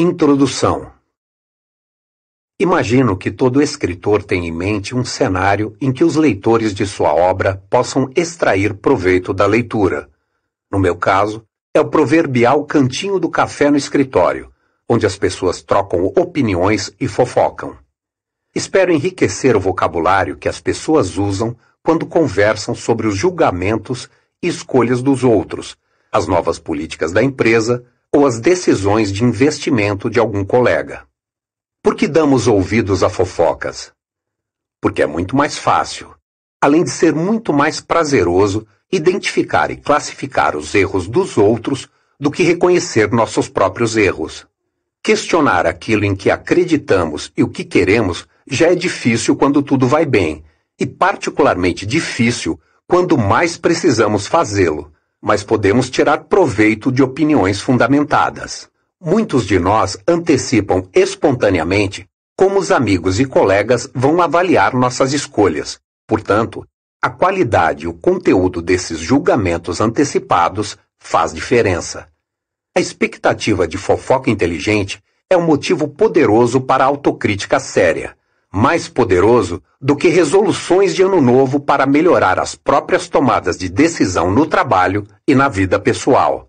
Introdução Imagino que todo escritor tem em mente um cenário em que os leitores de sua obra possam extrair proveito da leitura. No meu caso, é o proverbial cantinho do café no escritório, onde as pessoas trocam opiniões e fofocam. Espero enriquecer o vocabulário que as pessoas usam quando conversam sobre os julgamentos e escolhas dos outros, as novas políticas da empresa, ou as decisões de investimento de algum colega. Por que damos ouvidos a fofocas? Porque é muito mais fácil, além de ser muito mais prazeroso, identificar e classificar os erros dos outros do que reconhecer nossos próprios erros. Questionar aquilo em que acreditamos e o que queremos já é difícil quando tudo vai bem, e particularmente difícil quando mais precisamos fazê-lo, mas podemos tirar proveito de opiniões fundamentadas. Muitos de nós antecipam espontaneamente como os amigos e colegas vão avaliar nossas escolhas. Portanto, a qualidade e o conteúdo desses julgamentos antecipados faz diferença. A expectativa de fofoca inteligente é um motivo poderoso para autocrítica séria mais poderoso do que resoluções de ano novo para melhorar as próprias tomadas de decisão no trabalho e na vida pessoal.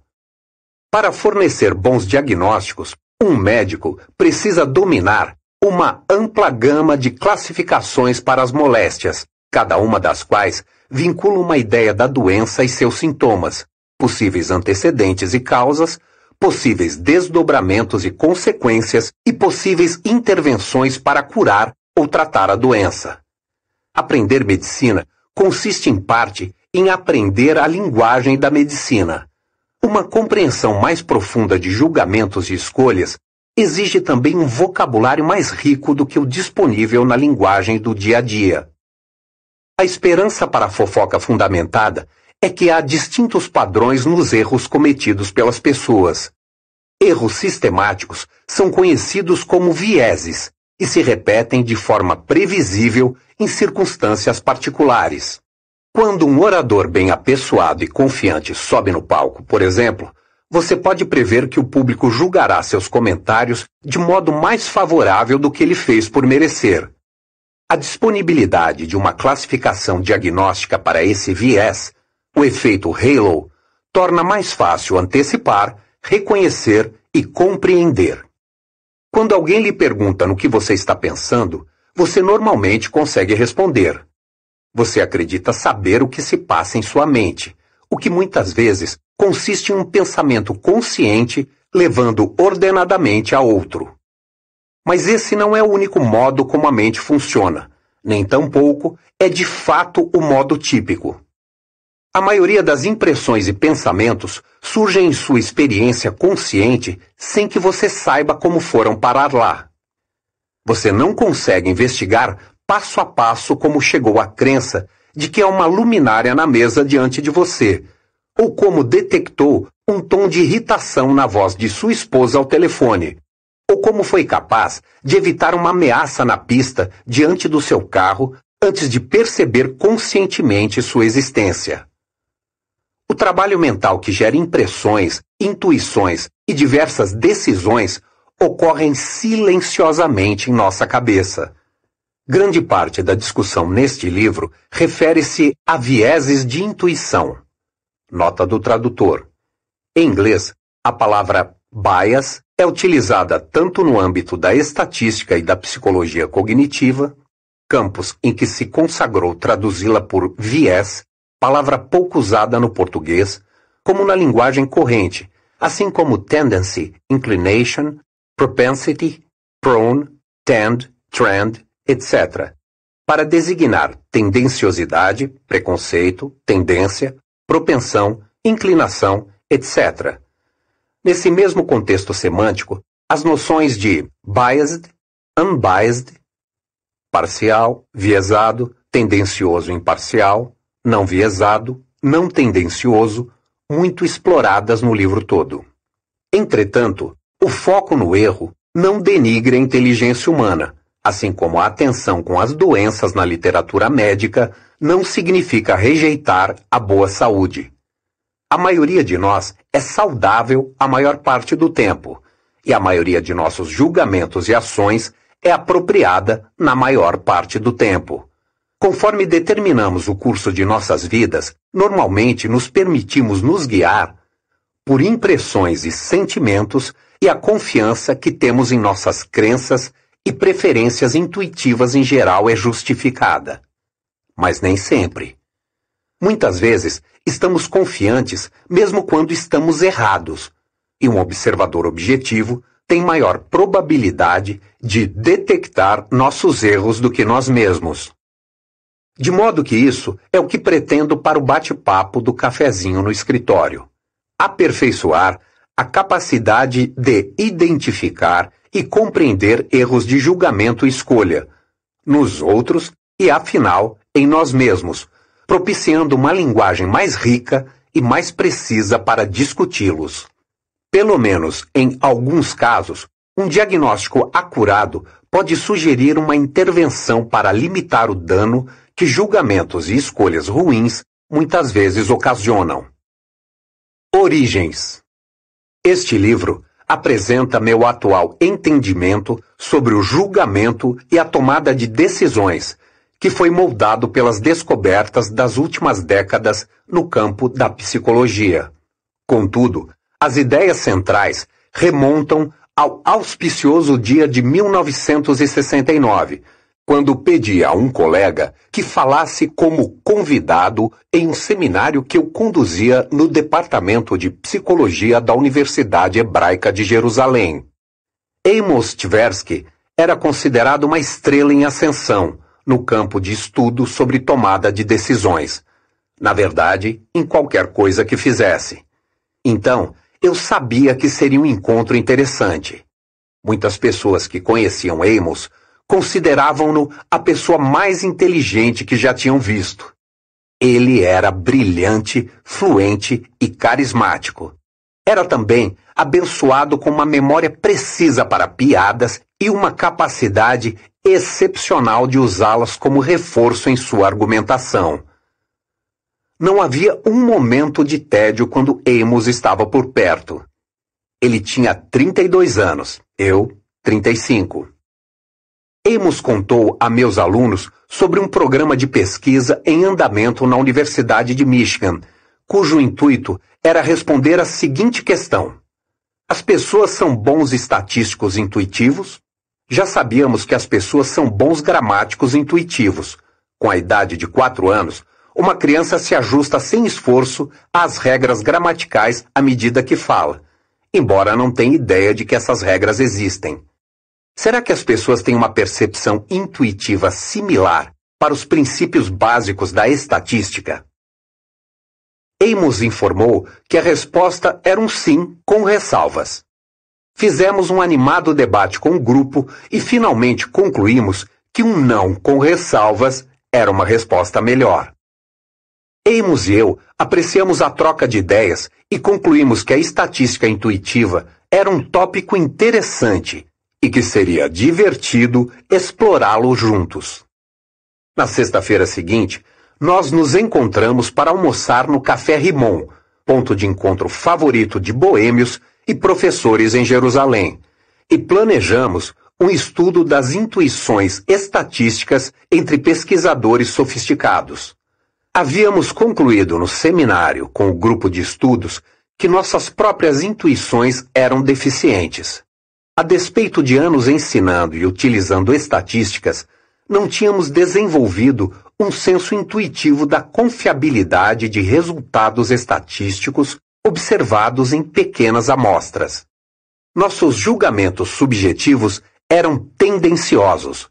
Para fornecer bons diagnósticos, um médico precisa dominar uma ampla gama de classificações para as moléstias, cada uma das quais vincula uma ideia da doença e seus sintomas, possíveis antecedentes e causas, possíveis desdobramentos e consequências e possíveis intervenções para curar ou tratar a doença. Aprender medicina consiste, em parte, em aprender a linguagem da medicina. Uma compreensão mais profunda de julgamentos e escolhas exige também um vocabulário mais rico do que o disponível na linguagem do dia a dia. A esperança para a fofoca fundamentada é que há distintos padrões nos erros cometidos pelas pessoas. Erros sistemáticos são conhecidos como vieses e se repetem de forma previsível em circunstâncias particulares. Quando um orador bem apessoado e confiante sobe no palco, por exemplo, você pode prever que o público julgará seus comentários de modo mais favorável do que ele fez por merecer. A disponibilidade de uma classificação diagnóstica para esse viés, o efeito halo, torna mais fácil antecipar, reconhecer e compreender. Quando alguém lhe pergunta no que você está pensando, você normalmente consegue responder. Você acredita saber o que se passa em sua mente, o que muitas vezes consiste em um pensamento consciente levando ordenadamente a outro. Mas esse não é o único modo como a mente funciona, nem tampouco é de fato o modo típico. A maioria das impressões e pensamentos surgem em sua experiência consciente sem que você saiba como foram parar lá. Você não consegue investigar passo a passo como chegou à crença de que é uma luminária na mesa diante de você, ou como detectou um tom de irritação na voz de sua esposa ao telefone, ou como foi capaz de evitar uma ameaça na pista diante do seu carro antes de perceber conscientemente sua existência. O trabalho mental que gera impressões, intuições e diversas decisões ocorrem silenciosamente em nossa cabeça. Grande parte da discussão neste livro refere-se a vieses de intuição. Nota do tradutor. Em inglês, a palavra bias é utilizada tanto no âmbito da estatística e da psicologia cognitiva, campos em que se consagrou traduzi-la por viés palavra pouco usada no português, como na linguagem corrente, assim como tendency, inclination, propensity, prone, tend, trend, etc., para designar tendenciosidade, preconceito, tendência, propensão, inclinação, etc. Nesse mesmo contexto semântico, as noções de biased, unbiased, parcial, viesado, tendencioso imparcial, não viesado, não tendencioso, muito exploradas no livro todo. Entretanto, o foco no erro não denigra a inteligência humana, assim como a atenção com as doenças na literatura médica não significa rejeitar a boa saúde. A maioria de nós é saudável a maior parte do tempo, e a maioria de nossos julgamentos e ações é apropriada na maior parte do tempo. Conforme determinamos o curso de nossas vidas, normalmente nos permitimos nos guiar por impressões e sentimentos e a confiança que temos em nossas crenças e preferências intuitivas em geral é justificada. Mas nem sempre. Muitas vezes estamos confiantes mesmo quando estamos errados, e um observador objetivo tem maior probabilidade de detectar nossos erros do que nós mesmos. De modo que isso é o que pretendo para o bate-papo do cafezinho no escritório. Aperfeiçoar a capacidade de identificar e compreender erros de julgamento e escolha, nos outros e, afinal, em nós mesmos, propiciando uma linguagem mais rica e mais precisa para discuti-los. Pelo menos em alguns casos, um diagnóstico acurado pode sugerir uma intervenção para limitar o dano que julgamentos e escolhas ruins muitas vezes ocasionam. Origens Este livro apresenta meu atual entendimento sobre o julgamento e a tomada de decisões, que foi moldado pelas descobertas das últimas décadas no campo da psicologia. Contudo, as ideias centrais remontam ao auspicioso dia de 1969, quando pedi a um colega que falasse como convidado em um seminário que eu conduzia no Departamento de Psicologia da Universidade Hebraica de Jerusalém. Amos Tversky era considerado uma estrela em ascensão no campo de estudo sobre tomada de decisões. Na verdade, em qualquer coisa que fizesse. Então, eu sabia que seria um encontro interessante. Muitas pessoas que conheciam Amos consideravam-no a pessoa mais inteligente que já tinham visto. Ele era brilhante, fluente e carismático. Era também abençoado com uma memória precisa para piadas e uma capacidade excepcional de usá-las como reforço em sua argumentação. Não havia um momento de tédio quando Amos estava por perto. Ele tinha 32 anos, eu 35. Emos contou a meus alunos sobre um programa de pesquisa em andamento na Universidade de Michigan, cujo intuito era responder a seguinte questão: As pessoas são bons estatísticos intuitivos? Já sabíamos que as pessoas são bons gramáticos intuitivos. Com a idade de 4 anos, uma criança se ajusta sem esforço às regras gramaticais à medida que fala, embora não tenha ideia de que essas regras existem. Será que as pessoas têm uma percepção intuitiva similar para os princípios básicos da estatística? Amos informou que a resposta era um sim, com ressalvas. Fizemos um animado debate com o grupo e finalmente concluímos que um não com ressalvas era uma resposta melhor. Amos e eu apreciamos a troca de ideias e concluímos que a estatística intuitiva era um tópico interessante e que seria divertido explorá-lo juntos. Na sexta-feira seguinte, nós nos encontramos para almoçar no Café Rimon, ponto de encontro favorito de boêmios e professores em Jerusalém, e planejamos um estudo das intuições estatísticas entre pesquisadores sofisticados. Havíamos concluído no seminário com o grupo de estudos que nossas próprias intuições eram deficientes. A despeito de anos ensinando e utilizando estatísticas, não tínhamos desenvolvido um senso intuitivo da confiabilidade de resultados estatísticos observados em pequenas amostras. Nossos julgamentos subjetivos eram tendenciosos.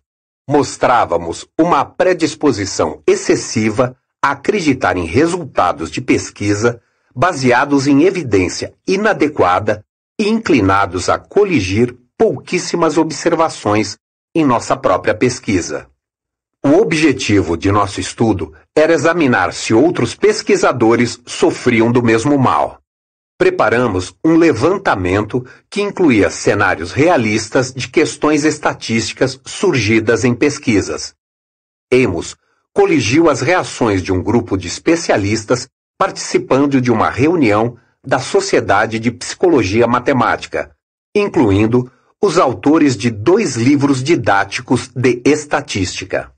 Mostrávamos uma predisposição excessiva a acreditar em resultados de pesquisa baseados em evidência inadequada inclinados a coligir pouquíssimas observações em nossa própria pesquisa. O objetivo de nosso estudo era examinar se outros pesquisadores sofriam do mesmo mal. Preparamos um levantamento que incluía cenários realistas de questões estatísticas surgidas em pesquisas. Emos coligiu as reações de um grupo de especialistas participando de uma reunião da Sociedade de Psicologia Matemática, incluindo os autores de dois livros didáticos de estatística.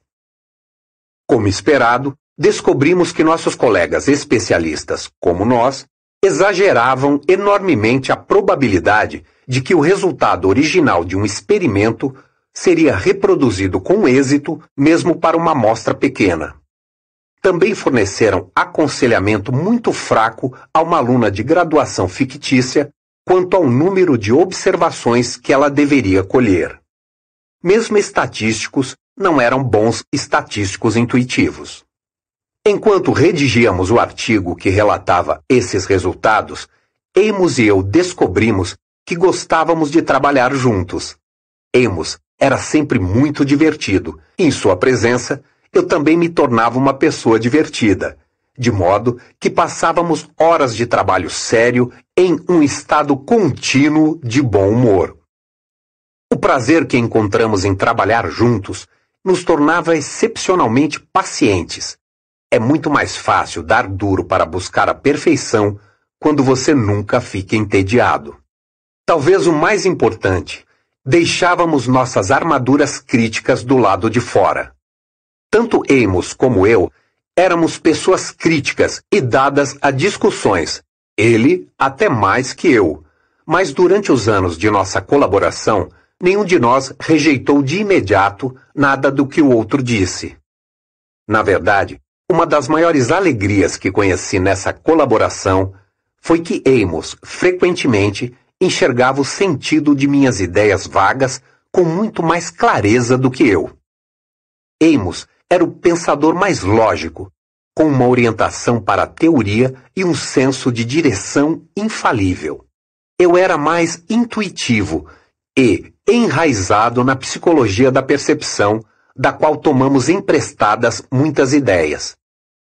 Como esperado, descobrimos que nossos colegas especialistas, como nós, exageravam enormemente a probabilidade de que o resultado original de um experimento seria reproduzido com êxito mesmo para uma amostra pequena também forneceram aconselhamento muito fraco a uma aluna de graduação fictícia quanto ao número de observações que ela deveria colher. Mesmo estatísticos não eram bons estatísticos intuitivos. Enquanto redigíamos o artigo que relatava esses resultados, Amos e eu descobrimos que gostávamos de trabalhar juntos. Amos era sempre muito divertido e, em sua presença, eu também me tornava uma pessoa divertida, de modo que passávamos horas de trabalho sério em um estado contínuo de bom humor. O prazer que encontramos em trabalhar juntos nos tornava excepcionalmente pacientes. É muito mais fácil dar duro para buscar a perfeição quando você nunca fica entediado. Talvez o mais importante, deixávamos nossas armaduras críticas do lado de fora. Tanto Amos como eu éramos pessoas críticas e dadas a discussões, ele até mais que eu. Mas durante os anos de nossa colaboração, nenhum de nós rejeitou de imediato nada do que o outro disse. Na verdade, uma das maiores alegrias que conheci nessa colaboração foi que Amos frequentemente enxergava o sentido de minhas ideias vagas com muito mais clareza do que eu. Amos era o pensador mais lógico, com uma orientação para a teoria e um senso de direção infalível. Eu era mais intuitivo e enraizado na psicologia da percepção, da qual tomamos emprestadas muitas ideias.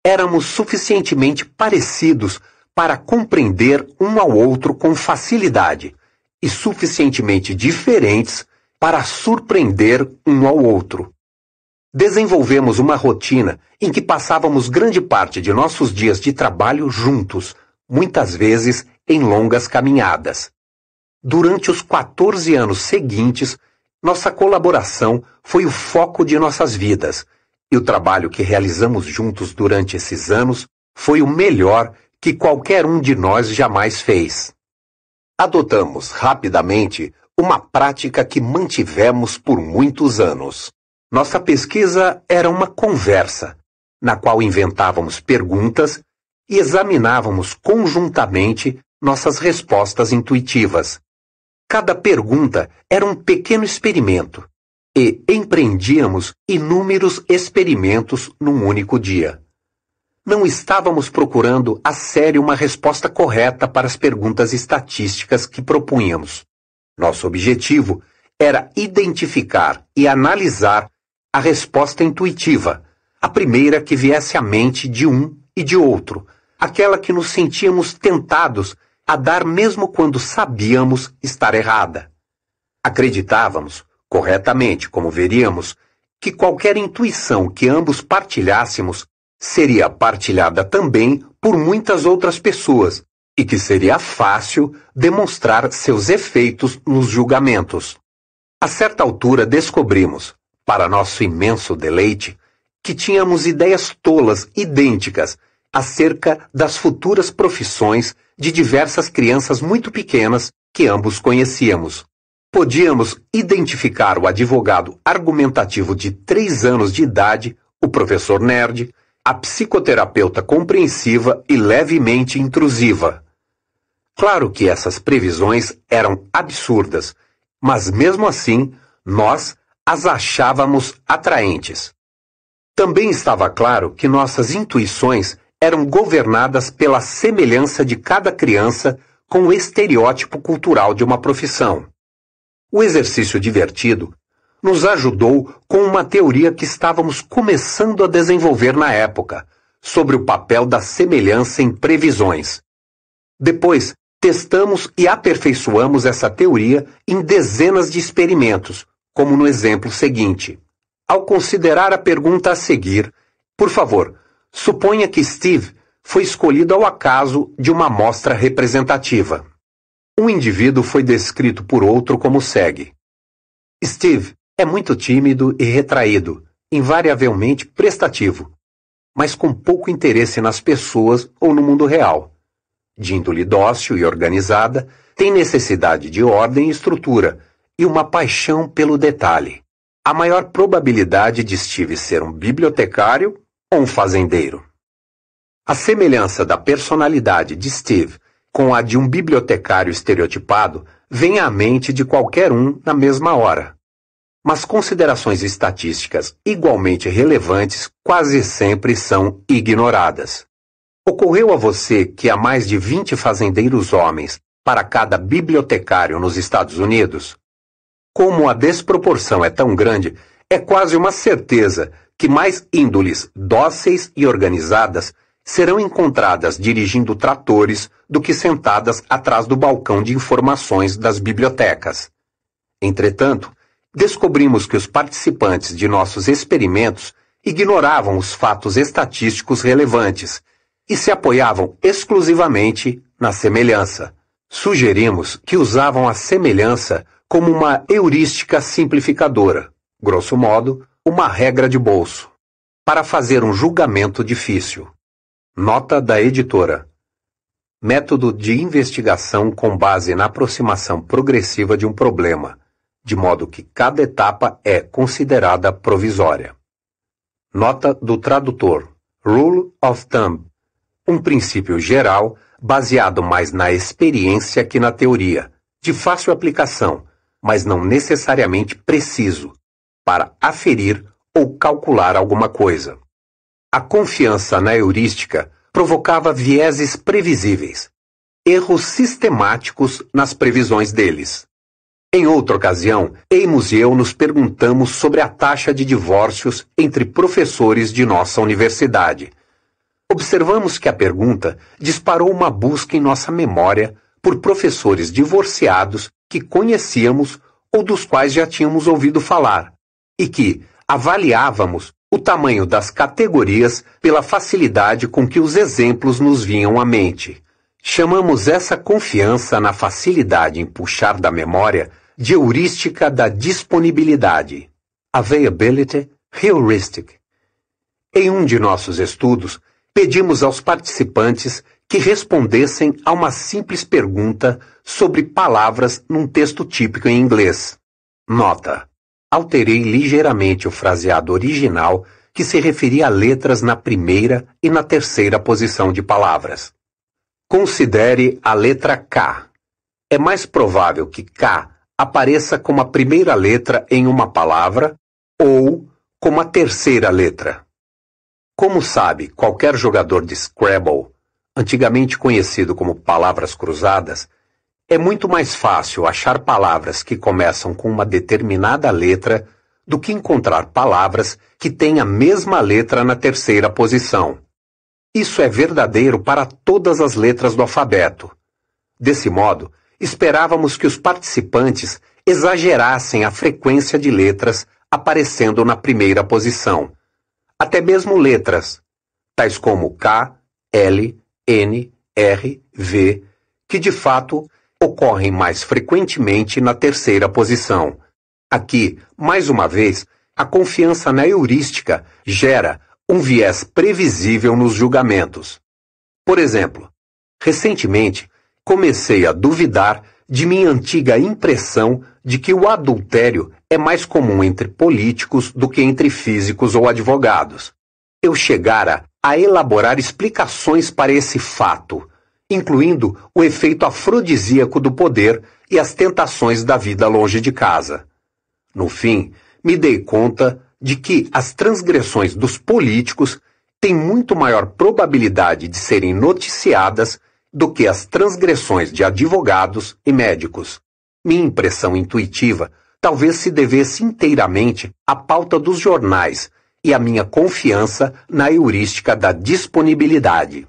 Éramos suficientemente parecidos para compreender um ao outro com facilidade e suficientemente diferentes para surpreender um ao outro. Desenvolvemos uma rotina em que passávamos grande parte de nossos dias de trabalho juntos, muitas vezes em longas caminhadas. Durante os 14 anos seguintes, nossa colaboração foi o foco de nossas vidas, e o trabalho que realizamos juntos durante esses anos foi o melhor que qualquer um de nós jamais fez. Adotamos rapidamente uma prática que mantivemos por muitos anos. Nossa pesquisa era uma conversa, na qual inventávamos perguntas e examinávamos conjuntamente nossas respostas intuitivas. Cada pergunta era um pequeno experimento e empreendíamos inúmeros experimentos num único dia. Não estávamos procurando a sério uma resposta correta para as perguntas estatísticas que propunhamos. Nosso objetivo era identificar e analisar a resposta intuitiva, a primeira que viesse à mente de um e de outro, aquela que nos sentíamos tentados a dar mesmo quando sabíamos estar errada. Acreditávamos, corretamente, como veríamos, que qualquer intuição que ambos partilhássemos seria partilhada também por muitas outras pessoas e que seria fácil demonstrar seus efeitos nos julgamentos. A certa altura descobrimos, para nosso imenso deleite, que tínhamos ideias tolas idênticas acerca das futuras profissões de diversas crianças muito pequenas que ambos conhecíamos. Podíamos identificar o advogado argumentativo de três anos de idade, o professor nerd, a psicoterapeuta compreensiva e levemente intrusiva. Claro que essas previsões eram absurdas, mas mesmo assim, nós as achávamos atraentes. Também estava claro que nossas intuições eram governadas pela semelhança de cada criança com o estereótipo cultural de uma profissão. O exercício divertido nos ajudou com uma teoria que estávamos começando a desenvolver na época, sobre o papel da semelhança em previsões. Depois, testamos e aperfeiçoamos essa teoria em dezenas de experimentos, como no exemplo seguinte. Ao considerar a pergunta a seguir, por favor, suponha que Steve foi escolhido ao acaso de uma amostra representativa. Um indivíduo foi descrito por outro como segue: Steve é muito tímido e retraído, invariavelmente prestativo, mas com pouco interesse nas pessoas ou no mundo real. De índole dócil e organizada, tem necessidade de ordem e estrutura e uma paixão pelo detalhe. A maior probabilidade de Steve ser um bibliotecário ou um fazendeiro. A semelhança da personalidade de Steve com a de um bibliotecário estereotipado vem à mente de qualquer um na mesma hora. Mas considerações estatísticas igualmente relevantes quase sempre são ignoradas. Ocorreu a você que há mais de 20 fazendeiros homens para cada bibliotecário nos Estados Unidos? Como a desproporção é tão grande, é quase uma certeza que mais índoles dóceis e organizadas serão encontradas dirigindo tratores do que sentadas atrás do balcão de informações das bibliotecas. Entretanto, descobrimos que os participantes de nossos experimentos ignoravam os fatos estatísticos relevantes e se apoiavam exclusivamente na semelhança. Sugerimos que usavam a semelhança como uma heurística simplificadora, grosso modo, uma regra de bolso, para fazer um julgamento difícil. Nota da editora. Método de investigação com base na aproximação progressiva de um problema, de modo que cada etapa é considerada provisória. Nota do tradutor. Rule of thumb. Um princípio geral baseado mais na experiência que na teoria, de fácil aplicação mas não necessariamente preciso, para aferir ou calcular alguma coisa. A confiança na heurística provocava vieses previsíveis, erros sistemáticos nas previsões deles. Em outra ocasião, Amos e eu nos perguntamos sobre a taxa de divórcios entre professores de nossa universidade. Observamos que a pergunta disparou uma busca em nossa memória por professores divorciados que conhecíamos ou dos quais já tínhamos ouvido falar, e que avaliávamos o tamanho das categorias pela facilidade com que os exemplos nos vinham à mente. Chamamos essa confiança na facilidade em puxar da memória de heurística da disponibilidade, availability heuristic. Em um de nossos estudos, pedimos aos participantes que respondessem a uma simples pergunta sobre palavras num texto típico em inglês. Nota: alterei ligeiramente o fraseado original que se referia a letras na primeira e na terceira posição de palavras. Considere a letra K. É mais provável que K apareça como a primeira letra em uma palavra ou como a terceira letra. Como sabe qualquer jogador de Scrabble, antigamente conhecido como palavras cruzadas, é muito mais fácil achar palavras que começam com uma determinada letra do que encontrar palavras que têm a mesma letra na terceira posição. Isso é verdadeiro para todas as letras do alfabeto. Desse modo, esperávamos que os participantes exagerassem a frequência de letras aparecendo na primeira posição. Até mesmo letras, tais como K, L, N, R, V, que de fato ocorrem mais frequentemente na terceira posição. Aqui, mais uma vez, a confiança na heurística gera um viés previsível nos julgamentos. Por exemplo, recentemente comecei a duvidar de minha antiga impressão de que o adultério é mais comum entre políticos do que entre físicos ou advogados. Eu chegara a elaborar explicações para esse fato, incluindo o efeito afrodisíaco do poder e as tentações da vida longe de casa. No fim, me dei conta de que as transgressões dos políticos têm muito maior probabilidade de serem noticiadas do que as transgressões de advogados e médicos. Minha impressão intuitiva talvez se devesse inteiramente à pauta dos jornais e a minha confiança na heurística da disponibilidade.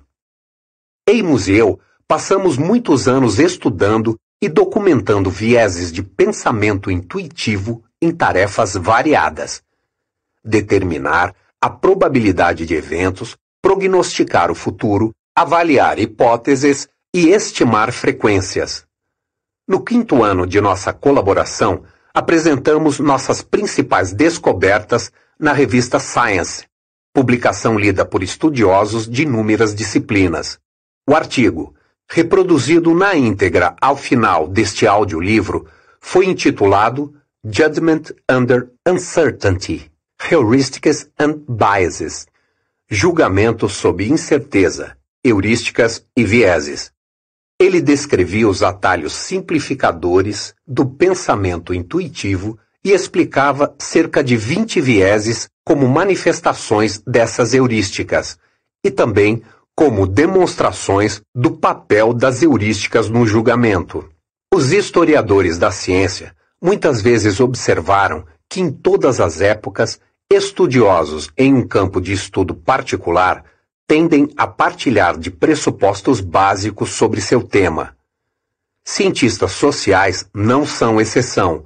Em museu, passamos muitos anos estudando e documentando vieses de pensamento intuitivo em tarefas variadas. Determinar a probabilidade de eventos, prognosticar o futuro, avaliar hipóteses e estimar frequências. No quinto ano de nossa colaboração, apresentamos nossas principais descobertas na revista Science, publicação lida por estudiosos de inúmeras disciplinas. O artigo, reproduzido na íntegra ao final deste audiolivro, foi intitulado Judgment Under Uncertainty Heuristics and Biases Julgamento sob incerteza, heurísticas e vieses. Ele descrevia os atalhos simplificadores do pensamento intuitivo e explicava cerca de 20 vieses como manifestações dessas heurísticas e também como demonstrações do papel das heurísticas no julgamento. Os historiadores da ciência muitas vezes observaram que em todas as épocas estudiosos em um campo de estudo particular tendem a partilhar de pressupostos básicos sobre seu tema. Cientistas sociais não são exceção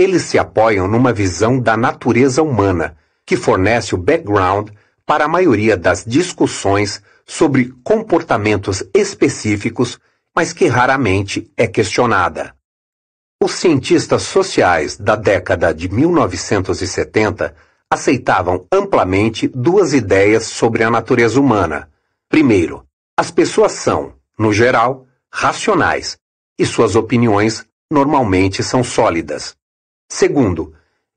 eles se apoiam numa visão da natureza humana, que fornece o background para a maioria das discussões sobre comportamentos específicos, mas que raramente é questionada. Os cientistas sociais da década de 1970 aceitavam amplamente duas ideias sobre a natureza humana. Primeiro, as pessoas são, no geral, racionais e suas opiniões normalmente são sólidas. Segundo,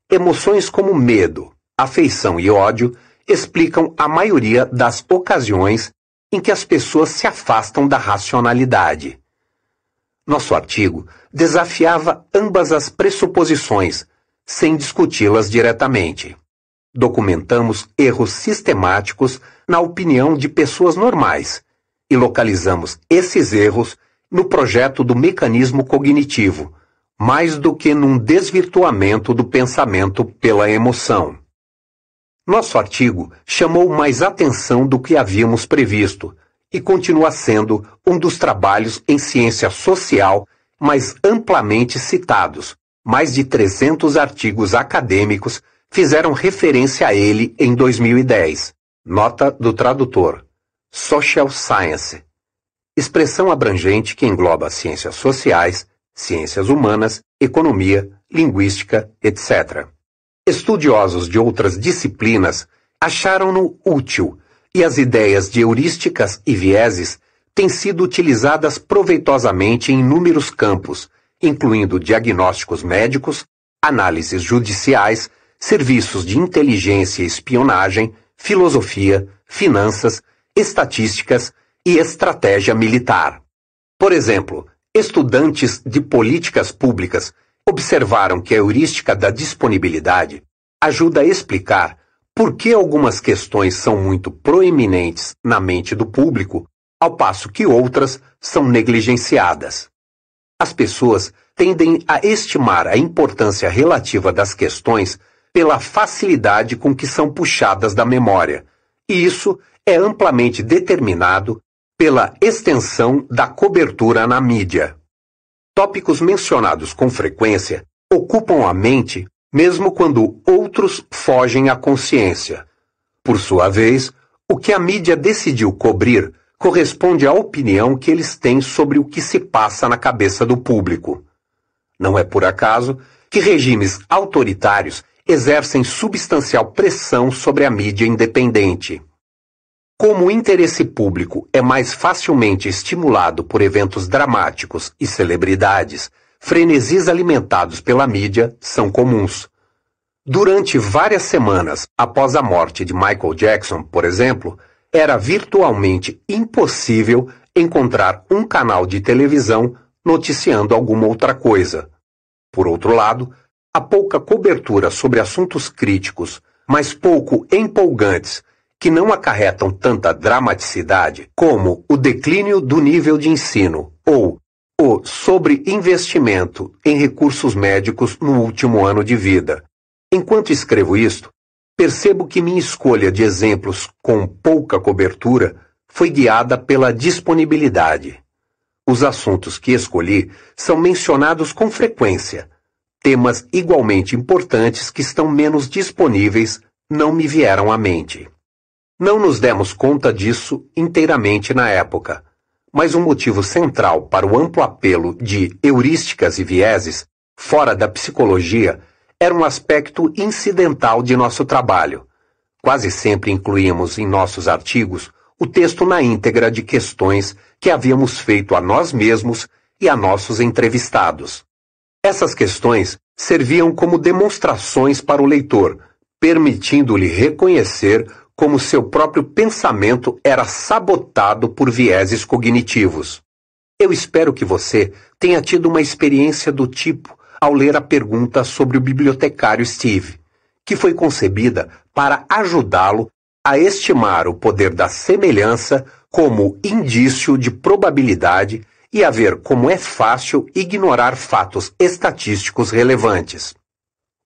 emoções como medo, afeição e ódio explicam a maioria das ocasiões em que as pessoas se afastam da racionalidade. Nosso artigo desafiava ambas as pressuposições, sem discuti-las diretamente. Documentamos erros sistemáticos na opinião de pessoas normais e localizamos esses erros no projeto do mecanismo cognitivo mais do que num desvirtuamento do pensamento pela emoção. Nosso artigo chamou mais atenção do que havíamos previsto e continua sendo um dos trabalhos em ciência social mais amplamente citados. Mais de 300 artigos acadêmicos fizeram referência a ele em 2010. Nota do tradutor: Social Science expressão abrangente que engloba ciências sociais ciências humanas, economia, linguística, etc. Estudiosos de outras disciplinas acharam-no útil e as ideias de heurísticas e vieses têm sido utilizadas proveitosamente em inúmeros campos, incluindo diagnósticos médicos, análises judiciais, serviços de inteligência e espionagem, filosofia, finanças, estatísticas e estratégia militar. Por exemplo, Estudantes de políticas públicas observaram que a heurística da disponibilidade ajuda a explicar por que algumas questões são muito proeminentes na mente do público, ao passo que outras são negligenciadas. As pessoas tendem a estimar a importância relativa das questões pela facilidade com que são puxadas da memória, e isso é amplamente determinado pela extensão da cobertura na mídia. Tópicos mencionados com frequência ocupam a mente mesmo quando outros fogem à consciência. Por sua vez, o que a mídia decidiu cobrir corresponde à opinião que eles têm sobre o que se passa na cabeça do público. Não é por acaso que regimes autoritários exercem substancial pressão sobre a mídia independente. Como o interesse público é mais facilmente estimulado por eventos dramáticos e celebridades, frenesis alimentados pela mídia são comuns. Durante várias semanas após a morte de Michael Jackson, por exemplo, era virtualmente impossível encontrar um canal de televisão noticiando alguma outra coisa. Por outro lado, a pouca cobertura sobre assuntos críticos, mas pouco empolgantes que não acarretam tanta dramaticidade como o declínio do nível de ensino ou o sobreinvestimento em recursos médicos no último ano de vida. Enquanto escrevo isto, percebo que minha escolha de exemplos com pouca cobertura foi guiada pela disponibilidade. Os assuntos que escolhi são mencionados com frequência. Temas igualmente importantes que estão menos disponíveis não me vieram à mente. Não nos demos conta disso inteiramente na época, mas um motivo central para o amplo apelo de heurísticas e vieses fora da psicologia era um aspecto incidental de nosso trabalho. Quase sempre incluímos em nossos artigos o texto na íntegra de questões que havíamos feito a nós mesmos e a nossos entrevistados. Essas questões serviam como demonstrações para o leitor, permitindo-lhe reconhecer como seu próprio pensamento era sabotado por vieses cognitivos. Eu espero que você tenha tido uma experiência do tipo ao ler a pergunta sobre o bibliotecário Steve, que foi concebida para ajudá-lo a estimar o poder da semelhança como indício de probabilidade e a ver como é fácil ignorar fatos estatísticos relevantes.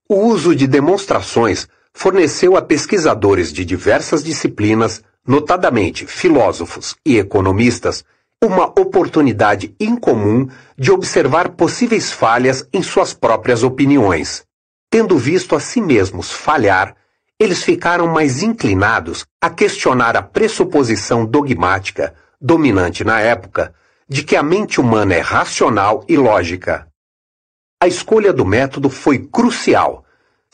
O uso de demonstrações forneceu a pesquisadores de diversas disciplinas, notadamente filósofos e economistas, uma oportunidade incomum de observar possíveis falhas em suas próprias opiniões. Tendo visto a si mesmos falhar, eles ficaram mais inclinados a questionar a pressuposição dogmática, dominante na época, de que a mente humana é racional e lógica. A escolha do método foi crucial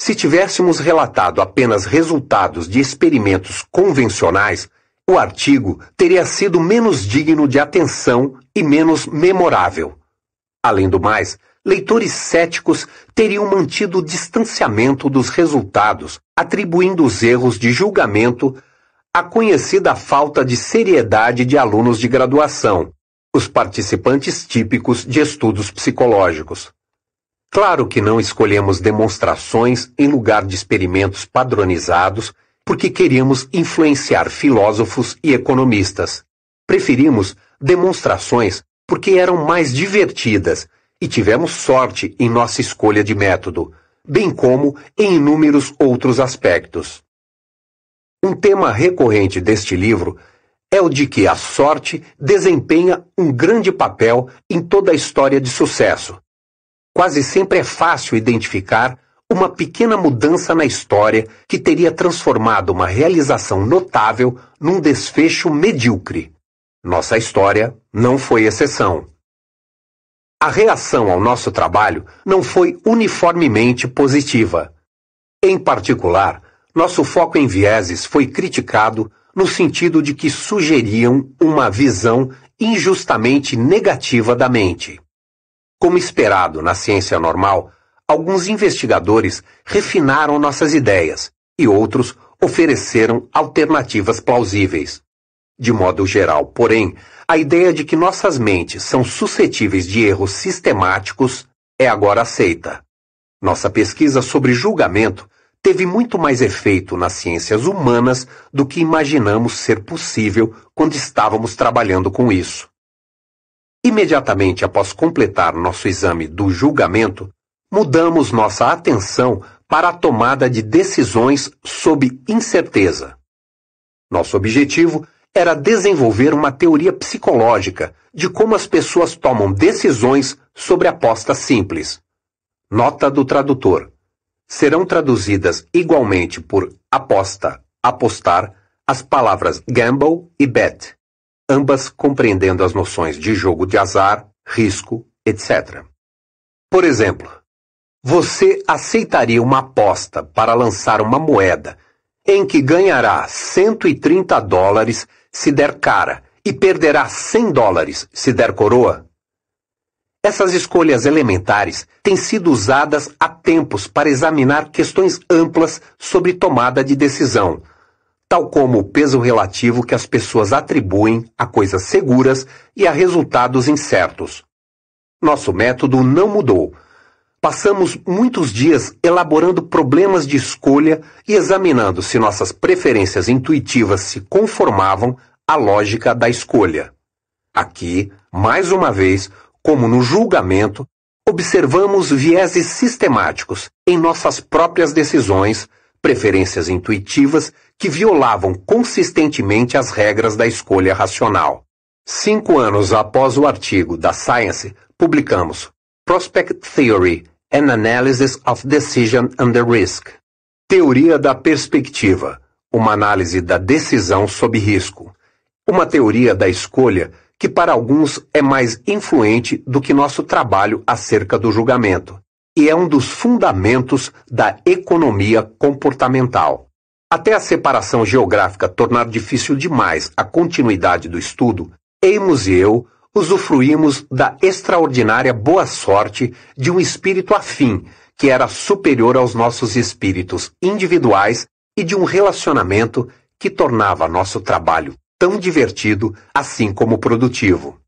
se tivéssemos relatado apenas resultados de experimentos convencionais, o artigo teria sido menos digno de atenção e menos memorável. Além do mais, leitores céticos teriam mantido distanciamento dos resultados, atribuindo os erros de julgamento à conhecida falta de seriedade de alunos de graduação, os participantes típicos de estudos psicológicos. Claro que não escolhemos demonstrações em lugar de experimentos padronizados porque queríamos influenciar filósofos e economistas. Preferimos demonstrações porque eram mais divertidas e tivemos sorte em nossa escolha de método, bem como em inúmeros outros aspectos. Um tema recorrente deste livro é o de que a sorte desempenha um grande papel em toda a história de sucesso Quase sempre é fácil identificar uma pequena mudança na história que teria transformado uma realização notável num desfecho medíocre. Nossa história não foi exceção. A reação ao nosso trabalho não foi uniformemente positiva. Em particular, nosso foco em vieses foi criticado no sentido de que sugeriam uma visão injustamente negativa da mente. Como esperado na ciência normal, alguns investigadores refinaram nossas ideias e outros ofereceram alternativas plausíveis. De modo geral, porém, a ideia de que nossas mentes são suscetíveis de erros sistemáticos é agora aceita. Nossa pesquisa sobre julgamento teve muito mais efeito nas ciências humanas do que imaginamos ser possível quando estávamos trabalhando com isso. Imediatamente após completar nosso exame do julgamento, mudamos nossa atenção para a tomada de decisões sob incerteza. Nosso objetivo era desenvolver uma teoria psicológica de como as pessoas tomam decisões sobre apostas simples. Nota do tradutor. Serão traduzidas igualmente por aposta, apostar, as palavras gamble e bet ambas compreendendo as noções de jogo de azar, risco, etc. Por exemplo, você aceitaria uma aposta para lançar uma moeda em que ganhará 130 dólares se der cara e perderá 100 dólares se der coroa? Essas escolhas elementares têm sido usadas há tempos para examinar questões amplas sobre tomada de decisão, tal como o peso relativo que as pessoas atribuem a coisas seguras e a resultados incertos. Nosso método não mudou. Passamos muitos dias elaborando problemas de escolha e examinando se nossas preferências intuitivas se conformavam à lógica da escolha. Aqui, mais uma vez, como no julgamento, observamos vieses sistemáticos em nossas próprias decisões, preferências intuitivas que violavam consistentemente as regras da escolha racional. Cinco anos após o artigo da Science, publicamos Prospect Theory An Analysis of Decision Under Risk Teoria da Perspectiva Uma análise da decisão sob risco. Uma teoria da escolha que para alguns é mais influente do que nosso trabalho acerca do julgamento, e é um dos fundamentos da economia comportamental. Até a separação geográfica tornar difícil demais a continuidade do estudo, Amos e eu usufruímos da extraordinária boa sorte de um espírito afim que era superior aos nossos espíritos individuais e de um relacionamento que tornava nosso trabalho tão divertido assim como produtivo.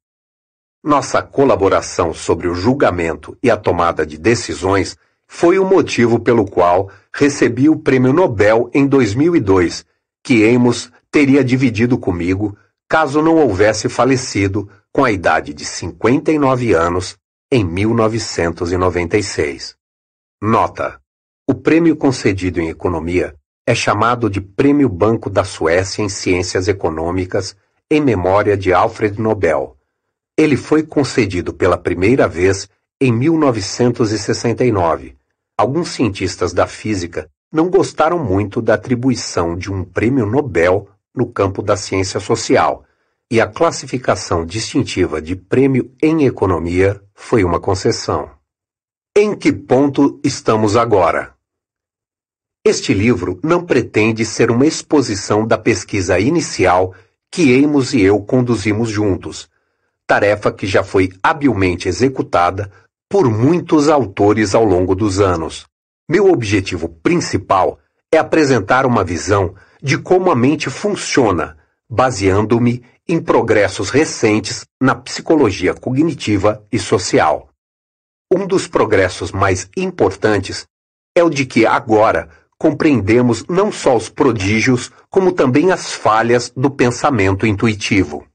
Nossa colaboração sobre o julgamento e a tomada de decisões foi o motivo pelo qual recebi o Prêmio Nobel em 2002, que Amos teria dividido comigo caso não houvesse falecido com a idade de 59 anos em 1996. Nota: O prêmio concedido em economia é chamado de Prêmio Banco da Suécia em Ciências Econômicas em memória de Alfred Nobel. Ele foi concedido pela primeira vez em 1969. Alguns cientistas da física não gostaram muito da atribuição de um prêmio Nobel no campo da ciência social, e a classificação distintiva de prêmio em economia foi uma concessão. Em que ponto estamos agora? Este livro não pretende ser uma exposição da pesquisa inicial que Amos e eu conduzimos juntos, tarefa que já foi habilmente executada por muitos autores ao longo dos anos. Meu objetivo principal é apresentar uma visão de como a mente funciona, baseando-me em progressos recentes na psicologia cognitiva e social. Um dos progressos mais importantes é o de que agora compreendemos não só os prodígios, como também as falhas do pensamento intuitivo.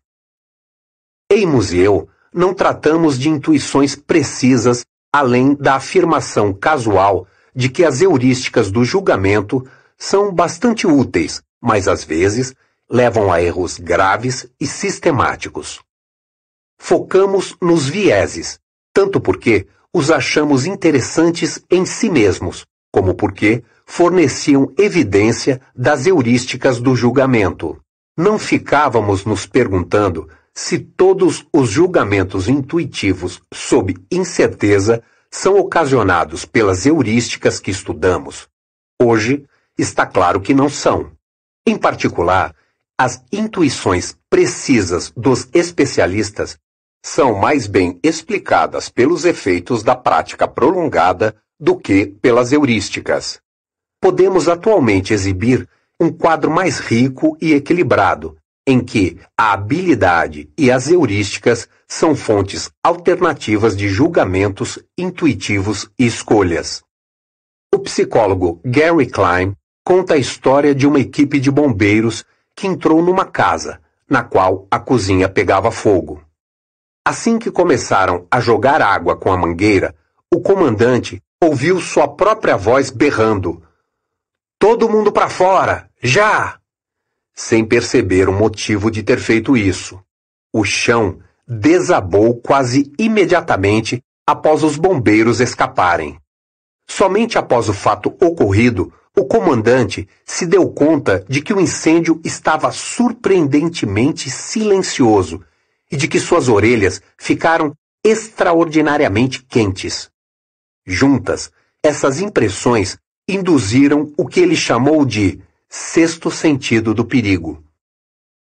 Amos e eu não tratamos de intuições precisas além da afirmação casual de que as heurísticas do julgamento são bastante úteis, mas às vezes levam a erros graves e sistemáticos. Focamos nos vieses, tanto porque os achamos interessantes em si mesmos, como porque forneciam evidência das heurísticas do julgamento. Não ficávamos nos perguntando se todos os julgamentos intuitivos sob incerteza são ocasionados pelas heurísticas que estudamos. Hoje, está claro que não são. Em particular, as intuições precisas dos especialistas são mais bem explicadas pelos efeitos da prática prolongada do que pelas heurísticas. Podemos atualmente exibir um quadro mais rico e equilibrado, em que a habilidade e as heurísticas são fontes alternativas de julgamentos intuitivos e escolhas. O psicólogo Gary Klein conta a história de uma equipe de bombeiros que entrou numa casa, na qual a cozinha pegava fogo. Assim que começaram a jogar água com a mangueira, o comandante ouviu sua própria voz berrando: Todo mundo para fora! Já! sem perceber o motivo de ter feito isso. O chão desabou quase imediatamente após os bombeiros escaparem. Somente após o fato ocorrido, o comandante se deu conta de que o incêndio estava surpreendentemente silencioso e de que suas orelhas ficaram extraordinariamente quentes. Juntas, essas impressões induziram o que ele chamou de sexto sentido do perigo.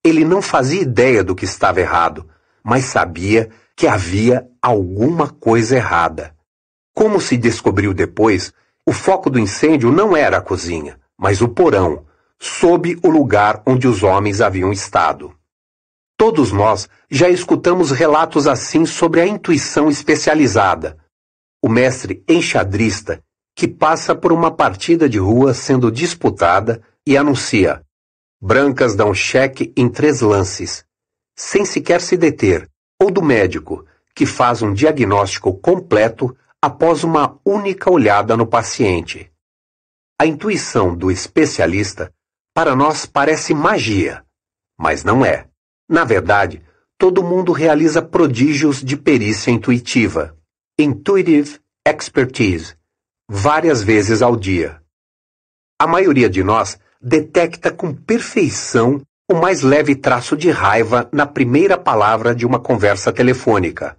Ele não fazia ideia do que estava errado, mas sabia que havia alguma coisa errada. Como se descobriu depois, o foco do incêndio não era a cozinha, mas o porão, sob o lugar onde os homens haviam estado. Todos nós já escutamos relatos assim sobre a intuição especializada. O mestre enxadrista, que passa por uma partida de rua sendo disputada e anuncia: Brancas dão cheque em três lances, sem sequer se deter, ou do médico, que faz um diagnóstico completo após uma única olhada no paciente. A intuição do especialista para nós parece magia, mas não é. Na verdade, todo mundo realiza prodígios de perícia intuitiva, intuitive expertise, várias vezes ao dia. A maioria de nós detecta com perfeição o mais leve traço de raiva na primeira palavra de uma conversa telefônica.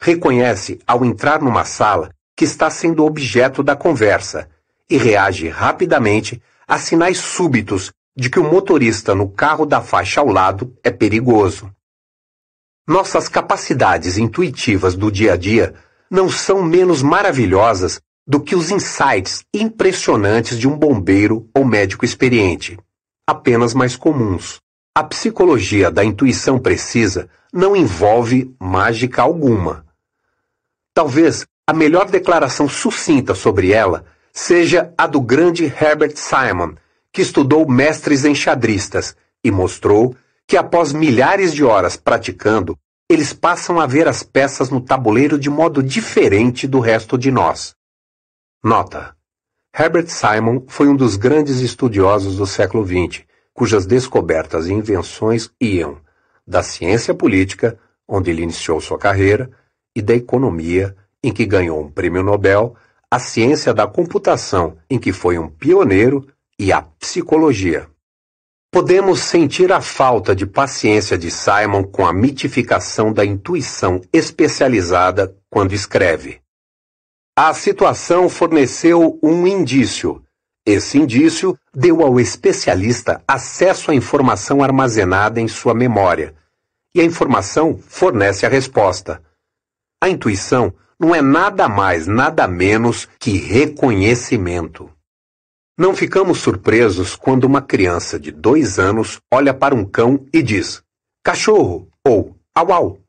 Reconhece, ao entrar numa sala, que está sendo objeto da conversa e reage rapidamente a sinais súbitos de que o motorista no carro da faixa ao lado é perigoso. Nossas capacidades intuitivas do dia a dia não são menos maravilhosas do que os insights impressionantes de um bombeiro ou médico experiente, apenas mais comuns. A psicologia da intuição precisa não envolve mágica alguma. Talvez a melhor declaração sucinta sobre ela seja a do grande Herbert Simon, que estudou mestres enxadristas e mostrou que após milhares de horas praticando, eles passam a ver as peças no tabuleiro de modo diferente do resto de nós. Nota: Herbert Simon foi um dos grandes estudiosos do século XX, cujas descobertas e invenções iam da ciência política, onde ele iniciou sua carreira, e da economia, em que ganhou um prêmio Nobel, à ciência da computação, em que foi um pioneiro, e à psicologia. Podemos sentir a falta de paciência de Simon com a mitificação da intuição especializada quando escreve. A situação forneceu um indício. Esse indício deu ao especialista acesso à informação armazenada em sua memória. E a informação fornece a resposta. A intuição não é nada mais, nada menos que reconhecimento. Não ficamos surpresos quando uma criança de dois anos olha para um cão e diz: cachorro ou au au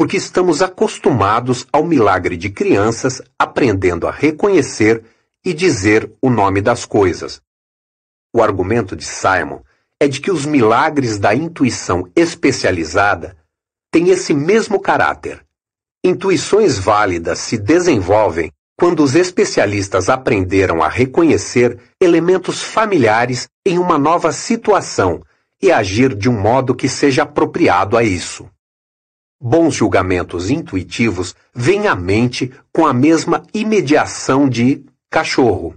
porque estamos acostumados ao milagre de crianças aprendendo a reconhecer e dizer o nome das coisas. O argumento de Simon é de que os milagres da intuição especializada têm esse mesmo caráter. Intuições válidas se desenvolvem quando os especialistas aprenderam a reconhecer elementos familiares em uma nova situação e agir de um modo que seja apropriado a isso. Bons julgamentos intuitivos vêm à mente com a mesma imediação de cachorro.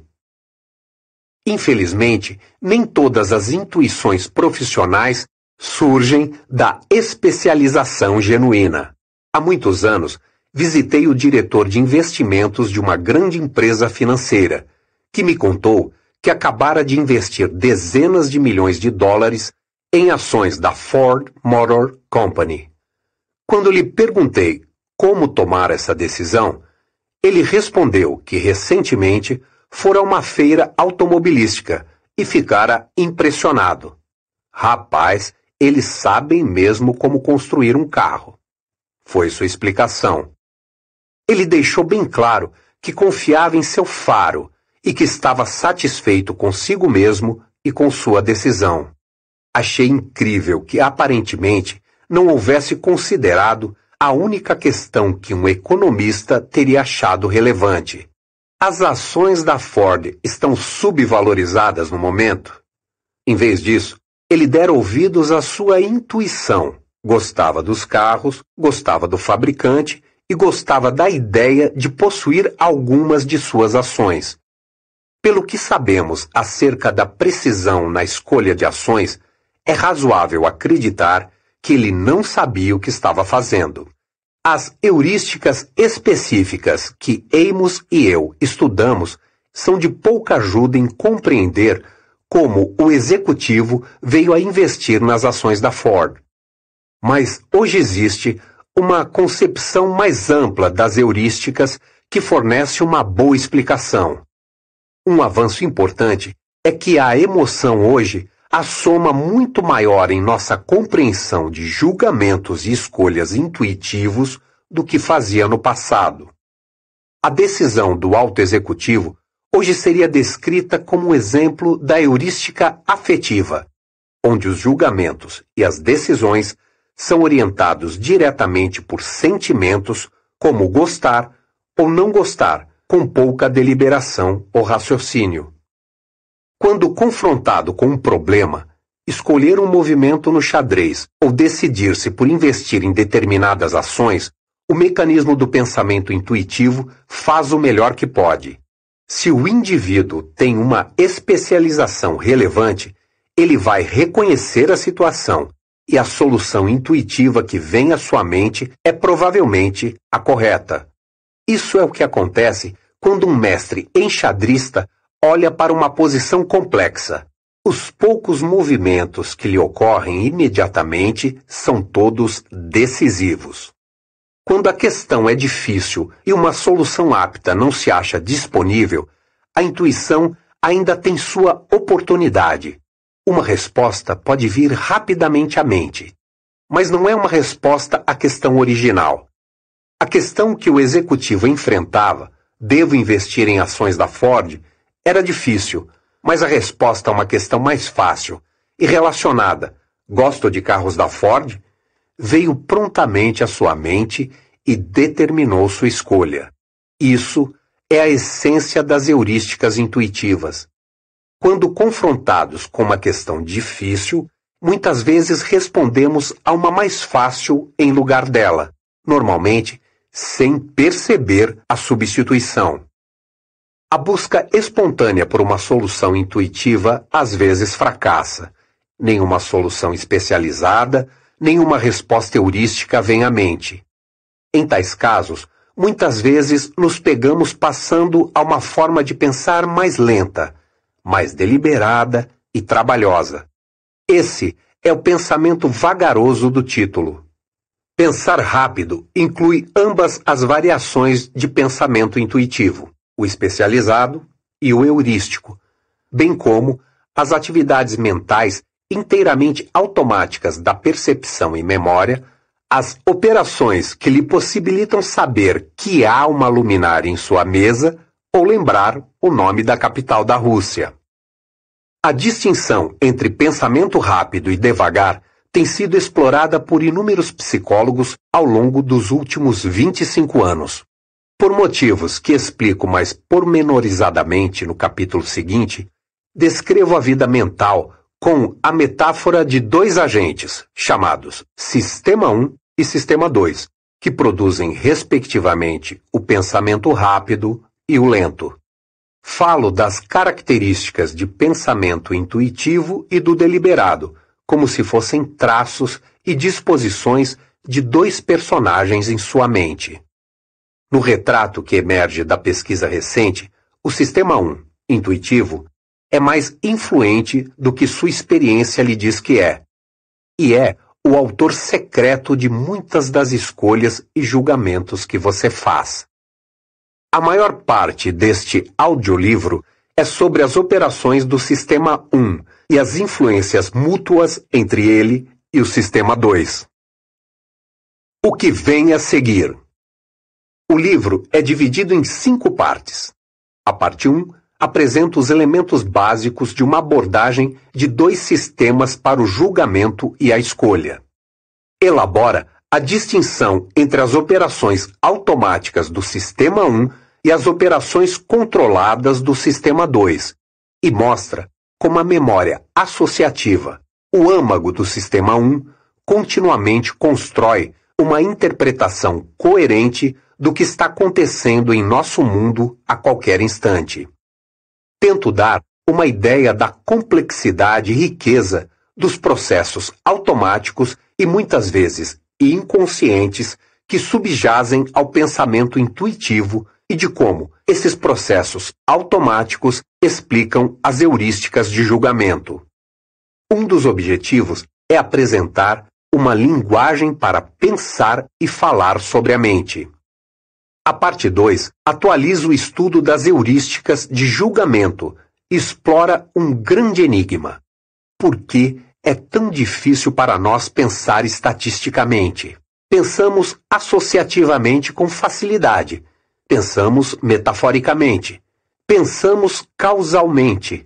Infelizmente, nem todas as intuições profissionais surgem da especialização genuína. Há muitos anos, visitei o diretor de investimentos de uma grande empresa financeira, que me contou que acabara de investir dezenas de milhões de dólares em ações da Ford Motor Company. Quando lhe perguntei como tomar essa decisão, ele respondeu que recentemente fora a uma feira automobilística e ficara impressionado. Rapaz, eles sabem mesmo como construir um carro. Foi sua explicação. Ele deixou bem claro que confiava em seu faro e que estava satisfeito consigo mesmo e com sua decisão. Achei incrível que aparentemente não houvesse considerado a única questão que um economista teria achado relevante. As ações da Ford estão subvalorizadas no momento? Em vez disso, ele dera ouvidos à sua intuição. Gostava dos carros, gostava do fabricante e gostava da ideia de possuir algumas de suas ações. Pelo que sabemos acerca da precisão na escolha de ações, é razoável acreditar que ele não sabia o que estava fazendo. As heurísticas específicas que Amos e eu estudamos são de pouca ajuda em compreender como o executivo veio a investir nas ações da Ford. Mas hoje existe uma concepção mais ampla das heurísticas que fornece uma boa explicação. Um avanço importante é que a emoção hoje a soma muito maior em nossa compreensão de julgamentos e escolhas intuitivos do que fazia no passado. A decisão do alto executivo hoje seria descrita como um exemplo da heurística afetiva, onde os julgamentos e as decisões são orientados diretamente por sentimentos como gostar ou não gostar, com pouca deliberação ou raciocínio quando confrontado com um problema, escolher um movimento no xadrez ou decidir-se por investir em determinadas ações, o mecanismo do pensamento intuitivo faz o melhor que pode. Se o indivíduo tem uma especialização relevante, ele vai reconhecer a situação e a solução intuitiva que vem à sua mente é provavelmente a correta. Isso é o que acontece quando um mestre enxadrista olha para uma posição complexa. Os poucos movimentos que lhe ocorrem imediatamente são todos decisivos. Quando a questão é difícil e uma solução apta não se acha disponível, a intuição ainda tem sua oportunidade. Uma resposta pode vir rapidamente à mente, mas não é uma resposta à questão original. A questão que o executivo enfrentava, devo investir em ações da Ford, era difícil, mas a resposta a uma questão mais fácil e relacionada, gosto de carros da Ford, veio prontamente à sua mente e determinou sua escolha. Isso é a essência das heurísticas intuitivas. Quando confrontados com uma questão difícil, muitas vezes respondemos a uma mais fácil em lugar dela, normalmente sem perceber a substituição. A busca espontânea por uma solução intuitiva às vezes fracassa. Nenhuma solução especializada, nenhuma resposta heurística vem à mente. Em tais casos, muitas vezes nos pegamos passando a uma forma de pensar mais lenta, mais deliberada e trabalhosa. Esse é o pensamento vagaroso do título. Pensar rápido inclui ambas as variações de pensamento intuitivo o especializado e o heurístico, bem como as atividades mentais inteiramente automáticas da percepção e memória, as operações que lhe possibilitam saber que há uma luminária em sua mesa ou lembrar o nome da capital da Rússia. A distinção entre pensamento rápido e devagar tem sido explorada por inúmeros psicólogos ao longo dos últimos 25 anos. Por motivos que explico mais pormenorizadamente no capítulo seguinte, descrevo a vida mental com a metáfora de dois agentes, chamados Sistema 1 e Sistema 2, que produzem, respectivamente, o pensamento rápido e o lento. Falo das características de pensamento intuitivo e do deliberado, como se fossem traços e disposições de dois personagens em sua mente. No retrato que emerge da pesquisa recente, o sistema 1, intuitivo, é mais influente do que sua experiência lhe diz que é. E é o autor secreto de muitas das escolhas e julgamentos que você faz. A maior parte deste audiolivro é sobre as operações do sistema 1 e as influências mútuas entre ele e o sistema 2. O que vem a seguir? O livro é dividido em cinco partes. A parte 1 apresenta os elementos básicos de uma abordagem de dois sistemas para o julgamento e a escolha. Elabora a distinção entre as operações automáticas do sistema 1 e as operações controladas do sistema 2 e mostra como a memória associativa, o âmago do sistema 1, continuamente constrói uma interpretação coerente do que está acontecendo em nosso mundo a qualquer instante. Tento dar uma ideia da complexidade e riqueza dos processos automáticos e muitas vezes inconscientes que subjazem ao pensamento intuitivo e de como esses processos automáticos explicam as heurísticas de julgamento. Um dos objetivos é apresentar uma linguagem para pensar e falar sobre a mente. A parte 2 atualiza o estudo das heurísticas de julgamento e explora um grande enigma. Por que é tão difícil para nós pensar estatisticamente? Pensamos associativamente com facilidade, pensamos metaforicamente, pensamos causalmente.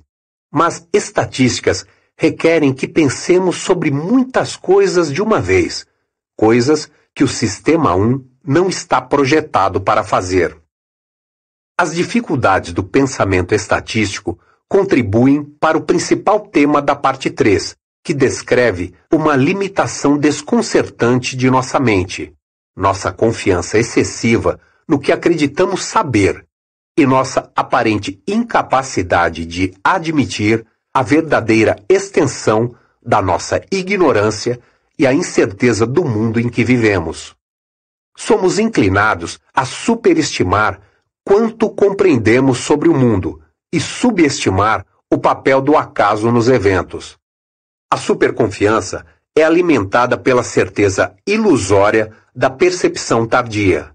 Mas estatísticas requerem que pensemos sobre muitas coisas de uma vez, coisas que o sistema 1 não está projetado para fazer. As dificuldades do pensamento estatístico contribuem para o principal tema da parte 3, que descreve uma limitação desconcertante de nossa mente, nossa confiança excessiva no que acreditamos saber e nossa aparente incapacidade de admitir a verdadeira extensão da nossa ignorância e a incerteza do mundo em que vivemos somos inclinados a superestimar quanto compreendemos sobre o mundo e subestimar o papel do acaso nos eventos. A superconfiança é alimentada pela certeza ilusória da percepção tardia.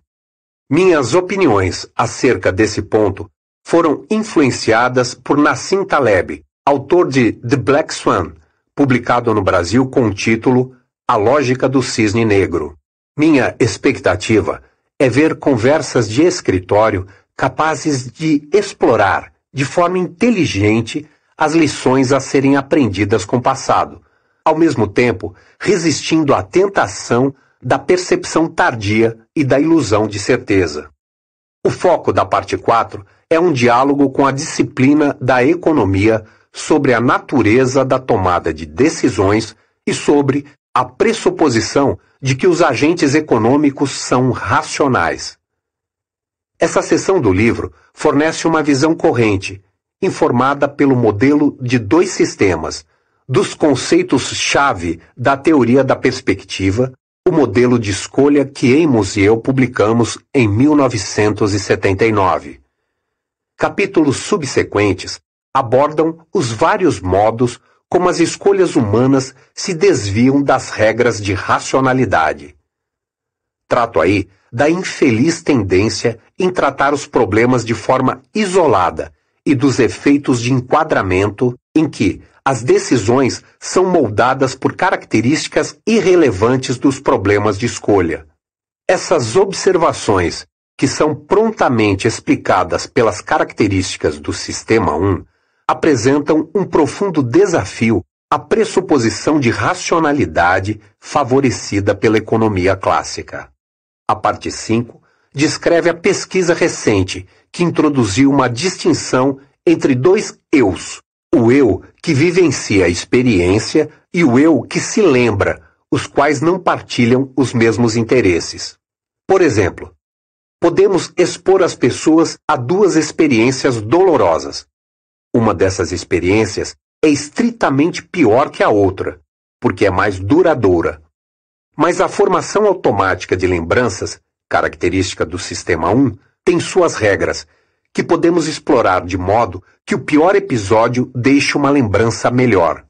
Minhas opiniões acerca desse ponto foram influenciadas por Nassim Taleb, autor de The Black Swan, publicado no Brasil com o título A Lógica do Cisne Negro. Minha expectativa é ver conversas de escritório capazes de explorar, de forma inteligente, as lições a serem aprendidas com o passado, ao mesmo tempo resistindo à tentação da percepção tardia e da ilusão de certeza. O foco da parte 4 é um diálogo com a disciplina da economia sobre a natureza da tomada de decisões e sobre a pressuposição de que os agentes econômicos são racionais. Essa seção do livro fornece uma visão corrente, informada pelo modelo de dois sistemas, dos conceitos-chave da teoria da perspectiva, o modelo de escolha que Amos e eu publicamos em 1979. Capítulos subsequentes abordam os vários modos como as escolhas humanas se desviam das regras de racionalidade. Trato aí da infeliz tendência em tratar os problemas de forma isolada e dos efeitos de enquadramento em que as decisões são moldadas por características irrelevantes dos problemas de escolha. Essas observações, que são prontamente explicadas pelas características do sistema 1, apresentam um profundo desafio à pressuposição de racionalidade favorecida pela economia clássica. A parte 5 descreve a pesquisa recente que introduziu uma distinção entre dois eus, o eu que vivencia a experiência e o eu que se lembra, os quais não partilham os mesmos interesses. Por exemplo, podemos expor as pessoas a duas experiências dolorosas, uma dessas experiências é estritamente pior que a outra, porque é mais duradoura. Mas a formação automática de lembranças, característica do sistema 1, tem suas regras, que podemos explorar de modo que o pior episódio deixe uma lembrança melhor.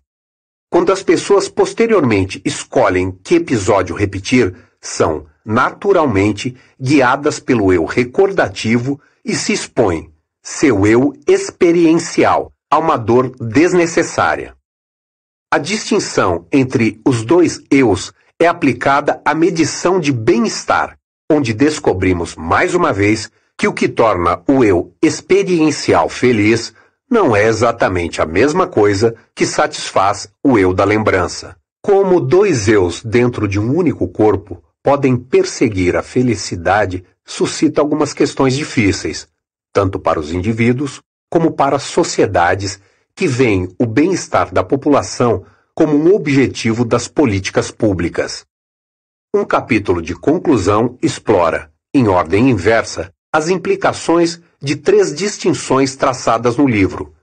Quando as pessoas posteriormente escolhem que episódio repetir, são, naturalmente, guiadas pelo eu recordativo e se expõem, seu eu experiencial a uma dor desnecessária. A distinção entre os dois eus é aplicada à medição de bem-estar, onde descobrimos mais uma vez que o que torna o eu experiencial feliz não é exatamente a mesma coisa que satisfaz o eu da lembrança. Como dois eus dentro de um único corpo podem perseguir a felicidade suscita algumas questões difíceis, tanto para os indivíduos como para as sociedades que veem o bem-estar da população como um objetivo das políticas públicas. Um capítulo de conclusão explora, em ordem inversa, as implicações de três distinções traçadas no livro.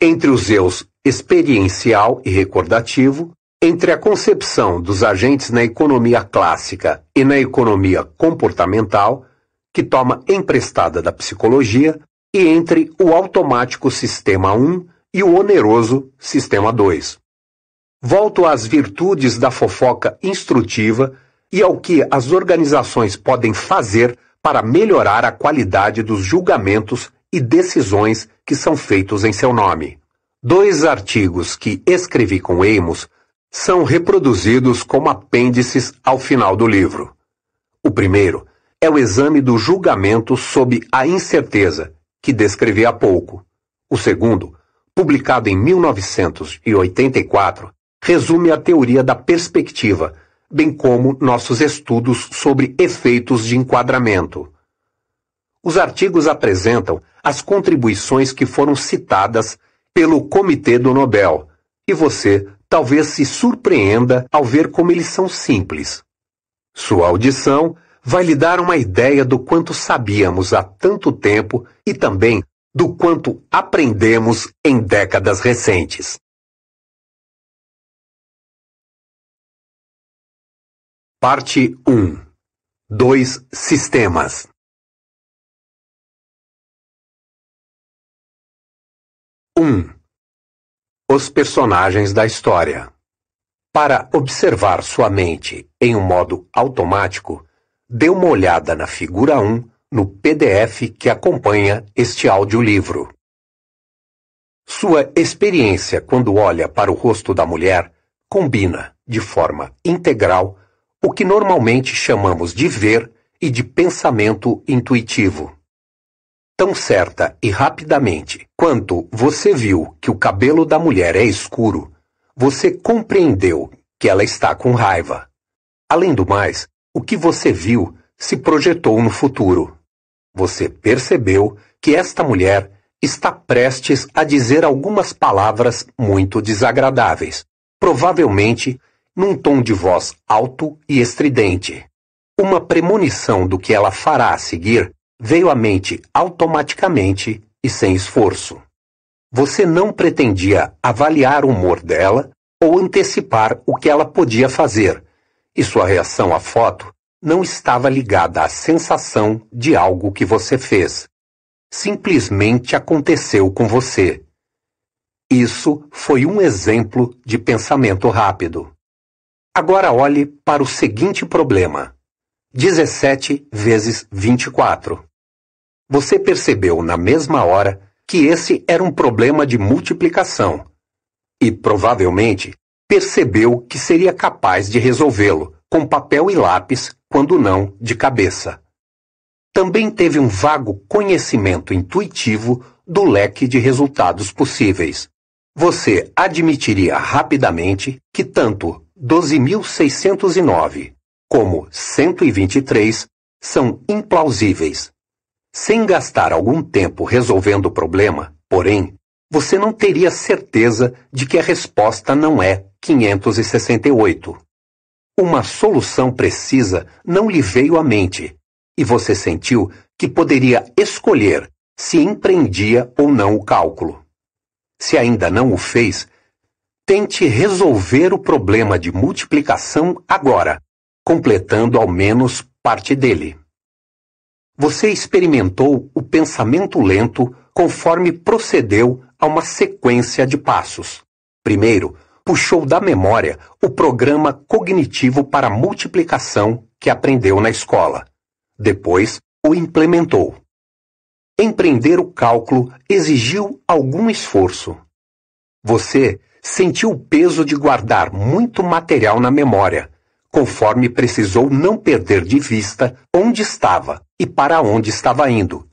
Entre os eus experiencial e recordativo, entre a concepção dos agentes na economia clássica e na economia comportamental, que toma emprestada da psicologia, e entre o automático sistema 1 e o oneroso sistema 2. Volto às virtudes da fofoca instrutiva e ao que as organizações podem fazer para melhorar a qualidade dos julgamentos e decisões que são feitos em seu nome. Dois artigos que escrevi com Amos são reproduzidos como apêndices ao final do livro. O primeiro é o exame do julgamento sob a incerteza, que descrevi há pouco. O segundo, publicado em 1984, resume a teoria da perspectiva, bem como nossos estudos sobre efeitos de enquadramento. Os artigos apresentam as contribuições que foram citadas pelo Comitê do Nobel, e você talvez se surpreenda ao ver como eles são simples. Sua audição vai lhe dar uma ideia do quanto sabíamos há tanto tempo e também do quanto aprendemos em décadas recentes. Parte 1 Dois sistemas Um, os personagens da história. Para observar sua mente em um modo automático, dê uma olhada na figura 1 no PDF que acompanha este audiolivro. Sua experiência quando olha para o rosto da mulher combina, de forma integral, o que normalmente chamamos de ver e de pensamento intuitivo. Tão certa e rapidamente quanto você viu que o cabelo da mulher é escuro, você compreendeu que ela está com raiva. Além do mais, o que você viu se projetou no futuro. Você percebeu que esta mulher está prestes a dizer algumas palavras muito desagradáveis, provavelmente num tom de voz alto e estridente. Uma premonição do que ela fará a seguir veio à mente automaticamente e sem esforço. Você não pretendia avaliar o humor dela ou antecipar o que ela podia fazer, e sua reação à foto não estava ligada à sensação de algo que você fez. Simplesmente aconteceu com você. Isso foi um exemplo de pensamento rápido. Agora olhe para o seguinte problema: 17 vezes 24. Você percebeu na mesma hora que esse era um problema de multiplicação e provavelmente percebeu que seria capaz de resolvê-lo, com papel e lápis, quando não de cabeça. Também teve um vago conhecimento intuitivo do leque de resultados possíveis. Você admitiria rapidamente que tanto 12.609 como 123 são implausíveis. Sem gastar algum tempo resolvendo o problema, porém, você não teria certeza de que a resposta não é 568. Uma solução precisa não lhe veio à mente, e você sentiu que poderia escolher se empreendia ou não o cálculo. Se ainda não o fez, tente resolver o problema de multiplicação agora, completando ao menos parte dele. Você experimentou o pensamento lento conforme procedeu a uma sequência de passos. Primeiro, puxou da memória o programa cognitivo para multiplicação que aprendeu na escola. Depois, o implementou. Empreender o cálculo exigiu algum esforço. Você sentiu o peso de guardar muito material na memória, conforme precisou não perder de vista onde estava e para onde estava indo.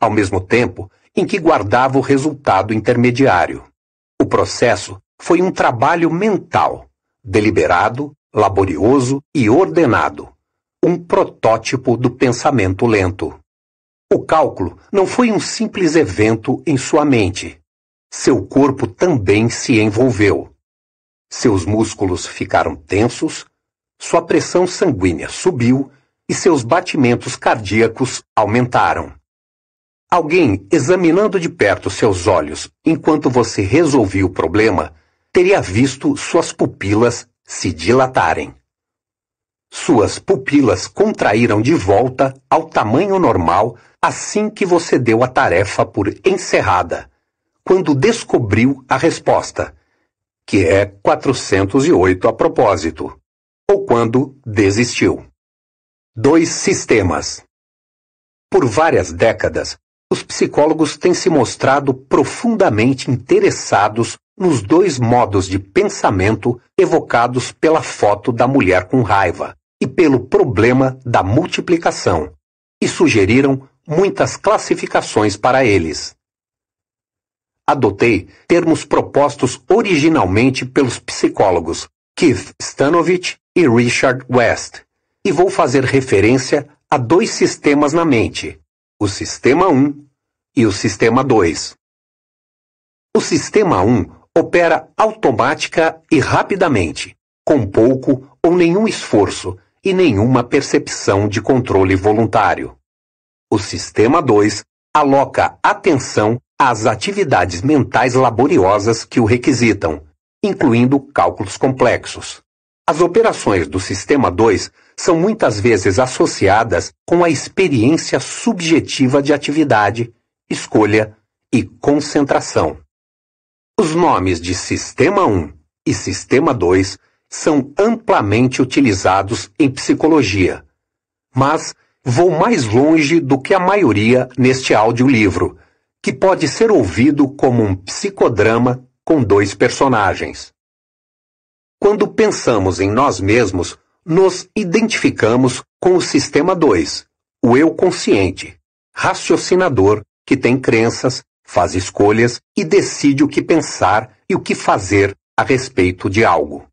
Ao mesmo tempo, em que guardava o resultado intermediário. O processo foi um trabalho mental, deliberado, laborioso e ordenado, um protótipo do pensamento lento. O cálculo não foi um simples evento em sua mente. Seu corpo também se envolveu. Seus músculos ficaram tensos, sua pressão sanguínea subiu e seus batimentos cardíacos aumentaram. Alguém examinando de perto seus olhos enquanto você resolvia o problema teria visto suas pupilas se dilatarem. Suas pupilas contraíram de volta ao tamanho normal assim que você deu a tarefa por encerrada, quando descobriu a resposta, que é 408 a propósito, ou quando desistiu. Dois sistemas. Por várias décadas, os psicólogos têm se mostrado profundamente interessados nos dois modos de pensamento evocados pela foto da mulher com raiva e pelo problema da multiplicação, e sugeriram muitas classificações para eles. Adotei termos propostos originalmente pelos psicólogos Keith Stanovich e Richard West, e vou fazer referência a dois sistemas na mente, o Sistema 1 e o Sistema 2. O Sistema 1 opera automática e rapidamente, com pouco ou nenhum esforço e nenhuma percepção de controle voluntário. O Sistema 2 aloca atenção às atividades mentais laboriosas que o requisitam, incluindo cálculos complexos. As operações do Sistema 2 são muitas vezes associadas com a experiência subjetiva de atividade, escolha e concentração. Os nomes de Sistema 1 e Sistema 2 são amplamente utilizados em psicologia, mas vou mais longe do que a maioria neste audiolivro, que pode ser ouvido como um psicodrama com dois personagens. Quando pensamos em nós mesmos, nos identificamos com o sistema 2, o eu consciente, raciocinador que tem crenças, faz escolhas e decide o que pensar e o que fazer a respeito de algo.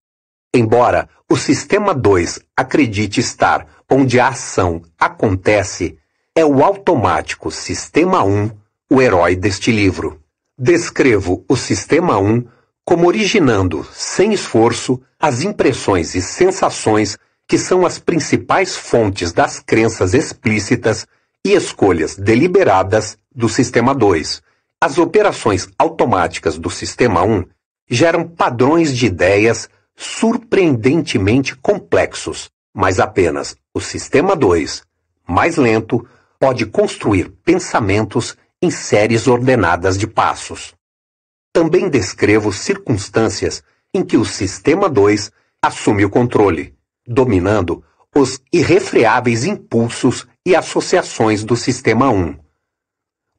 Embora o sistema 2 acredite estar onde a ação acontece, é o automático sistema 1 um, o herói deste livro. Descrevo o sistema 1 um como originando, sem esforço, as impressões e sensações que são as principais fontes das crenças explícitas e escolhas deliberadas do sistema 2. As operações automáticas do sistema 1 um geram padrões de ideias surpreendentemente complexos, mas apenas o sistema 2, mais lento, pode construir pensamentos em séries ordenadas de passos também descrevo circunstâncias em que o sistema 2 assume o controle, dominando os irrefreáveis impulsos e associações do sistema 1. Um.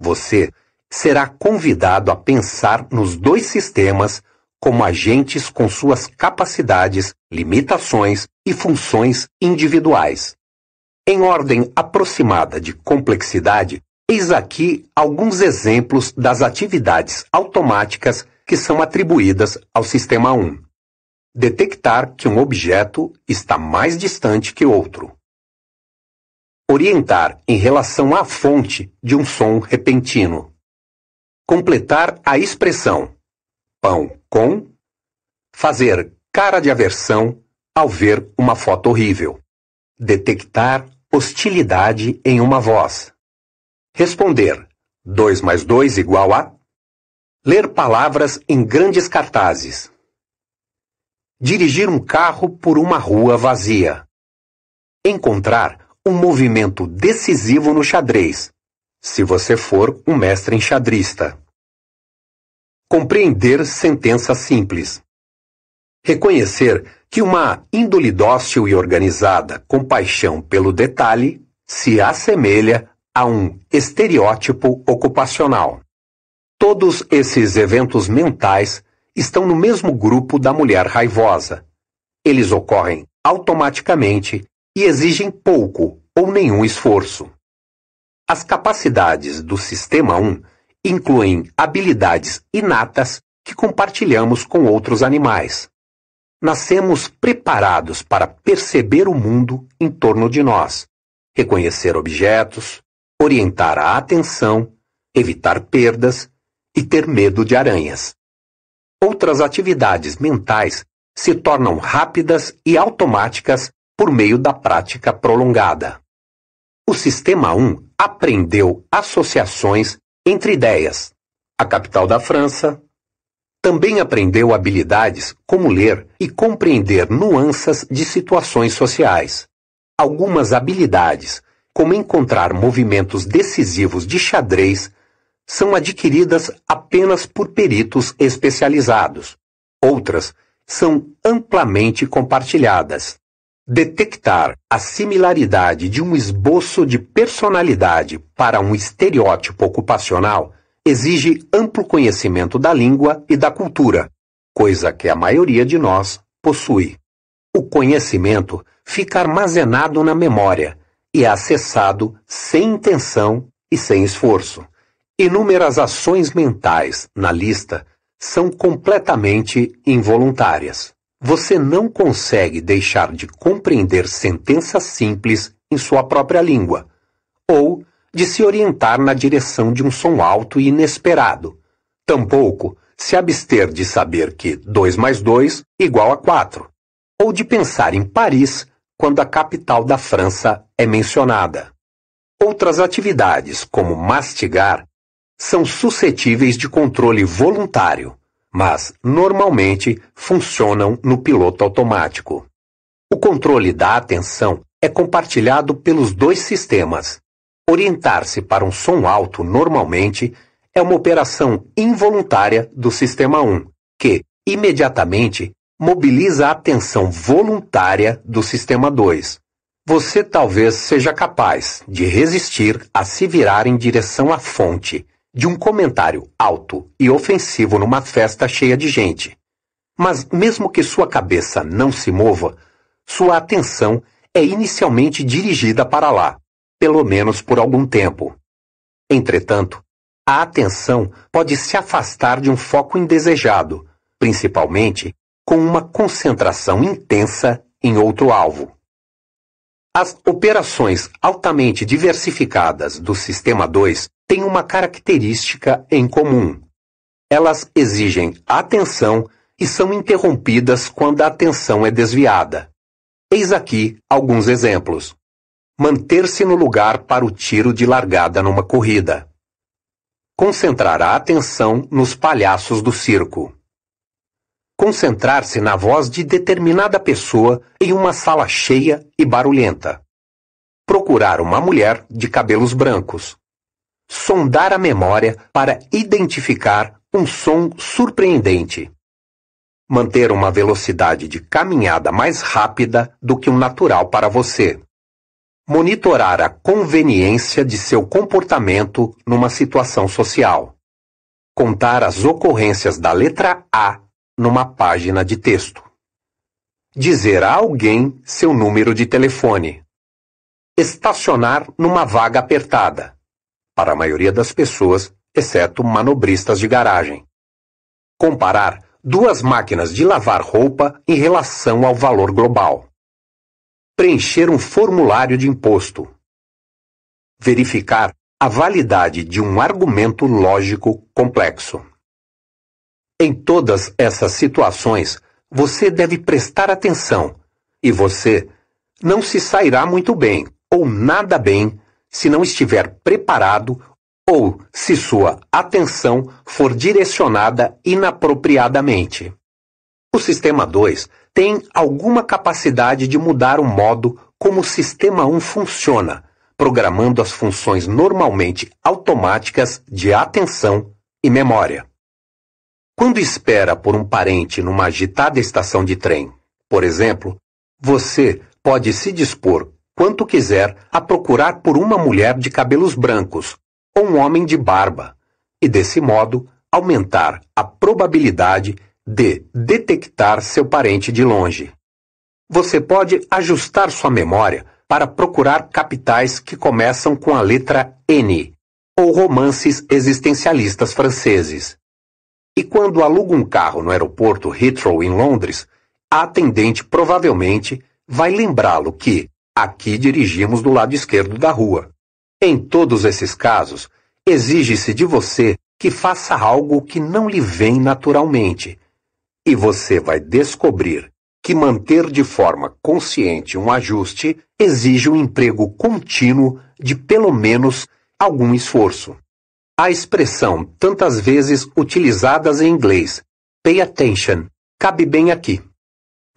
Você será convidado a pensar nos dois sistemas como agentes com suas capacidades, limitações e funções individuais. Em ordem aproximada de complexidade, Eis aqui alguns exemplos das atividades automáticas que são atribuídas ao sistema 1. Detectar que um objeto está mais distante que outro. Orientar em relação à fonte de um som repentino. Completar a expressão pão com. Fazer cara de aversão ao ver uma foto horrível. Detectar hostilidade em uma voz Responder 2 mais 2 igual a. Ler palavras em grandes cartazes. Dirigir um carro por uma rua vazia. Encontrar um movimento decisivo no xadrez, se você for um mestre enxadrista. Compreender sentenças simples. Reconhecer que uma índole dócil e organizada, com paixão pelo detalhe, se assemelha a um estereótipo ocupacional. Todos esses eventos mentais estão no mesmo grupo da mulher raivosa. Eles ocorrem automaticamente e exigem pouco ou nenhum esforço. As capacidades do Sistema 1 incluem habilidades inatas que compartilhamos com outros animais. Nascemos preparados para perceber o mundo em torno de nós, reconhecer objetos, orientar a atenção, evitar perdas e ter medo de aranhas. Outras atividades mentais se tornam rápidas e automáticas por meio da prática prolongada. O Sistema 1 aprendeu associações entre ideias. A capital da França também aprendeu habilidades como ler e compreender nuances de situações sociais. Algumas habilidades, como encontrar movimentos decisivos de xadrez são adquiridas apenas por peritos especializados. Outras são amplamente compartilhadas. Detectar a similaridade de um esboço de personalidade para um estereótipo ocupacional exige amplo conhecimento da língua e da cultura, coisa que a maioria de nós possui. O conhecimento fica armazenado na memória e acessado sem intenção e sem esforço. Inúmeras ações mentais na lista são completamente involuntárias. Você não consegue deixar de compreender sentenças simples em sua própria língua, ou de se orientar na direção de um som alto e inesperado. Tampouco se abster de saber que 2 mais 2 igual a 4, ou de pensar em Paris quando a capital da França é mencionada. Outras atividades, como mastigar, são suscetíveis de controle voluntário, mas normalmente funcionam no piloto automático. O controle da atenção é compartilhado pelos dois sistemas. Orientar-se para um som alto normalmente é uma operação involuntária do sistema 1, que imediatamente mobiliza a atenção voluntária do sistema 2. Você talvez seja capaz de resistir a se virar em direção à fonte de um comentário alto e ofensivo numa festa cheia de gente. Mas mesmo que sua cabeça não se mova, sua atenção é inicialmente dirigida para lá, pelo menos por algum tempo. Entretanto, a atenção pode se afastar de um foco indesejado, principalmente com uma concentração intensa em outro alvo. As operações altamente diversificadas do Sistema 2 têm uma característica em comum. Elas exigem atenção e são interrompidas quando a atenção é desviada. Eis aqui alguns exemplos. Manter-se no lugar para o tiro de largada numa corrida. Concentrar a atenção nos palhaços do circo concentrar-se na voz de determinada pessoa em uma sala cheia e barulhenta. Procurar uma mulher de cabelos brancos. Sondar a memória para identificar um som surpreendente. Manter uma velocidade de caminhada mais rápida do que o um natural para você. Monitorar a conveniência de seu comportamento numa situação social. Contar as ocorrências da letra A numa página de texto. Dizer a alguém seu número de telefone. Estacionar numa vaga apertada. Para a maioria das pessoas, exceto manobristas de garagem. Comparar duas máquinas de lavar roupa em relação ao valor global. Preencher um formulário de imposto. Verificar a validade de um argumento lógico complexo. Em todas essas situações, você deve prestar atenção e você não se sairá muito bem ou nada bem se não estiver preparado ou se sua atenção for direcionada inapropriadamente. O sistema 2 tem alguma capacidade de mudar o modo como o sistema 1 um funciona, programando as funções normalmente automáticas de atenção e memória. Quando espera por um parente numa agitada estação de trem, por exemplo, você pode se dispor, quanto quiser, a procurar por uma mulher de cabelos brancos ou um homem de barba, e desse modo aumentar a probabilidade de detectar seu parente de longe. Você pode ajustar sua memória para procurar capitais que começam com a letra N ou romances existencialistas franceses. E quando aluga um carro no aeroporto Heathrow, em Londres, a atendente provavelmente vai lembrá-lo que aqui dirigimos do lado esquerdo da rua. Em todos esses casos, exige-se de você que faça algo que não lhe vem naturalmente. E você vai descobrir que manter de forma consciente um ajuste exige um emprego contínuo de pelo menos algum esforço. A expressão tantas vezes utilizadas em inglês, pay attention, cabe bem aqui.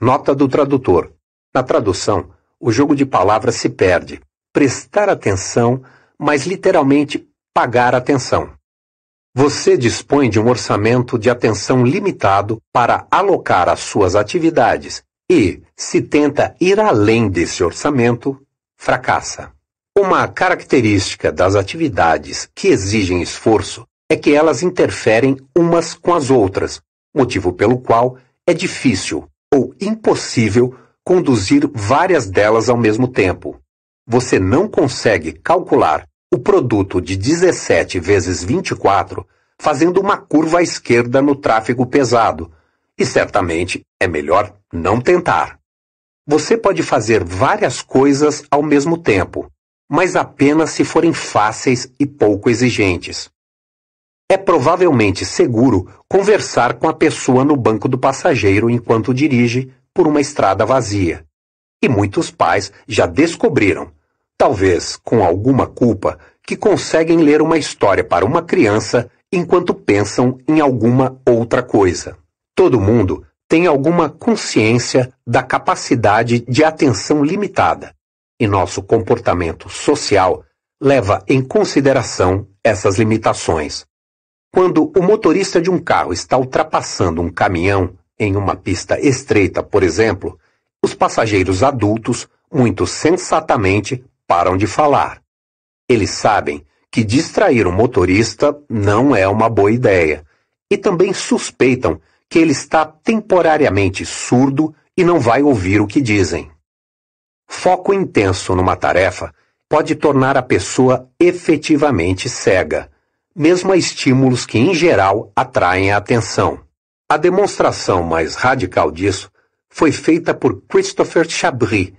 Nota do tradutor. Na tradução, o jogo de palavras se perde. Prestar atenção, mas literalmente pagar atenção. Você dispõe de um orçamento de atenção limitado para alocar as suas atividades e, se tenta ir além desse orçamento, fracassa. Uma característica das atividades que exigem esforço é que elas interferem umas com as outras, motivo pelo qual é difícil ou impossível conduzir várias delas ao mesmo tempo. Você não consegue calcular o produto de 17 vezes 24 fazendo uma curva à esquerda no tráfego pesado, e certamente é melhor não tentar. Você pode fazer várias coisas ao mesmo tempo, mas apenas se forem fáceis e pouco exigentes. É provavelmente seguro conversar com a pessoa no banco do passageiro enquanto dirige por uma estrada vazia. E muitos pais já descobriram, talvez com alguma culpa, que conseguem ler uma história para uma criança enquanto pensam em alguma outra coisa. Todo mundo tem alguma consciência da capacidade de atenção limitada e nosso comportamento social leva em consideração essas limitações. Quando o motorista de um carro está ultrapassando um caminhão em uma pista estreita, por exemplo, os passageiros adultos, muito sensatamente, param de falar. Eles sabem que distrair o motorista não é uma boa ideia e também suspeitam que ele está temporariamente surdo e não vai ouvir o que dizem. Foco intenso numa tarefa pode tornar a pessoa efetivamente cega, mesmo a estímulos que, em geral, atraem a atenção. A demonstração mais radical disso foi feita por Christopher Chabri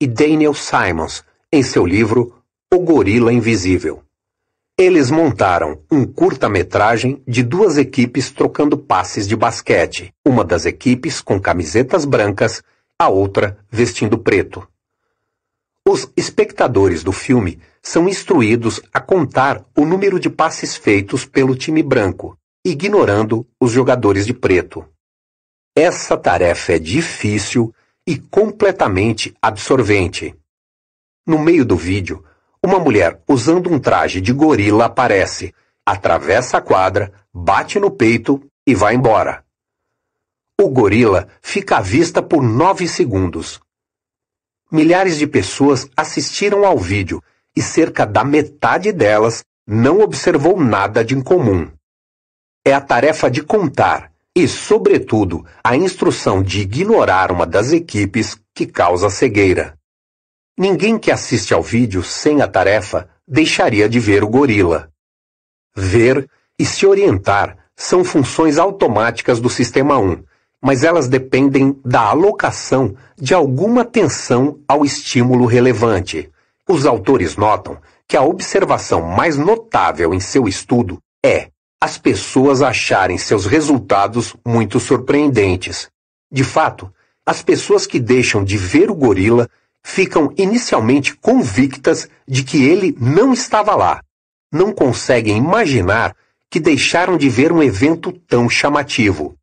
e Daniel Simons em seu livro O Gorila Invisível. Eles montaram um curta-metragem de duas equipes trocando passes de basquete, uma das equipes com camisetas brancas, a outra vestindo preto. Os espectadores do filme são instruídos a contar o número de passes feitos pelo time branco, ignorando os jogadores de preto. Essa tarefa é difícil e completamente absorvente. No meio do vídeo, uma mulher usando um traje de gorila aparece, atravessa a quadra, bate no peito e vai embora. O gorila fica à vista por nove segundos, milhares de pessoas assistiram ao vídeo e cerca da metade delas não observou nada de incomum. É a tarefa de contar e, sobretudo, a instrução de ignorar uma das equipes que causa cegueira. Ninguém que assiste ao vídeo sem a tarefa deixaria de ver o gorila. Ver e se orientar são funções automáticas do sistema 1 mas elas dependem da alocação de alguma atenção ao estímulo relevante. Os autores notam que a observação mais notável em seu estudo é as pessoas acharem seus resultados muito surpreendentes. De fato, as pessoas que deixam de ver o gorila ficam inicialmente convictas de que ele não estava lá. Não conseguem imaginar que deixaram de ver um evento tão chamativo.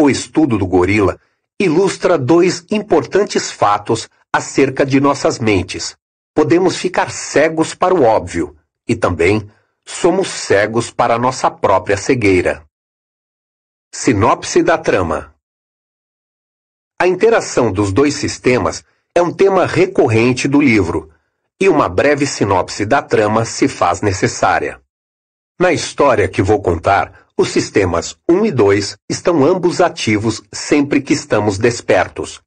O estudo do gorila ilustra dois importantes fatos acerca de nossas mentes. Podemos ficar cegos para o óbvio e também somos cegos para nossa própria cegueira. Sinopse da trama: A interação dos dois sistemas é um tema recorrente do livro, e uma breve sinopse da trama se faz necessária. Na história que vou contar, os sistemas 1 e 2 estão ambos ativos sempre que estamos despertos.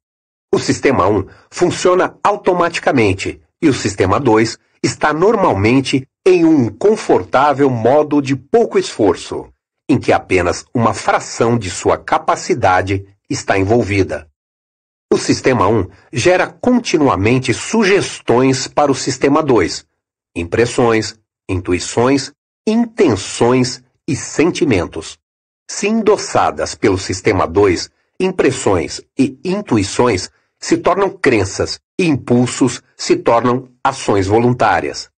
O sistema 1 funciona automaticamente e o sistema 2 está normalmente em um confortável modo de pouco esforço, em que apenas uma fração de sua capacidade está envolvida. O sistema 1 gera continuamente sugestões para o sistema 2, impressões, intuições, intenções e sentimentos. Se endossadas pelo sistema 2, impressões e intuições se tornam crenças e impulsos se tornam ações voluntárias.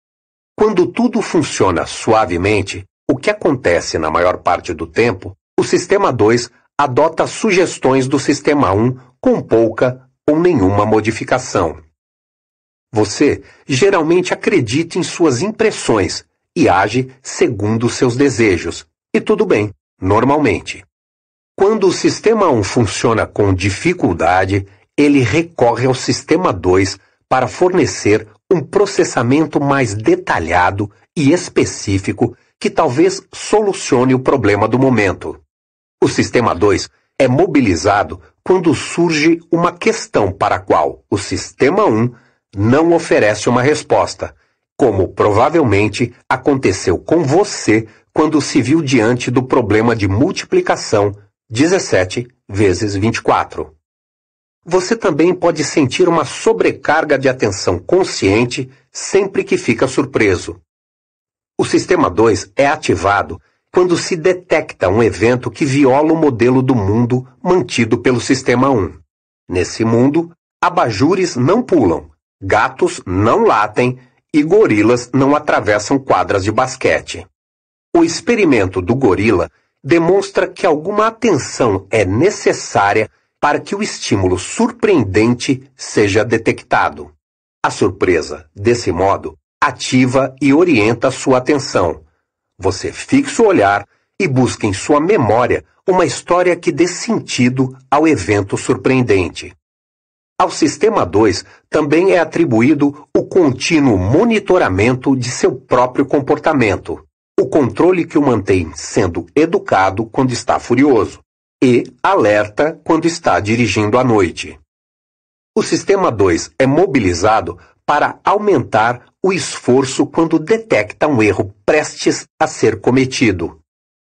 Quando tudo funciona suavemente, o que acontece na maior parte do tempo, o sistema 2 adota sugestões do sistema 1 com pouca ou nenhuma modificação. Você geralmente acredita em suas impressões e age segundo seus desejos, e tudo bem, normalmente. Quando o sistema 1 funciona com dificuldade, ele recorre ao sistema 2 para fornecer um processamento mais detalhado e específico que talvez solucione o problema do momento. O sistema 2 é mobilizado quando surge uma questão para a qual o sistema 1 não oferece uma resposta como provavelmente aconteceu com você quando se viu diante do problema de multiplicação 17 vezes 24. Você também pode sentir uma sobrecarga de atenção consciente sempre que fica surpreso. O sistema 2 é ativado quando se detecta um evento que viola o modelo do mundo mantido pelo sistema 1. Nesse mundo, abajures não pulam, gatos não latem e gorilas não atravessam quadras de basquete. O experimento do gorila demonstra que alguma atenção é necessária para que o estímulo surpreendente seja detectado. A surpresa, desse modo, ativa e orienta sua atenção. Você fixa o olhar e busca em sua memória uma história que dê sentido ao evento surpreendente. Ao sistema 2 também é atribuído o contínuo monitoramento de seu próprio comportamento, o controle que o mantém sendo educado quando está furioso e alerta quando está dirigindo à noite. O sistema 2 é mobilizado para aumentar o esforço quando detecta um erro prestes a ser cometido.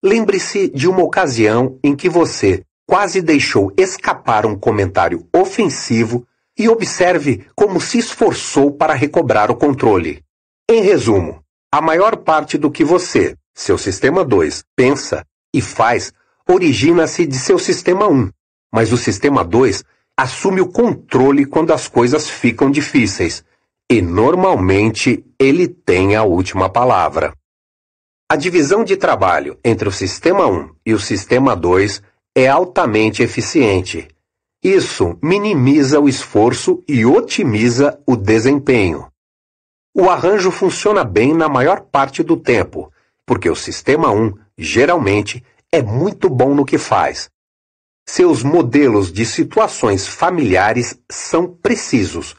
Lembre-se de uma ocasião em que você quase deixou escapar um comentário ofensivo e observe como se esforçou para recobrar o controle. Em resumo, a maior parte do que você, seu sistema 2, pensa e faz origina-se de seu sistema 1, um, mas o sistema 2 assume o controle quando as coisas ficam difíceis, e normalmente ele tem a última palavra. A divisão de trabalho entre o sistema 1 um e o sistema 2 é altamente eficiente. Isso minimiza o esforço e otimiza o desempenho. O arranjo funciona bem na maior parte do tempo, porque o sistema 1, geralmente, é muito bom no que faz. Seus modelos de situações familiares são precisos.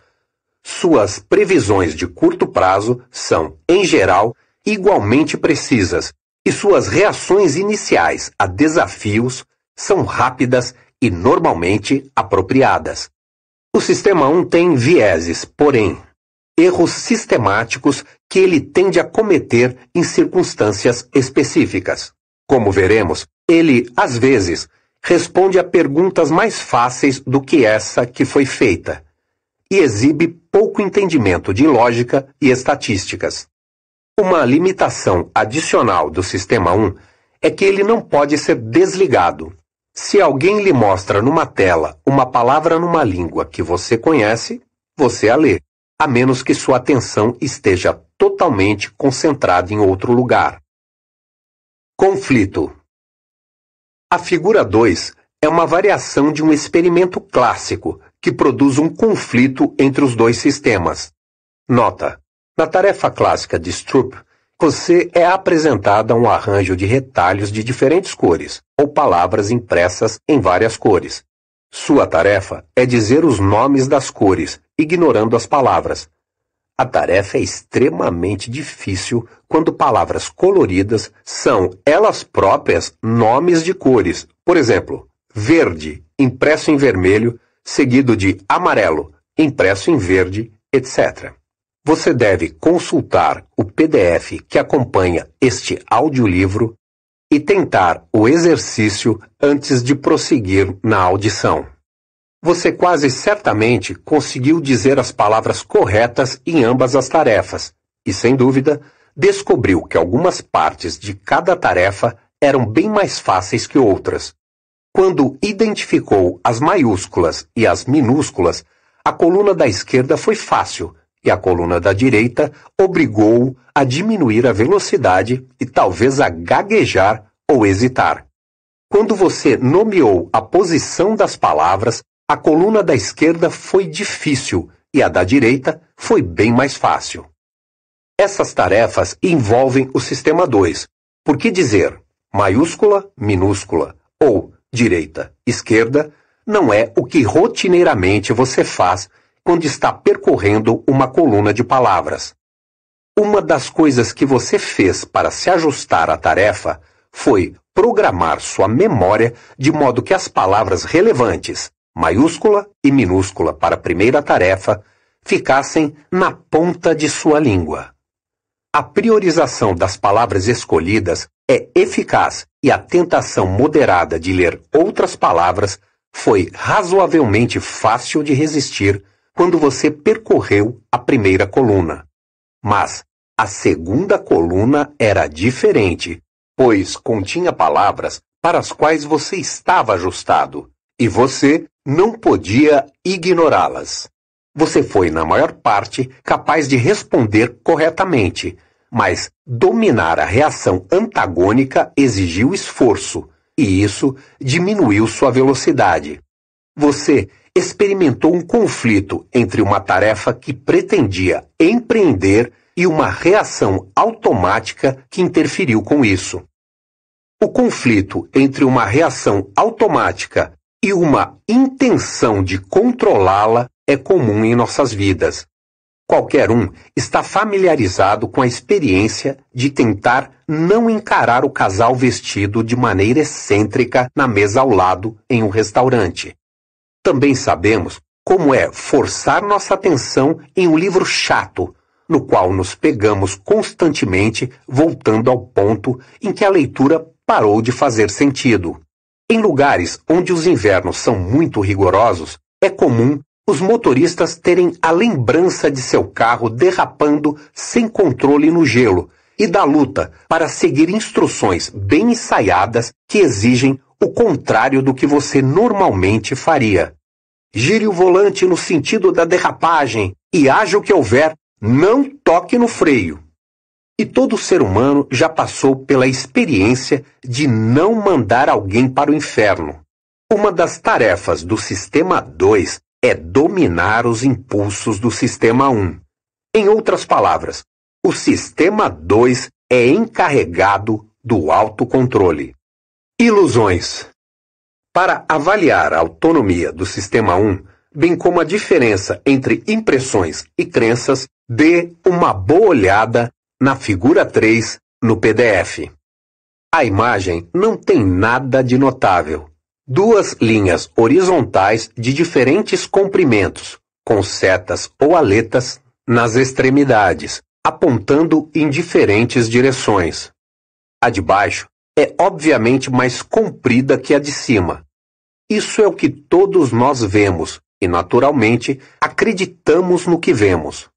Suas previsões de curto prazo são, em geral, igualmente precisas, e suas reações iniciais a desafios são rápidas e normalmente apropriadas. O sistema 1 tem vieses, porém, erros sistemáticos que ele tende a cometer em circunstâncias específicas. Como veremos, ele, às vezes, responde a perguntas mais fáceis do que essa que foi feita e exibe pouco entendimento de lógica e estatísticas. Uma limitação adicional do sistema 1 é que ele não pode ser desligado, se alguém lhe mostra numa tela uma palavra numa língua que você conhece, você a lê, a menos que sua atenção esteja totalmente concentrada em outro lugar. Conflito A figura 2 é uma variação de um experimento clássico que produz um conflito entre os dois sistemas. Nota: na tarefa clássica de Stroop, você é apresentada um arranjo de retalhos de diferentes cores, ou palavras impressas em várias cores. Sua tarefa é dizer os nomes das cores, ignorando as palavras. A tarefa é extremamente difícil quando palavras coloridas são elas próprias nomes de cores. Por exemplo, verde, impresso em vermelho, seguido de amarelo, impresso em verde, etc. Você deve consultar o PDF que acompanha este audiolivro e tentar o exercício antes de prosseguir na audição. Você quase certamente conseguiu dizer as palavras corretas em ambas as tarefas e, sem dúvida, descobriu que algumas partes de cada tarefa eram bem mais fáceis que outras. Quando identificou as maiúsculas e as minúsculas, a coluna da esquerda foi fácil e a coluna da direita obrigou-o a diminuir a velocidade e talvez a gaguejar ou hesitar. Quando você nomeou a posição das palavras, a coluna da esquerda foi difícil e a da direita foi bem mais fácil. Essas tarefas envolvem o sistema 2, porque dizer maiúscula, minúscula ou direita, esquerda não é o que rotineiramente você faz quando está percorrendo uma coluna de palavras. Uma das coisas que você fez para se ajustar à tarefa foi programar sua memória de modo que as palavras relevantes, maiúscula e minúscula para a primeira tarefa, ficassem na ponta de sua língua. A priorização das palavras escolhidas é eficaz e a tentação moderada de ler outras palavras foi razoavelmente fácil de resistir quando você percorreu a primeira coluna. Mas a segunda coluna era diferente, pois continha palavras para as quais você estava ajustado e você não podia ignorá-las. Você foi, na maior parte, capaz de responder corretamente, mas dominar a reação antagônica exigiu esforço, e isso diminuiu sua velocidade. Você experimentou um conflito entre uma tarefa que pretendia empreender e uma reação automática que interferiu com isso. O conflito entre uma reação automática e uma intenção de controlá-la é comum em nossas vidas. Qualquer um está familiarizado com a experiência de tentar não encarar o casal vestido de maneira excêntrica na mesa ao lado em um restaurante. Também sabemos como é forçar nossa atenção em um livro chato, no qual nos pegamos constantemente voltando ao ponto em que a leitura parou de fazer sentido. Em lugares onde os invernos são muito rigorosos, é comum os motoristas terem a lembrança de seu carro derrapando sem controle no gelo e da luta para seguir instruções bem ensaiadas que exigem o contrário do que você normalmente faria. Gire o volante no sentido da derrapagem e, haja o que houver, não toque no freio. E todo ser humano já passou pela experiência de não mandar alguém para o inferno. Uma das tarefas do sistema 2 é dominar os impulsos do sistema 1. Em outras palavras, o sistema 2 é encarregado do autocontrole. Ilusões. Para avaliar a autonomia do sistema 1, bem como a diferença entre impressões e crenças, dê uma boa olhada na figura 3 no PDF. A imagem não tem nada de notável. Duas linhas horizontais de diferentes comprimentos, com setas ou aletas nas extremidades, apontando em diferentes direções. A de baixo é obviamente mais comprida que a de cima. Isso é o que todos nós vemos e, naturalmente, acreditamos no que vemos.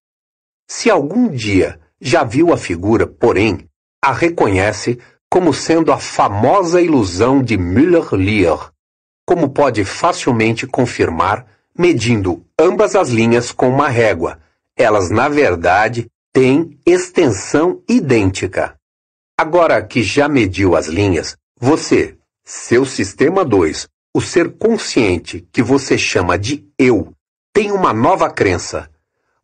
Se algum dia já viu a figura, porém, a reconhece como sendo a famosa ilusão de müller lier como pode facilmente confirmar medindo ambas as linhas com uma régua. Elas, na verdade, têm extensão idêntica. Agora que já mediu as linhas, você, seu sistema 2, o ser consciente que você chama de eu, tem uma nova crença.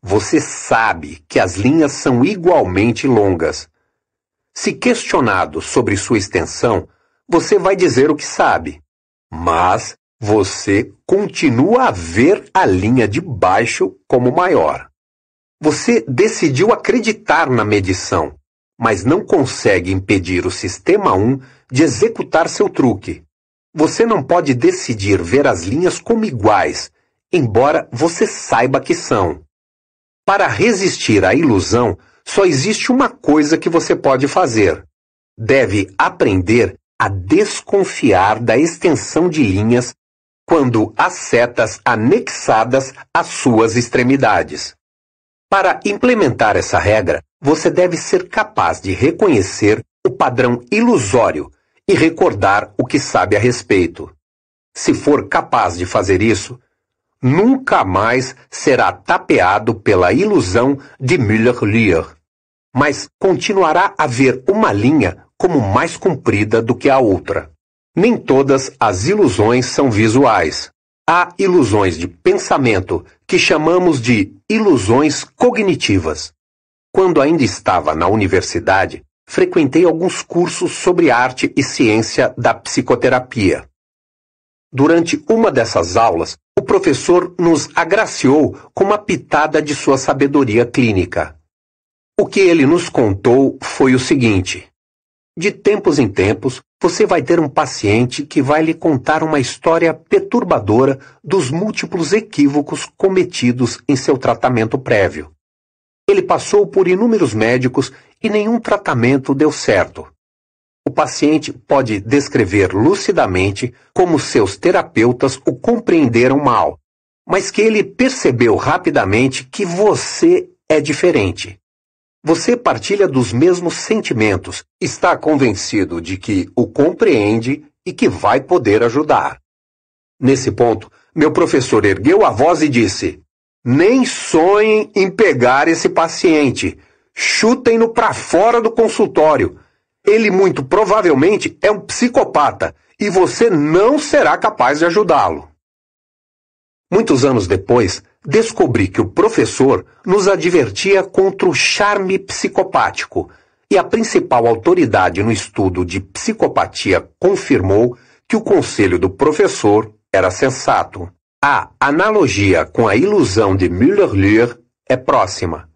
Você sabe que as linhas são igualmente longas. Se questionado sobre sua extensão, você vai dizer o que sabe, mas você continua a ver a linha de baixo como maior. Você decidiu acreditar na medição, mas não consegue impedir o sistema 1 de executar seu truque. Você não pode decidir ver as linhas como iguais, embora você saiba que são. Para resistir à ilusão, só existe uma coisa que você pode fazer. Deve aprender a desconfiar da extensão de linhas quando as setas anexadas às suas extremidades. Para implementar essa regra, você deve ser capaz de reconhecer o padrão ilusório e recordar o que sabe a respeito. Se for capaz de fazer isso, nunca mais será tapeado pela ilusão de Müller-Lier, mas continuará a ver uma linha como mais comprida do que a outra. Nem todas as ilusões são visuais. Há ilusões de pensamento que chamamos de ilusões cognitivas. Quando ainda estava na universidade, frequentei alguns cursos sobre arte e ciência da psicoterapia. Durante uma dessas aulas, o professor nos agraciou com uma pitada de sua sabedoria clínica. O que ele nos contou foi o seguinte: de tempos em tempos, você vai ter um paciente que vai lhe contar uma história perturbadora dos múltiplos equívocos cometidos em seu tratamento prévio. Ele passou por inúmeros médicos e nenhum tratamento deu certo. O paciente pode descrever lucidamente como seus terapeutas o compreenderam mal, mas que ele percebeu rapidamente que você é diferente. Você partilha dos mesmos sentimentos, está convencido de que o compreende e que vai poder ajudar. Nesse ponto, meu professor ergueu a voz e disse: nem sonhem em pegar esse paciente. Chutem-no para fora do consultório. Ele muito provavelmente é um psicopata e você não será capaz de ajudá-lo. Muitos anos depois, descobri que o professor nos advertia contra o charme psicopático e a principal autoridade no estudo de psicopatia confirmou que o conselho do professor era sensato. A analogia com a ilusão de Müller-Lur é próxima.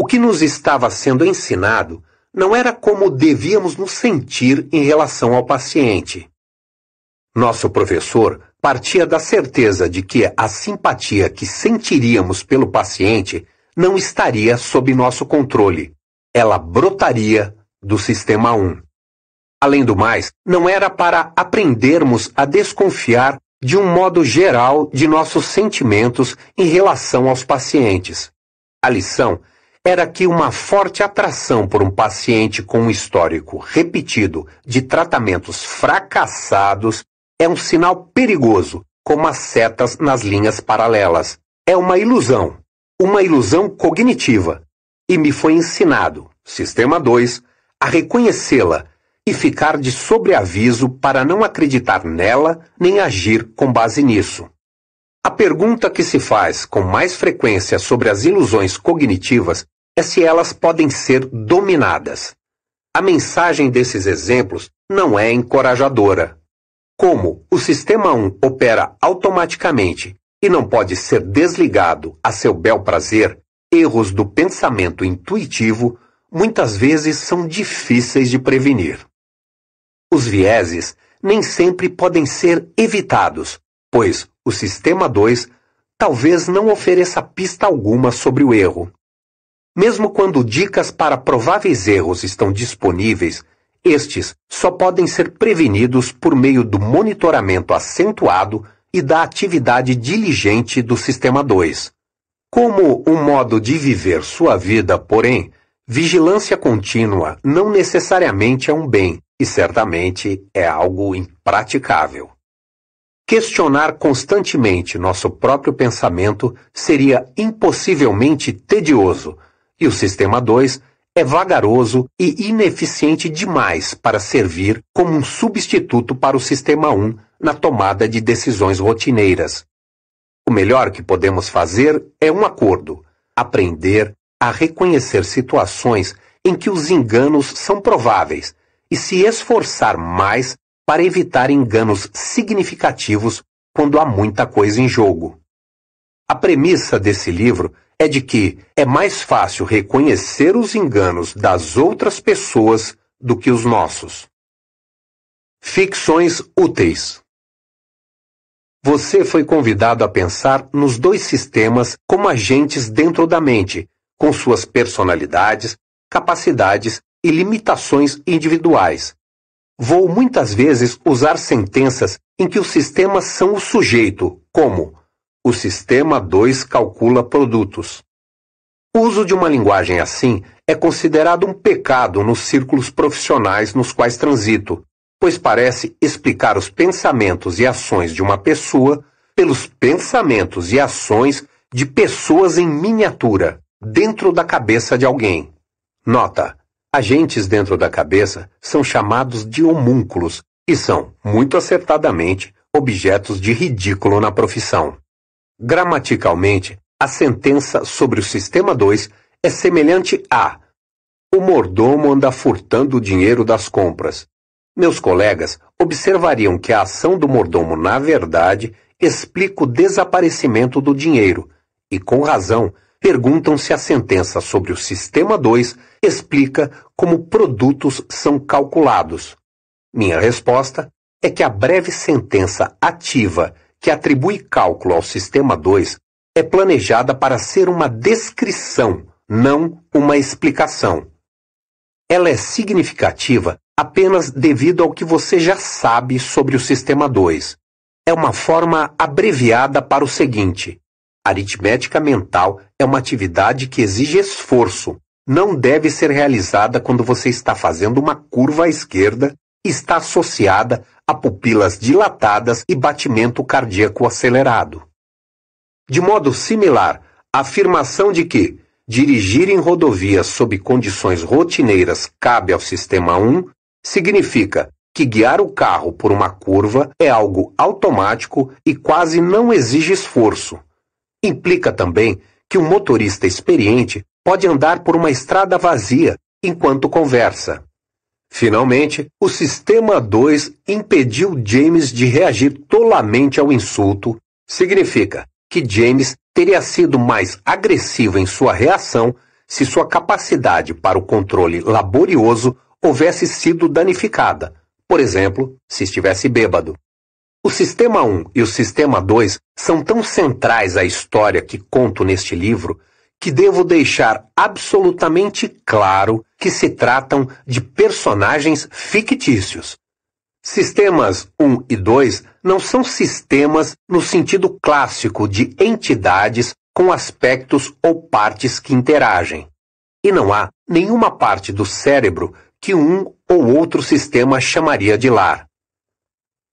O que nos estava sendo ensinado não era como devíamos nos sentir em relação ao paciente. Nosso professor partia da certeza de que a simpatia que sentiríamos pelo paciente não estaria sob nosso controle. Ela brotaria do sistema 1. Além do mais, não era para aprendermos a desconfiar de um modo geral de nossos sentimentos em relação aos pacientes. A lição era que uma forte atração por um paciente com um histórico repetido de tratamentos fracassados é um sinal perigoso, como as setas nas linhas paralelas. É uma ilusão, uma ilusão cognitiva, e me foi ensinado, sistema 2, a reconhecê-la e ficar de sobreaviso para não acreditar nela nem agir com base nisso. A pergunta que se faz com mais frequência sobre as ilusões cognitivas é se elas podem ser dominadas. A mensagem desses exemplos não é encorajadora. Como o sistema 1 opera automaticamente e não pode ser desligado a seu bel prazer, erros do pensamento intuitivo muitas vezes são difíceis de prevenir. Os vieses nem sempre podem ser evitados, pois o sistema 2 talvez não ofereça pista alguma sobre o erro. Mesmo quando dicas para prováveis erros estão disponíveis, estes só podem ser prevenidos por meio do monitoramento acentuado e da atividade diligente do sistema 2. Como um modo de viver sua vida, porém, vigilância contínua não necessariamente é um bem, e certamente é algo impraticável. Questionar constantemente nosso próprio pensamento seria impossivelmente tedioso, e o sistema 2 é vagaroso e ineficiente demais para servir como um substituto para o sistema 1 um na tomada de decisões rotineiras. O melhor que podemos fazer é um acordo, aprender a reconhecer situações em que os enganos são prováveis e se esforçar mais para evitar enganos significativos quando há muita coisa em jogo. A premissa desse livro é de que é mais fácil reconhecer os enganos das outras pessoas do que os nossos. Ficções úteis. Você foi convidado a pensar nos dois sistemas como agentes dentro da mente, com suas personalidades, capacidades e limitações individuais. Vou muitas vezes usar sentenças em que os sistemas são o sujeito, como o sistema 2 calcula produtos. O uso de uma linguagem assim é considerado um pecado nos círculos profissionais nos quais transito, pois parece explicar os pensamentos e ações de uma pessoa pelos pensamentos e ações de pessoas em miniatura, dentro da cabeça de alguém. Nota: Agentes dentro da cabeça são chamados de homúnculos e são, muito acertadamente, objetos de ridículo na profissão. Gramaticalmente, a sentença sobre o sistema 2 é semelhante a: O mordomo anda furtando o dinheiro das compras. Meus colegas observariam que a ação do mordomo, na verdade, explica o desaparecimento do dinheiro, e com razão perguntam se a sentença sobre o sistema 2 explica como produtos são calculados. Minha resposta é que a breve sentença ativa que atribui cálculo ao sistema 2 é planejada para ser uma descrição, não uma explicação. Ela é significativa apenas devido ao que você já sabe sobre o sistema 2. É uma forma abreviada para o seguinte: aritmética mental é uma atividade que exige esforço, não deve ser realizada quando você está fazendo uma curva à esquerda e está associada a pupilas dilatadas e batimento cardíaco acelerado. De modo similar, a afirmação de que dirigir em rodovias sob condições rotineiras cabe ao sistema 1 significa que guiar o carro por uma curva é algo automático e quase não exige esforço. Implica também que o motorista experiente pode andar por uma estrada vazia enquanto conversa. Finalmente, o Sistema 2 impediu James de reagir tolamente ao insulto. Significa que James teria sido mais agressivo em sua reação se sua capacidade para o controle laborioso houvesse sido danificada, por exemplo, se estivesse bêbado. O Sistema 1 e o Sistema 2 são tão centrais à história que conto neste livro que devo deixar absolutamente claro que se tratam de personagens fictícios. Sistemas 1 e 2 não são sistemas no sentido clássico de entidades com aspectos ou partes que interagem. E não há nenhuma parte do cérebro que um ou outro sistema chamaria de lar.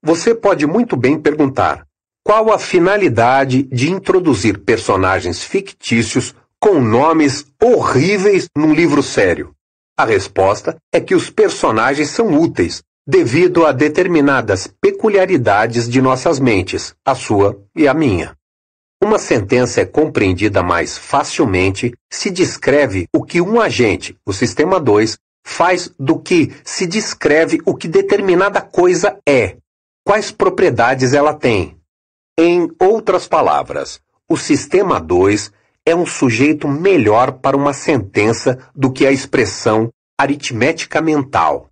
Você pode muito bem perguntar: qual a finalidade de introduzir personagens fictícios com nomes horríveis num livro sério? A resposta é que os personagens são úteis devido a determinadas peculiaridades de nossas mentes, a sua e a minha. Uma sentença é compreendida mais facilmente se descreve o que um agente, o sistema 2, faz do que se descreve o que determinada coisa é, quais propriedades ela tem. Em outras palavras, o sistema 2 é um sujeito melhor para uma sentença do que a expressão aritmética mental.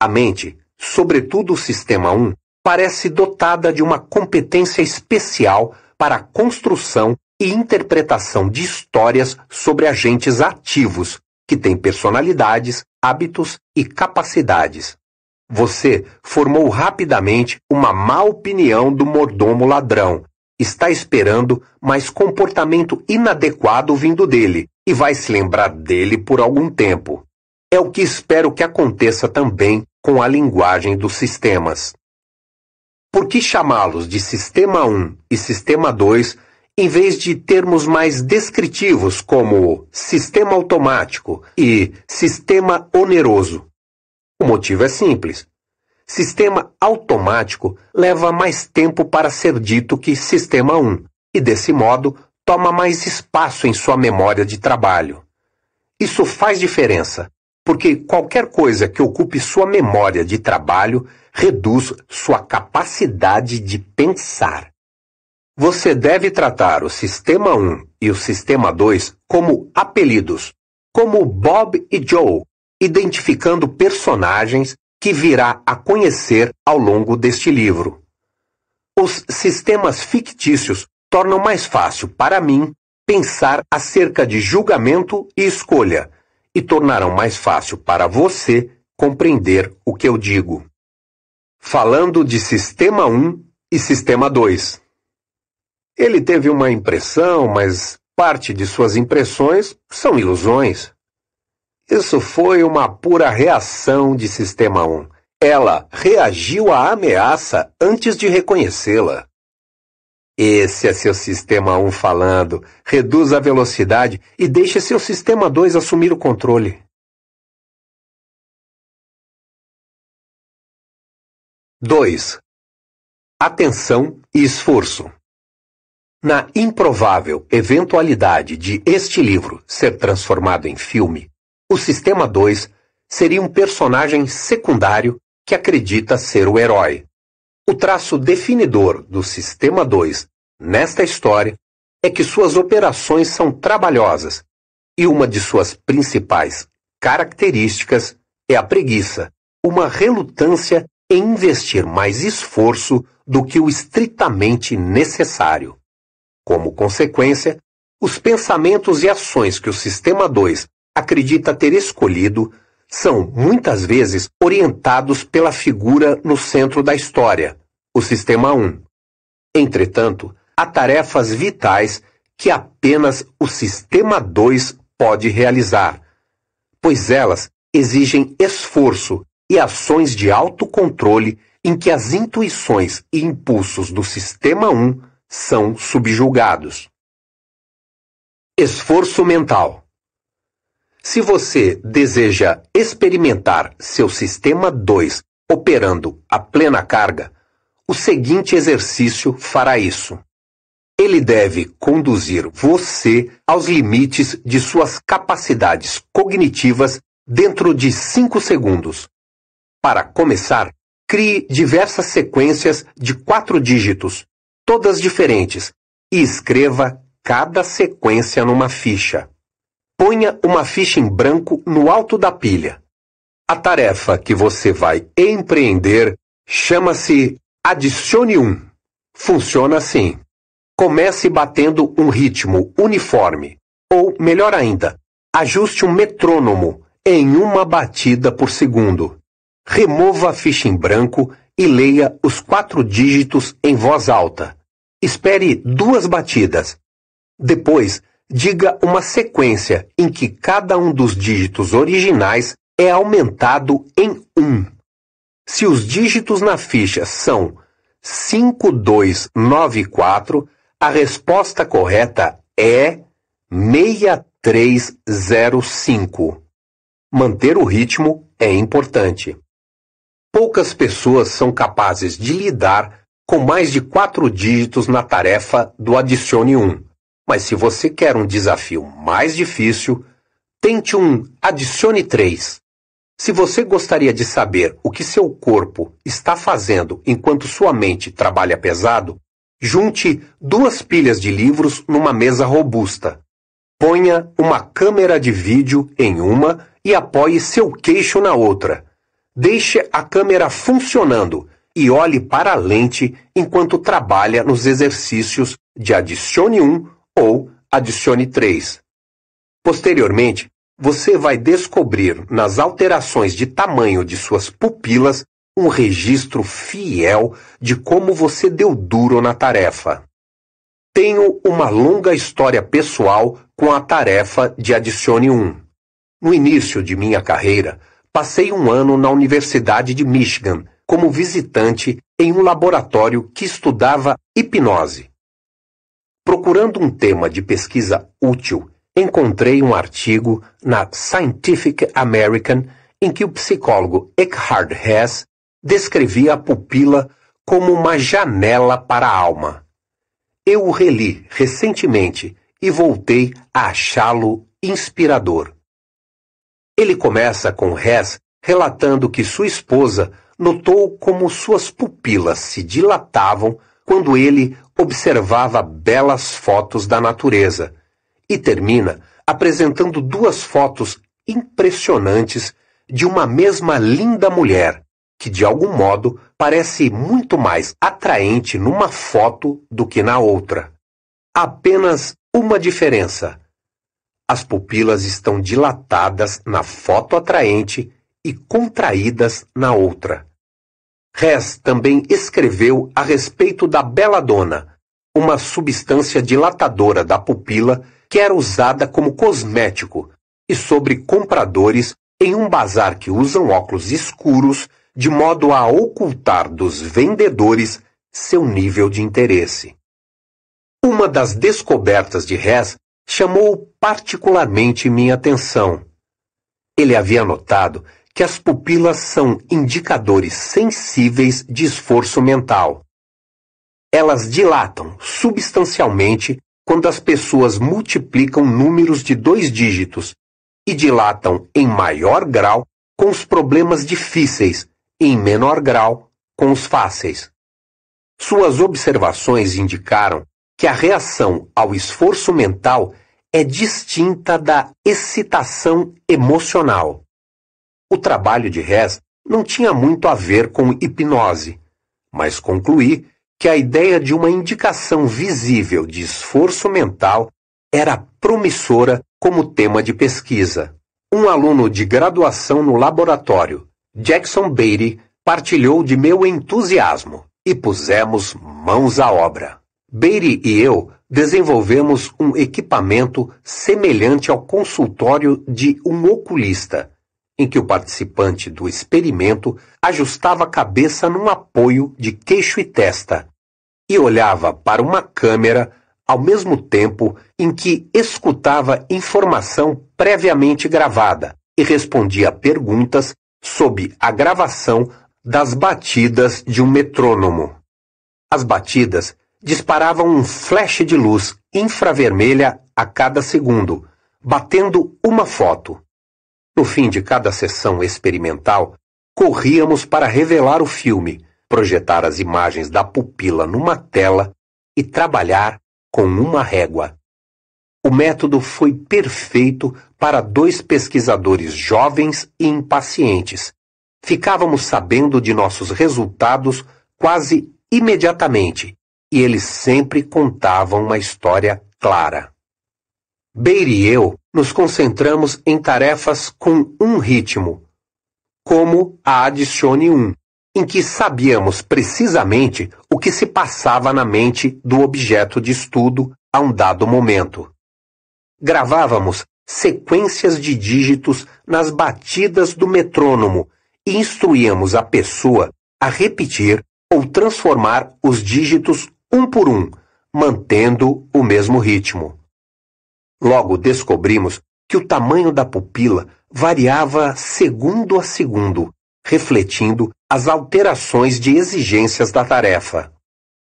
A mente, sobretudo o sistema 1, parece dotada de uma competência especial para a construção e interpretação de histórias sobre agentes ativos, que têm personalidades, hábitos e capacidades. Você formou rapidamente uma má opinião do mordomo ladrão está esperando mais comportamento inadequado vindo dele e vai se lembrar dele por algum tempo. É o que espero que aconteça também com a linguagem dos sistemas. Por que chamá-los de sistema 1 e sistema 2 em vez de termos mais descritivos como sistema automático e sistema oneroso? O motivo é simples. Sistema automático leva mais tempo para ser dito que sistema 1 e, desse modo, toma mais espaço em sua memória de trabalho. Isso faz diferença, porque qualquer coisa que ocupe sua memória de trabalho reduz sua capacidade de pensar. Você deve tratar o sistema 1 e o sistema 2 como apelidos, como Bob e Joe, identificando personagens que virá a conhecer ao longo deste livro. Os sistemas fictícios tornam mais fácil para mim pensar acerca de julgamento e escolha, e tornarão mais fácil para você compreender o que eu digo. Falando de sistema 1 e sistema 2. Ele teve uma impressão, mas parte de suas impressões são ilusões. Isso foi uma pura reação de Sistema 1. Ela reagiu à ameaça antes de reconhecê-la. Esse é seu sistema 1 falando. Reduz a velocidade e deixe seu sistema 2 assumir o controle. Dois. Atenção e esforço. Na improvável eventualidade de este livro ser transformado em filme, o sistema 2 seria um personagem secundário que acredita ser o herói. O traço definidor do sistema 2 nesta história é que suas operações são trabalhosas e uma de suas principais características é a preguiça, uma relutância em investir mais esforço do que o estritamente necessário. Como consequência, os pensamentos e ações que o sistema 2 acredita ter escolhido são, muitas vezes, orientados pela figura no centro da história, o Sistema 1. Entretanto, há tarefas vitais que apenas o Sistema 2 pode realizar, pois elas exigem esforço e ações de autocontrole em que as intuições e impulsos do Sistema 1 são subjulgados. Esforço mental. Se você deseja experimentar seu sistema 2 operando a plena carga, o seguinte exercício fará isso. Ele deve conduzir você aos limites de suas capacidades cognitivas dentro de 5 segundos. Para começar, crie diversas sequências de quatro dígitos, todas diferentes, e escreva cada sequência numa ficha. Ponha uma ficha em branco no alto da pilha. A tarefa que você vai empreender chama-se Adicione 1. Funciona assim. Comece batendo um ritmo uniforme, ou melhor ainda, ajuste um metrônomo em uma batida por segundo. Remova a ficha em branco e leia os quatro dígitos em voz alta. Espere duas batidas. Depois, diga uma sequência em que cada um dos dígitos originais é aumentado em 1. Se os dígitos na ficha são 5294, a resposta correta é 6305. Manter o ritmo é importante. Poucas pessoas são capazes de lidar com mais de quatro dígitos na tarefa do adicione 1. Mas se você quer um desafio mais difícil, tente um Adicione 3. Se você gostaria de saber o que seu corpo está fazendo enquanto sua mente trabalha pesado, junte duas pilhas de livros numa mesa robusta. Ponha uma câmera de vídeo em uma e apoie seu queixo na outra. Deixe a câmera funcionando e olhe para a lente enquanto trabalha nos exercícios de Adicione 1 ou adicione 3. Posteriormente, você vai descobrir nas alterações de tamanho de suas pupilas um registro fiel de como você deu duro na tarefa. Tenho uma longa história pessoal com a tarefa de Adicione 1. No início de minha carreira, passei um ano na Universidade de Michigan como visitante em um laboratório que estudava hipnose. Procurando um tema de pesquisa útil, encontrei um artigo na Scientific American em que o psicólogo Eckhard Hess descrevia a pupila como uma janela para a alma. Eu o reli recentemente e voltei a achá-lo inspirador. Ele começa com Hess relatando que sua esposa notou como suas pupilas se dilatavam quando ele observava belas fotos da natureza e termina apresentando duas fotos impressionantes de uma mesma linda mulher, que de algum modo parece muito mais atraente numa foto do que na outra. Apenas uma diferença: as pupilas estão dilatadas na foto atraente e contraídas na outra. Hess também escreveu a respeito da beladona, uma substância dilatadora da pupila que era usada como cosmético, e sobre compradores em um bazar que usam óculos escuros de modo a ocultar dos vendedores seu nível de interesse. Uma das descobertas de Hess chamou particularmente minha atenção. Ele havia notado que as pupilas são indicadores sensíveis de esforço mental. Elas dilatam substancialmente quando as pessoas multiplicam números de dois dígitos e dilatam em maior grau com os problemas difíceis e em menor grau com os fáceis. Suas observações indicaram que a reação ao esforço mental é distinta da excitação emocional. O trabalho de Hess não tinha muito a ver com hipnose, mas concluí que a ideia de uma indicação visível de esforço mental era promissora como tema de pesquisa. Um aluno de graduação no laboratório, Jackson Beatty, partilhou de meu entusiasmo e pusemos mãos à obra. Beatty e eu desenvolvemos um equipamento semelhante ao consultório de um oculista, em que o participante do experimento ajustava a cabeça num apoio de queixo e testa e olhava para uma câmera ao mesmo tempo em que escutava informação previamente gravada e respondia perguntas sob a gravação das batidas de um metrônomo. As batidas disparavam um flash de luz infravermelha a cada segundo, batendo uma foto. No fim de cada sessão experimental, corríamos para revelar o filme, projetar as imagens da pupila numa tela e trabalhar com uma régua. O método foi perfeito para dois pesquisadores jovens e impacientes. Ficávamos sabendo de nossos resultados quase imediatamente e eles sempre contavam uma história clara. Beire e eu nos concentramos em tarefas com um ritmo, como a Adicione 1, em que sabíamos precisamente o que se passava na mente do objeto de estudo a um dado momento. Gravávamos sequências de dígitos nas batidas do metrônomo e instruíamos a pessoa a repetir ou transformar os dígitos um por um, mantendo o mesmo ritmo. Logo descobrimos que o tamanho da pupila variava segundo a segundo, refletindo as alterações de exigências da tarefa.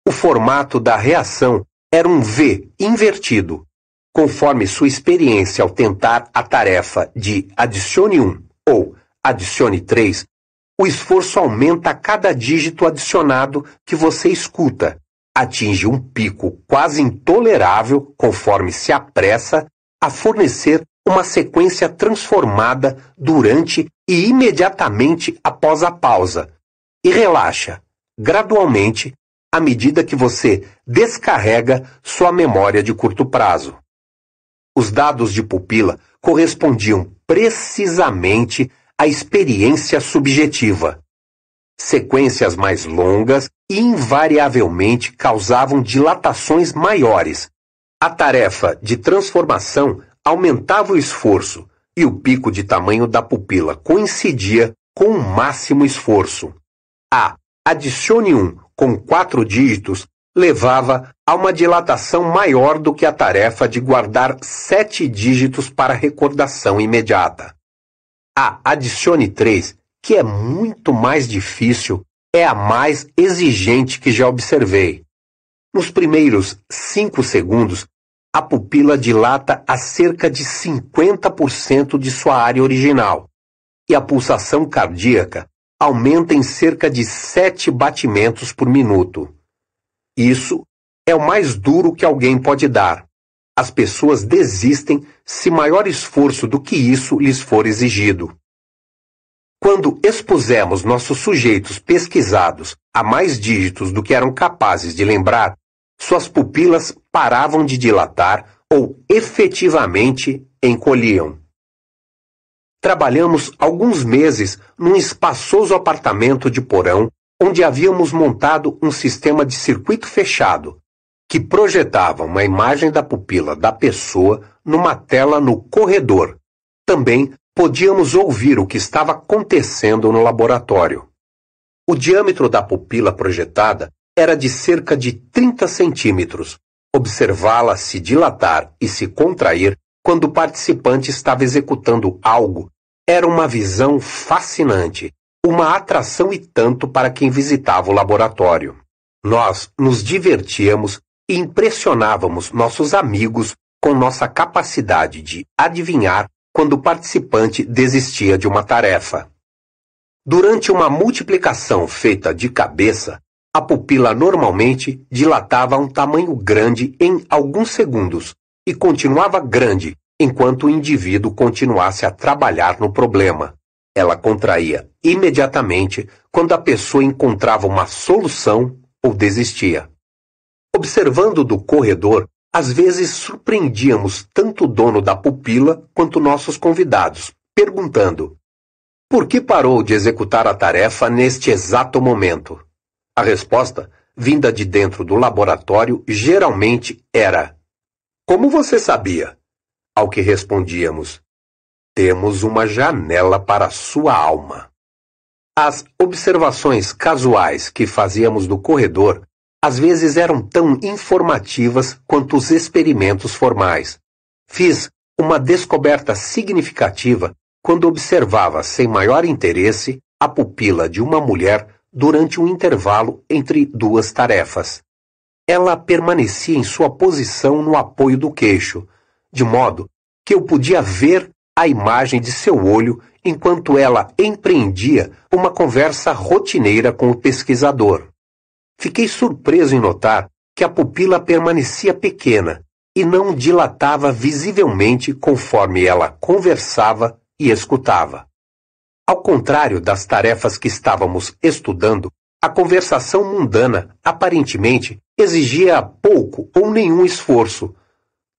O formato da reação era um V invertido, conforme sua experiência ao tentar a tarefa de adicione 1 ou adicione 3, o esforço aumenta a cada dígito adicionado que você escuta, atinge um pico quase intolerável conforme se apressa a fornecer uma sequência transformada durante e imediatamente após a pausa, e relaxa, gradualmente, à medida que você descarrega sua memória de curto prazo. Os dados de pupila correspondiam precisamente à experiência subjetiva. Sequências mais longas invariavelmente causavam dilatações maiores. A tarefa de transformação aumentava o esforço e o pico de tamanho da pupila coincidia com o máximo esforço. A adicione 1 com quatro dígitos levava a uma dilatação maior do que a tarefa de guardar sete dígitos para recordação imediata. A adicione 3 que é muito mais difícil, é a mais exigente que já observei. Nos primeiros cinco segundos, a pupila dilata a cerca de 50% de sua área original e a pulsação cardíaca aumenta em cerca de 7 batimentos por minuto. Isso é o mais duro que alguém pode dar. As pessoas desistem se maior esforço do que isso lhes for exigido. Quando expusemos nossos sujeitos pesquisados a mais dígitos do que eram capazes de lembrar, suas pupilas paravam de dilatar ou efetivamente encolhiam. Trabalhamos alguns meses num espaçoso apartamento de porão onde havíamos montado um sistema de circuito fechado que projetava uma imagem da pupila da pessoa numa tela no corredor, também podíamos ouvir o que estava acontecendo no laboratório. O diâmetro da pupila projetada era de cerca de 30 centímetros. Observá-la se dilatar e se contrair quando o participante estava executando algo era uma visão fascinante, uma atração e tanto para quem visitava o laboratório. Nós nos divertíamos e impressionávamos nossos amigos com nossa capacidade de adivinhar quando o participante desistia de uma tarefa. Durante uma multiplicação feita de cabeça, a pupila normalmente dilatava um tamanho grande em alguns segundos e continuava grande enquanto o indivíduo continuasse a trabalhar no problema. Ela contraía imediatamente quando a pessoa encontrava uma solução ou desistia. Observando do corredor, às vezes surpreendíamos tanto o dono da pupila quanto nossos convidados, perguntando: Por que parou de executar a tarefa neste exato momento? A resposta, vinda de dentro do laboratório, geralmente era: Como você sabia? Ao que respondíamos: Temos uma janela para sua alma. As observações casuais que fazíamos do corredor às vezes eram tão informativas quanto os experimentos formais. Fiz uma descoberta significativa quando observava sem maior interesse a pupila de uma mulher durante um intervalo entre duas tarefas. Ela permanecia em sua posição no apoio do queixo, de modo que eu podia ver a imagem de seu olho enquanto ela empreendia uma conversa rotineira com o pesquisador. Fiquei surpreso em notar que a pupila permanecia pequena e não dilatava visivelmente conforme ela conversava e escutava. Ao contrário das tarefas que estávamos estudando, a conversação mundana aparentemente exigia pouco ou nenhum esforço,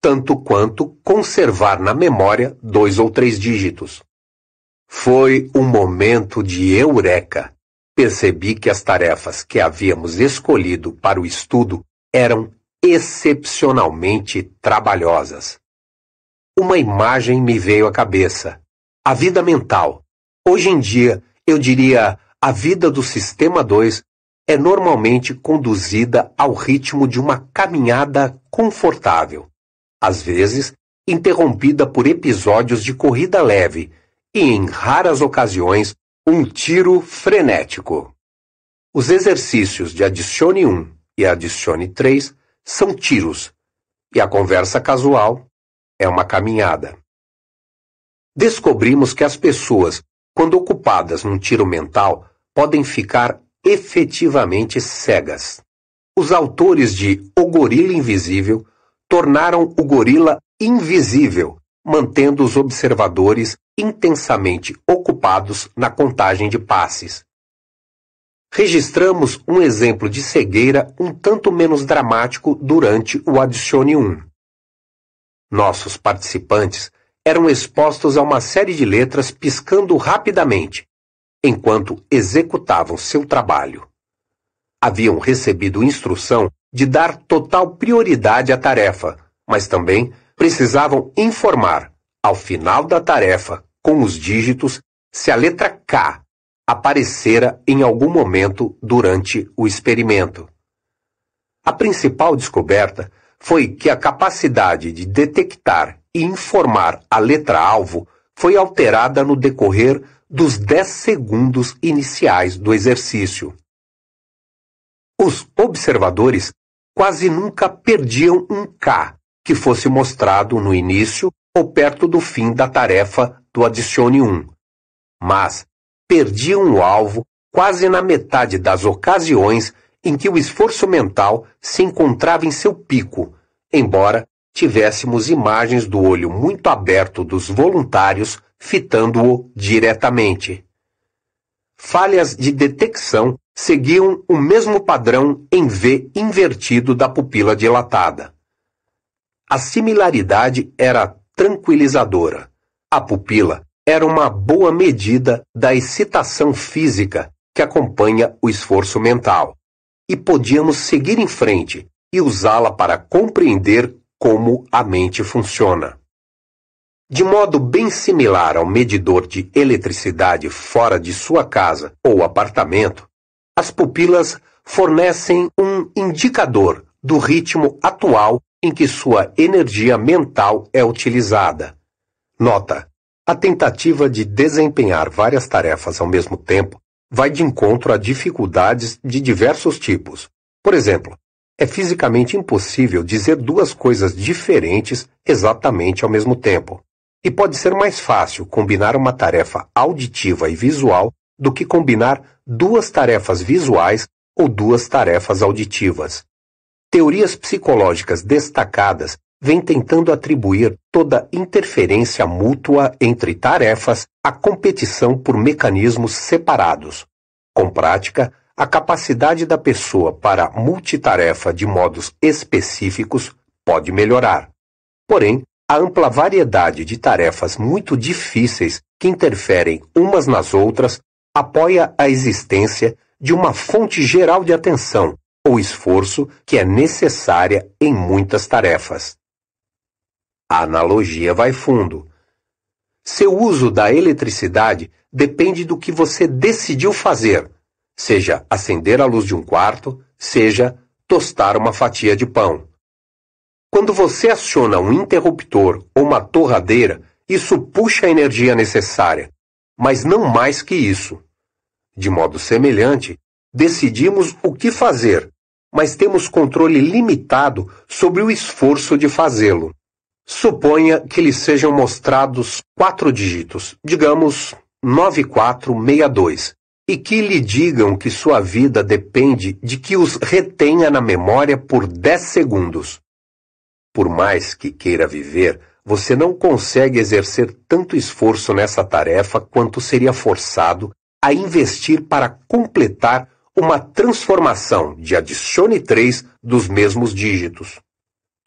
tanto quanto conservar na memória dois ou três dígitos. Foi um momento de eureka. Percebi que as tarefas que havíamos escolhido para o estudo eram excepcionalmente trabalhosas. Uma imagem me veio à cabeça: a vida mental. Hoje em dia, eu diria, a vida do sistema 2 é normalmente conduzida ao ritmo de uma caminhada confortável, às vezes interrompida por episódios de corrida leve e, em raras ocasiões, um tiro frenético. Os exercícios de adicione 1 e adicione 3 são tiros, e a conversa casual é uma caminhada. Descobrimos que as pessoas, quando ocupadas num tiro mental, podem ficar efetivamente cegas. Os autores de O Gorila Invisível tornaram o gorila invisível, mantendo os observadores intensamente ocupados na contagem de passes. Registramos um exemplo de cegueira um tanto menos dramático durante o Adicione 1. Nossos participantes eram expostos a uma série de letras piscando rapidamente, enquanto executavam seu trabalho. Haviam recebido instrução de dar total prioridade à tarefa, mas também precisavam informar, ao final da tarefa, com os dígitos se a letra K aparecera em algum momento durante o experimento. A principal descoberta foi que a capacidade de detectar e informar a letra-alvo foi alterada no decorrer dos 10 segundos iniciais do exercício. Os observadores quase nunca perdiam um K que fosse mostrado no início ou perto do fim da tarefa do adicione um, mas perdiam o alvo quase na metade das ocasiões em que o esforço mental se encontrava em seu pico, embora tivéssemos imagens do olho muito aberto dos voluntários fitando-o diretamente. Falhas de detecção seguiam o mesmo padrão em V invertido da pupila dilatada. A similaridade era tranquilizadora. A pupila era uma boa medida da excitação física que acompanha o esforço mental, e podíamos seguir em frente e usá-la para compreender como a mente funciona. De modo bem similar ao medidor de eletricidade fora de sua casa ou apartamento, as pupilas fornecem um indicador do ritmo atual em que sua energia mental é utilizada. Nota: a tentativa de desempenhar várias tarefas ao mesmo tempo vai de encontro a dificuldades de diversos tipos. Por exemplo, é fisicamente impossível dizer duas coisas diferentes exatamente ao mesmo tempo. E pode ser mais fácil combinar uma tarefa auditiva e visual do que combinar duas tarefas visuais ou duas tarefas auditivas. Teorias psicológicas destacadas vem tentando atribuir toda interferência mútua entre tarefas à competição por mecanismos separados. Com prática, a capacidade da pessoa para multitarefa de modos específicos pode melhorar. Porém, a ampla variedade de tarefas muito difíceis que interferem umas nas outras apoia a existência de uma fonte geral de atenção ou esforço que é necessária em muitas tarefas. A analogia vai fundo. Seu uso da eletricidade depende do que você decidiu fazer, seja acender a luz de um quarto, seja tostar uma fatia de pão. Quando você aciona um interruptor ou uma torradeira, isso puxa a energia necessária, mas não mais que isso. De modo semelhante, decidimos o que fazer, mas temos controle limitado sobre o esforço de fazê-lo. Suponha que lhe sejam mostrados quatro dígitos, digamos 9462, e que lhe digam que sua vida depende de que os retenha na memória por 10 segundos. Por mais que queira viver, você não consegue exercer tanto esforço nessa tarefa quanto seria forçado a investir para completar uma transformação de adicione três dos mesmos dígitos.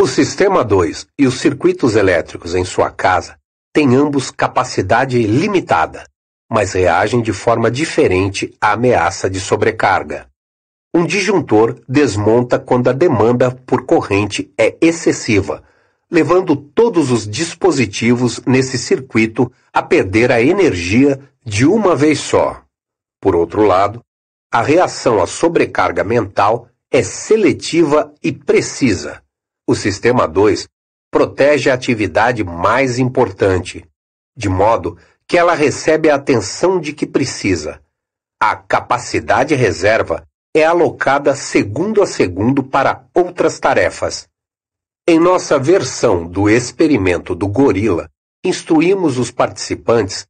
O sistema 2 e os circuitos elétricos em sua casa têm ambos capacidade limitada, mas reagem de forma diferente à ameaça de sobrecarga. Um disjuntor desmonta quando a demanda por corrente é excessiva, levando todos os dispositivos nesse circuito a perder a energia de uma vez só. Por outro lado, a reação à sobrecarga mental é seletiva e precisa o sistema 2 protege a atividade mais importante, de modo que ela recebe a atenção de que precisa. A capacidade reserva é alocada segundo a segundo para outras tarefas. Em nossa versão do experimento do gorila, instruímos os participantes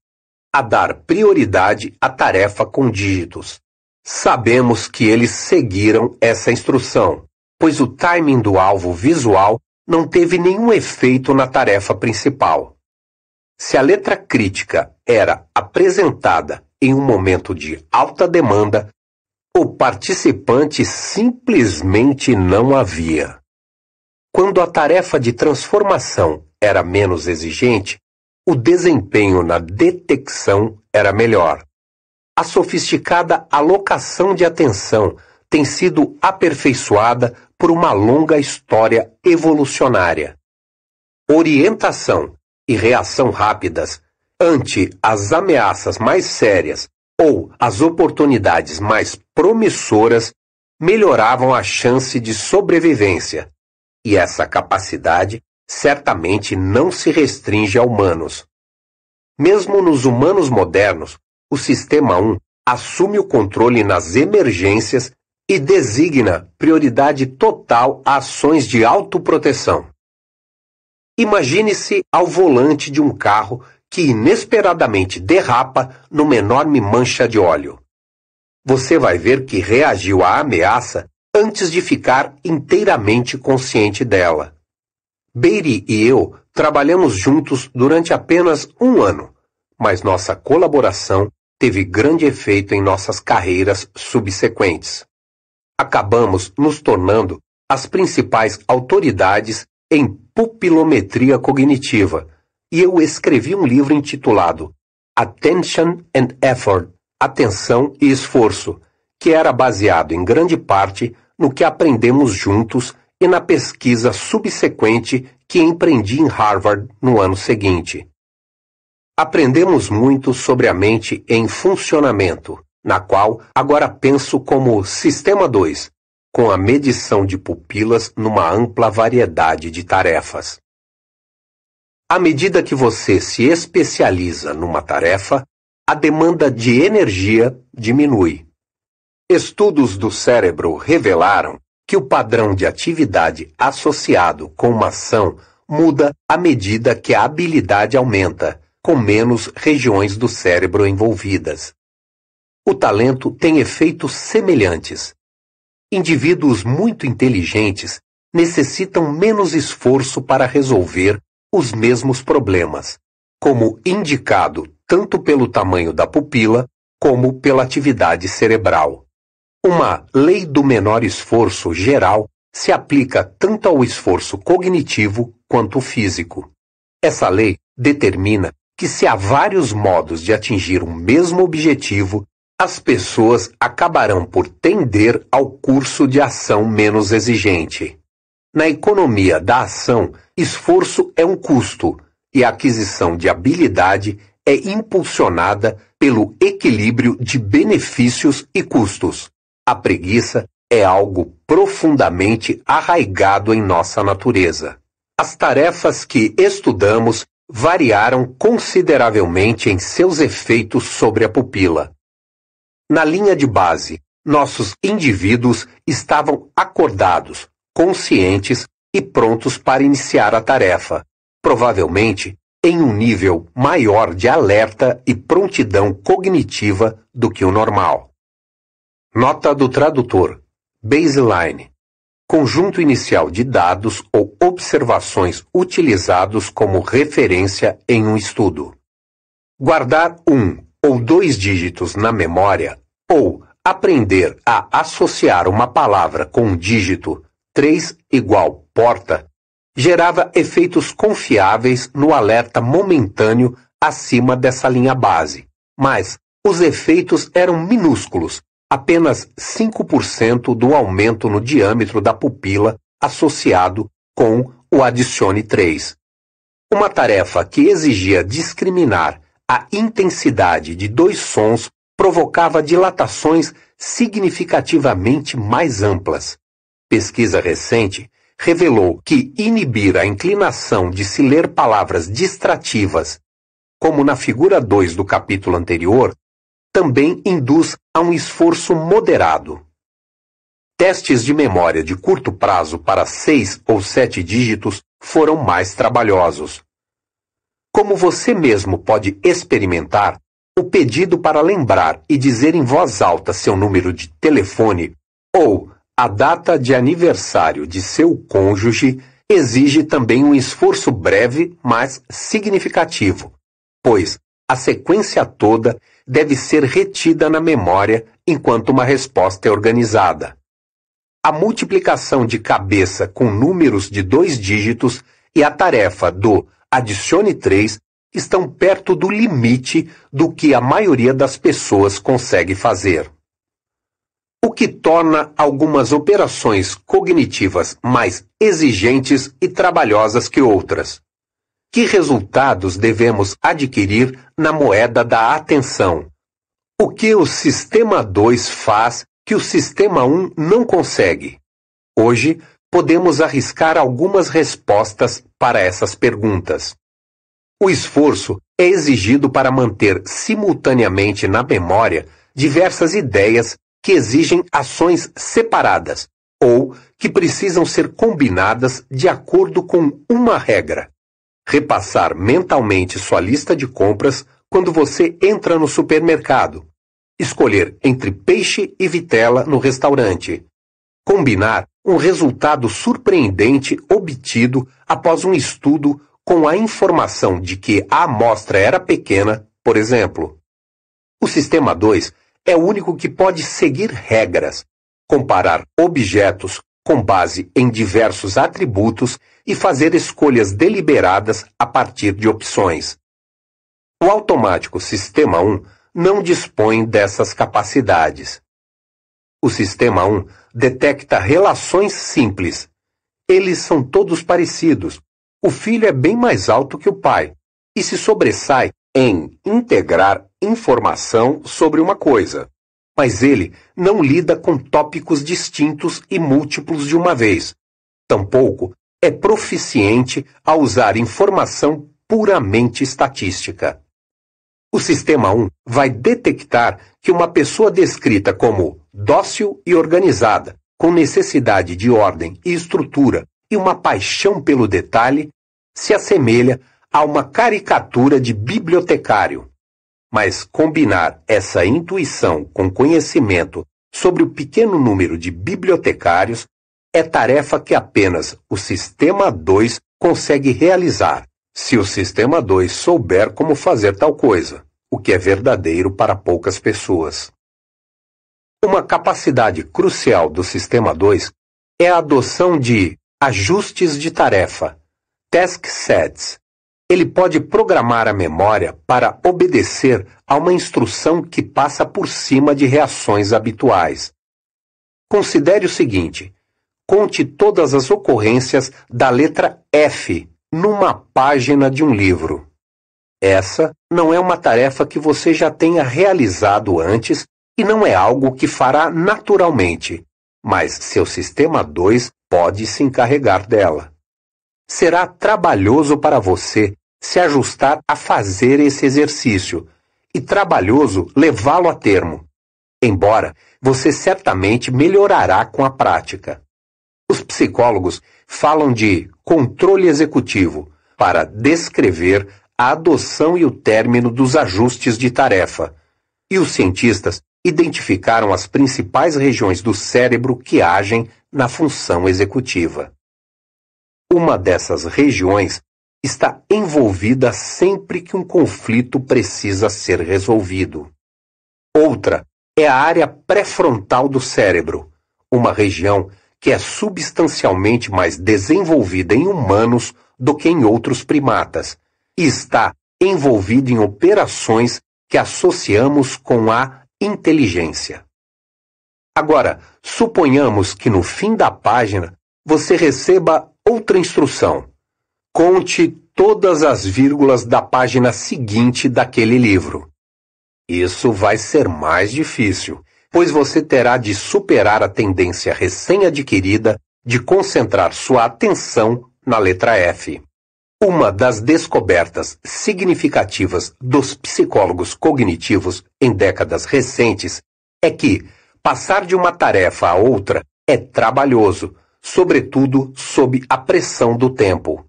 a dar prioridade à tarefa com dígitos. Sabemos que eles seguiram essa instrução pois o timing do alvo visual não teve nenhum efeito na tarefa principal. Se a letra crítica era apresentada em um momento de alta demanda, o participante simplesmente não havia. Quando a tarefa de transformação era menos exigente, o desempenho na detecção era melhor. A sofisticada alocação de atenção tem sido aperfeiçoada por uma longa história evolucionária. Orientação e reação rápidas ante as ameaças mais sérias ou as oportunidades mais promissoras melhoravam a chance de sobrevivência, e essa capacidade certamente não se restringe a humanos. Mesmo nos humanos modernos, o sistema 1 assume o controle nas emergências e designa prioridade total a ações de autoproteção. Imagine-se ao volante de um carro que inesperadamente derrapa numa enorme mancha de óleo. Você vai ver que reagiu à ameaça antes de ficar inteiramente consciente dela. Beiri e eu trabalhamos juntos durante apenas um ano, mas nossa colaboração teve grande efeito em nossas carreiras subsequentes acabamos nos tornando as principais autoridades em pupilometria cognitiva, e eu escrevi um livro intitulado Attention and Effort Atenção e Esforço que era baseado em grande parte no que aprendemos juntos e na pesquisa subsequente que empreendi em Harvard no ano seguinte. Aprendemos muito sobre a mente em funcionamento na qual agora penso como Sistema 2, com a medição de pupilas numa ampla variedade de tarefas. À medida que você se especializa numa tarefa, a demanda de energia diminui. Estudos do cérebro revelaram que o padrão de atividade associado com uma ação muda à medida que a habilidade aumenta, com menos regiões do cérebro envolvidas o talento tem efeitos semelhantes. Indivíduos muito inteligentes necessitam menos esforço para resolver os mesmos problemas, como indicado tanto pelo tamanho da pupila como pela atividade cerebral. Uma lei do menor esforço geral se aplica tanto ao esforço cognitivo quanto físico. Essa lei determina que se há vários modos de atingir um mesmo objetivo, as pessoas acabarão por tender ao curso de ação menos exigente. Na economia da ação, esforço é um custo e a aquisição de habilidade é impulsionada pelo equilíbrio de benefícios e custos. A preguiça é algo profundamente arraigado em nossa natureza. As tarefas que estudamos variaram consideravelmente em seus efeitos sobre a pupila. Na linha de base, nossos indivíduos estavam acordados, conscientes e prontos para iniciar a tarefa, provavelmente em um nível maior de alerta e prontidão cognitiva do que o normal. Nota do tradutor: Baseline conjunto inicial de dados ou observações utilizados como referência em um estudo. Guardar um ou dois dígitos na memória, ou aprender a associar uma palavra com um dígito 3 igual porta, gerava efeitos confiáveis no alerta momentâneo acima dessa linha base. Mas os efeitos eram minúsculos, apenas 5% do aumento no diâmetro da pupila associado com o adicione 3. Uma tarefa que exigia discriminar a intensidade de dois sons provocava dilatações significativamente mais amplas. Pesquisa recente revelou que inibir a inclinação de se ler palavras distrativas, como na figura 2 do capítulo anterior, também induz a um esforço moderado. Testes de memória de curto prazo para seis ou sete dígitos foram mais trabalhosos, como você mesmo pode experimentar, o pedido para lembrar e dizer em voz alta seu número de telefone ou a data de aniversário de seu cônjuge exige também um esforço breve, mas significativo, pois a sequência toda deve ser retida na memória enquanto uma resposta é organizada. A multiplicação de cabeça com números de dois dígitos e a tarefa do adicione 3 estão perto do limite do que a maioria das pessoas consegue fazer. O que torna algumas operações cognitivas mais exigentes e trabalhosas que outras. Que resultados devemos adquirir na moeda da atenção? O que o sistema 2 faz que o sistema 1 um não consegue? Hoje, podemos arriscar algumas respostas para essas perguntas. O esforço é exigido para manter simultaneamente na memória diversas ideias que exigem ações separadas ou que precisam ser combinadas de acordo com uma regra. Repassar mentalmente sua lista de compras quando você entra no supermercado. Escolher entre peixe e vitela no restaurante. Combinar um resultado surpreendente obtido após um estudo com a informação de que a amostra era pequena, por exemplo. O sistema 2 é o único que pode seguir regras, comparar objetos com base em diversos atributos e fazer escolhas deliberadas a partir de opções. O automático Sistema 1 não dispõe dessas capacidades. O Sistema 1 detecta relações simples. Eles são todos parecidos. O filho é bem mais alto que o pai e se sobressai em integrar informação sobre uma coisa. Mas ele não lida com tópicos distintos e múltiplos de uma vez. Tampouco é proficiente a usar informação puramente estatística. O sistema 1 vai detectar que uma pessoa descrita como dócil e organizada, com necessidade de ordem e estrutura e uma paixão pelo detalhe, se assemelha a uma caricatura de bibliotecário. Mas combinar essa intuição com conhecimento sobre o pequeno número de bibliotecários é tarefa que apenas o Sistema 2 consegue realizar, se o Sistema 2 souber como fazer tal coisa, o que é verdadeiro para poucas pessoas. Uma capacidade crucial do Sistema 2 é a adoção de ajustes de tarefa, task sets. Ele pode programar a memória para obedecer a uma instrução que passa por cima de reações habituais. Considere o seguinte: conte todas as ocorrências da letra F numa página de um livro. Essa não é uma tarefa que você já tenha realizado antes e não é algo que fará naturalmente, mas seu sistema 2 pode se encarregar dela. Será trabalhoso para você se ajustar a fazer esse exercício e trabalhoso levá-lo a termo. Embora você certamente melhorará com a prática. Os psicólogos falam de controle executivo para descrever a adoção e o término dos ajustes de tarefa. E os cientistas identificaram as principais regiões do cérebro que agem na função executiva. Uma dessas regiões está envolvida sempre que um conflito precisa ser resolvido. Outra é a área pré-frontal do cérebro, uma região que é substancialmente mais desenvolvida em humanos do que em outros primatas e está envolvida em operações que associamos com a inteligência. Agora, suponhamos que no fim da página você receba outra instrução. Conte todas as vírgulas da página seguinte daquele livro. Isso vai ser mais difícil, pois você terá de superar a tendência recém-adquirida de concentrar sua atenção na letra F. Uma das descobertas significativas dos psicólogos cognitivos em décadas recentes é que passar de uma tarefa a outra é trabalhoso, sobretudo sob a pressão do tempo.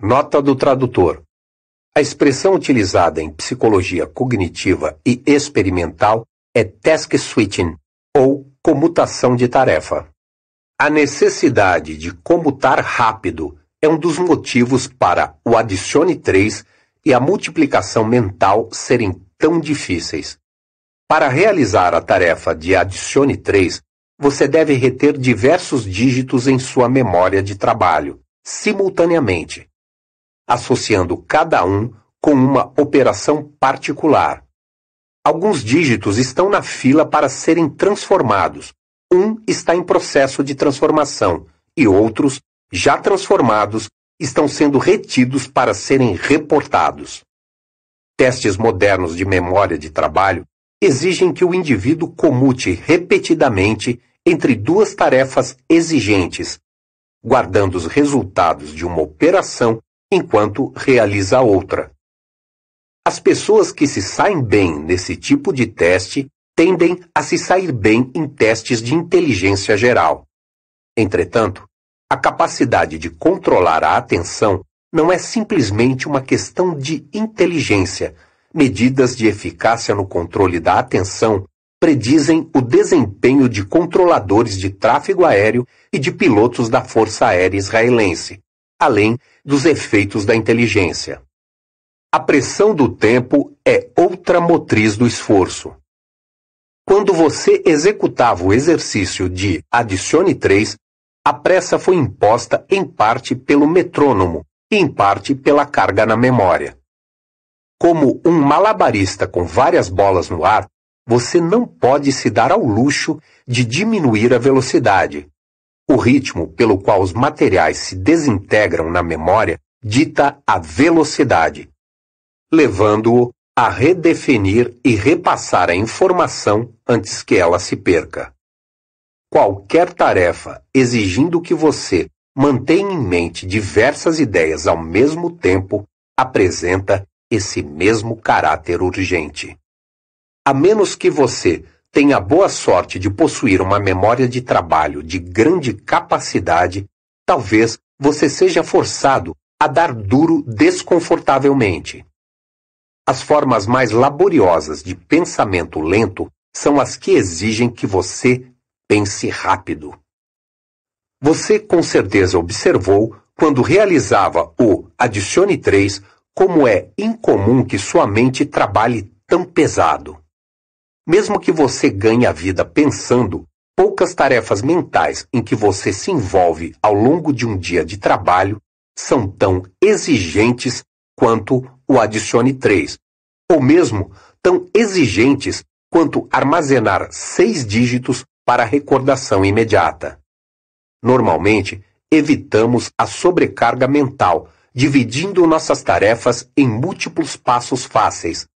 Nota do tradutor. A expressão utilizada em psicologia cognitiva e experimental é task switching, ou comutação de tarefa. A necessidade de comutar rápido é um dos motivos para o adicione 3 e a multiplicação mental serem tão difíceis. Para realizar a tarefa de adicione 3, você deve reter diversos dígitos em sua memória de trabalho, simultaneamente, associando cada um com uma operação particular. Alguns dígitos estão na fila para serem transformados, um está em processo de transformação e outros já transformados, estão sendo retidos para serem reportados. Testes modernos de memória de trabalho exigem que o indivíduo comute repetidamente entre duas tarefas exigentes, guardando os resultados de uma operação enquanto realiza outra. As pessoas que se saem bem nesse tipo de teste tendem a se sair bem em testes de inteligência geral. Entretanto, a capacidade de controlar a atenção não é simplesmente uma questão de inteligência. Medidas de eficácia no controle da atenção predizem o desempenho de controladores de tráfego aéreo e de pilotos da Força Aérea Israelense, além dos efeitos da inteligência. A pressão do tempo é outra motriz do esforço. Quando você executava o exercício de adicione 3, a pressa foi imposta em parte pelo metrônomo e em parte pela carga na memória. Como um malabarista com várias bolas no ar, você não pode se dar ao luxo de diminuir a velocidade. O ritmo pelo qual os materiais se desintegram na memória dita a velocidade, levando-o a redefinir e repassar a informação antes que ela se perca qualquer tarefa exigindo que você mantenha em mente diversas ideias ao mesmo tempo apresenta esse mesmo caráter urgente. A menos que você tenha a boa sorte de possuir uma memória de trabalho de grande capacidade, talvez você seja forçado a dar duro desconfortavelmente. As formas mais laboriosas de pensamento lento são as que exigem que você Pense rápido. Você com certeza observou, quando realizava o Adicione 3, como é incomum que sua mente trabalhe tão pesado. Mesmo que você ganhe a vida pensando, poucas tarefas mentais em que você se envolve ao longo de um dia de trabalho são tão exigentes quanto o Adicione 3, ou mesmo tão exigentes quanto armazenar seis dígitos para recordação imediata. Normalmente, evitamos a sobrecarga mental, dividindo nossas tarefas em múltiplos passos fáceis,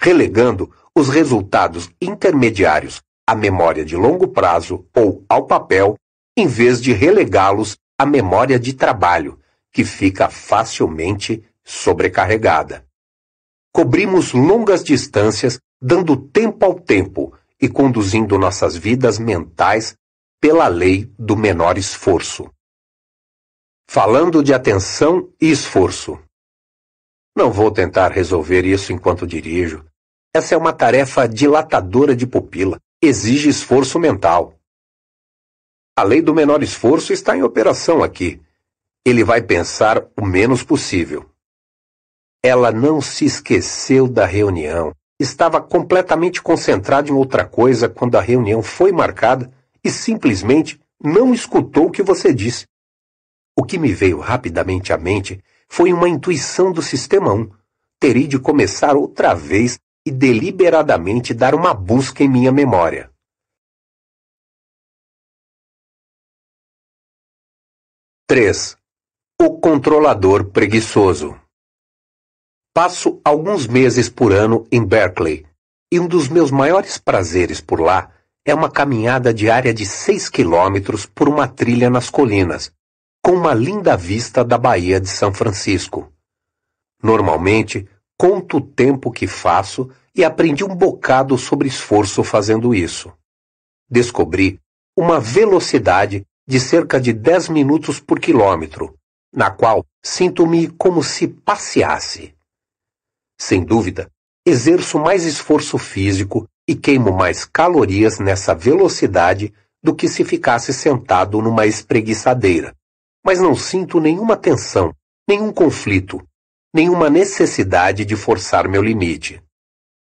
relegando os resultados intermediários à memória de longo prazo ou ao papel, em vez de relegá-los à memória de trabalho, que fica facilmente sobrecarregada. Cobrimos longas distâncias, dando tempo ao tempo, e conduzindo nossas vidas mentais pela lei do menor esforço. Falando de atenção e esforço. Não vou tentar resolver isso enquanto dirijo. Essa é uma tarefa dilatadora de pupila, exige esforço mental. A lei do menor esforço está em operação aqui. Ele vai pensar o menos possível. Ela não se esqueceu da reunião estava completamente concentrado em outra coisa quando a reunião foi marcada e simplesmente não escutou o que você disse. O que me veio rapidamente à mente foi uma intuição do sistema 1. Terei de começar outra vez e deliberadamente dar uma busca em minha memória. Três. O controlador preguiçoso. Passo alguns meses por ano em Berkeley e um dos meus maiores prazeres por lá é uma caminhada diária de 6 quilômetros por uma trilha nas colinas, com uma linda vista da Baía de São Francisco. Normalmente, conto o tempo que faço e aprendi um bocado sobre esforço fazendo isso. Descobri uma velocidade de cerca de 10 minutos por quilômetro, na qual sinto-me como se passeasse. Sem dúvida, exerço mais esforço físico e queimo mais calorias nessa velocidade do que se ficasse sentado numa espreguiçadeira, mas não sinto nenhuma tensão, nenhum conflito, nenhuma necessidade de forçar meu limite.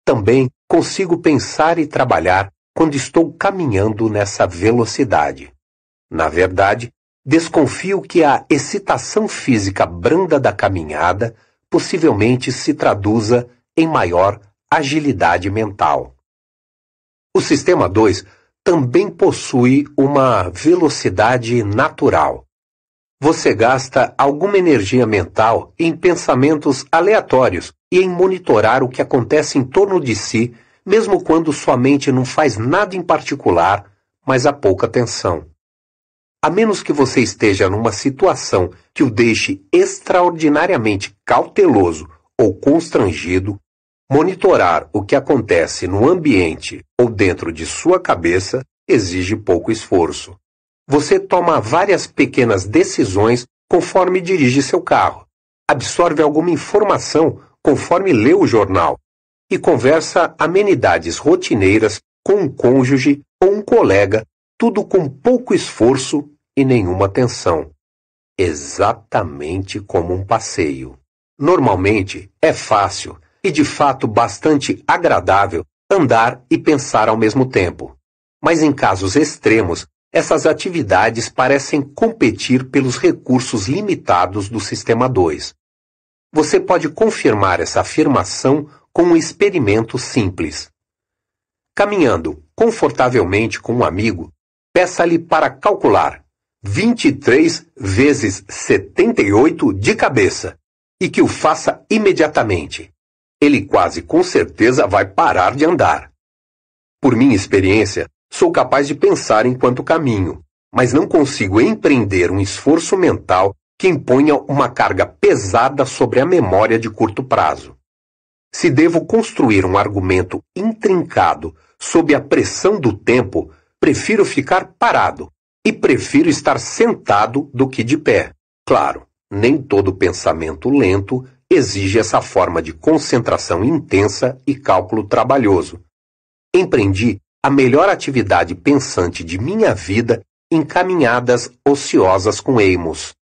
Também consigo pensar e trabalhar quando estou caminhando nessa velocidade. Na verdade, desconfio que a excitação física branda da caminhada possivelmente se traduza em maior agilidade mental. O sistema 2 também possui uma velocidade natural. Você gasta alguma energia mental em pensamentos aleatórios e em monitorar o que acontece em torno de si, mesmo quando sua mente não faz nada em particular, mas há pouca atenção. A menos que você esteja numa situação que o deixe extraordinariamente cauteloso ou constrangido, monitorar o que acontece no ambiente ou dentro de sua cabeça exige pouco esforço. Você toma várias pequenas decisões conforme dirige seu carro, absorve alguma informação conforme lê o jornal e conversa amenidades rotineiras com um cônjuge ou um colega tudo com pouco esforço e nenhuma tensão, exatamente como um passeio. Normalmente é fácil e de fato bastante agradável andar e pensar ao mesmo tempo. Mas em casos extremos, essas atividades parecem competir pelos recursos limitados do sistema 2. Você pode confirmar essa afirmação com um experimento simples. Caminhando confortavelmente com um amigo, peça-lhe para calcular 23 vezes 78 de cabeça e que o faça imediatamente. Ele quase com certeza vai parar de andar. Por minha experiência, sou capaz de pensar enquanto caminho, mas não consigo empreender um esforço mental que imponha uma carga pesada sobre a memória de curto prazo. Se devo construir um argumento intrincado sob a pressão do tempo, prefiro ficar parado e prefiro estar sentado do que de pé. Claro, nem todo pensamento lento exige essa forma de concentração intensa e cálculo trabalhoso. Empreendi a melhor atividade pensante de minha vida em caminhadas ociosas com Eimos.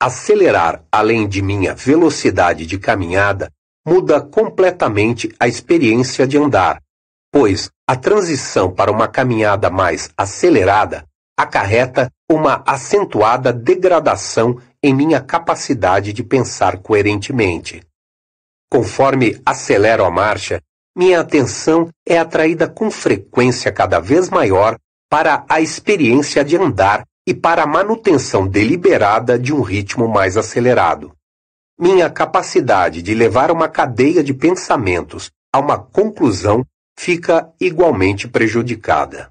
Acelerar além de minha velocidade de caminhada muda completamente a experiência de andar, pois a transição para uma caminhada mais acelerada acarreta uma acentuada degradação em minha capacidade de pensar coerentemente. Conforme acelero a marcha, minha atenção é atraída com frequência cada vez maior para a experiência de andar e para a manutenção deliberada de um ritmo mais acelerado. Minha capacidade de levar uma cadeia de pensamentos a uma conclusão fica igualmente prejudicada.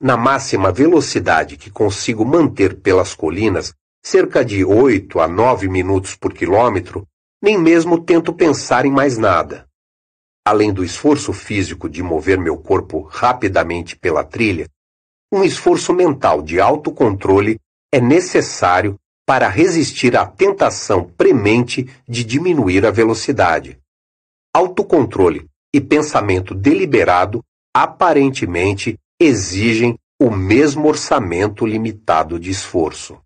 Na máxima velocidade que consigo manter pelas colinas, cerca de 8 a 9 minutos por quilômetro, nem mesmo tento pensar em mais nada. Além do esforço físico de mover meu corpo rapidamente pela trilha, um esforço mental de autocontrole é necessário para resistir à tentação premente de diminuir a velocidade. Autocontrole e pensamento deliberado aparentemente exigem o mesmo orçamento limitado de esforço.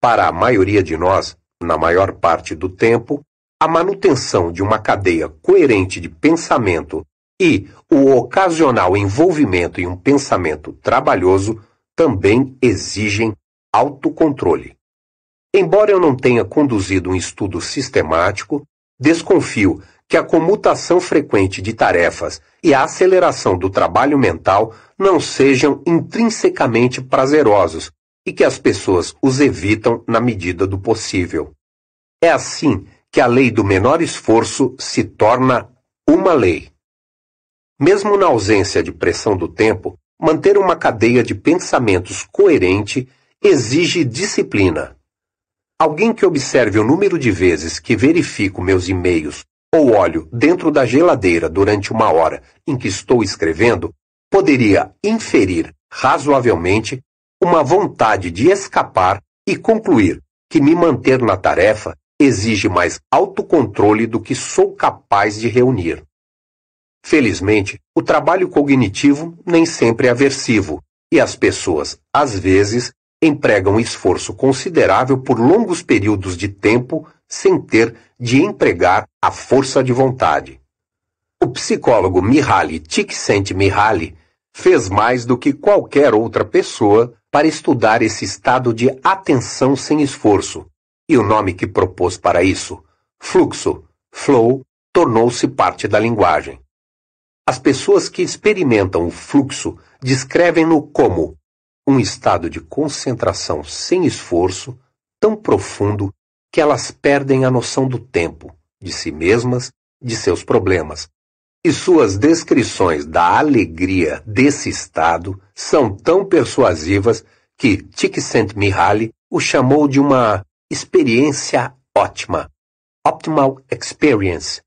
Para a maioria de nós, na maior parte do tempo, a manutenção de uma cadeia coerente de pensamento e o ocasional envolvimento em um pensamento trabalhoso também exigem autocontrole. Embora eu não tenha conduzido um estudo sistemático, desconfio que a comutação frequente de tarefas e a aceleração do trabalho mental não sejam intrinsecamente prazerosos e que as pessoas os evitam na medida do possível. É assim que a lei do menor esforço se torna uma lei. Mesmo na ausência de pressão do tempo, manter uma cadeia de pensamentos coerente exige disciplina. Alguém que observe o número de vezes que verifico meus e-mails ou óleo dentro da geladeira durante uma hora em que estou escrevendo, poderia inferir, razoavelmente, uma vontade de escapar e concluir que me manter na tarefa exige mais autocontrole do que sou capaz de reunir. Felizmente, o trabalho cognitivo nem sempre é aversivo, e as pessoas, às vezes, empregam esforço considerável por longos períodos de tempo sem ter de empregar a força de vontade. O psicólogo Mihaly Csikszentmihalyi fez mais do que qualquer outra pessoa para estudar esse estado de atenção sem esforço, e o nome que propôs para isso, fluxo, flow, tornou-se parte da linguagem. As pessoas que experimentam o fluxo descrevem-no como um estado de concentração sem esforço tão profundo que elas perdem a noção do tempo, de si mesmas, de seus problemas. E suas descrições da alegria desse estado são tão persuasivas que Csikszentmihalyi o chamou de uma experiência ótima, optimal experience.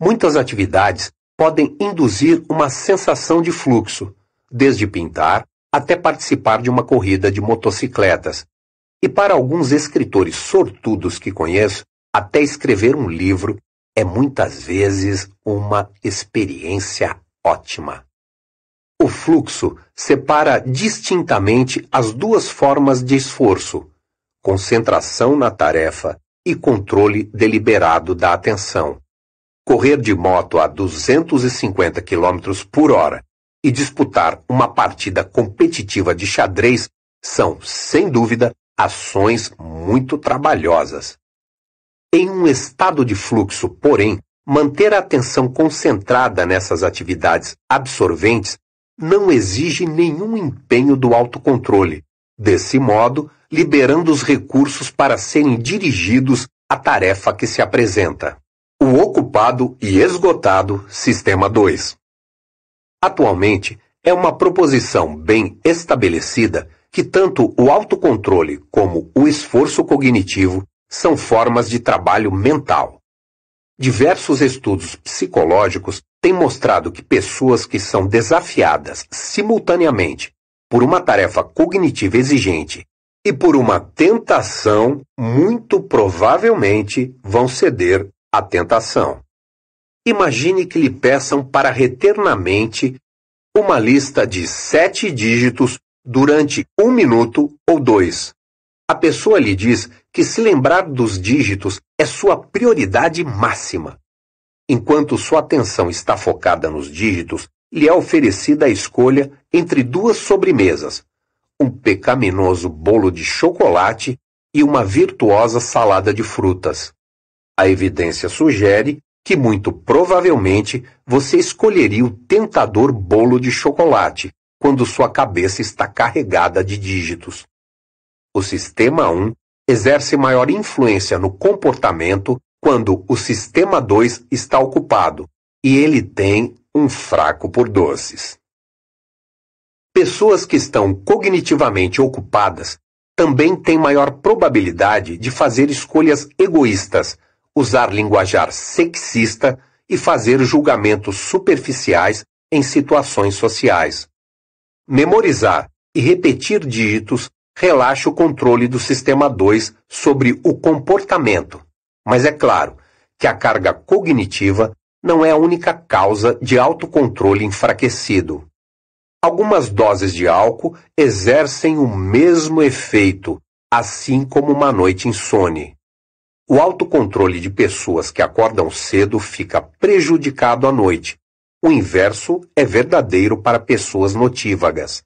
Muitas atividades podem induzir uma sensação de fluxo, desde pintar até participar de uma corrida de motocicletas, e para alguns escritores sortudos que conheço, até escrever um livro é muitas vezes uma experiência ótima. O fluxo separa distintamente as duas formas de esforço: concentração na tarefa e controle deliberado da atenção. Correr de moto a 250 km por hora e disputar uma partida competitiva de xadrez são, sem dúvida, ações muito trabalhosas. Em um estado de fluxo, porém, manter a atenção concentrada nessas atividades absorventes não exige nenhum empenho do autocontrole, desse modo, liberando os recursos para serem dirigidos à tarefa que se apresenta. O ocupado e esgotado Sistema 2. Atualmente, é uma proposição bem estabelecida que tanto o autocontrole como o esforço cognitivo são formas de trabalho mental. Diversos estudos psicológicos têm mostrado que pessoas que são desafiadas simultaneamente por uma tarefa cognitiva exigente e por uma tentação, muito provavelmente vão ceder à tentação. Imagine que lhe peçam para reter na mente uma lista de sete dígitos durante um minuto ou dois. A pessoa lhe diz que se lembrar dos dígitos é sua prioridade máxima. Enquanto sua atenção está focada nos dígitos, lhe é oferecida a escolha entre duas sobremesas: um pecaminoso bolo de chocolate e uma virtuosa salada de frutas. A evidência sugere que muito provavelmente você escolheria o tentador bolo de chocolate, quando sua cabeça está carregada de dígitos. O sistema 1 exerce maior influência no comportamento quando o sistema 2 está ocupado e ele tem um fraco por doces. Pessoas que estão cognitivamente ocupadas também têm maior probabilidade de fazer escolhas egoístas, usar linguajar sexista e fazer julgamentos superficiais em situações sociais. Memorizar e repetir dígitos relaxa o controle do sistema 2 sobre o comportamento. Mas é claro que a carga cognitiva não é a única causa de autocontrole enfraquecido. Algumas doses de álcool exercem o mesmo efeito, assim como uma noite insone. O autocontrole de pessoas que acordam cedo fica prejudicado à noite, o inverso é verdadeiro para pessoas notívagas.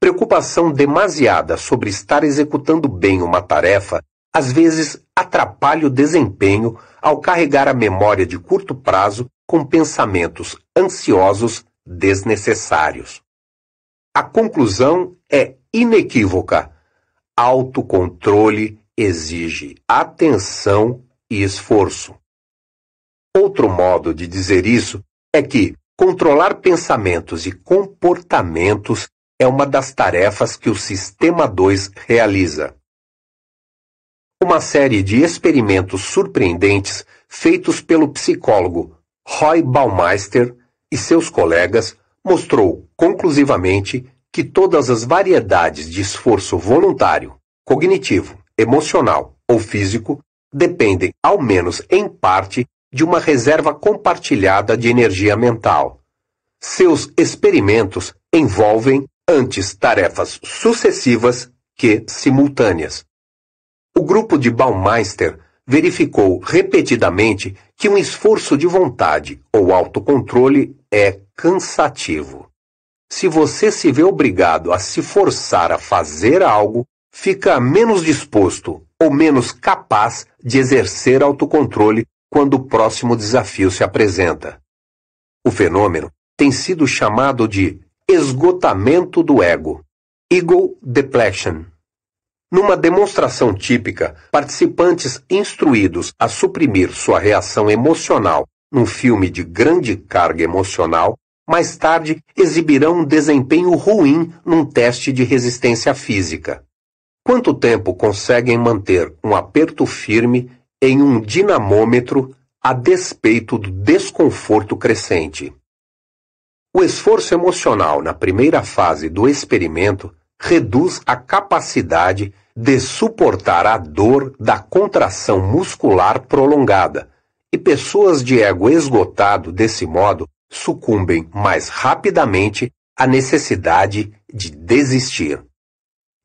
Preocupação demasiada sobre estar executando bem uma tarefa às vezes atrapalha o desempenho ao carregar a memória de curto prazo com pensamentos ansiosos desnecessários. A conclusão é inequívoca. Autocontrole exige atenção e esforço. Outro modo de dizer isso é que controlar pensamentos e comportamentos é uma das tarefas que o Sistema 2 realiza. Uma série de experimentos surpreendentes feitos pelo psicólogo Roy Baumeister e seus colegas mostrou conclusivamente que todas as variedades de esforço voluntário, cognitivo, emocional ou físico dependem, ao menos em parte, de uma reserva compartilhada de energia mental. Seus experimentos envolvem antes tarefas sucessivas que simultâneas. O grupo de Baumeister verificou repetidamente que um esforço de vontade ou autocontrole é cansativo. Se você se vê obrigado a se forçar a fazer algo, fica menos disposto ou menos capaz de exercer autocontrole quando o próximo desafio se apresenta. O fenômeno tem sido chamado de esgotamento do ego, ego depletion. Numa demonstração típica, participantes instruídos a suprimir sua reação emocional num filme de grande carga emocional, mais tarde exibirão um desempenho ruim num teste de resistência física. Quanto tempo conseguem manter um aperto firme em um dinamômetro a despeito do desconforto crescente. O esforço emocional na primeira fase do experimento reduz a capacidade de suportar a dor da contração muscular prolongada, e pessoas de ego esgotado desse modo sucumbem mais rapidamente à necessidade de desistir.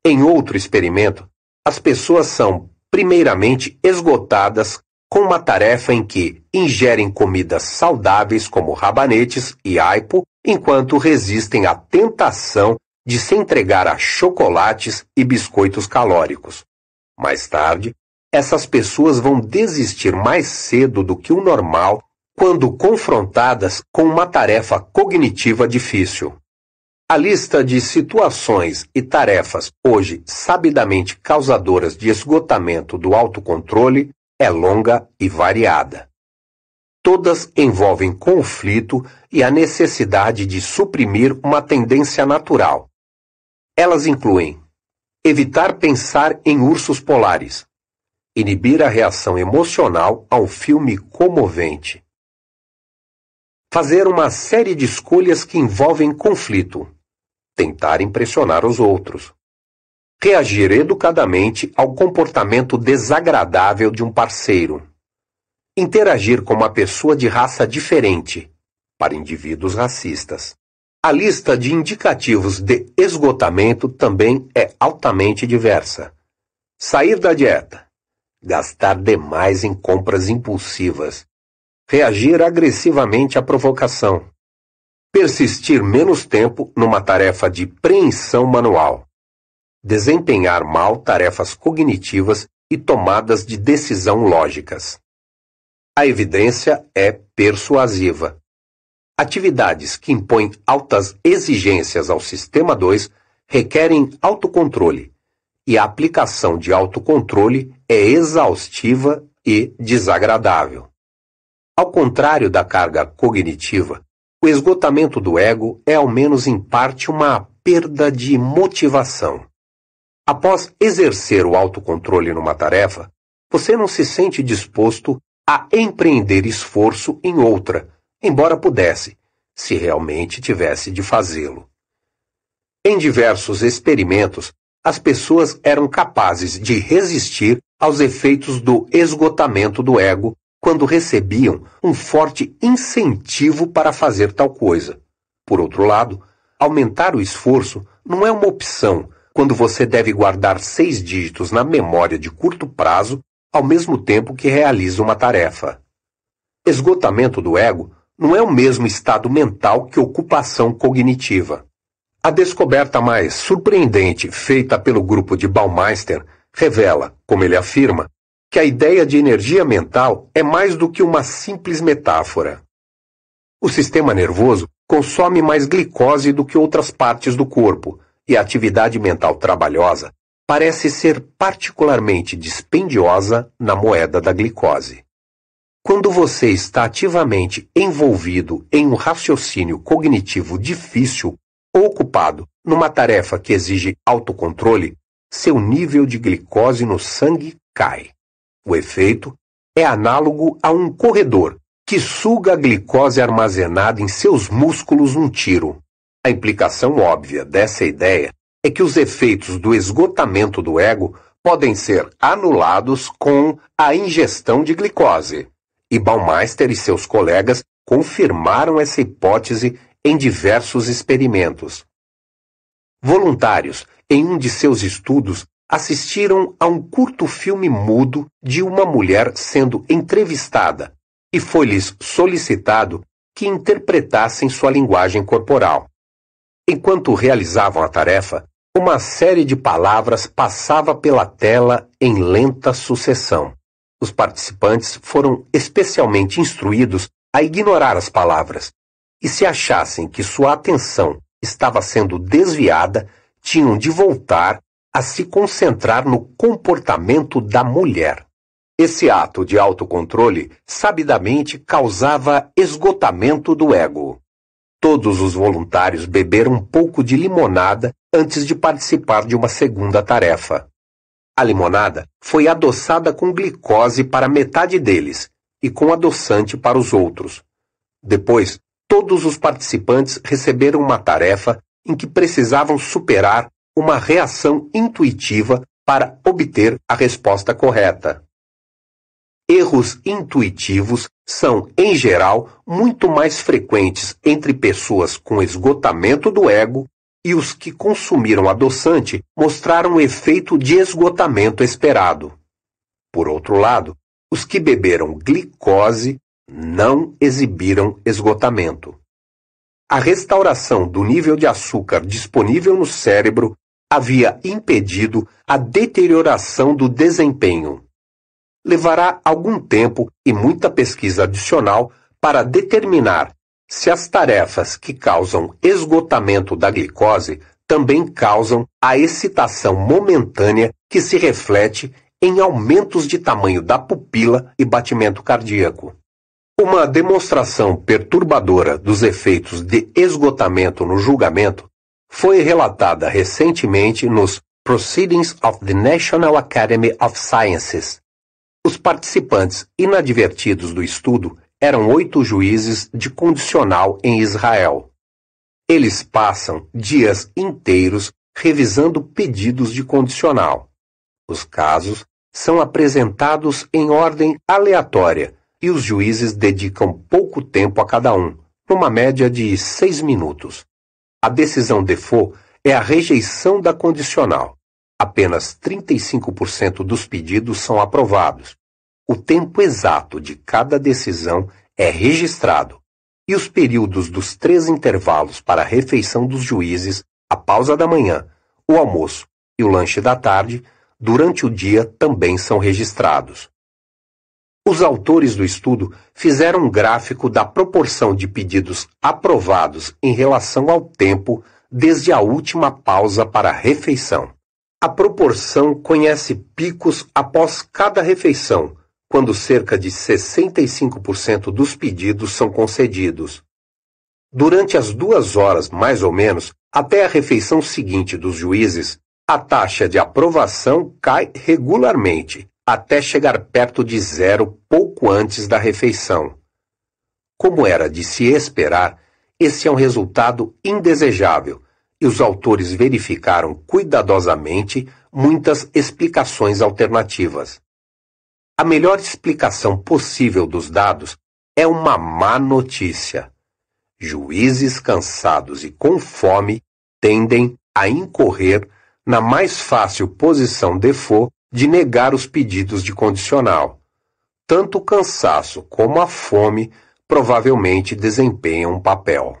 Em outro experimento, as pessoas são primeiramente esgotadas com uma tarefa em que ingerem comidas saudáveis como rabanetes e aipo, enquanto resistem à tentação de se entregar a chocolates e biscoitos calóricos. Mais tarde, essas pessoas vão desistir mais cedo do que o normal quando confrontadas com uma tarefa cognitiva difícil. A lista de situações e tarefas hoje sabidamente causadoras de esgotamento do autocontrole é longa e variada. Todas envolvem conflito e a necessidade de suprimir uma tendência natural. Elas incluem evitar pensar em ursos polares, inibir a reação emocional a um filme comovente, fazer uma série de escolhas que envolvem conflito tentar impressionar os outros. Reagir educadamente ao comportamento desagradável de um parceiro. Interagir com uma pessoa de raça diferente, para indivíduos racistas. A lista de indicativos de esgotamento também é altamente diversa. Sair da dieta, gastar demais em compras impulsivas, reagir agressivamente à provocação, persistir menos tempo numa tarefa de preensão manual, desempenhar mal tarefas cognitivas e tomadas de decisão lógicas. A evidência é persuasiva. Atividades que impõem altas exigências ao sistema 2 requerem autocontrole, e a aplicação de autocontrole é exaustiva e desagradável. Ao contrário da carga cognitiva, o esgotamento do ego é, ao menos em parte, uma perda de motivação. Após exercer o autocontrole numa tarefa, você não se sente disposto a empreender esforço em outra, embora pudesse, se realmente tivesse de fazê-lo. Em diversos experimentos, as pessoas eram capazes de resistir aos efeitos do esgotamento do ego quando recebiam um forte incentivo para fazer tal coisa. Por outro lado, aumentar o esforço não é uma opção quando você deve guardar seis dígitos na memória de curto prazo ao mesmo tempo que realiza uma tarefa. Esgotamento do ego não é o mesmo estado mental que ocupação cognitiva. A descoberta mais surpreendente feita pelo grupo de Baumeister revela, como ele afirma, que a ideia de energia mental é mais do que uma simples metáfora. O sistema nervoso consome mais glicose do que outras partes do corpo, e a atividade mental trabalhosa parece ser particularmente dispendiosa na moeda da glicose. Quando você está ativamente envolvido em um raciocínio cognitivo difícil ou ocupado numa tarefa que exige autocontrole, seu nível de glicose no sangue cai. O efeito é análogo a um corredor que suga a glicose armazenada em seus músculos num tiro. A implicação óbvia dessa ideia é que os efeitos do esgotamento do ego podem ser anulados com a ingestão de glicose. E Baumeister e seus colegas confirmaram essa hipótese em diversos experimentos. Voluntários, em um de seus estudos, assistiram a um curto filme mudo de uma mulher sendo entrevistada e foi-lhes solicitado que interpretassem sua linguagem corporal. Enquanto realizavam a tarefa, uma série de palavras passava pela tela em lenta sucessão. Os participantes foram especialmente instruídos a ignorar as palavras, e se achassem que sua atenção estava sendo desviada, tinham de voltar a se concentrar no comportamento da mulher. Esse ato de autocontrole sabidamente causava esgotamento do ego. Todos os voluntários beberam um pouco de limonada antes de participar de uma segunda tarefa. A limonada foi adoçada com glicose para metade deles e com adoçante para os outros. Depois, todos os participantes receberam uma tarefa em que precisavam superar uma reação intuitiva para obter a resposta correta. Erros intuitivos são, em geral, muito mais frequentes entre pessoas com esgotamento do ego e os que consumiram adoçante mostraram o efeito de esgotamento esperado. Por outro lado, os que beberam glicose não exibiram esgotamento. A restauração do nível de açúcar disponível no cérebro havia impedido a deterioração do desempenho. Levará algum tempo e muita pesquisa adicional para determinar se as tarefas que causam esgotamento da glicose também causam a excitação momentânea que se reflete em aumentos de tamanho da pupila e batimento cardíaco. Uma demonstração perturbadora dos efeitos de esgotamento no julgamento foi relatada recentemente nos Proceedings of the National Academy of Sciences. Os participantes inadvertidos do estudo eram oito juízes de condicional em Israel. Eles passam dias inteiros revisando pedidos de condicional. Os casos são apresentados em ordem aleatória e os juízes dedicam pouco tempo a cada um, numa média de seis minutos. A decisão default é a rejeição da condicional. Apenas 35% dos pedidos são aprovados. O tempo exato de cada decisão é registrado e os períodos dos três intervalos para a refeição dos juízes, a pausa da manhã, o almoço e o lanche da tarde, durante o dia também são registrados. Os autores do estudo fizeram um gráfico da proporção de pedidos aprovados em relação ao tempo desde a última pausa para a refeição. A proporção conhece picos após cada refeição, quando cerca de 65% dos pedidos são concedidos. Durante as duas horas, mais ou menos, até a refeição seguinte dos juízes, a taxa de aprovação cai regularmente, até chegar perto de zero pouco antes da refeição. Como era de se esperar, esse é um resultado indesejável e os autores verificaram cuidadosamente muitas explicações alternativas. A melhor explicação possível dos dados é uma má notícia. Juízes cansados e com fome tendem a incorrer na mais fácil posição default de negar os pedidos de condicional. Tanto o cansaço como a fome provavelmente desempenham um papel.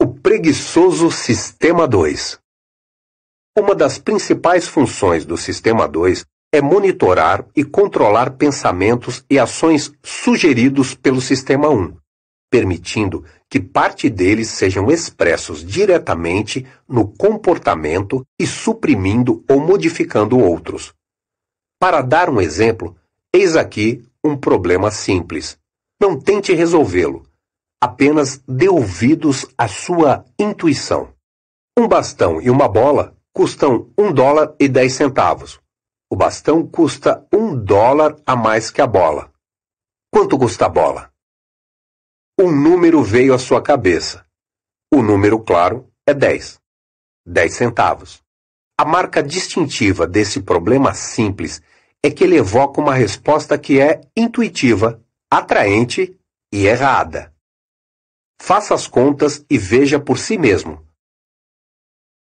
O preguiçoso Sistema 2 Uma das principais funções do Sistema 2 é monitorar e controlar pensamentos e ações sugeridos pelo Sistema 1 permitindo que parte deles sejam expressos diretamente no comportamento e suprimindo ou modificando outros. Para dar um exemplo, eis aqui um problema simples. Não tente resolvê-lo, apenas dê ouvidos à sua intuição. Um bastão e uma bola custam um dólar e dez centavos. O bastão custa um dólar a mais que a bola. Quanto custa a bola? Um número veio à sua cabeça. O número, claro, é 10. 10 centavos. A marca distintiva desse problema simples é que ele evoca uma resposta que é intuitiva, atraente e errada. Faça as contas e veja por si mesmo.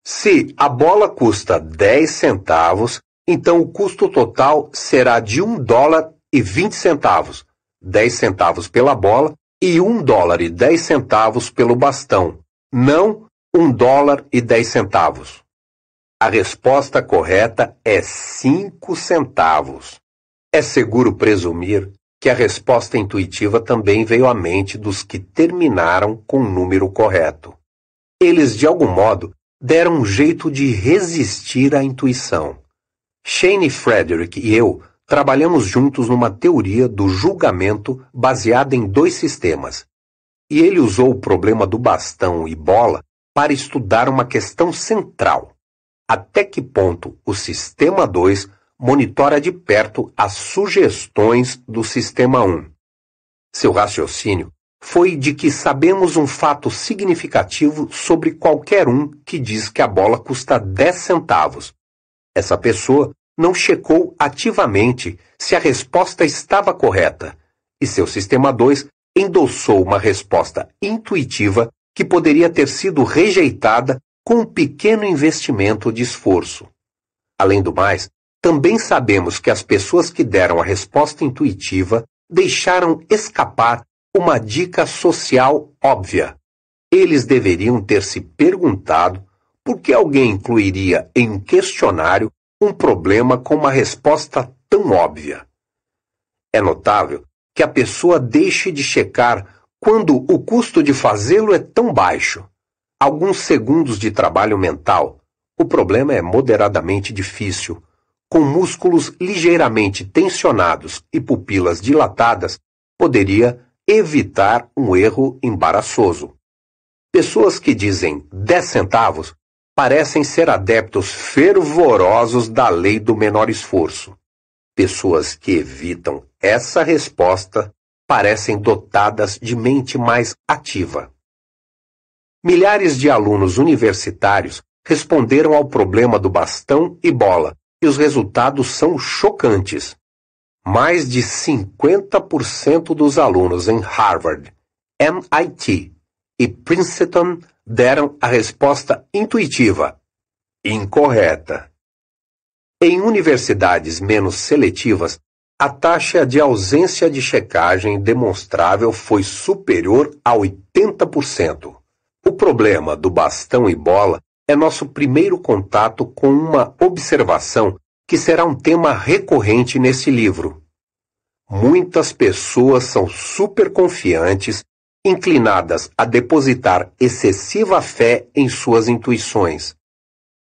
Se a bola custa 10 centavos, então o custo total será de 1 dólar e 20 centavos, 10 centavos pela bola e um dólar e dez centavos pelo bastão, não um dólar e dez centavos. A resposta correta é cinco centavos. É seguro presumir que a resposta intuitiva também veio à mente dos que terminaram com o número correto. Eles, de algum modo, deram um jeito de resistir à intuição. Shane Frederick e eu trabalhamos juntos numa teoria do julgamento baseada em dois sistemas. E ele usou o problema do bastão e bola para estudar uma questão central. Até que ponto o sistema 2 monitora de perto as sugestões do sistema 1? Um. Seu raciocínio foi de que sabemos um fato significativo sobre qualquer um que diz que a bola custa 10 centavos. Essa pessoa não checou ativamente se a resposta estava correta, e seu sistema 2 endossou uma resposta intuitiva que poderia ter sido rejeitada com um pequeno investimento de esforço. Além do mais, também sabemos que as pessoas que deram a resposta intuitiva deixaram escapar uma dica social óbvia. Eles deveriam ter se perguntado por que alguém incluiria em um questionário um problema com uma resposta tão óbvia. É notável que a pessoa deixe de checar quando o custo de fazê-lo é tão baixo. Alguns segundos de trabalho mental, o problema é moderadamente difícil. Com músculos ligeiramente tensionados e pupilas dilatadas, poderia evitar um erro embaraçoso. Pessoas que dizem 10 centavos parecem ser adeptos fervorosos da lei do menor esforço. Pessoas que evitam essa resposta parecem dotadas de mente mais ativa. Milhares de alunos universitários responderam ao problema do bastão e bola, e os resultados são chocantes. Mais de 50% dos alunos em Harvard, MIT e Princeton deram a resposta intuitiva: incorreta. Em universidades menos seletivas, a taxa de ausência de checagem demonstrável foi superior a 80%. O problema do bastão e bola é nosso primeiro contato com uma observação que será um tema recorrente nesse livro. Muitas pessoas são super confiantes inclinadas a depositar excessiva fé em suas intuições.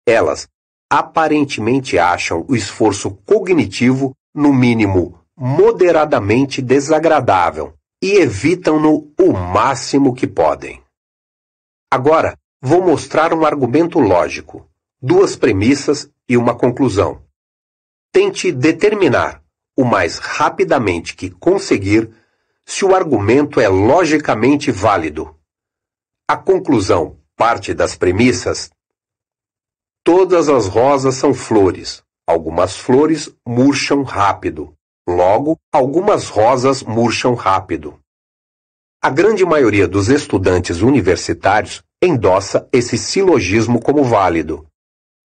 Elas aparentemente acham o esforço cognitivo, no mínimo, moderadamente desagradável e evitam-no o máximo que podem. Agora, vou mostrar um argumento lógico, duas premissas e uma conclusão. Tente determinar, o mais rapidamente que conseguir, se o argumento é logicamente válido. A conclusão parte das premissas. Todas as rosas são flores. Algumas flores murcham rápido. Logo, algumas rosas murcham rápido. A grande maioria dos estudantes universitários endossa esse silogismo como válido.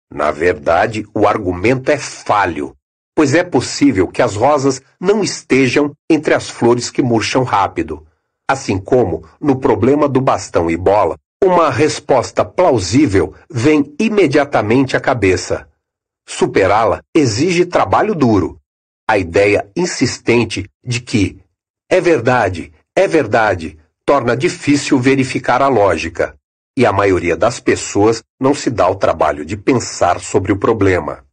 Na verdade, o argumento é falho pois é possível que as rosas não estejam entre as flores que murcham rápido. Assim como, no problema do bastão e bola, uma resposta plausível vem imediatamente à cabeça. Superá-la exige trabalho duro. A ideia insistente de que é verdade, é verdade, torna difícil verificar a lógica, e a maioria das pessoas não se dá o trabalho de pensar sobre o problema.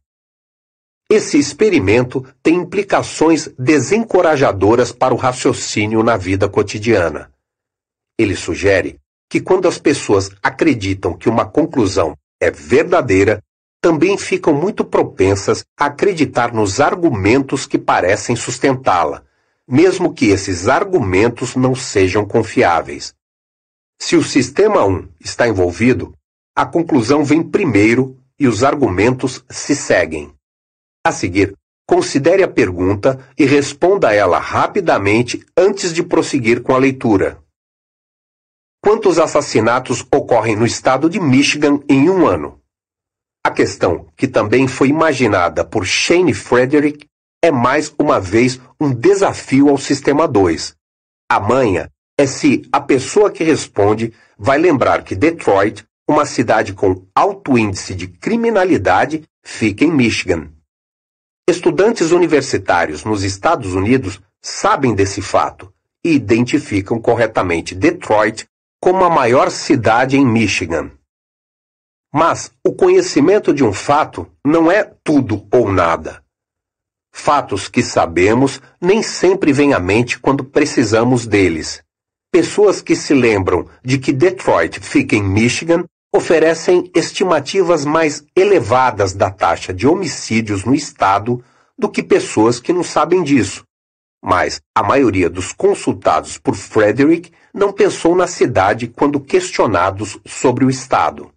Esse experimento tem implicações desencorajadoras para o raciocínio na vida cotidiana. Ele sugere que quando as pessoas acreditam que uma conclusão é verdadeira, também ficam muito propensas a acreditar nos argumentos que parecem sustentá-la, mesmo que esses argumentos não sejam confiáveis. Se o sistema 1 está envolvido, a conclusão vem primeiro e os argumentos se seguem. A seguir, considere a pergunta e responda a ela rapidamente antes de prosseguir com a leitura. Quantos assassinatos ocorrem no estado de Michigan em um ano? A questão, que também foi imaginada por Shane Frederick, é mais uma vez um desafio ao Sistema 2. A manha é se a pessoa que responde vai lembrar que Detroit, uma cidade com alto índice de criminalidade, fica em Michigan. Estudantes universitários nos Estados Unidos sabem desse fato e identificam corretamente Detroit como a maior cidade em Michigan. Mas o conhecimento de um fato não é tudo ou nada. Fatos que sabemos nem sempre vêm à mente quando precisamos deles. Pessoas que se lembram de que Detroit fica em Michigan oferecem estimativas mais elevadas da taxa de homicídios no Estado do que pessoas que não sabem disso. Mas a maioria dos consultados por Frederick não pensou na cidade quando questionados sobre o Estado.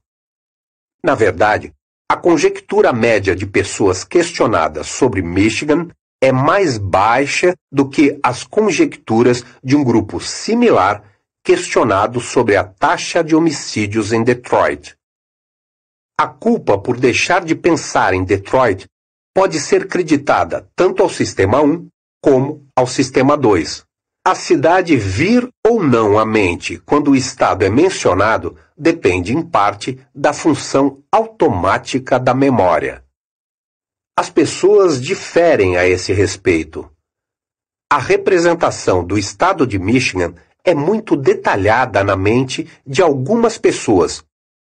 Na verdade, a conjectura média de pessoas questionadas sobre Michigan é mais baixa do que as conjecturas de um grupo similar questionado sobre a taxa de homicídios em Detroit. A culpa por deixar de pensar em Detroit pode ser creditada tanto ao sistema 1 como ao sistema 2. A cidade vir ou não à mente quando o Estado é mencionado depende, em parte, da função automática da memória. As pessoas diferem a esse respeito. A representação do Estado de Michigan é muito detalhada na mente de algumas pessoas.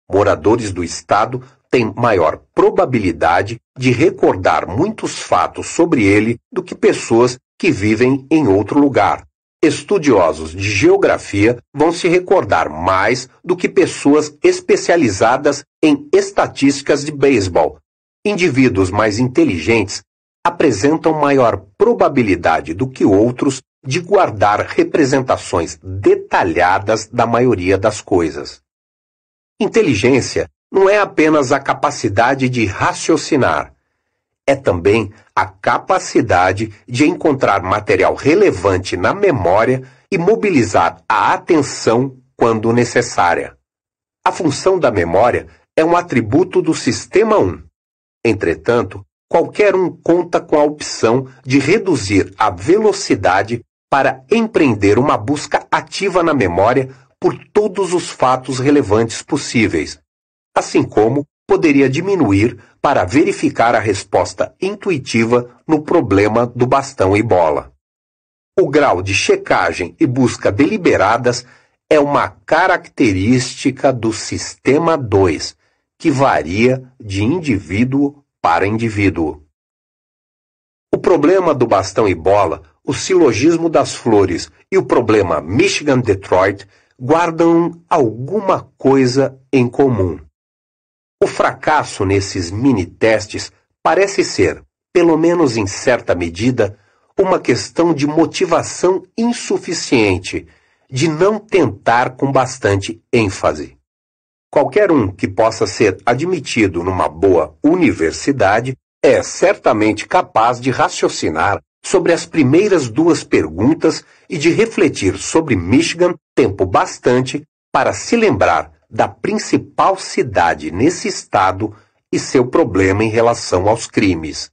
Moradores do Estado têm maior probabilidade de recordar muitos fatos sobre ele do que pessoas que vivem em outro lugar. Estudiosos de geografia vão se recordar mais do que pessoas especializadas em estatísticas de beisebol. Indivíduos mais inteligentes apresentam maior probabilidade do que outros de guardar representações detalhadas da maioria das coisas. Inteligência não é apenas a capacidade de raciocinar, é também a capacidade de encontrar material relevante na memória e mobilizar a atenção quando necessária. A função da memória é um atributo do sistema 1. Entretanto, qualquer um conta com a opção de reduzir a velocidade para empreender uma busca ativa na memória por todos os fatos relevantes possíveis, assim como poderia diminuir para verificar a resposta intuitiva no problema do bastão e bola. O grau de checagem e busca deliberadas é uma característica do sistema 2, que varia de indivíduo para indivíduo. O problema do bastão e bola o silogismo das flores e o problema Michigan-Detroit guardam alguma coisa em comum. O fracasso nesses mini-testes parece ser, pelo menos em certa medida, uma questão de motivação insuficiente, de não tentar com bastante ênfase. Qualquer um que possa ser admitido numa boa universidade é certamente capaz de raciocinar sobre as primeiras duas perguntas e de refletir sobre Michigan tempo bastante para se lembrar da principal cidade nesse estado e seu problema em relação aos crimes.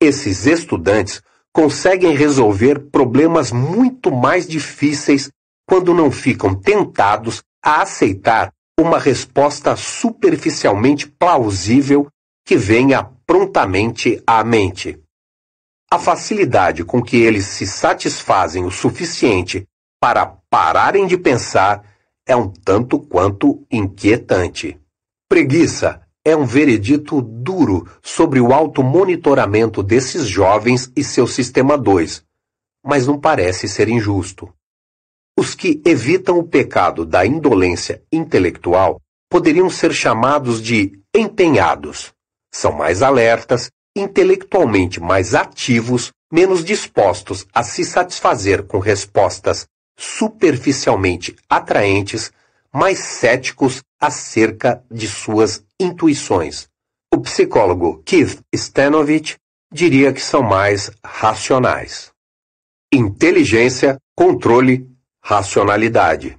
Esses estudantes conseguem resolver problemas muito mais difíceis quando não ficam tentados a aceitar uma resposta superficialmente plausível que venha prontamente à mente. A facilidade com que eles se satisfazem o suficiente para pararem de pensar é um tanto quanto inquietante. Preguiça é um veredito duro sobre o automonitoramento desses jovens e seu sistema 2, mas não parece ser injusto. Os que evitam o pecado da indolência intelectual poderiam ser chamados de empenhados. São mais alertas, intelectualmente mais ativos, menos dispostos a se satisfazer com respostas superficialmente atraentes, mais céticos acerca de suas intuições. O psicólogo Keith Stanovich diria que são mais racionais. Inteligência, controle, racionalidade.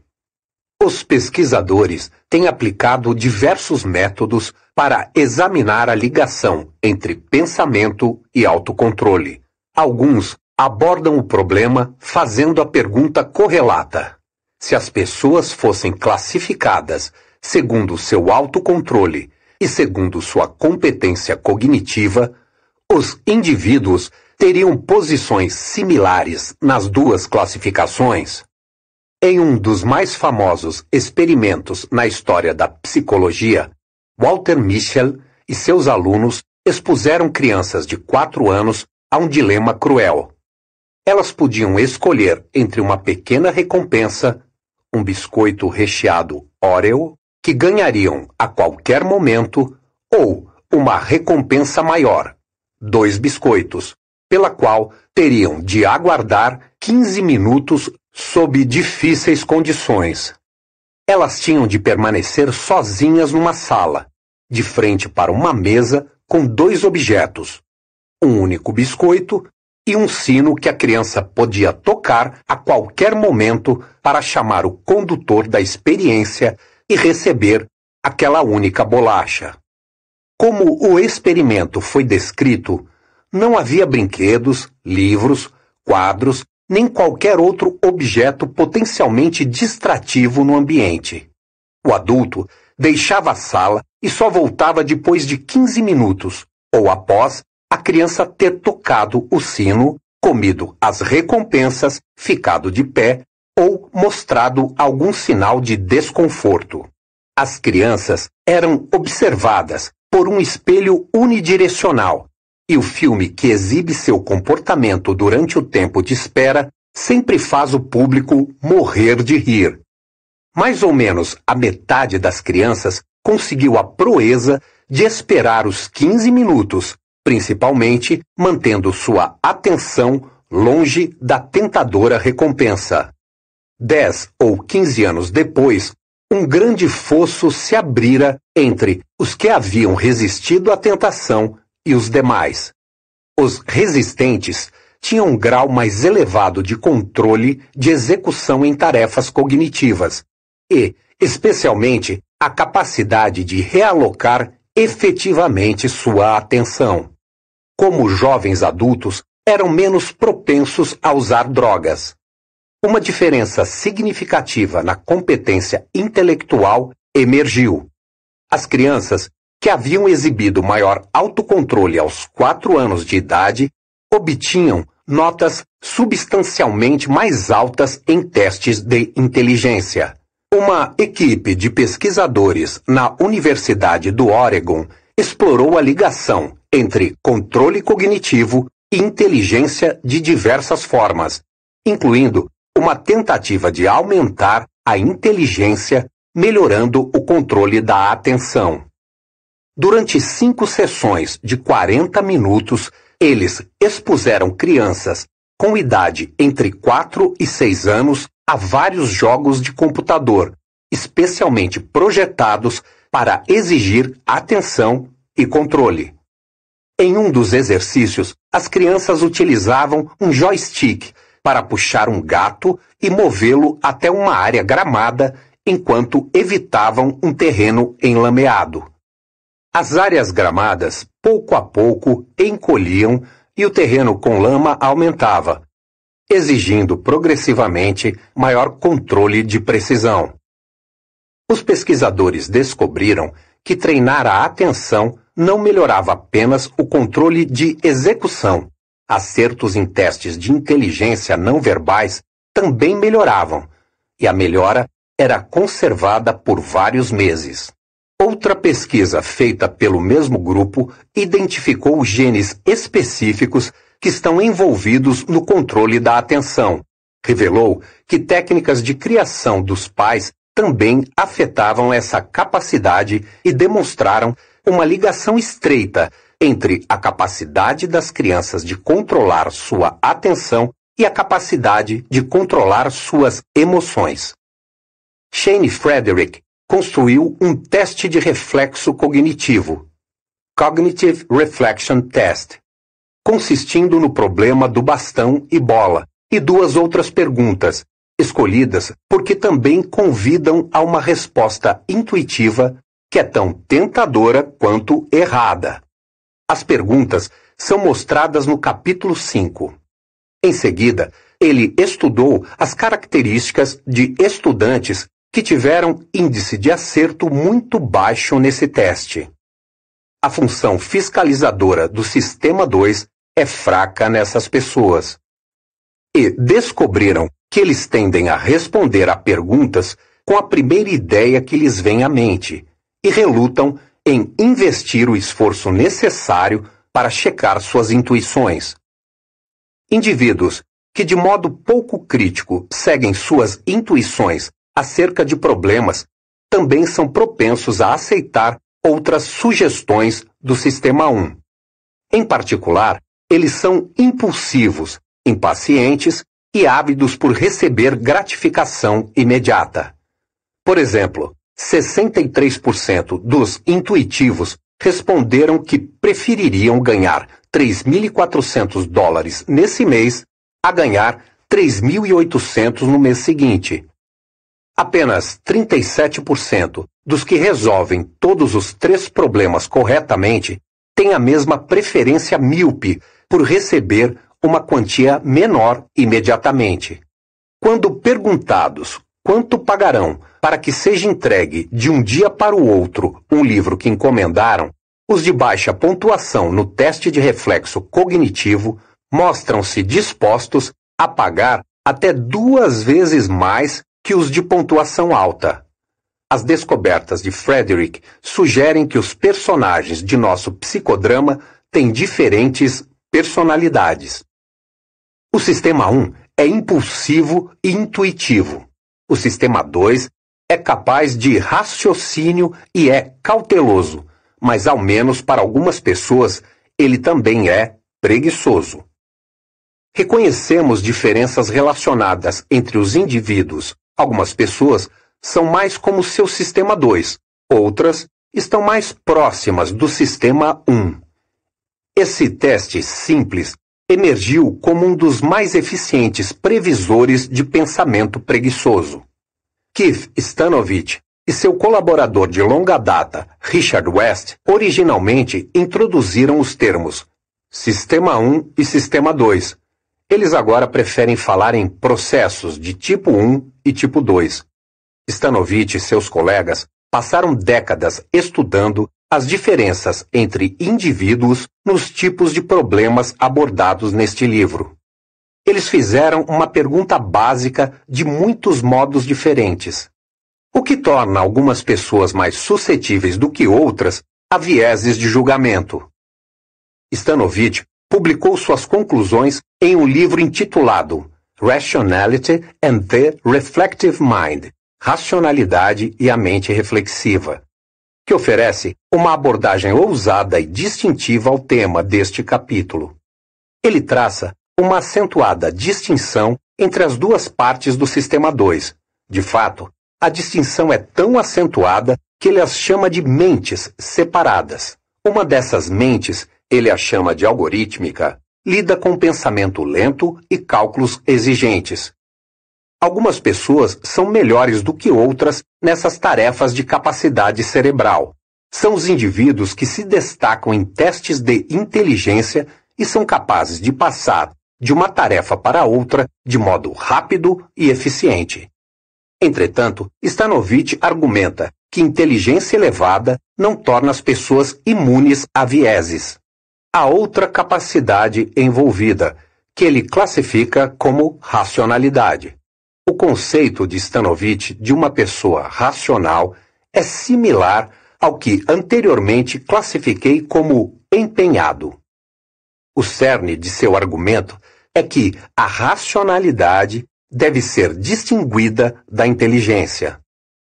Os pesquisadores têm aplicado diversos métodos para examinar a ligação entre pensamento e autocontrole. Alguns abordam o problema fazendo a pergunta correlata: se as pessoas fossem classificadas segundo seu autocontrole e segundo sua competência cognitiva, os indivíduos teriam posições similares nas duas classificações. Em um dos mais famosos experimentos na história da psicologia, Walter Mitchell e seus alunos expuseram crianças de 4 anos a um dilema cruel. Elas podiam escolher entre uma pequena recompensa, um biscoito recheado Oreo, que ganhariam a qualquer momento, ou uma recompensa maior, dois biscoitos, pela qual teriam de aguardar 15 minutos sob difíceis condições. Elas tinham de permanecer sozinhas numa sala, de frente para uma mesa com dois objetos, um único biscoito e um sino que a criança podia tocar a qualquer momento para chamar o condutor da experiência e receber aquela única bolacha. Como o experimento foi descrito, não havia brinquedos, livros, quadros nem qualquer outro objeto potencialmente distrativo no ambiente. O adulto deixava a sala e só voltava depois de 15 minutos ou após a criança ter tocado o sino, comido as recompensas, ficado de pé ou mostrado algum sinal de desconforto. As crianças eram observadas por um espelho unidirecional e o filme que exibe seu comportamento durante o tempo de espera sempre faz o público morrer de rir. Mais ou menos a metade das crianças conseguiu a proeza de esperar os 15 minutos, principalmente mantendo sua atenção longe da tentadora recompensa. Dez ou quinze anos depois, um grande fosso se abrira entre os que haviam resistido à tentação e os demais. Os resistentes tinham um grau mais elevado de controle de execução em tarefas cognitivas e, especialmente, a capacidade de realocar efetivamente sua atenção. Como jovens adultos, eram menos propensos a usar drogas. Uma diferença significativa na competência intelectual emergiu. As crianças que haviam exibido maior autocontrole aos quatro anos de idade obtinham notas substancialmente mais altas em testes de inteligência. Uma equipe de pesquisadores na Universidade do Oregon explorou a ligação entre controle cognitivo e inteligência de diversas formas, incluindo uma tentativa de aumentar a inteligência, melhorando o controle da atenção. Durante cinco sessões de 40 minutos, eles expuseram crianças com idade entre 4 e 6 anos a vários jogos de computador, especialmente projetados para exigir atenção e controle. Em um dos exercícios, as crianças utilizavam um joystick para puxar um gato e movê-lo até uma área gramada enquanto evitavam um terreno enlameado. As áreas gramadas, pouco a pouco, encolhiam e o terreno com lama aumentava, exigindo progressivamente maior controle de precisão. Os pesquisadores descobriram que treinar a atenção não melhorava apenas o controle de execução. Acertos em testes de inteligência não verbais também melhoravam, e a melhora era conservada por vários meses. Outra pesquisa feita pelo mesmo grupo identificou genes específicos que estão envolvidos no controle da atenção. Revelou que técnicas de criação dos pais também afetavam essa capacidade e demonstraram uma ligação estreita entre a capacidade das crianças de controlar sua atenção e a capacidade de controlar suas emoções. Shane Frederick construiu um teste de reflexo cognitivo, Cognitive Reflection Test, consistindo no problema do bastão e bola, e duas outras perguntas, escolhidas porque também convidam a uma resposta intuitiva que é tão tentadora quanto errada. As perguntas são mostradas no capítulo 5. Em seguida, ele estudou as características de estudantes que tiveram índice de acerto muito baixo nesse teste. A função fiscalizadora do sistema 2 é fraca nessas pessoas. E descobriram que eles tendem a responder a perguntas com a primeira ideia que lhes vem à mente e relutam em investir o esforço necessário para checar suas intuições. Indivíduos que, de modo pouco crítico, seguem suas intuições acerca de problemas também são propensos a aceitar outras sugestões do sistema 1. Em particular, eles são impulsivos, impacientes e ávidos por receber gratificação imediata. Por exemplo, 63% dos intuitivos responderam que prefeririam ganhar 3.400 dólares nesse mês a ganhar 3.800 no mês seguinte, Apenas 37% dos que resolvem todos os três problemas corretamente têm a mesma preferência míope por receber uma quantia menor imediatamente. Quando perguntados quanto pagarão para que seja entregue de um dia para o outro um livro que encomendaram, os de baixa pontuação no teste de reflexo cognitivo mostram-se dispostos a pagar até duas vezes mais que os de pontuação alta. As descobertas de Frederick sugerem que os personagens de nosso psicodrama têm diferentes personalidades. O sistema 1 é impulsivo e intuitivo. O sistema 2 é capaz de raciocínio e é cauteloso, mas ao menos para algumas pessoas ele também é preguiçoso. Reconhecemos diferenças relacionadas entre os indivíduos Algumas pessoas são mais como seu sistema 2, outras estão mais próximas do sistema 1. Esse teste simples emergiu como um dos mais eficientes previsores de pensamento preguiçoso. Keith Stanovich e seu colaborador de longa data, Richard West, originalmente introduziram os termos Sistema 1 e Sistema 2, eles agora preferem falar em processos de tipo 1 e tipo 2. Stanovich e seus colegas passaram décadas estudando as diferenças entre indivíduos nos tipos de problemas abordados neste livro. Eles fizeram uma pergunta básica de muitos modos diferentes, o que torna algumas pessoas mais suscetíveis do que outras a vieses de julgamento. Stanovich publicou suas conclusões em um livro intitulado Rationality and the Reflective Mind Racionalidade e a Mente Reflexiva que oferece uma abordagem ousada e distintiva ao tema deste capítulo. Ele traça uma acentuada distinção entre as duas partes do sistema 2. De fato, a distinção é tão acentuada que ele as chama de mentes separadas. Uma dessas mentes ele a chama de algorítmica, lida com pensamento lento e cálculos exigentes. Algumas pessoas são melhores do que outras nessas tarefas de capacidade cerebral. São os indivíduos que se destacam em testes de inteligência e são capazes de passar de uma tarefa para outra de modo rápido e eficiente. Entretanto, Stanovich argumenta que inteligência elevada não torna as pessoas imunes a vieses a outra capacidade envolvida, que ele classifica como racionalidade. O conceito de Stanovich de uma pessoa racional é similar ao que anteriormente classifiquei como empenhado. O cerne de seu argumento é que a racionalidade deve ser distinguida da inteligência.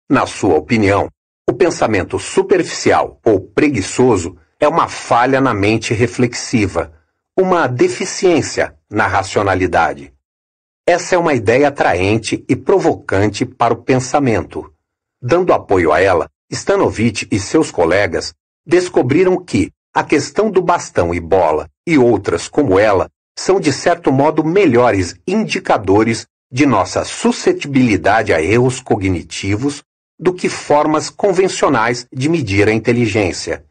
Na sua opinião, o pensamento superficial ou preguiçoso é uma falha na mente reflexiva, uma deficiência na racionalidade. Essa é uma ideia atraente e provocante para o pensamento. Dando apoio a ela, Stanovich e seus colegas descobriram que a questão do bastão e bola e outras como ela são de certo modo melhores indicadores de nossa suscetibilidade a erros cognitivos do que formas convencionais de medir a inteligência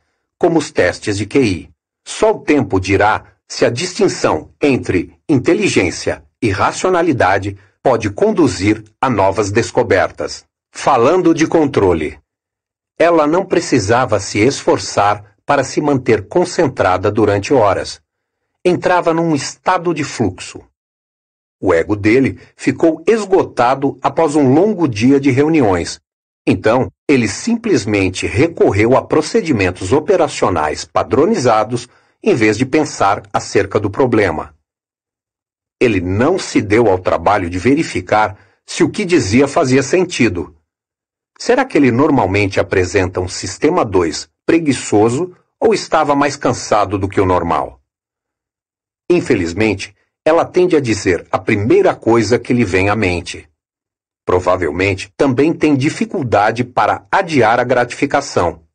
como os testes de QI. Só o tempo dirá se a distinção entre inteligência e racionalidade pode conduzir a novas descobertas. Falando de controle, ela não precisava se esforçar para se manter concentrada durante horas. Entrava num estado de fluxo. O ego dele ficou esgotado após um longo dia de reuniões então, ele simplesmente recorreu a procedimentos operacionais padronizados em vez de pensar acerca do problema. Ele não se deu ao trabalho de verificar se o que dizia fazia sentido. Será que ele normalmente apresenta um sistema 2 preguiçoso ou estava mais cansado do que o normal? Infelizmente, ela tende a dizer a primeira coisa que lhe vem à mente provavelmente também tem dificuldade para adiar a gratificação.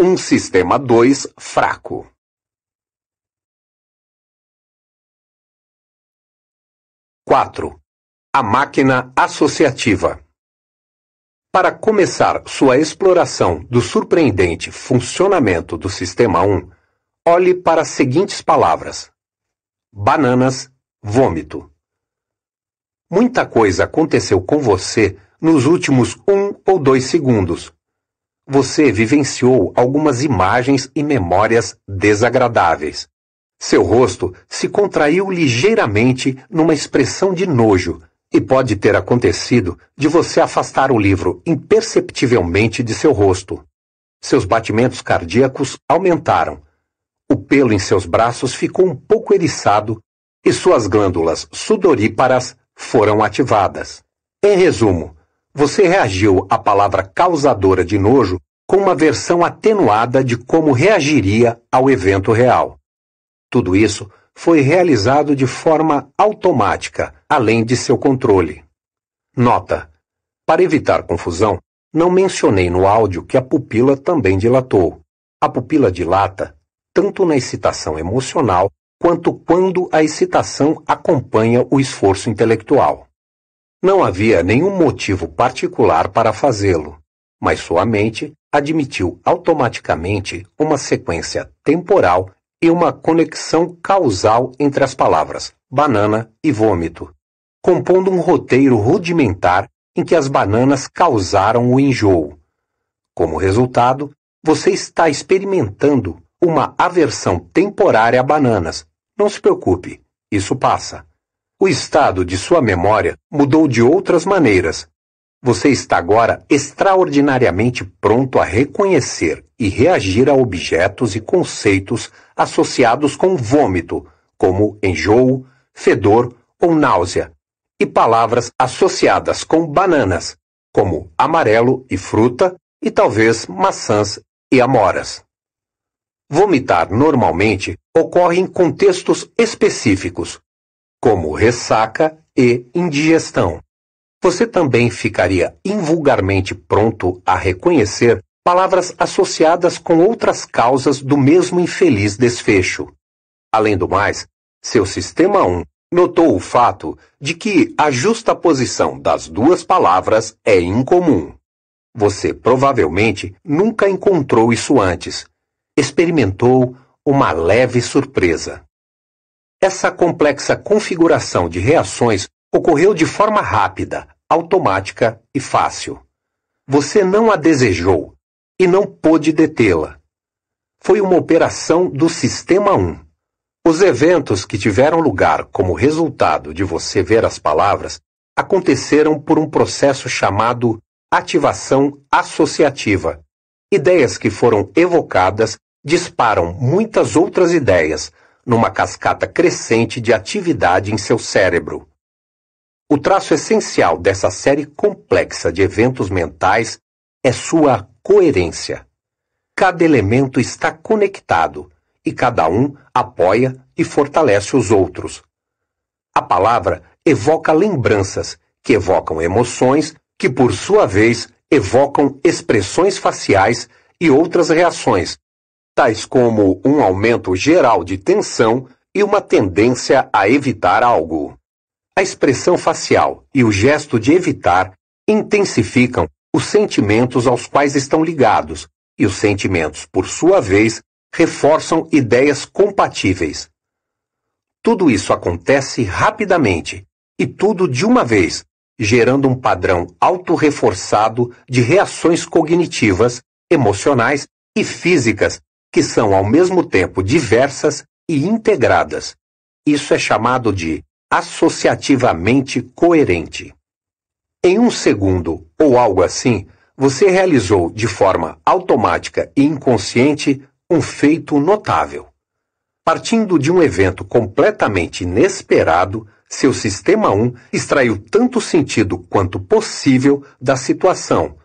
Um sistema 2 fraco. Quatro. A máquina associativa. Para começar sua exploração do surpreendente funcionamento do sistema 1, olhe para as seguintes palavras: bananas, vômito. Muita coisa aconteceu com você nos últimos um ou dois segundos. Você vivenciou algumas imagens e memórias desagradáveis. Seu rosto se contraiu ligeiramente numa expressão de nojo e pode ter acontecido de você afastar o livro imperceptivelmente de seu rosto. Seus batimentos cardíacos aumentaram. O pelo em seus braços ficou um pouco eriçado e suas glândulas sudoríparas foram ativadas. Em resumo, você reagiu à palavra causadora de nojo com uma versão atenuada de como reagiria ao evento real. Tudo isso foi realizado de forma automática, além de seu controle. Nota: para evitar confusão, não mencionei no áudio que a pupila também dilatou. A pupila dilata tanto na excitação emocional quanto quando a excitação acompanha o esforço intelectual. Não havia nenhum motivo particular para fazê-lo, mas sua mente admitiu automaticamente uma sequência temporal e uma conexão causal entre as palavras banana e vômito, compondo um roteiro rudimentar em que as bananas causaram o enjoo. Como resultado, você está experimentando uma aversão temporária a bananas, não se preocupe, isso passa. O estado de sua memória mudou de outras maneiras. Você está agora extraordinariamente pronto a reconhecer e reagir a objetos e conceitos associados com vômito, como enjoo, fedor ou náusea, e palavras associadas com bananas, como amarelo e fruta, e talvez maçãs e amoras. Vomitar normalmente ocorre em contextos específicos, como ressaca e indigestão. Você também ficaria invulgarmente pronto a reconhecer palavras associadas com outras causas do mesmo infeliz desfecho. Além do mais, seu sistema 1 notou o fato de que a justaposição das duas palavras é incomum. Você provavelmente nunca encontrou isso antes experimentou uma leve surpresa. Essa complexa configuração de reações ocorreu de forma rápida, automática e fácil. Você não a desejou e não pôde detê-la. Foi uma operação do Sistema 1. Os eventos que tiveram lugar como resultado de você ver as palavras aconteceram por um processo chamado ativação associativa, ideias que foram evocadas disparam muitas outras ideias, numa cascata crescente de atividade em seu cérebro. O traço essencial dessa série complexa de eventos mentais é sua coerência. Cada elemento está conectado e cada um apoia e fortalece os outros. A palavra evoca lembranças, que evocam emoções, que por sua vez evocam expressões faciais e outras reações, tais como um aumento geral de tensão e uma tendência a evitar algo. A expressão facial e o gesto de evitar intensificam os sentimentos aos quais estão ligados, e os sentimentos, por sua vez, reforçam ideias compatíveis. Tudo isso acontece rapidamente, e tudo de uma vez, gerando um padrão autorreforçado de reações cognitivas, emocionais e físicas que são ao mesmo tempo diversas e integradas. Isso é chamado de associativamente coerente. Em um segundo ou algo assim, você realizou de forma automática e inconsciente um feito notável. Partindo de um evento completamente inesperado, seu sistema 1 extraiu tanto sentido quanto possível da situação.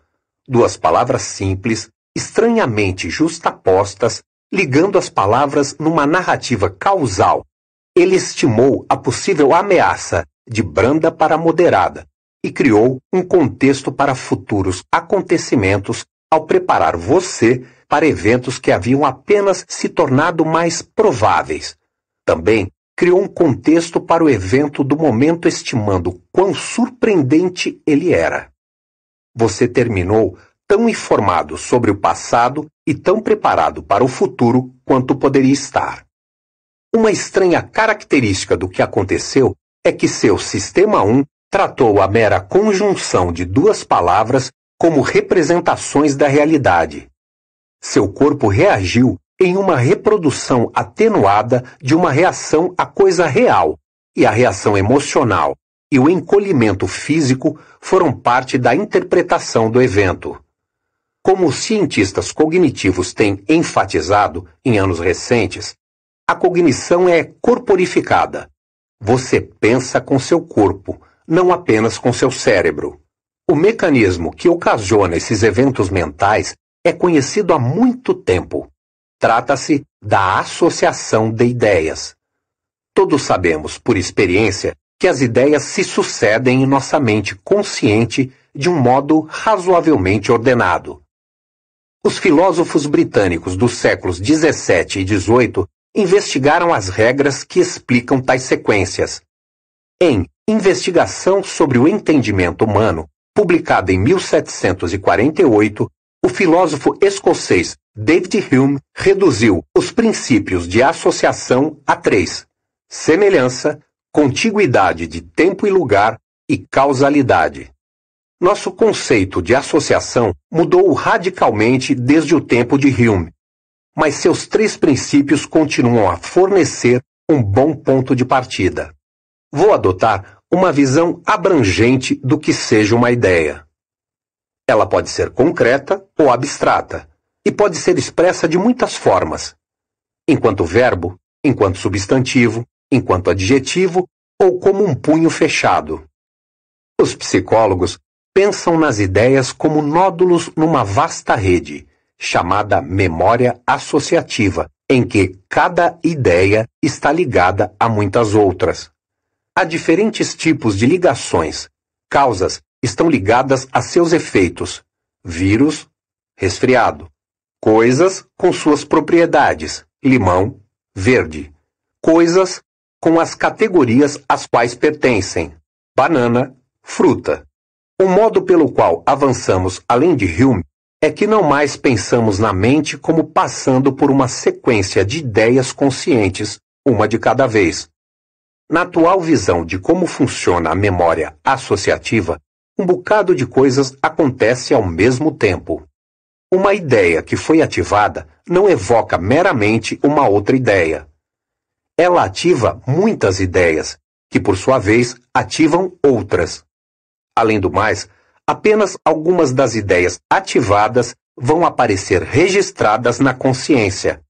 Duas palavras simples, estranhamente justapostas, ligando as palavras numa narrativa causal. Ele estimou a possível ameaça de branda para moderada e criou um contexto para futuros acontecimentos ao preparar você para eventos que haviam apenas se tornado mais prováveis. Também criou um contexto para o evento do momento, estimando quão surpreendente ele era. Você terminou tão informado sobre o passado e tão preparado para o futuro quanto poderia estar. Uma estranha característica do que aconteceu é que seu sistema 1 tratou a mera conjunção de duas palavras como representações da realidade. Seu corpo reagiu em uma reprodução atenuada de uma reação à coisa real, e a reação emocional e o encolhimento físico foram parte da interpretação do evento. Como os cientistas cognitivos têm enfatizado em anos recentes, a cognição é corporificada. Você pensa com seu corpo, não apenas com seu cérebro. O mecanismo que ocasiona esses eventos mentais é conhecido há muito tempo. Trata-se da associação de ideias. Todos sabemos, por experiência, que as ideias se sucedem em nossa mente consciente de um modo razoavelmente ordenado. Os filósofos britânicos dos séculos 17 e 18 investigaram as regras que explicam tais sequências. Em Investigação sobre o Entendimento Humano, publicada em 1748, o filósofo escocês David Hume reduziu os princípios de associação a três: semelhança, contiguidade de tempo e lugar e causalidade. Nosso conceito de associação mudou radicalmente desde o tempo de Hume, mas seus três princípios continuam a fornecer um bom ponto de partida. Vou adotar uma visão abrangente do que seja uma ideia. Ela pode ser concreta ou abstrata, e pode ser expressa de muitas formas, enquanto verbo, enquanto substantivo, enquanto adjetivo ou como um punho fechado. Os psicólogos pensam nas ideias como nódulos numa vasta rede, chamada memória associativa, em que cada ideia está ligada a muitas outras. Há diferentes tipos de ligações, causas estão ligadas a seus efeitos: vírus, resfriado, coisas com suas propriedades, limão, verde, coisas com as categorias às quais pertencem, banana, fruta. O modo pelo qual avançamos além de Hume é que não mais pensamos na mente como passando por uma sequência de ideias conscientes, uma de cada vez. Na atual visão de como funciona a memória associativa, um bocado de coisas acontece ao mesmo tempo. Uma ideia que foi ativada não evoca meramente uma outra ideia. Ela ativa muitas ideias, que por sua vez ativam outras. Além do mais, apenas algumas das ideias ativadas vão aparecer registradas na consciência.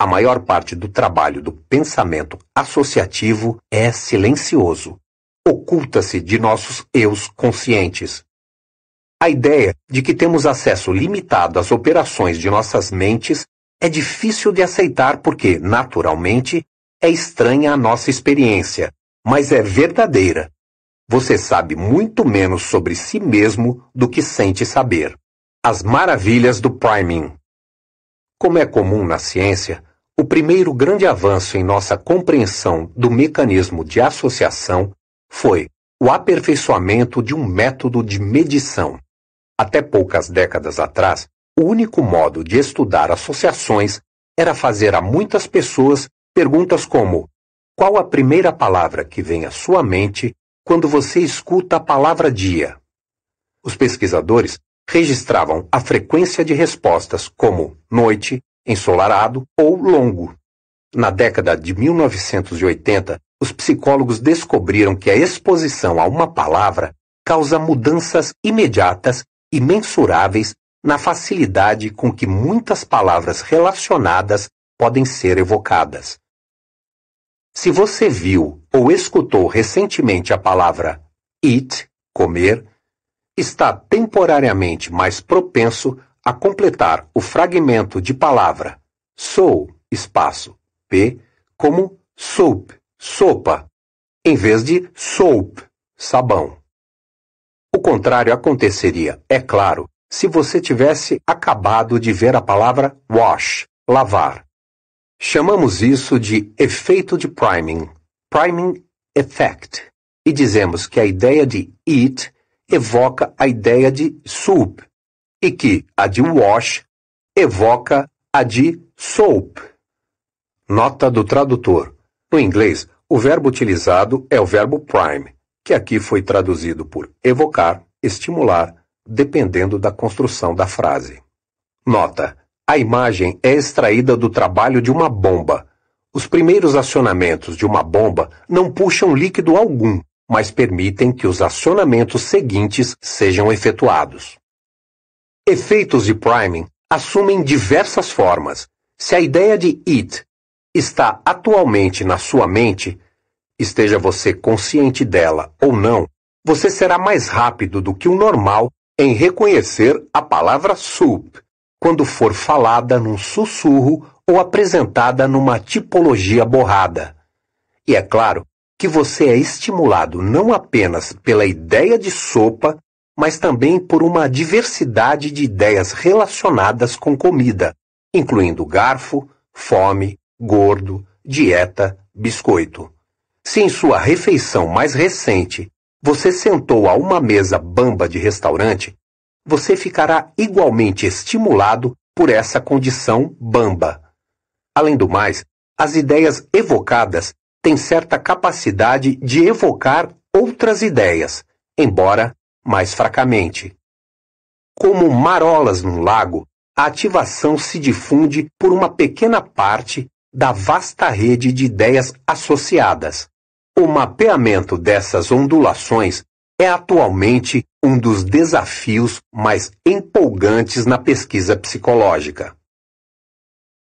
A maior parte do trabalho do pensamento associativo é silencioso oculta-se de nossos eus conscientes. A ideia de que temos acesso limitado às operações de nossas mentes é difícil de aceitar porque, naturalmente, é estranha à nossa experiência, mas é verdadeira. Você sabe muito menos sobre si mesmo do que sente saber. As maravilhas do priming. Como é comum na ciência, o primeiro grande avanço em nossa compreensão do mecanismo de associação foi o aperfeiçoamento de um método de medição. Até poucas décadas atrás, o único modo de estudar associações era fazer a muitas pessoas perguntas como: qual a primeira palavra que vem à sua mente quando você escuta a palavra dia? Os pesquisadores registravam a frequência de respostas como noite, ensolarado ou longo. Na década de 1980, os psicólogos descobriram que a exposição a uma palavra causa mudanças imediatas e mensuráveis na facilidade com que muitas palavras relacionadas podem ser evocadas. Se você viu ou escutou recentemente a palavra eat, comer, está temporariamente mais propenso a completar o fragmento de palavra sou, espaço, p, como soup, sopa, em vez de soap, sabão. O contrário aconteceria, é claro, se você tivesse acabado de ver a palavra wash, lavar. Chamamos isso de efeito de priming, priming effect, e dizemos que a ideia de eat evoca a ideia de soup e que a de wash evoca a de soap. Nota do tradutor. No inglês, o verbo utilizado é o verbo prime, que aqui foi traduzido por evocar, estimular, dependendo da construção da frase. Nota: a imagem é extraída do trabalho de uma bomba. Os primeiros acionamentos de uma bomba não puxam líquido algum, mas permitem que os acionamentos seguintes sejam efetuados. Efeitos de priming assumem diversas formas. Se a ideia de it está atualmente na sua mente, esteja você consciente dela ou não, você será mais rápido do que o normal em reconhecer a palavra sup quando for falada num sussurro ou apresentada numa tipologia borrada. E é claro que você é estimulado não apenas pela ideia de sopa, mas também por uma diversidade de ideias relacionadas com comida, incluindo garfo, fome, gordo, dieta, biscoito. Se em sua refeição mais recente você sentou a uma mesa bamba de restaurante, você ficará igualmente estimulado por essa condição bamba. Além do mais, as ideias evocadas têm certa capacidade de evocar outras ideias, embora mais fracamente. Como marolas num lago, a ativação se difunde por uma pequena parte da vasta rede de ideias associadas. O mapeamento dessas ondulações é atualmente um dos desafios mais empolgantes na pesquisa psicológica.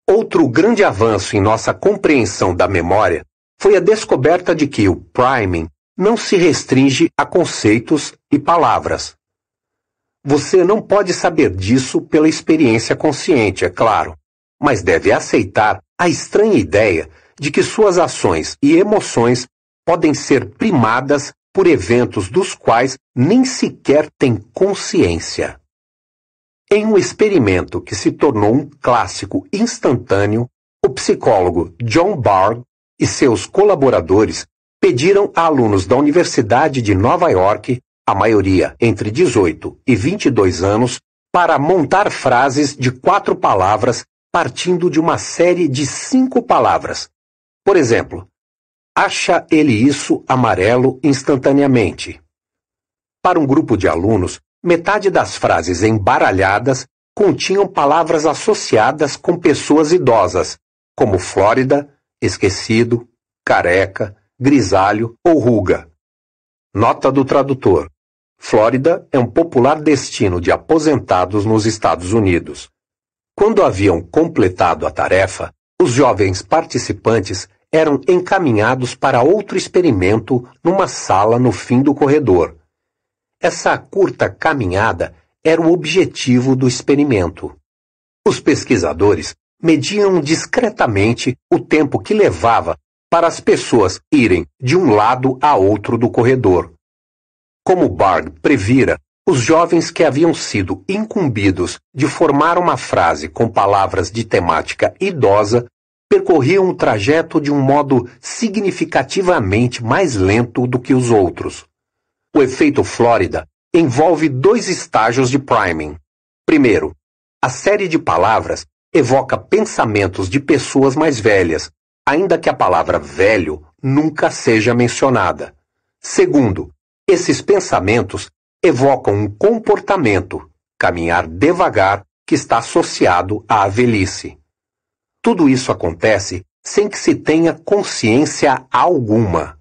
Outro grande avanço em nossa compreensão da memória foi a descoberta de que o priming não se restringe a conceitos e palavras. Você não pode saber disso pela experiência consciente, é claro, mas deve aceitar a estranha ideia de que suas ações e emoções podem ser primadas por eventos dos quais nem sequer tem consciência. Em um experimento que se tornou um clássico instantâneo, o psicólogo John Barg e seus colaboradores pediram a alunos da Universidade de Nova York, a maioria entre 18 e 22 anos, para montar frases de quatro palavras partindo de uma série de cinco palavras. Por exemplo, acha ele isso amarelo instantaneamente. Para um grupo de alunos, metade das frases embaralhadas continham palavras associadas com pessoas idosas, como Flórida, esquecido, careca, grisalho ou ruga. Nota do tradutor: Flórida é um popular destino de aposentados nos Estados Unidos. Quando haviam completado a tarefa, os jovens participantes eram encaminhados para outro experimento numa sala no fim do corredor. Essa curta caminhada era o objetivo do experimento. Os pesquisadores mediam discretamente o tempo que levava para as pessoas irem de um lado a outro do corredor. Como Bard previra, os jovens que haviam sido incumbidos de formar uma frase com palavras de temática idosa percorriam o trajeto de um modo significativamente mais lento do que os outros. O efeito Flórida envolve dois estágios de priming. Primeiro, a série de palavras evoca pensamentos de pessoas mais velhas, ainda que a palavra velho nunca seja mencionada. Segundo, esses pensamentos evocam um comportamento, caminhar devagar, que está associado à velhice. Tudo isso acontece sem que se tenha consciência alguma.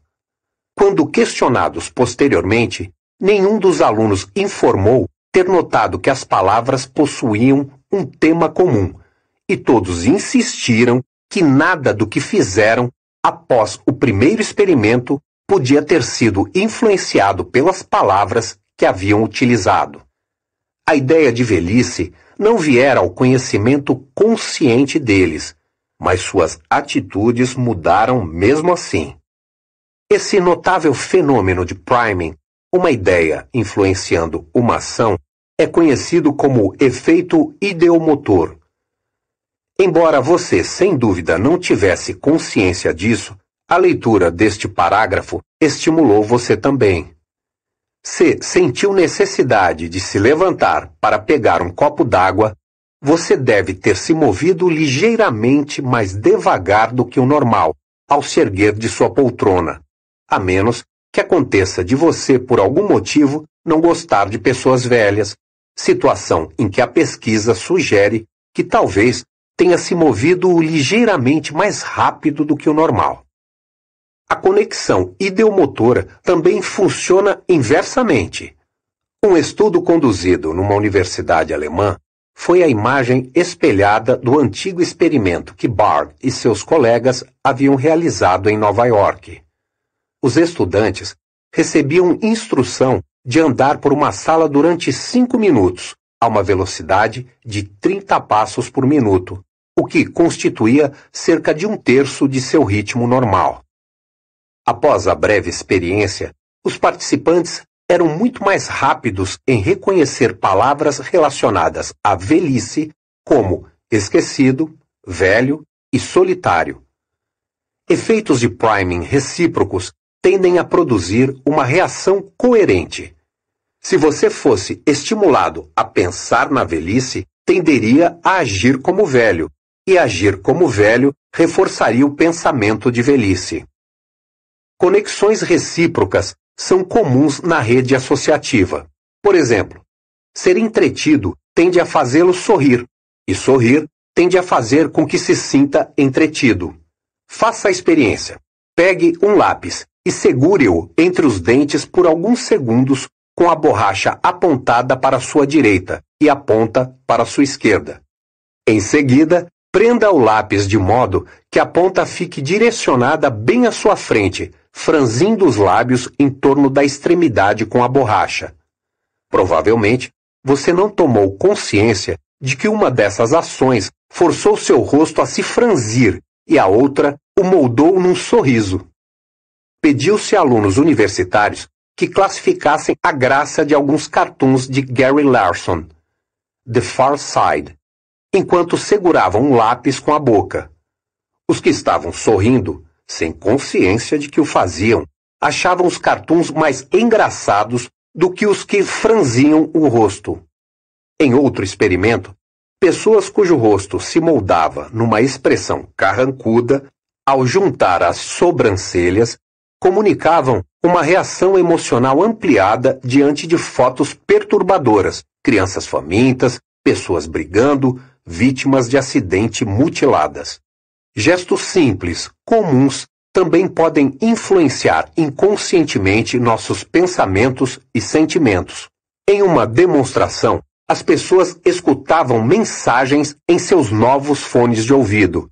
Quando questionados posteriormente, nenhum dos alunos informou ter notado que as palavras possuíam um tema comum, e todos insistiram que nada do que fizeram após o primeiro experimento podia ter sido influenciado pelas palavras que haviam utilizado. A ideia de velhice não viera ao conhecimento consciente deles, mas suas atitudes mudaram mesmo assim. Esse notável fenômeno de priming, uma ideia influenciando uma ação, é conhecido como efeito ideomotor. Embora você, sem dúvida, não tivesse consciência disso, a leitura deste parágrafo estimulou você também se sentiu necessidade de se levantar para pegar um copo d'água, você deve ter se movido ligeiramente mais devagar do que o normal ao se erguer de sua poltrona, a menos que aconteça de você, por algum motivo, não gostar de pessoas velhas, situação em que a pesquisa sugere que talvez tenha se movido ligeiramente mais rápido do que o normal. A conexão ideomotora também funciona inversamente. Um estudo conduzido numa universidade alemã foi a imagem espelhada do antigo experimento que Barg e seus colegas haviam realizado em Nova York. Os estudantes recebiam instrução de andar por uma sala durante cinco minutos, a uma velocidade de 30 passos por minuto, o que constituía cerca de um terço de seu ritmo normal. Após a breve experiência, os participantes eram muito mais rápidos em reconhecer palavras relacionadas à velhice, como esquecido, velho e solitário. Efeitos de priming recíprocos tendem a produzir uma reação coerente. Se você fosse estimulado a pensar na velhice, tenderia a agir como velho, e agir como velho reforçaria o pensamento de velhice. Conexões recíprocas são comuns na rede associativa. Por exemplo, ser entretido tende a fazê-lo sorrir, e sorrir tende a fazer com que se sinta entretido. Faça a experiência. Pegue um lápis e segure-o entre os dentes por alguns segundos com a borracha apontada para sua direita e a ponta para sua esquerda. Em seguida, prenda o lápis de modo que a ponta fique direcionada bem à sua frente, franzindo os lábios em torno da extremidade com a borracha. Provavelmente, você não tomou consciência de que uma dessas ações forçou seu rosto a se franzir e a outra o moldou num sorriso. Pediu-se a alunos universitários que classificassem a graça de alguns cartoons de Gary Larson, The Far Side, enquanto seguravam um lápis com a boca. Os que estavam sorrindo sem consciência de que o faziam. Achavam os cartuns mais engraçados do que os que franziam o rosto. Em outro experimento, pessoas cujo rosto se moldava numa expressão carrancuda, ao juntar as sobrancelhas, comunicavam uma reação emocional ampliada diante de fotos perturbadoras, crianças famintas, pessoas brigando, vítimas de acidente mutiladas. Gestos simples, comuns, também podem influenciar inconscientemente nossos pensamentos e sentimentos. Em uma demonstração, as pessoas escutavam mensagens em seus novos fones de ouvido.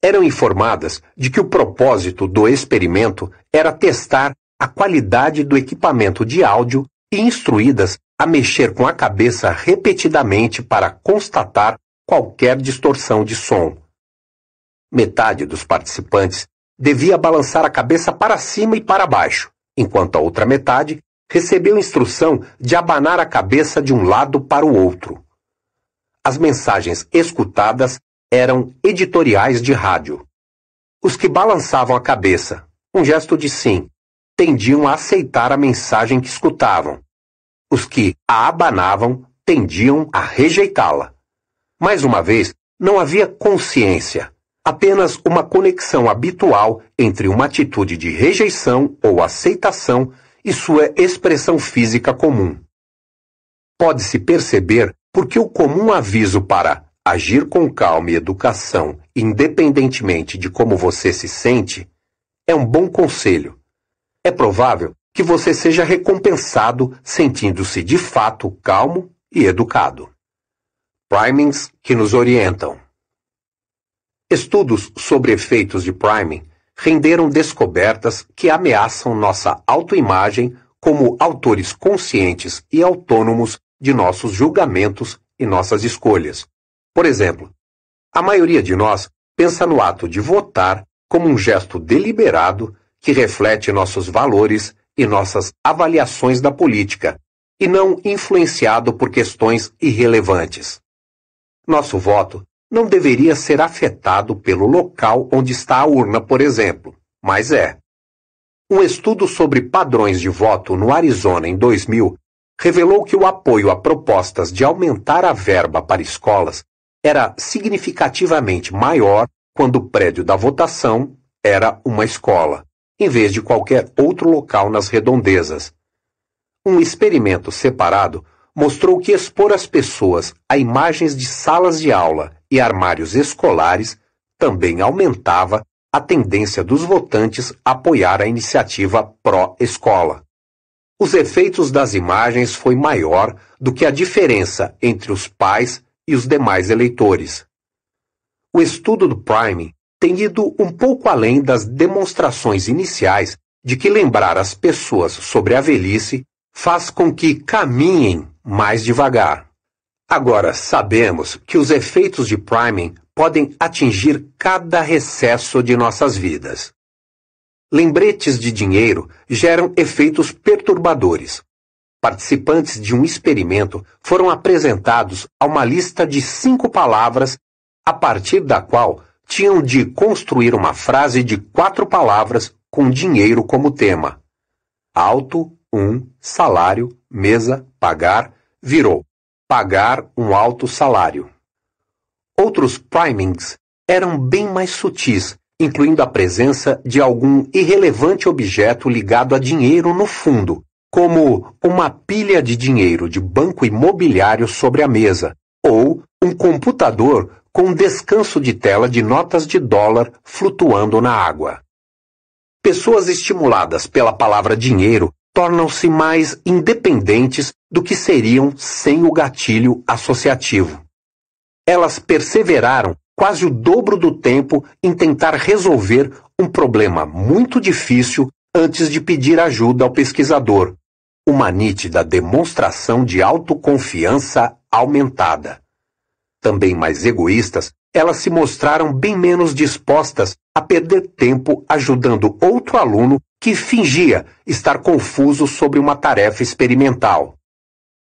Eram informadas de que o propósito do experimento era testar a qualidade do equipamento de áudio e instruídas a mexer com a cabeça repetidamente para constatar qualquer distorção de som metade dos participantes devia balançar a cabeça para cima e para baixo, enquanto a outra metade recebeu instrução de abanar a cabeça de um lado para o outro. As mensagens escutadas eram editoriais de rádio. Os que balançavam a cabeça, um gesto de sim, tendiam a aceitar a mensagem que escutavam. Os que a abanavam tendiam a rejeitá-la. Mais uma vez, não havia consciência, apenas uma conexão habitual entre uma atitude de rejeição ou aceitação e sua é expressão física comum. Pode-se perceber porque o comum aviso para agir com calma e educação, independentemente de como você se sente, é um bom conselho. É provável que você seja recompensado sentindo-se de fato calmo e educado. Primings que nos orientam. Estudos sobre efeitos de priming renderam descobertas que ameaçam nossa autoimagem como autores conscientes e autônomos de nossos julgamentos e nossas escolhas. Por exemplo, a maioria de nós pensa no ato de votar como um gesto deliberado que reflete nossos valores e nossas avaliações da política, e não influenciado por questões irrelevantes. Nosso voto não deveria ser afetado pelo local onde está a urna, por exemplo, mas é. Um estudo sobre padrões de voto no Arizona em 2000 revelou que o apoio a propostas de aumentar a verba para escolas era significativamente maior quando o prédio da votação era uma escola, em vez de qualquer outro local nas redondezas. Um experimento separado mostrou que expor as pessoas a imagens de salas de aula e armários escolares também aumentava a tendência dos votantes a apoiar a iniciativa pró-escola. Os efeitos das imagens foi maior do que a diferença entre os pais e os demais eleitores. O estudo do priming tem ido um pouco além das demonstrações iniciais de que lembrar as pessoas sobre a velhice faz com que caminhem mais devagar. Agora, sabemos que os efeitos de priming podem atingir cada recesso de nossas vidas. Lembretes de dinheiro geram efeitos perturbadores. Participantes de um experimento foram apresentados a uma lista de cinco palavras, a partir da qual tinham de construir uma frase de quatro palavras com dinheiro como tema. Alto, um, salário, mesa, pagar, virou pagar um alto salário. Outros primings eram bem mais sutis, incluindo a presença de algum irrelevante objeto ligado a dinheiro no fundo, como uma pilha de dinheiro de banco imobiliário sobre a mesa, ou um computador com descanso de tela de notas de dólar flutuando na água. Pessoas estimuladas pela palavra dinheiro tornam-se mais independentes do que seriam sem o gatilho associativo. Elas perseveraram quase o dobro do tempo em tentar resolver um problema muito difícil antes de pedir ajuda ao pesquisador, uma nítida demonstração de autoconfiança aumentada. Também mais egoístas, elas se mostraram bem menos dispostas a perder tempo ajudando outro aluno que fingia estar confuso sobre uma tarefa experimental.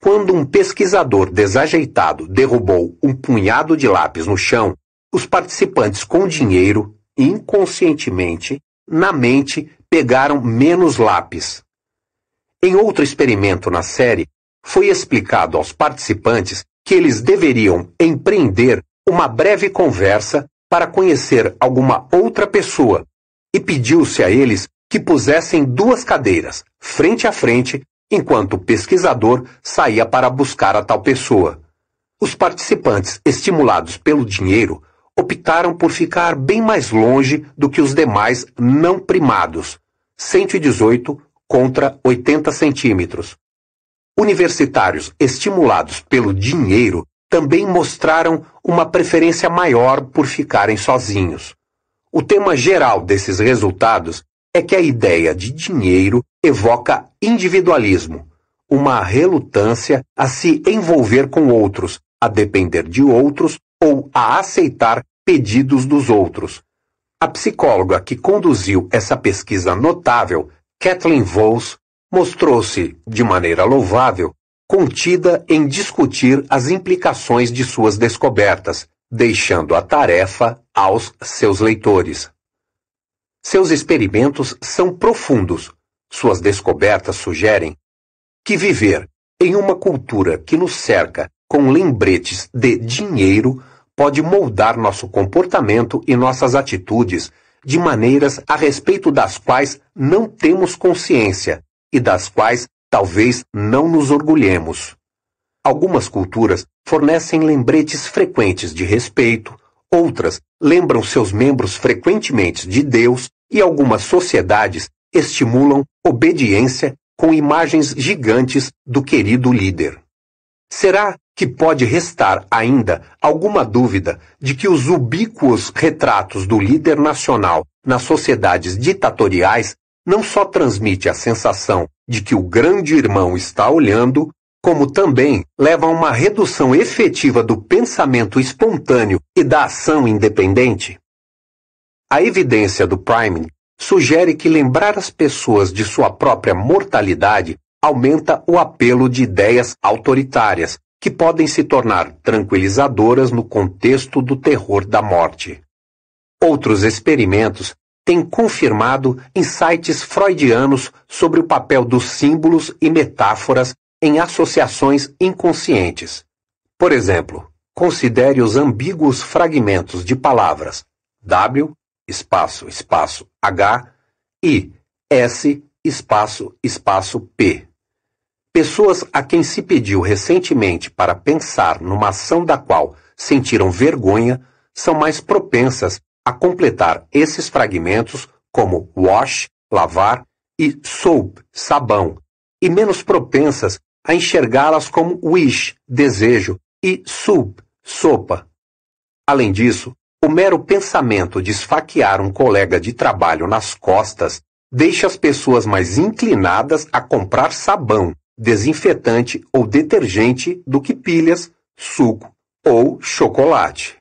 Quando um pesquisador desajeitado derrubou um punhado de lápis no chão, os participantes com dinheiro, inconscientemente, na mente, pegaram menos lápis. Em outro experimento na série, foi explicado aos participantes que eles deveriam empreender uma breve conversa para conhecer alguma outra pessoa e pediu-se a eles que pusessem duas cadeiras, frente a frente, enquanto o pesquisador saía para buscar a tal pessoa. Os participantes, estimulados pelo dinheiro, optaram por ficar bem mais longe do que os demais não primados, 118 contra 80 centímetros. Universitários estimulados pelo dinheiro também mostraram uma preferência maior por ficarem sozinhos. O tema geral desses resultados é que a ideia de dinheiro evoca individualismo, uma relutância a se envolver com outros, a depender de outros ou a aceitar pedidos dos outros. A psicóloga que conduziu essa pesquisa notável, Kathleen Vos, mostrou-se, de maneira louvável, contida em discutir as implicações de suas descobertas, deixando a tarefa aos seus leitores. Seus experimentos são profundos. Suas descobertas sugerem que viver em uma cultura que nos cerca com lembretes de dinheiro pode moldar nosso comportamento e nossas atitudes de maneiras a respeito das quais não temos consciência e das quais talvez não nos orgulhemos. Algumas culturas fornecem lembretes frequentes de respeito, outras lembram seus membros frequentemente de Deus e algumas sociedades estimulam obediência com imagens gigantes do querido líder. Será que pode restar ainda alguma dúvida de que os ubíquos retratos do líder nacional nas sociedades ditatoriais não só transmite a sensação de que o grande irmão está olhando, como também leva a uma redução efetiva do pensamento espontâneo e da ação independente? A evidência do priming sugere que lembrar as pessoas de sua própria mortalidade aumenta o apelo de ideias autoritárias, que podem se tornar tranquilizadoras no contexto do terror da morte. Outros experimentos têm confirmado insights freudianos sobre o papel dos símbolos e metáforas em associações inconscientes. Por exemplo, considere os ambíguos fragmentos de palavras W espaço, espaço, H, e S, espaço, espaço, P. Pessoas a quem se pediu recentemente para pensar numa ação da qual sentiram vergonha são mais propensas a completar esses fragmentos como wash, lavar, e soap, sabão, e menos propensas a enxergá-las como wish, desejo, e soup, sopa. Além disso, o mero pensamento de esfaquear um colega de trabalho nas costas deixa as pessoas mais inclinadas a comprar sabão, desinfetante ou detergente do que pilhas, suco ou chocolate.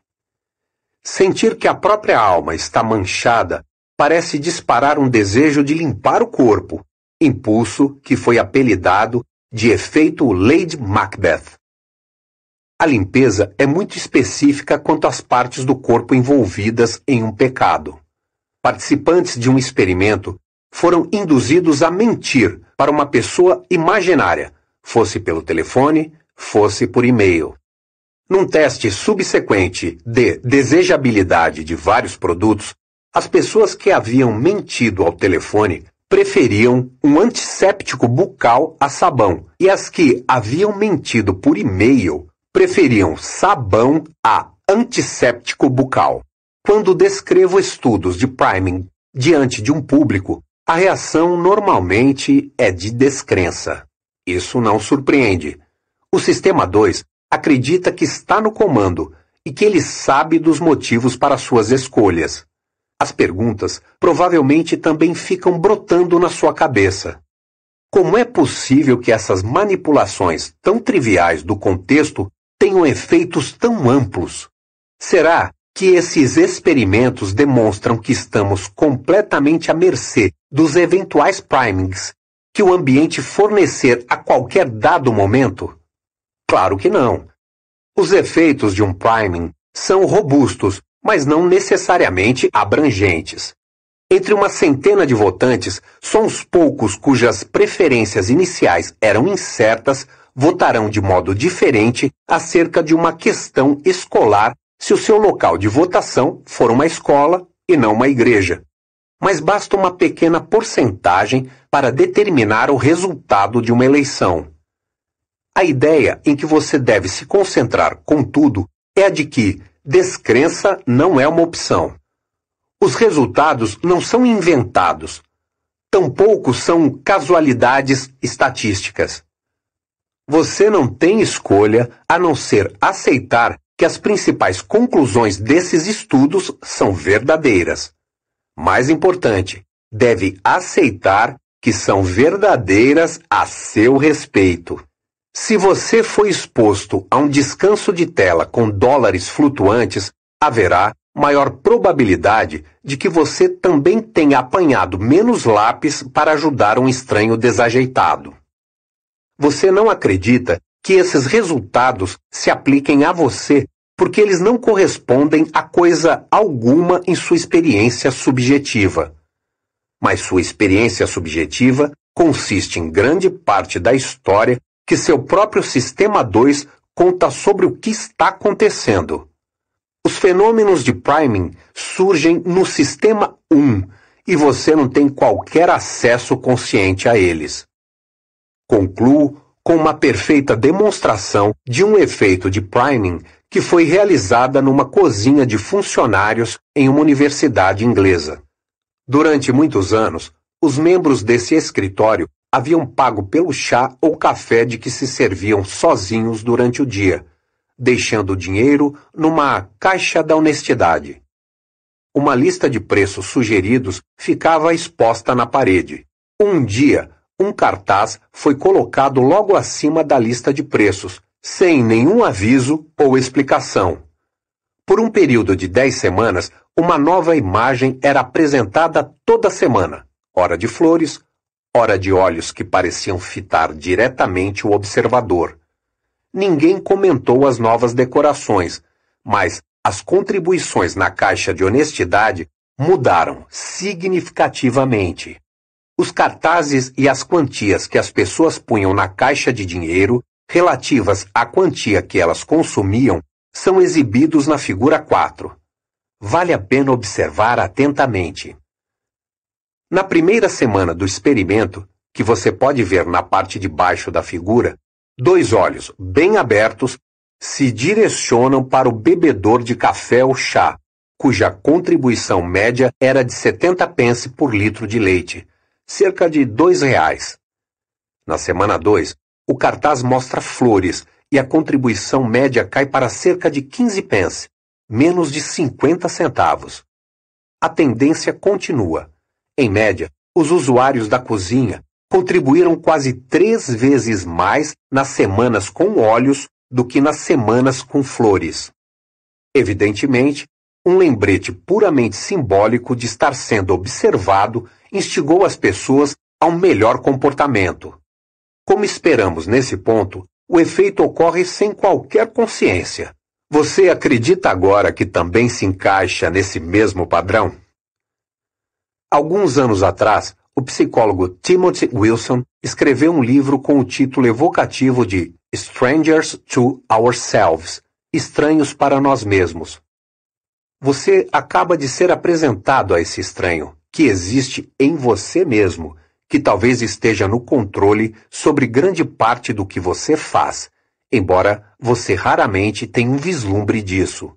Sentir que a própria alma está manchada parece disparar um desejo de limpar o corpo, impulso que foi apelidado de efeito Lady Macbeth. A limpeza é muito específica quanto às partes do corpo envolvidas em um pecado. Participantes de um experimento foram induzidos a mentir para uma pessoa imaginária, fosse pelo telefone, fosse por e-mail. Num teste subsequente de desejabilidade de vários produtos, as pessoas que haviam mentido ao telefone preferiam um antisséptico bucal a sabão e as que haviam mentido por e-mail preferiam sabão a antisséptico bucal. Quando descrevo estudos de priming diante de um público, a reação normalmente é de descrença. Isso não surpreende. O sistema 2 acredita que está no comando e que ele sabe dos motivos para suas escolhas. As perguntas provavelmente também ficam brotando na sua cabeça. Como é possível que essas manipulações tão triviais do contexto tenham efeitos tão amplos? Será que esses experimentos demonstram que estamos completamente à mercê dos eventuais primings que o ambiente fornecer a qualquer dado momento? Claro que não. Os efeitos de um priming são robustos, mas não necessariamente abrangentes. Entre uma centena de votantes, só uns poucos cujas preferências iniciais eram incertas votarão de modo diferente acerca de uma questão escolar se o seu local de votação for uma escola e não uma igreja. Mas basta uma pequena porcentagem para determinar o resultado de uma eleição. A ideia em que você deve se concentrar, contudo, é a de que descrença não é uma opção. Os resultados não são inventados, tampouco são casualidades estatísticas. Você não tem escolha a não ser aceitar que as principais conclusões desses estudos são verdadeiras. Mais importante, deve aceitar que são verdadeiras a seu respeito. Se você foi exposto a um descanso de tela com dólares flutuantes, haverá maior probabilidade de que você também tenha apanhado menos lápis para ajudar um estranho desajeitado. Você não acredita que esses resultados se apliquem a você porque eles não correspondem a coisa alguma em sua experiência subjetiva. Mas sua experiência subjetiva consiste em grande parte da história que seu próprio sistema 2 conta sobre o que está acontecendo. Os fenômenos de priming surgem no sistema 1 um, e você não tem qualquer acesso consciente a eles. Concluo com uma perfeita demonstração de um efeito de priming que foi realizada numa cozinha de funcionários em uma universidade inglesa. Durante muitos anos, os membros desse escritório haviam pago pelo chá ou café de que se serviam sozinhos durante o dia, deixando o dinheiro numa caixa da honestidade. Uma lista de preços sugeridos ficava exposta na parede. Um dia, um cartaz foi colocado logo acima da lista de preços, sem nenhum aviso ou explicação. Por um período de dez semanas, uma nova imagem era apresentada toda semana, hora de flores, hora de olhos que pareciam fitar diretamente o observador. Ninguém comentou as novas decorações, mas as contribuições na caixa de honestidade mudaram significativamente. Os cartazes e as quantias que as pessoas punham na caixa de dinheiro, relativas à quantia que elas consumiam, são exibidos na figura 4. Vale a pena observar atentamente. Na primeira semana do experimento, que você pode ver na parte de baixo da figura, dois olhos bem abertos se direcionam para o bebedor de café ou chá, cuja contribuição média era de 70 pence por litro de leite, cerca de dois reais. Na semana 2, o cartaz mostra flores e a contribuição média cai para cerca de 15 pence, menos de 50 centavos. A tendência continua. Em média, os usuários da cozinha contribuíram quase três vezes mais nas semanas com óleos do que nas semanas com flores. Evidentemente, um lembrete puramente simbólico de estar sendo observado instigou as pessoas a um melhor comportamento. Como esperamos nesse ponto, o efeito ocorre sem qualquer consciência. Você acredita agora que também se encaixa nesse mesmo padrão? Alguns anos atrás, o psicólogo Timothy Wilson escreveu um livro com o título evocativo de Strangers to Ourselves Estranhos para Nós Mesmos você acaba de ser apresentado a esse estranho, que existe em você mesmo, que talvez esteja no controle sobre grande parte do que você faz, embora você raramente tenha um vislumbre disso.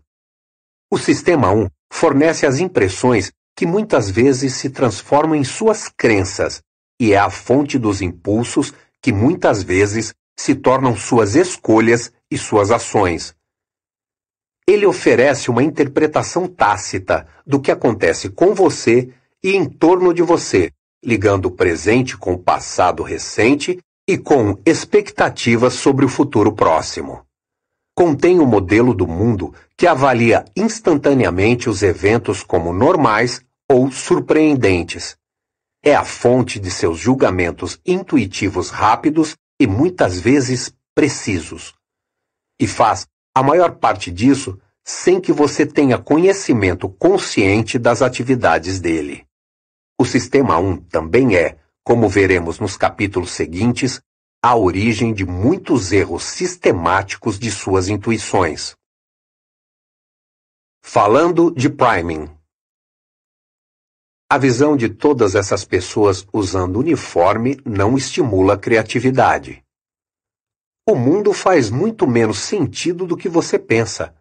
O Sistema 1 fornece as impressões que muitas vezes se transformam em suas crenças e é a fonte dos impulsos que muitas vezes se tornam suas escolhas e suas ações. Ele oferece uma interpretação tácita do que acontece com você e em torno de você, ligando o presente com o passado recente e com expectativas sobre o futuro próximo. Contém o um modelo do mundo que avalia instantaneamente os eventos como normais ou surpreendentes. É a fonte de seus julgamentos intuitivos rápidos e muitas vezes precisos. E faz a maior parte disso sem que você tenha conhecimento consciente das atividades dele. O sistema 1 também é, como veremos nos capítulos seguintes, a origem de muitos erros sistemáticos de suas intuições. Falando de priming. A visão de todas essas pessoas usando uniforme não estimula a criatividade. O mundo faz muito menos sentido do que você pensa.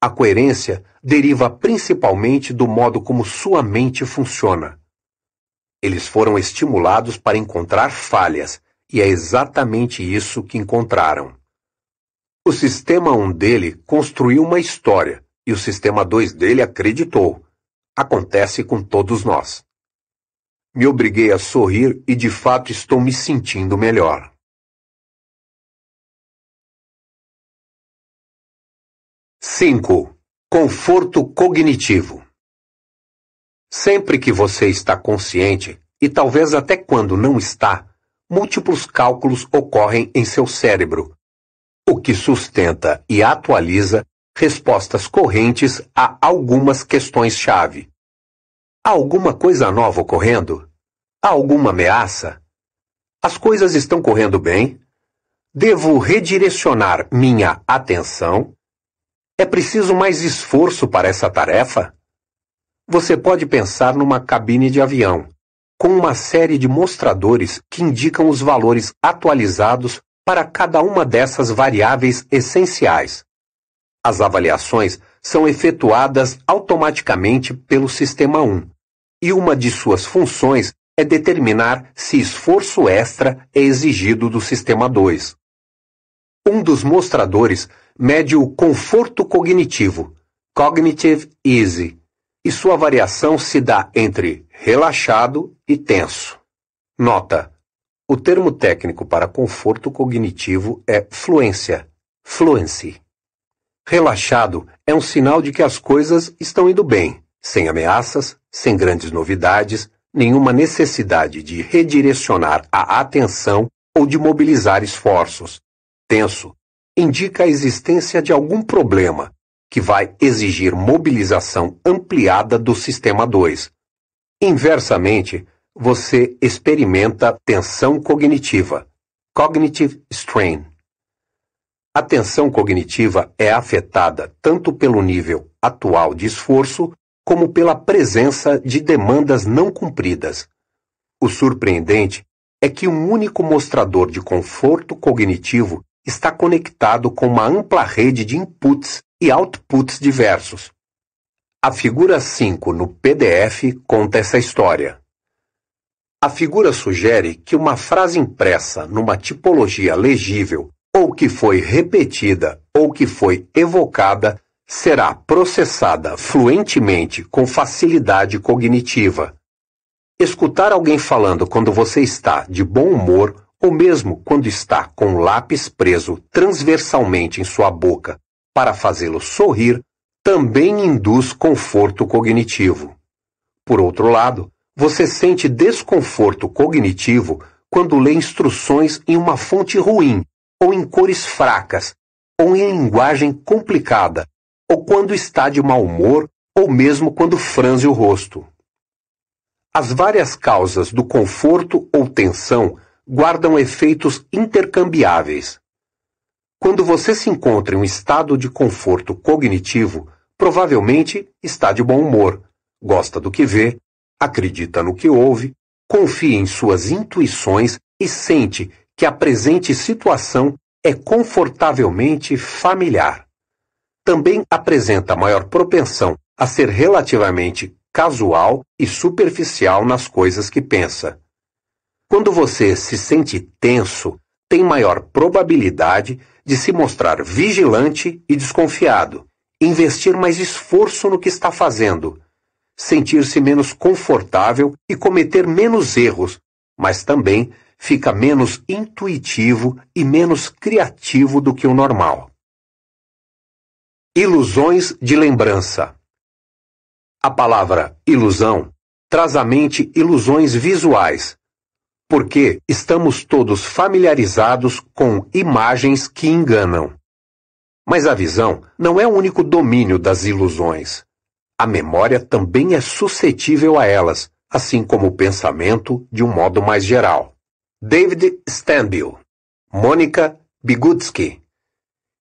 A coerência deriva principalmente do modo como sua mente funciona. Eles foram estimulados para encontrar falhas, e é exatamente isso que encontraram. O sistema 1 dele construiu uma história, e o sistema 2 dele acreditou. Acontece com todos nós. Me obriguei a sorrir e de fato estou me sentindo melhor. cinco Conforto cognitivo. Sempre que você está consciente, e talvez até quando não está, múltiplos cálculos ocorrem em seu cérebro, o que sustenta e atualiza respostas correntes a algumas questões-chave. Há alguma coisa nova ocorrendo? Há alguma ameaça? As coisas estão correndo bem? Devo redirecionar minha atenção? É preciso mais esforço para essa tarefa? Você pode pensar numa cabine de avião, com uma série de mostradores que indicam os valores atualizados para cada uma dessas variáveis essenciais. As avaliações são efetuadas automaticamente pelo Sistema 1, e uma de suas funções é determinar se esforço extra é exigido do Sistema 2. Um dos mostradores mede o conforto cognitivo, cognitive ease, e sua variação se dá entre relaxado e tenso. Nota: o termo técnico para conforto cognitivo é fluência, fluency. Relaxado é um sinal de que as coisas estão indo bem, sem ameaças, sem grandes novidades, nenhuma necessidade de redirecionar a atenção ou de mobilizar esforços. Tenso indica a existência de algum problema que vai exigir mobilização ampliada do sistema 2. Inversamente, você experimenta tensão cognitiva, cognitive strain. A tensão cognitiva é afetada tanto pelo nível atual de esforço como pela presença de demandas não cumpridas. O surpreendente é que um único mostrador de conforto cognitivo está conectado com uma ampla rede de inputs e outputs diversos. A figura 5 no PDF conta essa história. A figura sugere que uma frase impressa numa tipologia legível, ou que foi repetida ou que foi evocada, será processada fluentemente com facilidade cognitiva. Escutar alguém falando quando você está de bom humor ou mesmo quando está com o lápis preso transversalmente em sua boca para fazê-lo sorrir, também induz conforto cognitivo. Por outro lado, você sente desconforto cognitivo quando lê instruções em uma fonte ruim, ou em cores fracas, ou em linguagem complicada, ou quando está de mau humor, ou mesmo quando franze o rosto. As várias causas do conforto ou tensão guardam efeitos intercambiáveis. Quando você se encontra em um estado de conforto cognitivo, provavelmente está de bom humor, gosta do que vê, acredita no que ouve, confia em suas intuições e sente que a presente situação é confortavelmente familiar. Também apresenta maior propensão a ser relativamente casual e superficial nas coisas que pensa. Quando você se sente tenso, tem maior probabilidade de se mostrar vigilante e desconfiado, investir mais esforço no que está fazendo, sentir-se menos confortável e cometer menos erros, mas também fica menos intuitivo e menos criativo do que o normal. Ilusões de lembrança. A palavra ilusão traz à mente ilusões visuais, porque estamos todos familiarizados com imagens que enganam. Mas a visão não é o único domínio das ilusões. A memória também é suscetível a elas, assim como o pensamento de um modo mais geral. David Stanbill, Mônica Bigutsky,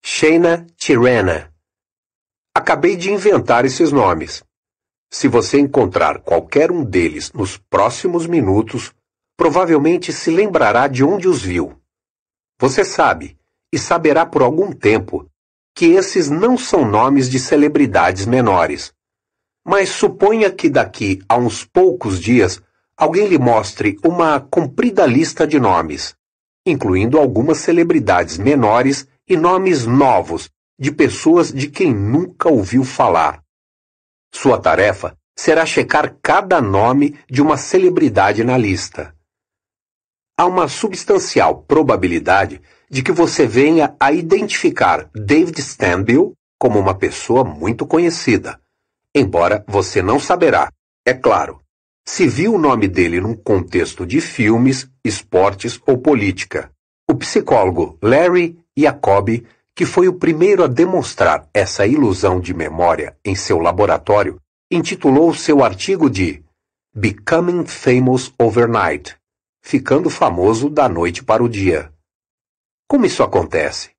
Sheina Tirana. Acabei de inventar esses nomes. Se você encontrar qualquer um deles nos próximos minutos, provavelmente se lembrará de onde os viu. Você sabe, e saberá por algum tempo, que esses não são nomes de celebridades menores. Mas suponha que daqui a uns poucos dias alguém lhe mostre uma comprida lista de nomes, incluindo algumas celebridades menores e nomes novos de pessoas de quem nunca ouviu falar. Sua tarefa será checar cada nome de uma celebridade na lista há uma substancial probabilidade de que você venha a identificar David Stanbill como uma pessoa muito conhecida, embora você não saberá, é claro, se viu o nome dele num contexto de filmes, esportes ou política. O psicólogo Larry Jacoby, que foi o primeiro a demonstrar essa ilusão de memória em seu laboratório, intitulou seu artigo de Becoming Famous Overnight ficando famoso da noite para o dia. Como isso acontece?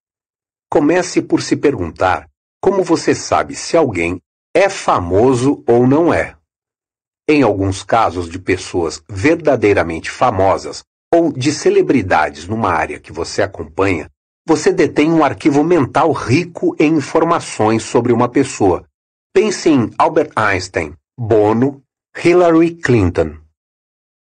Comece por se perguntar como você sabe se alguém é famoso ou não é. Em alguns casos de pessoas verdadeiramente famosas ou de celebridades numa área que você acompanha, você detém um arquivo mental rico em informações sobre uma pessoa. Pense em Albert Einstein, Bono, Hillary Clinton.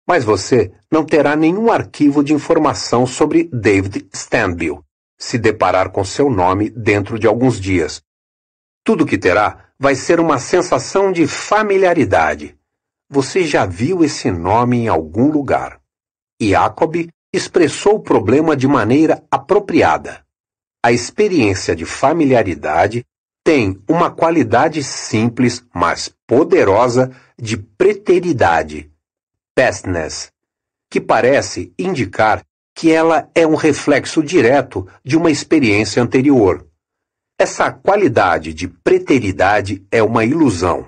Mas você não terá nenhum arquivo de informação sobre David Stanbill, se deparar com seu nome dentro de alguns dias. Tudo que terá vai ser uma sensação de familiaridade. Você já viu esse nome em algum lugar. Jacob expressou o problema de maneira apropriada. A experiência de familiaridade tem uma qualidade simples, mas poderosa, de preteridade, pastness, que parece indicar que ela é um reflexo direto de uma experiência anterior. Essa qualidade de preteridade é uma ilusão.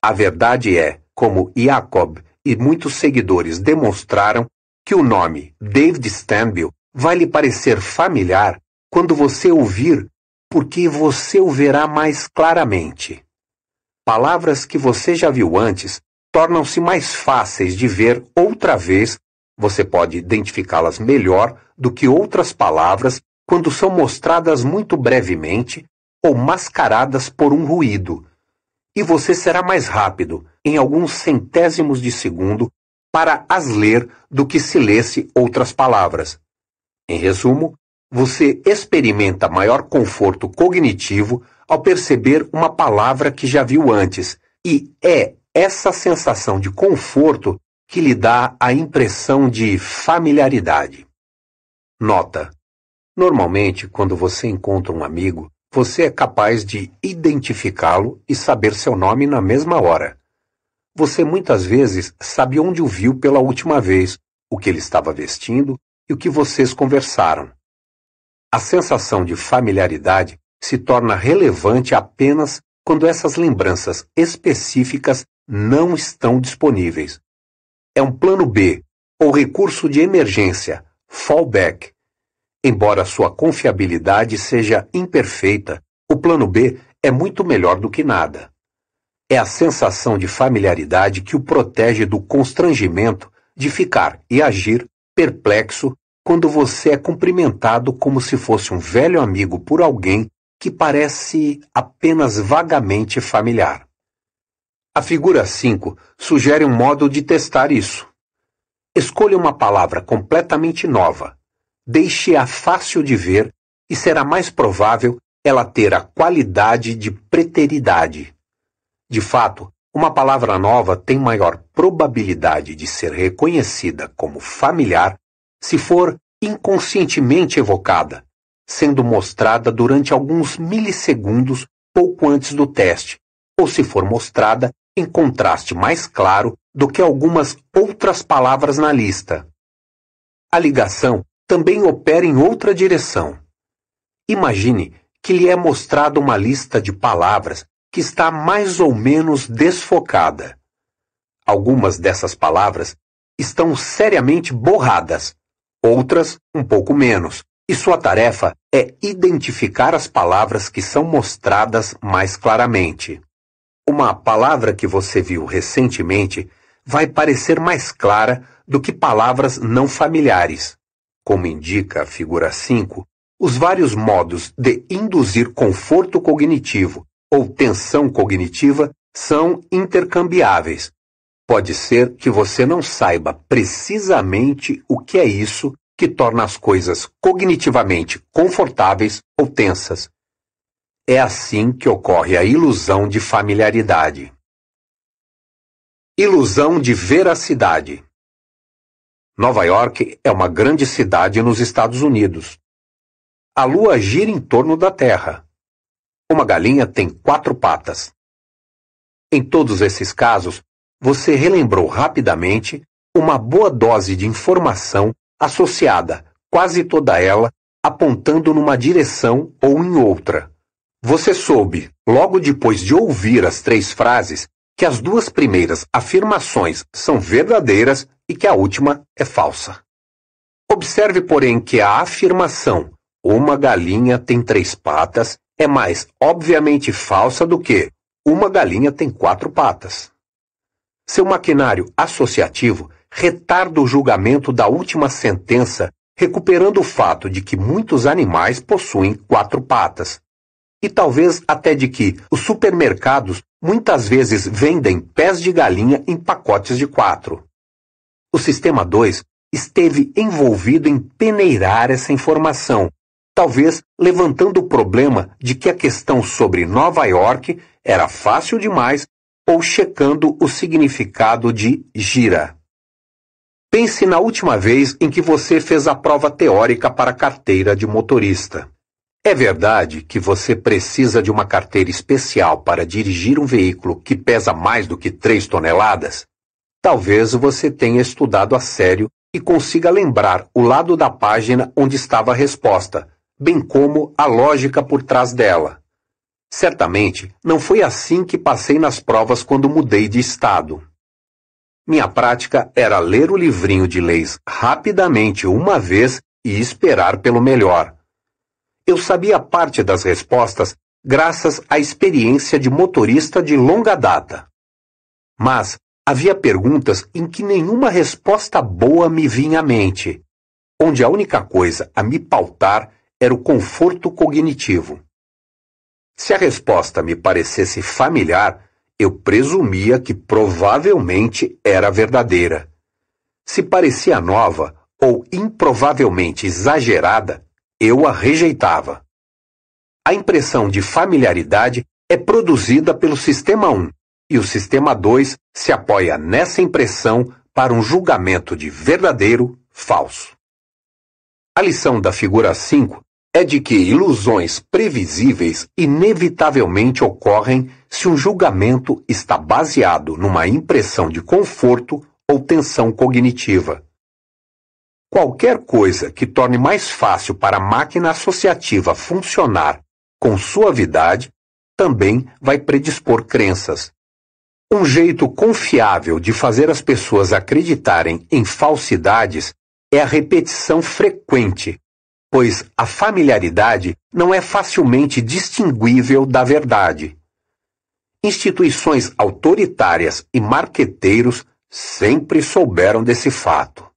A verdade é, como Jacob e muitos seguidores demonstraram, que o nome David Stanbill vai lhe parecer familiar quando você ouvir, porque você o verá mais claramente. Palavras que você já viu antes tornam-se mais fáceis de ver outra vez você pode identificá-las melhor do que outras palavras quando são mostradas muito brevemente ou mascaradas por um ruído. E você será mais rápido, em alguns centésimos de segundo, para as ler do que se lesse outras palavras. Em resumo, você experimenta maior conforto cognitivo ao perceber uma palavra que já viu antes, e é essa sensação de conforto que lhe dá a impressão de familiaridade. Nota: Normalmente, quando você encontra um amigo, você é capaz de identificá-lo e saber seu nome na mesma hora. Você muitas vezes sabe onde o viu pela última vez, o que ele estava vestindo e o que vocês conversaram. A sensação de familiaridade se torna relevante apenas quando essas lembranças específicas não estão disponíveis, é um plano B ou recurso de emergência, fallback. Embora sua confiabilidade seja imperfeita, o plano B é muito melhor do que nada. É a sensação de familiaridade que o protege do constrangimento de ficar e agir perplexo quando você é cumprimentado como se fosse um velho amigo por alguém que parece apenas vagamente familiar. A figura 5 sugere um modo de testar isso. Escolha uma palavra completamente nova, deixe-a fácil de ver e será mais provável ela ter a qualidade de preteridade. De fato, uma palavra nova tem maior probabilidade de ser reconhecida como familiar se for inconscientemente evocada, sendo mostrada durante alguns milissegundos pouco antes do teste, ou se for mostrada em contraste mais claro do que algumas outras palavras na lista. A ligação também opera em outra direção. Imagine que lhe é mostrada uma lista de palavras que está mais ou menos desfocada. Algumas dessas palavras estão seriamente borradas, outras um pouco menos, e sua tarefa é identificar as palavras que são mostradas mais claramente. Uma palavra que você viu recentemente vai parecer mais clara do que palavras não familiares. Como indica a figura 5, os vários modos de induzir conforto cognitivo ou tensão cognitiva são intercambiáveis. Pode ser que você não saiba precisamente o que é isso que torna as coisas cognitivamente confortáveis ou tensas, é assim que ocorre a ilusão de familiaridade. Ilusão de veracidade. Nova York é uma grande cidade nos Estados Unidos. A lua gira em torno da Terra. Uma galinha tem quatro patas. Em todos esses casos, você relembrou rapidamente uma boa dose de informação associada, quase toda ela, apontando numa direção ou em outra. Você soube, logo depois de ouvir as três frases, que as duas primeiras afirmações são verdadeiras e que a última é falsa. Observe, porém, que a afirmação uma galinha tem três patas é mais obviamente falsa do que uma galinha tem quatro patas. Seu maquinário associativo retarda o julgamento da última sentença, recuperando o fato de que muitos animais possuem quatro patas, e talvez até de que os supermercados muitas vezes vendem pés de galinha em pacotes de quatro. O Sistema 2 esteve envolvido em peneirar essa informação, talvez levantando o problema de que a questão sobre Nova York era fácil demais ou checando o significado de gira. Pense na última vez em que você fez a prova teórica para a carteira de motorista. É verdade que você precisa de uma carteira especial para dirigir um veículo que pesa mais do que 3 toneladas? Talvez você tenha estudado a sério e consiga lembrar o lado da página onde estava a resposta, bem como a lógica por trás dela. Certamente não foi assim que passei nas provas quando mudei de estado. Minha prática era ler o livrinho de leis rapidamente uma vez e esperar pelo melhor eu sabia parte das respostas graças à experiência de motorista de longa data. Mas havia perguntas em que nenhuma resposta boa me vinha à mente, onde a única coisa a me pautar era o conforto cognitivo. Se a resposta me parecesse familiar, eu presumia que provavelmente era verdadeira. Se parecia nova ou improvavelmente exagerada, eu a rejeitava. A impressão de familiaridade é produzida pelo sistema 1 e o sistema 2 se apoia nessa impressão para um julgamento de verdadeiro, falso. A lição da figura 5 é de que ilusões previsíveis inevitavelmente ocorrem se um julgamento está baseado numa impressão de conforto ou tensão cognitiva. Qualquer coisa que torne mais fácil para a máquina associativa funcionar com suavidade também vai predispor crenças. Um jeito confiável de fazer as pessoas acreditarem em falsidades é a repetição frequente, pois a familiaridade não é facilmente distinguível da verdade. Instituições autoritárias e marqueteiros sempre souberam desse fato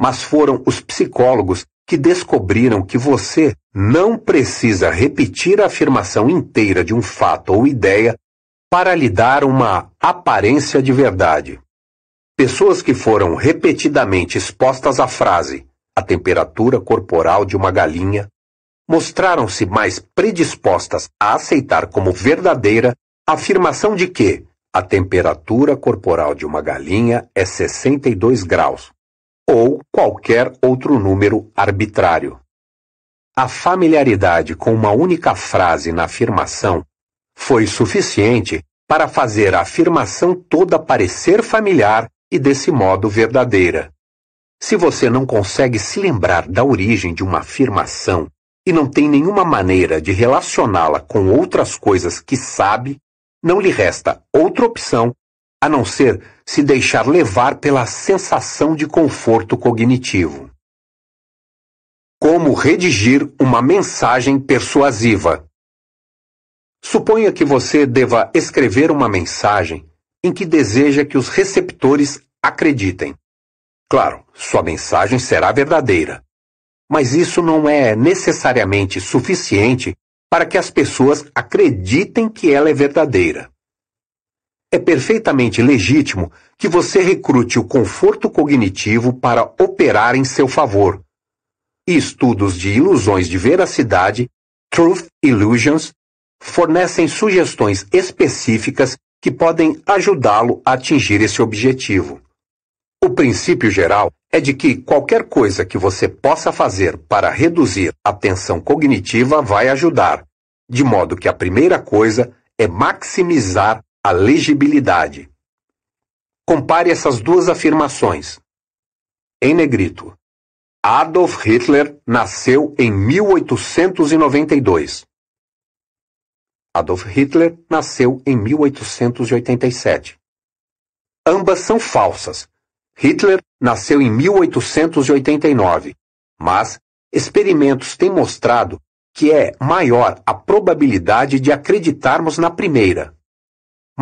mas foram os psicólogos que descobriram que você não precisa repetir a afirmação inteira de um fato ou ideia para lhe dar uma aparência de verdade. Pessoas que foram repetidamente expostas à frase a temperatura corporal de uma galinha mostraram-se mais predispostas a aceitar como verdadeira a afirmação de que a temperatura corporal de uma galinha é 62 graus ou qualquer outro número arbitrário. A familiaridade com uma única frase na afirmação foi suficiente para fazer a afirmação toda parecer familiar e desse modo verdadeira. Se você não consegue se lembrar da origem de uma afirmação e não tem nenhuma maneira de relacioná-la com outras coisas que sabe, não lhe resta outra opção a não ser se deixar levar pela sensação de conforto cognitivo. Como redigir uma mensagem persuasiva? Suponha que você deva escrever uma mensagem em que deseja que os receptores acreditem. Claro, sua mensagem será verdadeira, mas isso não é necessariamente suficiente para que as pessoas acreditem que ela é verdadeira. É perfeitamente legítimo que você recrute o conforto cognitivo para operar em seu favor. E estudos de ilusões de veracidade, Truth Illusions, fornecem sugestões específicas que podem ajudá-lo a atingir esse objetivo. O princípio geral é de que qualquer coisa que você possa fazer para reduzir a tensão cognitiva vai ajudar, de modo que a primeira coisa é maximizar a legibilidade. Compare essas duas afirmações. Em negrito, Adolf Hitler nasceu em 1892. Adolf Hitler nasceu em 1887. Ambas são falsas. Hitler nasceu em 1889, mas experimentos têm mostrado que é maior a probabilidade de acreditarmos na primeira.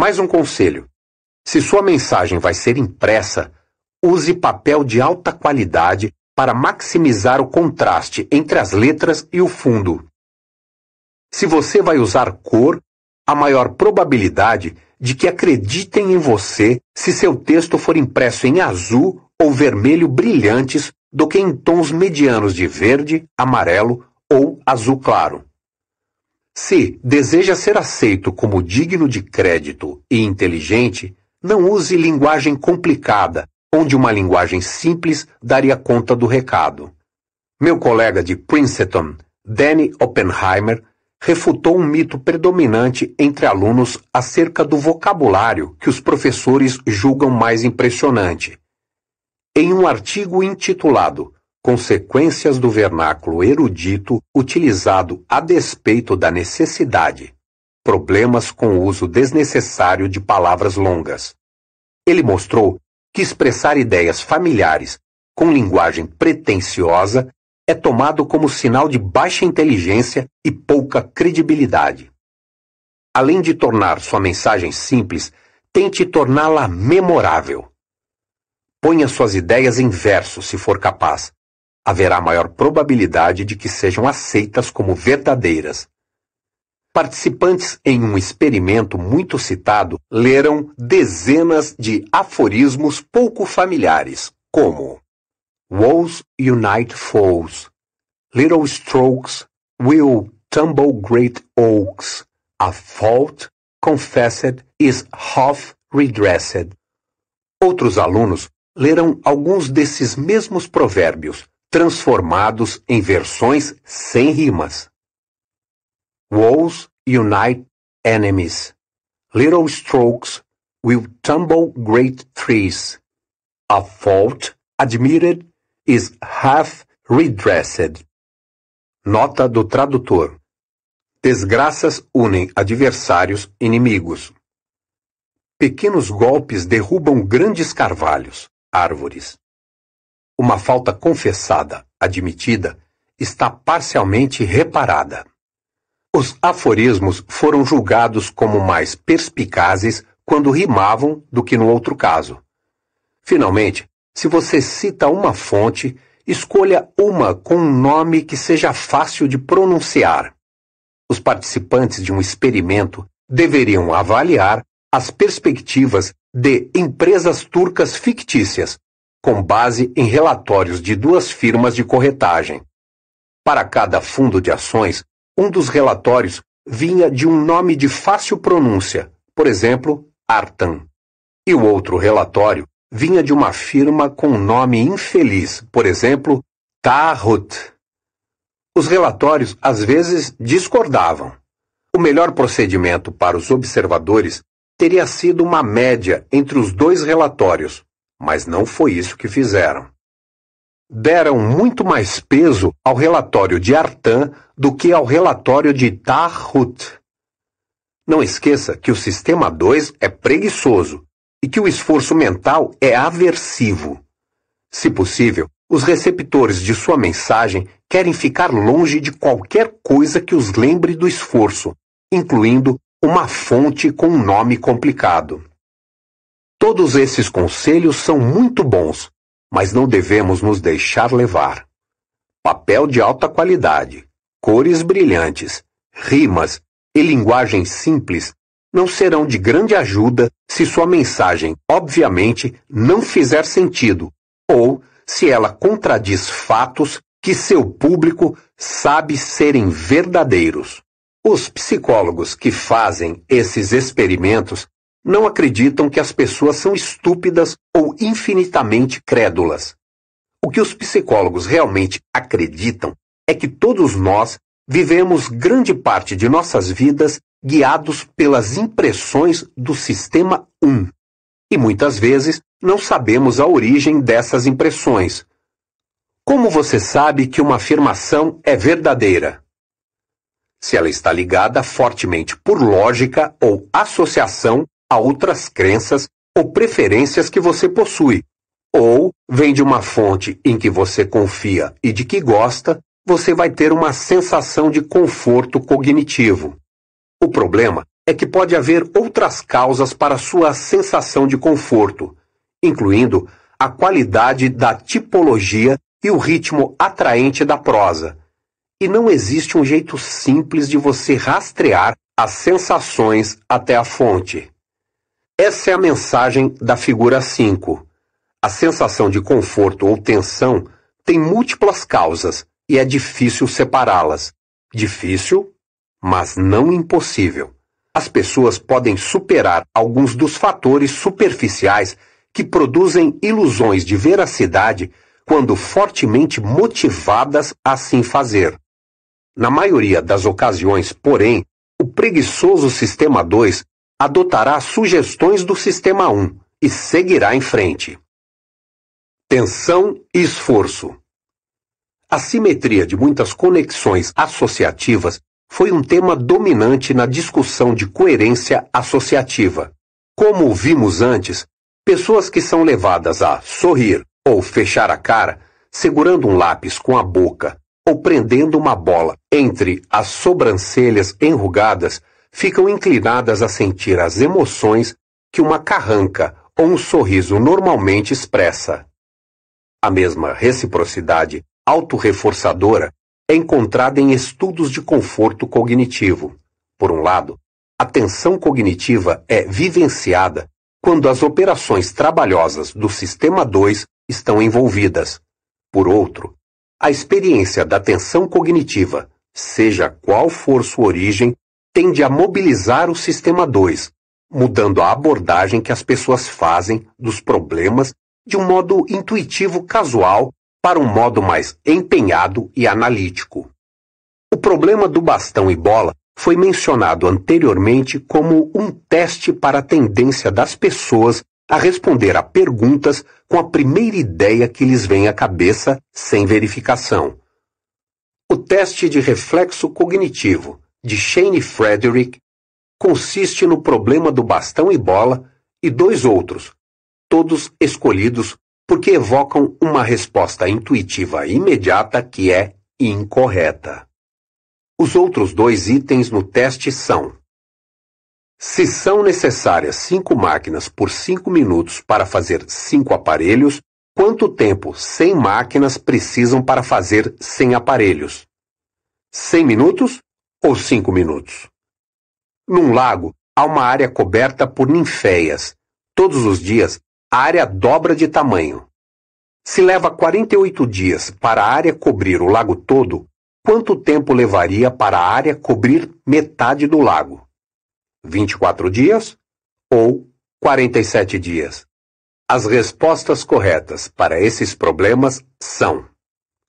Mais um conselho: se sua mensagem vai ser impressa, use papel de alta qualidade para maximizar o contraste entre as letras e o fundo. Se você vai usar cor, a maior probabilidade de que acreditem em você se seu texto for impresso em azul ou vermelho brilhantes do que em tons medianos de verde, amarelo ou azul claro. Se deseja ser aceito como digno de crédito e inteligente, não use linguagem complicada, onde uma linguagem simples daria conta do recado. Meu colega de Princeton, Danny Oppenheimer, refutou um mito predominante entre alunos acerca do vocabulário que os professores julgam mais impressionante. Em um artigo intitulado consequências do vernáculo erudito utilizado a despeito da necessidade, problemas com o uso desnecessário de palavras longas. Ele mostrou que expressar ideias familiares com linguagem pretensiosa é tomado como sinal de baixa inteligência e pouca credibilidade. Além de tornar sua mensagem simples, tente torná-la memorável. Ponha suas ideias em verso, se for capaz, haverá maior probabilidade de que sejam aceitas como verdadeiras. Participantes em um experimento muito citado leram dezenas de aforismos pouco familiares, como "Walls unite foes, little strokes will tumble great oaks, a fault confessed is half redressed. Outros alunos leram alguns desses mesmos provérbios, transformados em versões sem rimas. Walls unite enemies. Little strokes will tumble great trees. A fault admitted is half redressed. Nota do tradutor. Desgraças unem adversários inimigos. Pequenos golpes derrubam grandes carvalhos, árvores uma falta confessada, admitida, está parcialmente reparada. Os aforismos foram julgados como mais perspicazes quando rimavam do que no outro caso. Finalmente, se você cita uma fonte, escolha uma com um nome que seja fácil de pronunciar. Os participantes de um experimento deveriam avaliar as perspectivas de empresas turcas fictícias, com base em relatórios de duas firmas de corretagem. Para cada fundo de ações, um dos relatórios vinha de um nome de fácil pronúncia, por exemplo, Artan, e o outro relatório vinha de uma firma com nome infeliz, por exemplo, Tahut. Os relatórios às vezes discordavam. O melhor procedimento para os observadores teria sido uma média entre os dois relatórios, mas não foi isso que fizeram. Deram muito mais peso ao relatório de Artan do que ao relatório de Tarhut. Não esqueça que o sistema 2 é preguiçoso e que o esforço mental é aversivo. Se possível, os receptores de sua mensagem querem ficar longe de qualquer coisa que os lembre do esforço, incluindo uma fonte com um nome complicado. Todos esses conselhos são muito bons, mas não devemos nos deixar levar. Papel de alta qualidade, cores brilhantes, rimas e linguagem simples não serão de grande ajuda se sua mensagem, obviamente, não fizer sentido ou se ela contradiz fatos que seu público sabe serem verdadeiros. Os psicólogos que fazem esses experimentos não acreditam que as pessoas são estúpidas ou infinitamente crédulas. O que os psicólogos realmente acreditam é que todos nós vivemos grande parte de nossas vidas guiados pelas impressões do sistema 1. E muitas vezes não sabemos a origem dessas impressões. Como você sabe que uma afirmação é verdadeira? Se ela está ligada fortemente por lógica ou associação a outras crenças ou preferências que você possui, ou vem de uma fonte em que você confia e de que gosta, você vai ter uma sensação de conforto cognitivo. O problema é que pode haver outras causas para sua sensação de conforto, incluindo a qualidade da tipologia e o ritmo atraente da prosa. E não existe um jeito simples de você rastrear as sensações até a fonte. Essa é a mensagem da figura 5. A sensação de conforto ou tensão tem múltiplas causas e é difícil separá-las. Difícil, mas não impossível. As pessoas podem superar alguns dos fatores superficiais que produzem ilusões de veracidade quando fortemente motivadas a assim fazer. Na maioria das ocasiões, porém, o preguiçoso sistema 2 adotará sugestões do Sistema 1 e seguirá em frente. Tensão e esforço. A simetria de muitas conexões associativas foi um tema dominante na discussão de coerência associativa. Como vimos antes, pessoas que são levadas a sorrir ou fechar a cara, segurando um lápis com a boca ou prendendo uma bola entre as sobrancelhas enrugadas ficam inclinadas a sentir as emoções que uma carranca ou um sorriso normalmente expressa. A mesma reciprocidade autorreforçadora é encontrada em estudos de conforto cognitivo. Por um lado, a tensão cognitiva é vivenciada quando as operações trabalhosas do sistema 2 estão envolvidas. Por outro, a experiência da tensão cognitiva, seja qual for sua origem, tende a mobilizar o sistema 2, mudando a abordagem que as pessoas fazem dos problemas de um modo intuitivo casual para um modo mais empenhado e analítico. O problema do bastão e bola foi mencionado anteriormente como um teste para a tendência das pessoas a responder a perguntas com a primeira ideia que lhes vem à cabeça sem verificação. O teste de reflexo cognitivo, de Shane Frederick, consiste no problema do bastão e bola e dois outros, todos escolhidos porque evocam uma resposta intuitiva imediata que é incorreta. Os outros dois itens no teste são: se são necessárias cinco máquinas por cinco minutos para fazer cinco aparelhos, quanto tempo 100 máquinas precisam para fazer 100 aparelhos? 100 minutos? ou cinco minutos. Num lago, há uma área coberta por ninféias. Todos os dias, a área dobra de tamanho. Se leva 48 dias para a área cobrir o lago todo, quanto tempo levaria para a área cobrir metade do lago? 24 dias ou 47 dias? As respostas corretas para esses problemas são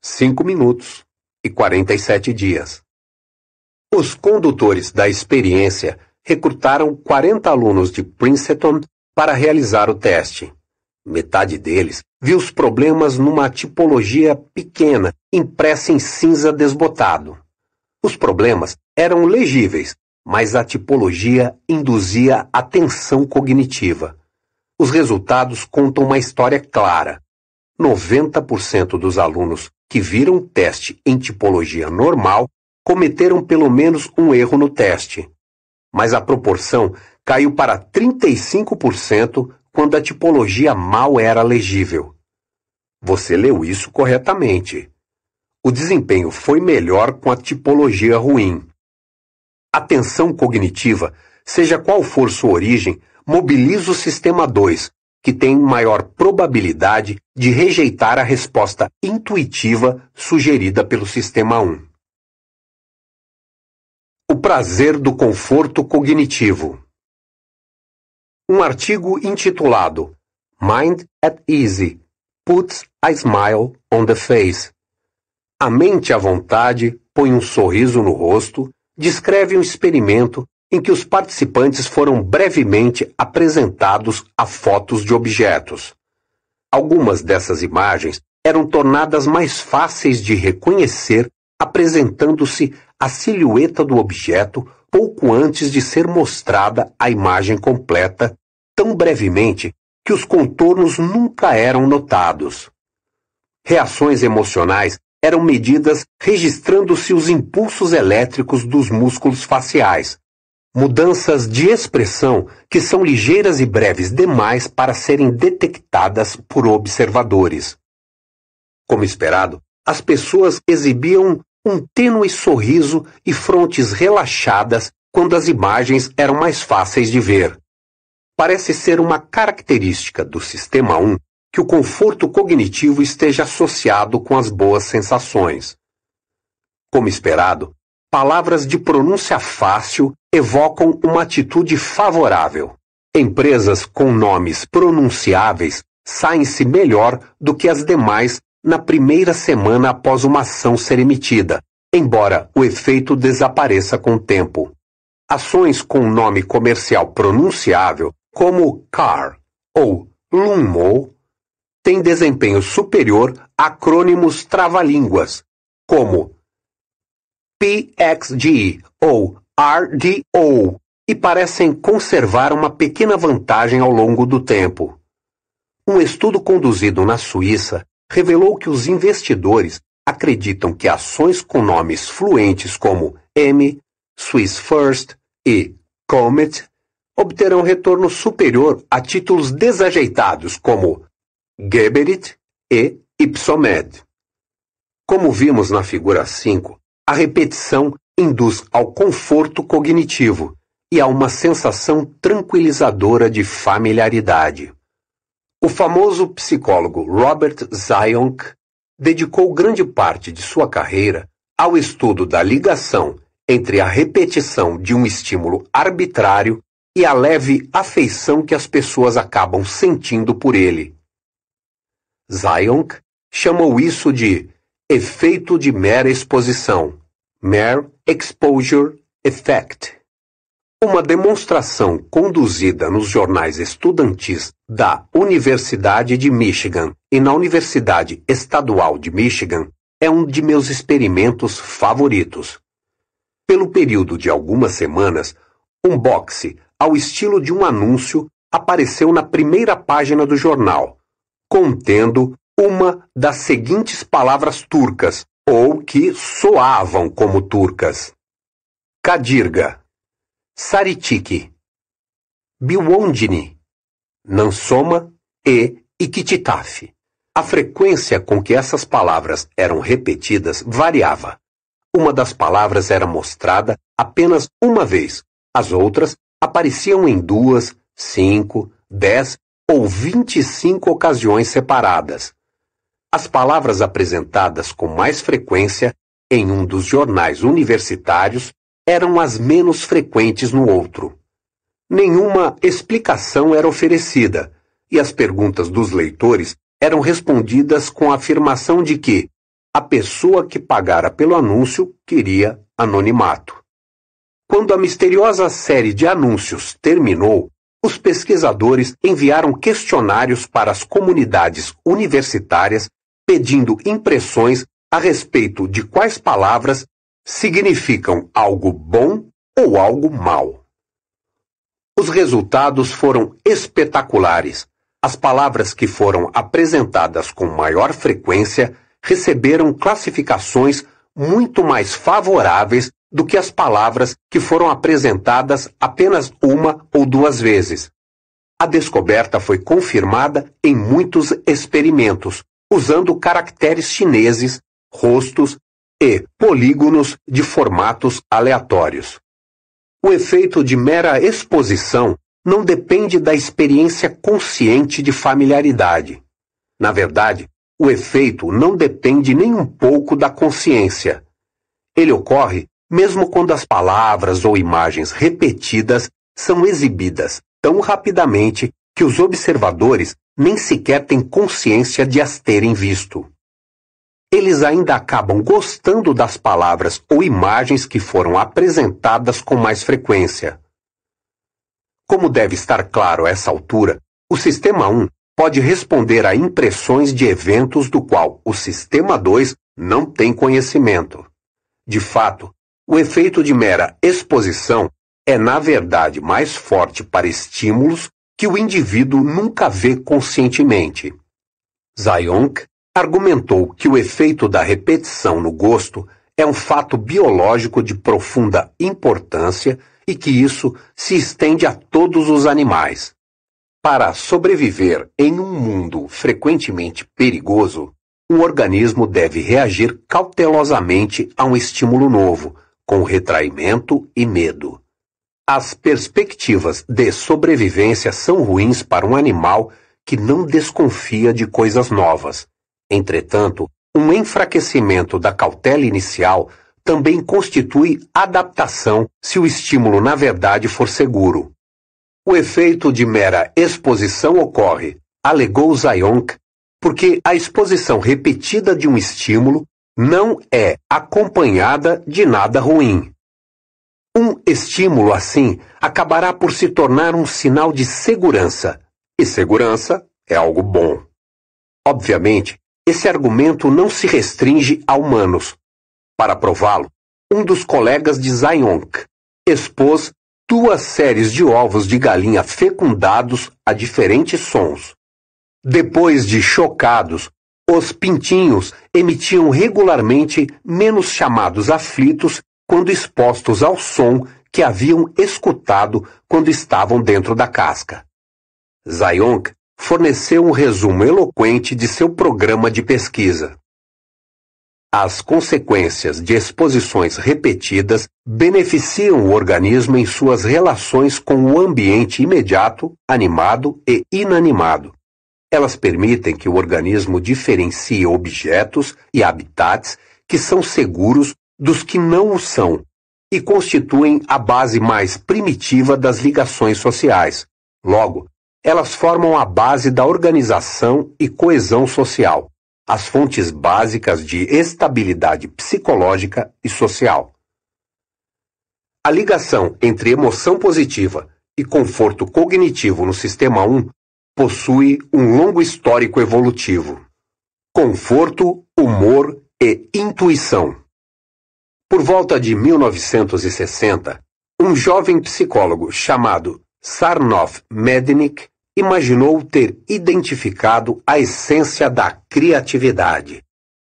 5 minutos e 47 dias. Os condutores da experiência recrutaram 40 alunos de Princeton para realizar o teste. Metade deles viu os problemas numa tipologia pequena, impressa em cinza desbotado. Os problemas eram legíveis, mas a tipologia induzia atenção cognitiva. Os resultados contam uma história clara. 90% dos alunos que viram o teste em tipologia normal cometeram pelo menos um erro no teste, mas a proporção caiu para 35% quando a tipologia mal era legível. Você leu isso corretamente. O desempenho foi melhor com a tipologia ruim. A tensão cognitiva, seja qual for sua origem, mobiliza o sistema 2, que tem maior probabilidade de rejeitar a resposta intuitiva sugerida pelo sistema 1. Um. O prazer do conforto cognitivo. Um artigo intitulado Mind at Easy Puts a Smile on the Face. A mente à vontade põe um sorriso no rosto, descreve um experimento em que os participantes foram brevemente apresentados a fotos de objetos. Algumas dessas imagens eram tornadas mais fáceis de reconhecer apresentando-se a silhueta do objeto pouco antes de ser mostrada a imagem completa, tão brevemente que os contornos nunca eram notados. Reações emocionais eram medidas registrando-se os impulsos elétricos dos músculos faciais, mudanças de expressão que são ligeiras e breves demais para serem detectadas por observadores. Como esperado, as pessoas exibiam um tênue sorriso e frontes relaxadas quando as imagens eram mais fáceis de ver. Parece ser uma característica do sistema 1 que o conforto cognitivo esteja associado com as boas sensações. Como esperado, palavras de pronúncia fácil evocam uma atitude favorável. Empresas com nomes pronunciáveis saem-se melhor do que as demais na primeira semana após uma ação ser emitida, embora o efeito desapareça com o tempo. Ações com nome comercial pronunciável, como CAR ou LUMO, têm desempenho superior a acrônimos trava-línguas, como PXG ou RDO, e parecem conservar uma pequena vantagem ao longo do tempo. Um estudo conduzido na Suíça revelou que os investidores acreditam que ações com nomes fluentes como M, Swiss First e Comet obterão retorno superior a títulos desajeitados como Geberit e Ipsomed. Como vimos na figura 5, a repetição induz ao conforto cognitivo e a uma sensação tranquilizadora de familiaridade. O famoso psicólogo Robert Zionk dedicou grande parte de sua carreira ao estudo da ligação entre a repetição de um estímulo arbitrário e a leve afeição que as pessoas acabam sentindo por ele. Zionk chamou isso de efeito de mera exposição, mere exposure effect. Uma demonstração conduzida nos jornais estudantis da Universidade de Michigan e na Universidade Estadual de Michigan é um de meus experimentos favoritos. Pelo período de algumas semanas, um boxe ao estilo de um anúncio apareceu na primeira página do jornal, contendo uma das seguintes palavras turcas ou que soavam como turcas: Kadirga, Saritiki, Biwondini, Nansoma e Iquititafe. A frequência com que essas palavras eram repetidas variava. Uma das palavras era mostrada apenas uma vez, as outras apareciam em duas, cinco, dez ou vinte e cinco ocasiões separadas. As palavras apresentadas com mais frequência em um dos jornais universitários eram as menos frequentes no outro. Nenhuma explicação era oferecida, e as perguntas dos leitores eram respondidas com a afirmação de que a pessoa que pagara pelo anúncio queria anonimato. Quando a misteriosa série de anúncios terminou, os pesquisadores enviaram questionários para as comunidades universitárias pedindo impressões a respeito de quais palavras significam algo bom ou algo mal. Os resultados foram espetaculares. As palavras que foram apresentadas com maior frequência receberam classificações muito mais favoráveis do que as palavras que foram apresentadas apenas uma ou duas vezes. A descoberta foi confirmada em muitos experimentos, usando caracteres chineses, rostos e polígonos de formatos aleatórios. O efeito de mera exposição não depende da experiência consciente de familiaridade. Na verdade, o efeito não depende nem um pouco da consciência. Ele ocorre mesmo quando as palavras ou imagens repetidas são exibidas tão rapidamente que os observadores nem sequer têm consciência de as terem visto eles ainda acabam gostando das palavras ou imagens que foram apresentadas com mais frequência. Como deve estar claro a essa altura, o sistema 1 pode responder a impressões de eventos do qual o sistema 2 não tem conhecimento. De fato, o efeito de mera exposição é, na verdade, mais forte para estímulos que o indivíduo nunca vê conscientemente. Zionk Argumentou que o efeito da repetição no gosto é um fato biológico de profunda importância e que isso se estende a todos os animais. Para sobreviver em um mundo frequentemente perigoso, o organismo deve reagir cautelosamente a um estímulo novo, com retraimento e medo. As perspectivas de sobrevivência são ruins para um animal que não desconfia de coisas novas Entretanto, um enfraquecimento da cautela inicial também constitui adaptação se o estímulo na verdade for seguro. O efeito de mera exposição ocorre, alegou Zayonk, porque a exposição repetida de um estímulo não é acompanhada de nada ruim. Um estímulo assim acabará por se tornar um sinal de segurança, e segurança é algo bom. Obviamente, esse argumento não se restringe a humanos. Para prová-lo, um dos colegas de Zionk expôs duas séries de ovos de galinha fecundados a diferentes sons. Depois de chocados, os pintinhos emitiam regularmente menos chamados aflitos quando expostos ao som que haviam escutado quando estavam dentro da casca. Zayonk forneceu um resumo eloquente de seu programa de pesquisa. As consequências de exposições repetidas beneficiam o organismo em suas relações com o ambiente imediato, animado e inanimado. Elas permitem que o organismo diferencie objetos e habitats que são seguros dos que não o são e constituem a base mais primitiva das ligações sociais. Logo, elas formam a base da organização e coesão social, as fontes básicas de estabilidade psicológica e social. A ligação entre emoção positiva e conforto cognitivo no sistema 1 possui um longo histórico evolutivo. Conforto, humor e intuição. Por volta de 1960, um jovem psicólogo chamado Sarnoff Mednick imaginou ter identificado a essência da criatividade.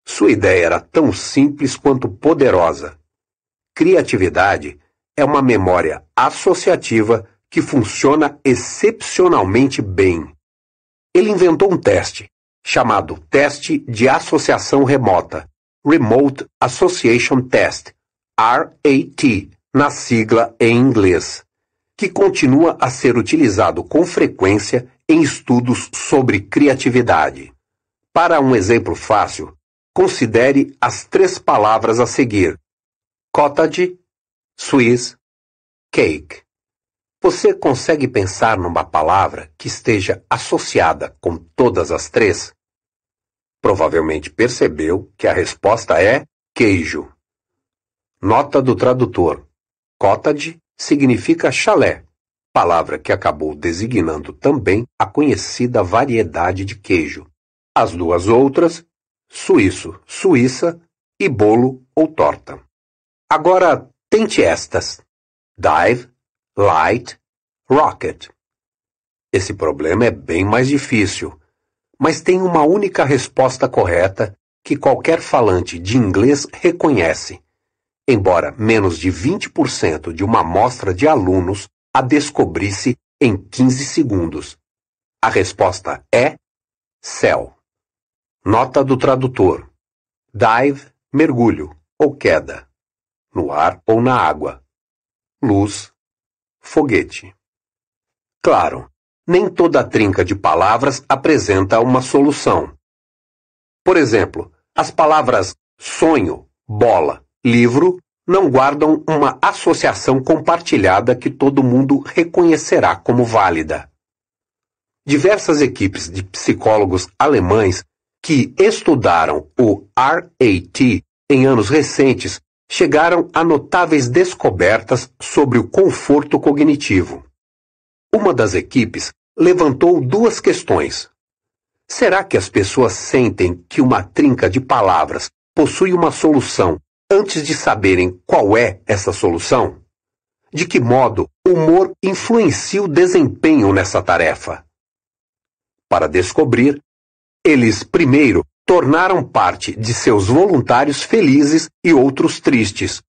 Sua ideia era tão simples quanto poderosa. Criatividade é uma memória associativa que funciona excepcionalmente bem. Ele inventou um teste, chamado Teste de Associação Remota, Remote Association Test, RAT, na sigla em inglês que continua a ser utilizado com frequência em estudos sobre criatividade. Para um exemplo fácil, considere as três palavras a seguir: cottage, Swiss, cake. Você consegue pensar numa palavra que esteja associada com todas as três? Provavelmente percebeu que a resposta é queijo. Nota do tradutor: cottage significa chalé, palavra que acabou designando também a conhecida variedade de queijo. As duas outras, suíço, suíça e bolo ou torta. Agora tente estas: dive, light, rocket. Esse problema é bem mais difícil, mas tem uma única resposta correta que qualquer falante de inglês reconhece embora menos de 20% de uma amostra de alunos a descobrisse em 15 segundos. A resposta é céu. Nota do tradutor: dive, mergulho ou queda, no ar ou na água. Luz, foguete. Claro, nem toda trinca de palavras apresenta uma solução. Por exemplo, as palavras sonho, bola livro não guardam uma associação compartilhada que todo mundo reconhecerá como válida. Diversas equipes de psicólogos alemães que estudaram o RAT em anos recentes chegaram a notáveis descobertas sobre o conforto cognitivo. Uma das equipes levantou duas questões. Será que as pessoas sentem que uma trinca de palavras possui uma solução antes de saberem qual é essa solução? De que modo o humor influencia o desempenho nessa tarefa? Para descobrir, eles primeiro tornaram parte de seus voluntários felizes e outros tristes,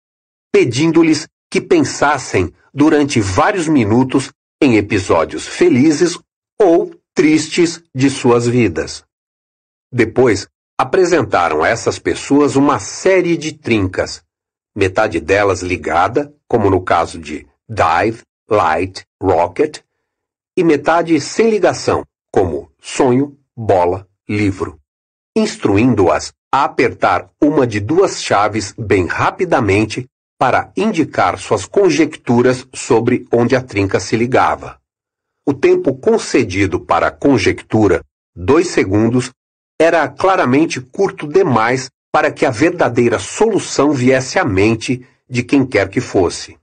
pedindo-lhes que pensassem durante vários minutos em episódios felizes ou tristes de suas vidas. Depois, apresentaram a essas pessoas uma série de trincas, metade delas ligada, como no caso de Dive, Light, Rocket, e metade sem ligação, como sonho, bola, livro, instruindo-as a apertar uma de duas chaves bem rapidamente para indicar suas conjecturas sobre onde a trinca se ligava. O tempo concedido para a conjectura, dois segundos, era claramente curto demais para que a verdadeira solução viesse à mente de quem quer que fosse.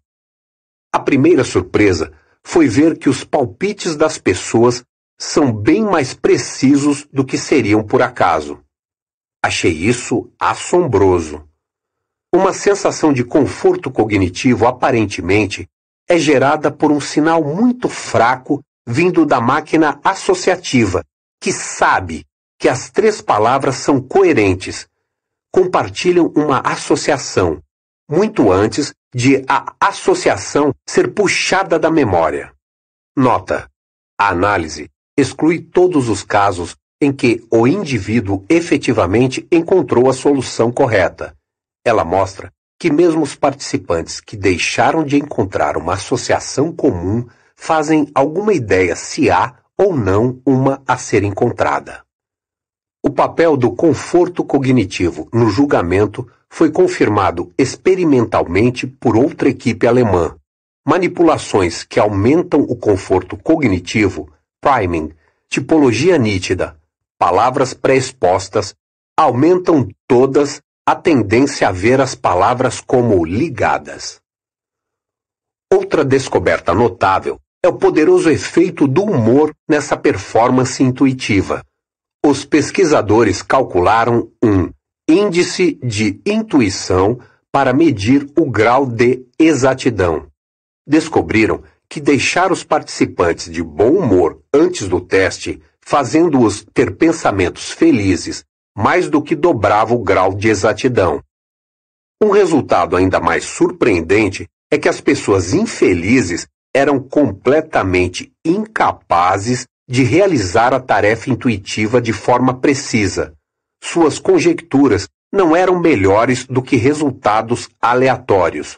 A primeira surpresa foi ver que os palpites das pessoas são bem mais precisos do que seriam por acaso. Achei isso assombroso. Uma sensação de conforto cognitivo, aparentemente, é gerada por um sinal muito fraco vindo da máquina associativa, que sabe que as três palavras são coerentes, compartilham uma associação, muito antes de a associação ser puxada da memória. Nota: a análise exclui todos os casos em que o indivíduo efetivamente encontrou a solução correta. Ela mostra que mesmo os participantes que deixaram de encontrar uma associação comum fazem alguma ideia se há ou não uma a ser encontrada. O papel do conforto cognitivo no julgamento foi confirmado experimentalmente por outra equipe alemã. Manipulações que aumentam o conforto cognitivo, priming, tipologia nítida, palavras pré-expostas, aumentam todas a tendência a ver as palavras como ligadas. Outra descoberta notável é o poderoso efeito do humor nessa performance intuitiva os pesquisadores calcularam um índice de intuição para medir o grau de exatidão. Descobriram que deixar os participantes de bom humor antes do teste, fazendo-os ter pensamentos felizes, mais do que dobrava o grau de exatidão. Um resultado ainda mais surpreendente é que as pessoas infelizes eram completamente incapazes de realizar a tarefa intuitiva de forma precisa. Suas conjecturas não eram melhores do que resultados aleatórios.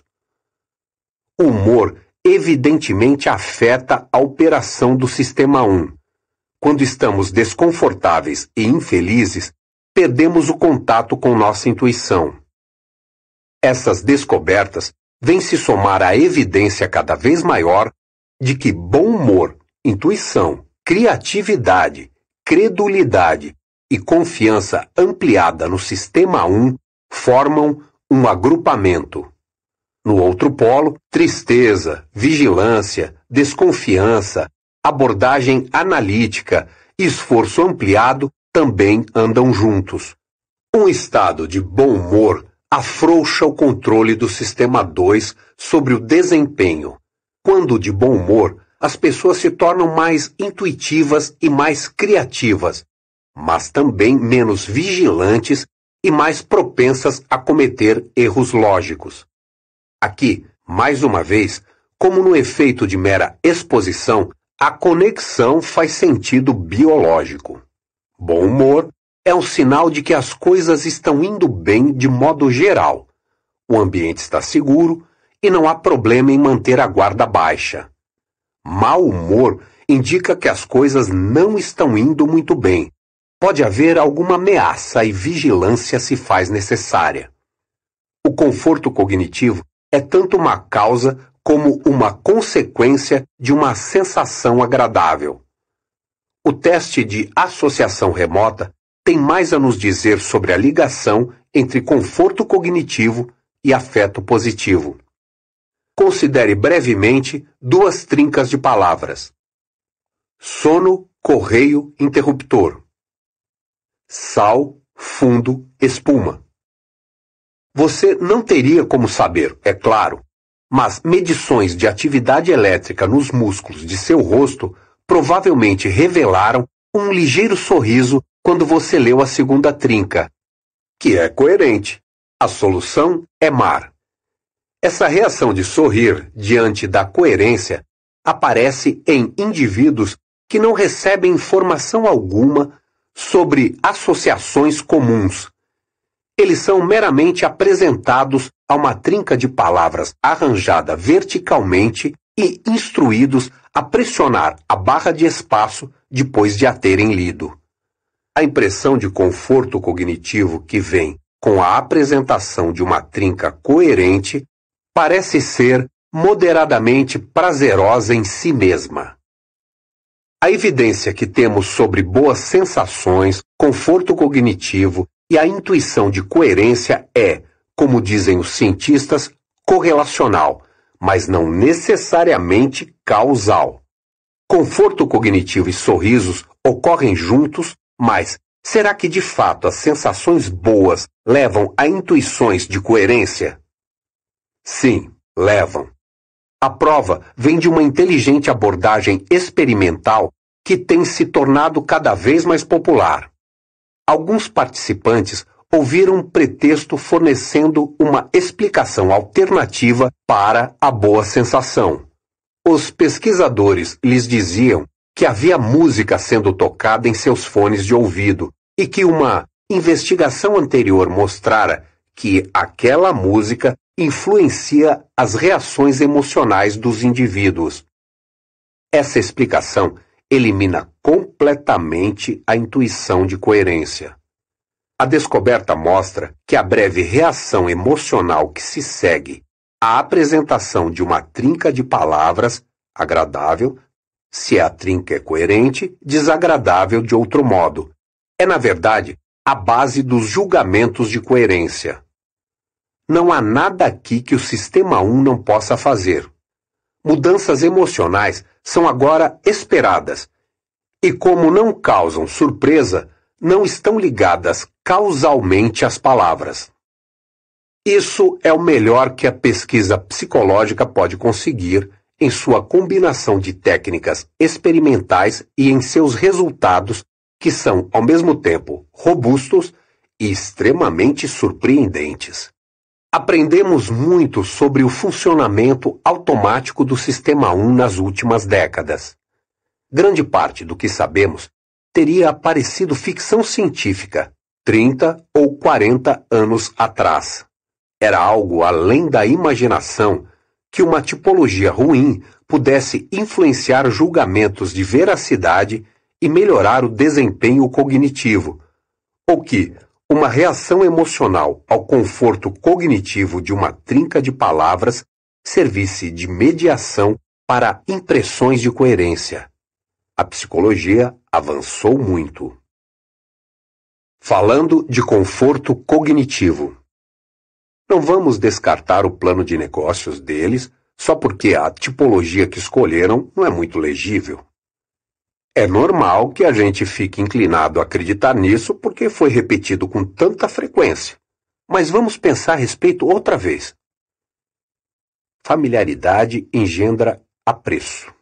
O humor evidentemente afeta a operação do sistema 1. Quando estamos desconfortáveis e infelizes, perdemos o contato com nossa intuição. Essas descobertas vêm se somar à evidência cada vez maior de que bom humor, intuição criatividade, credulidade e confiança ampliada no sistema 1 formam um agrupamento. No outro polo, tristeza, vigilância, desconfiança, abordagem analítica, esforço ampliado também andam juntos. Um estado de bom humor afrouxa o controle do sistema 2 sobre o desempenho. Quando de bom humor, as pessoas se tornam mais intuitivas e mais criativas, mas também menos vigilantes e mais propensas a cometer erros lógicos. Aqui, mais uma vez, como no efeito de mera exposição, a conexão faz sentido biológico. Bom humor é um sinal de que as coisas estão indo bem de modo geral. O ambiente está seguro e não há problema em manter a guarda baixa. Mau humor indica que as coisas não estão indo muito bem. Pode haver alguma ameaça e vigilância se faz necessária. O conforto cognitivo é tanto uma causa como uma consequência de uma sensação agradável. O teste de associação remota tem mais a nos dizer sobre a ligação entre conforto cognitivo e afeto positivo considere brevemente duas trincas de palavras: sono, correio, interruptor, sal, fundo, espuma. Você não teria como saber, é claro, mas medições de atividade elétrica nos músculos de seu rosto provavelmente revelaram um ligeiro sorriso quando você leu a segunda trinca, que é coerente. A solução é mar. Essa reação de sorrir diante da coerência aparece em indivíduos que não recebem informação alguma sobre associações comuns. Eles são meramente apresentados a uma trinca de palavras arranjada verticalmente e instruídos a pressionar a barra de espaço depois de a terem lido. A impressão de conforto cognitivo que vem com a apresentação de uma trinca coerente parece ser moderadamente prazerosa em si mesma. A evidência que temos sobre boas sensações, conforto cognitivo e a intuição de coerência é, como dizem os cientistas, correlacional, mas não necessariamente causal. Conforto cognitivo e sorrisos ocorrem juntos, mas será que de fato as sensações boas levam a intuições de coerência? Sim, levam. A prova vem de uma inteligente abordagem experimental que tem se tornado cada vez mais popular. Alguns participantes ouviram um pretexto fornecendo uma explicação alternativa para a boa sensação. Os pesquisadores lhes diziam que havia música sendo tocada em seus fones de ouvido e que uma investigação anterior mostrara que aquela música influencia as reações emocionais dos indivíduos. Essa explicação elimina completamente a intuição de coerência. A descoberta mostra que a breve reação emocional que se segue à apresentação de uma trinca de palavras agradável, se a trinca é coerente, desagradável de outro modo. É, na verdade, a base dos julgamentos de coerência. Não há nada aqui que o sistema 1 não possa fazer. Mudanças emocionais são agora esperadas e, como não causam surpresa, não estão ligadas causalmente às palavras. Isso é o melhor que a pesquisa psicológica pode conseguir em sua combinação de técnicas experimentais e em seus resultados, que são, ao mesmo tempo, robustos e extremamente surpreendentes. Aprendemos muito sobre o funcionamento automático do Sistema 1 nas últimas décadas. Grande parte do que sabemos teria aparecido ficção científica 30 ou 40 anos atrás. Era algo além da imaginação que uma tipologia ruim pudesse influenciar julgamentos de veracidade e melhorar o desempenho cognitivo, ou que, uma reação emocional ao conforto cognitivo de uma trinca de palavras servisse de mediação para impressões de coerência. A psicologia avançou muito. Falando de conforto cognitivo. Não vamos descartar o plano de negócios deles só porque a tipologia que escolheram não é muito legível. É normal que a gente fique inclinado a acreditar nisso porque foi repetido com tanta frequência. Mas vamos pensar a respeito outra vez. Familiaridade engendra apreço.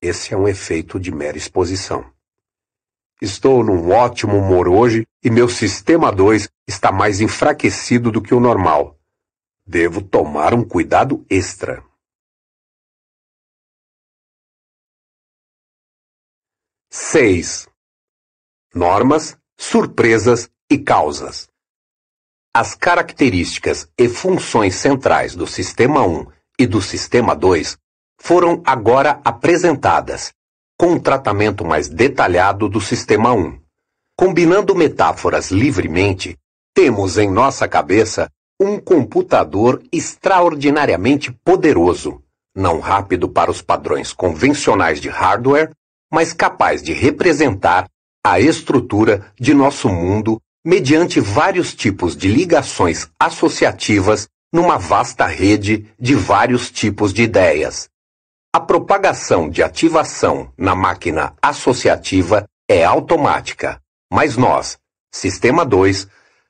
Esse é um efeito de mera exposição. Estou num ótimo humor hoje e meu sistema 2 está mais enfraquecido do que o normal. Devo tomar um cuidado extra. 6. Normas, surpresas e causas. As características e funções centrais do Sistema 1 e do Sistema 2 foram agora apresentadas, com um tratamento mais detalhado do Sistema 1. Combinando metáforas livremente, temos em nossa cabeça um computador extraordinariamente poderoso, não rápido para os padrões convencionais de hardware, mas capaz de representar a estrutura de nosso mundo mediante vários tipos de ligações associativas numa vasta rede de vários tipos de ideias. A propagação de ativação na máquina associativa é automática, mas nós, Sistema 2,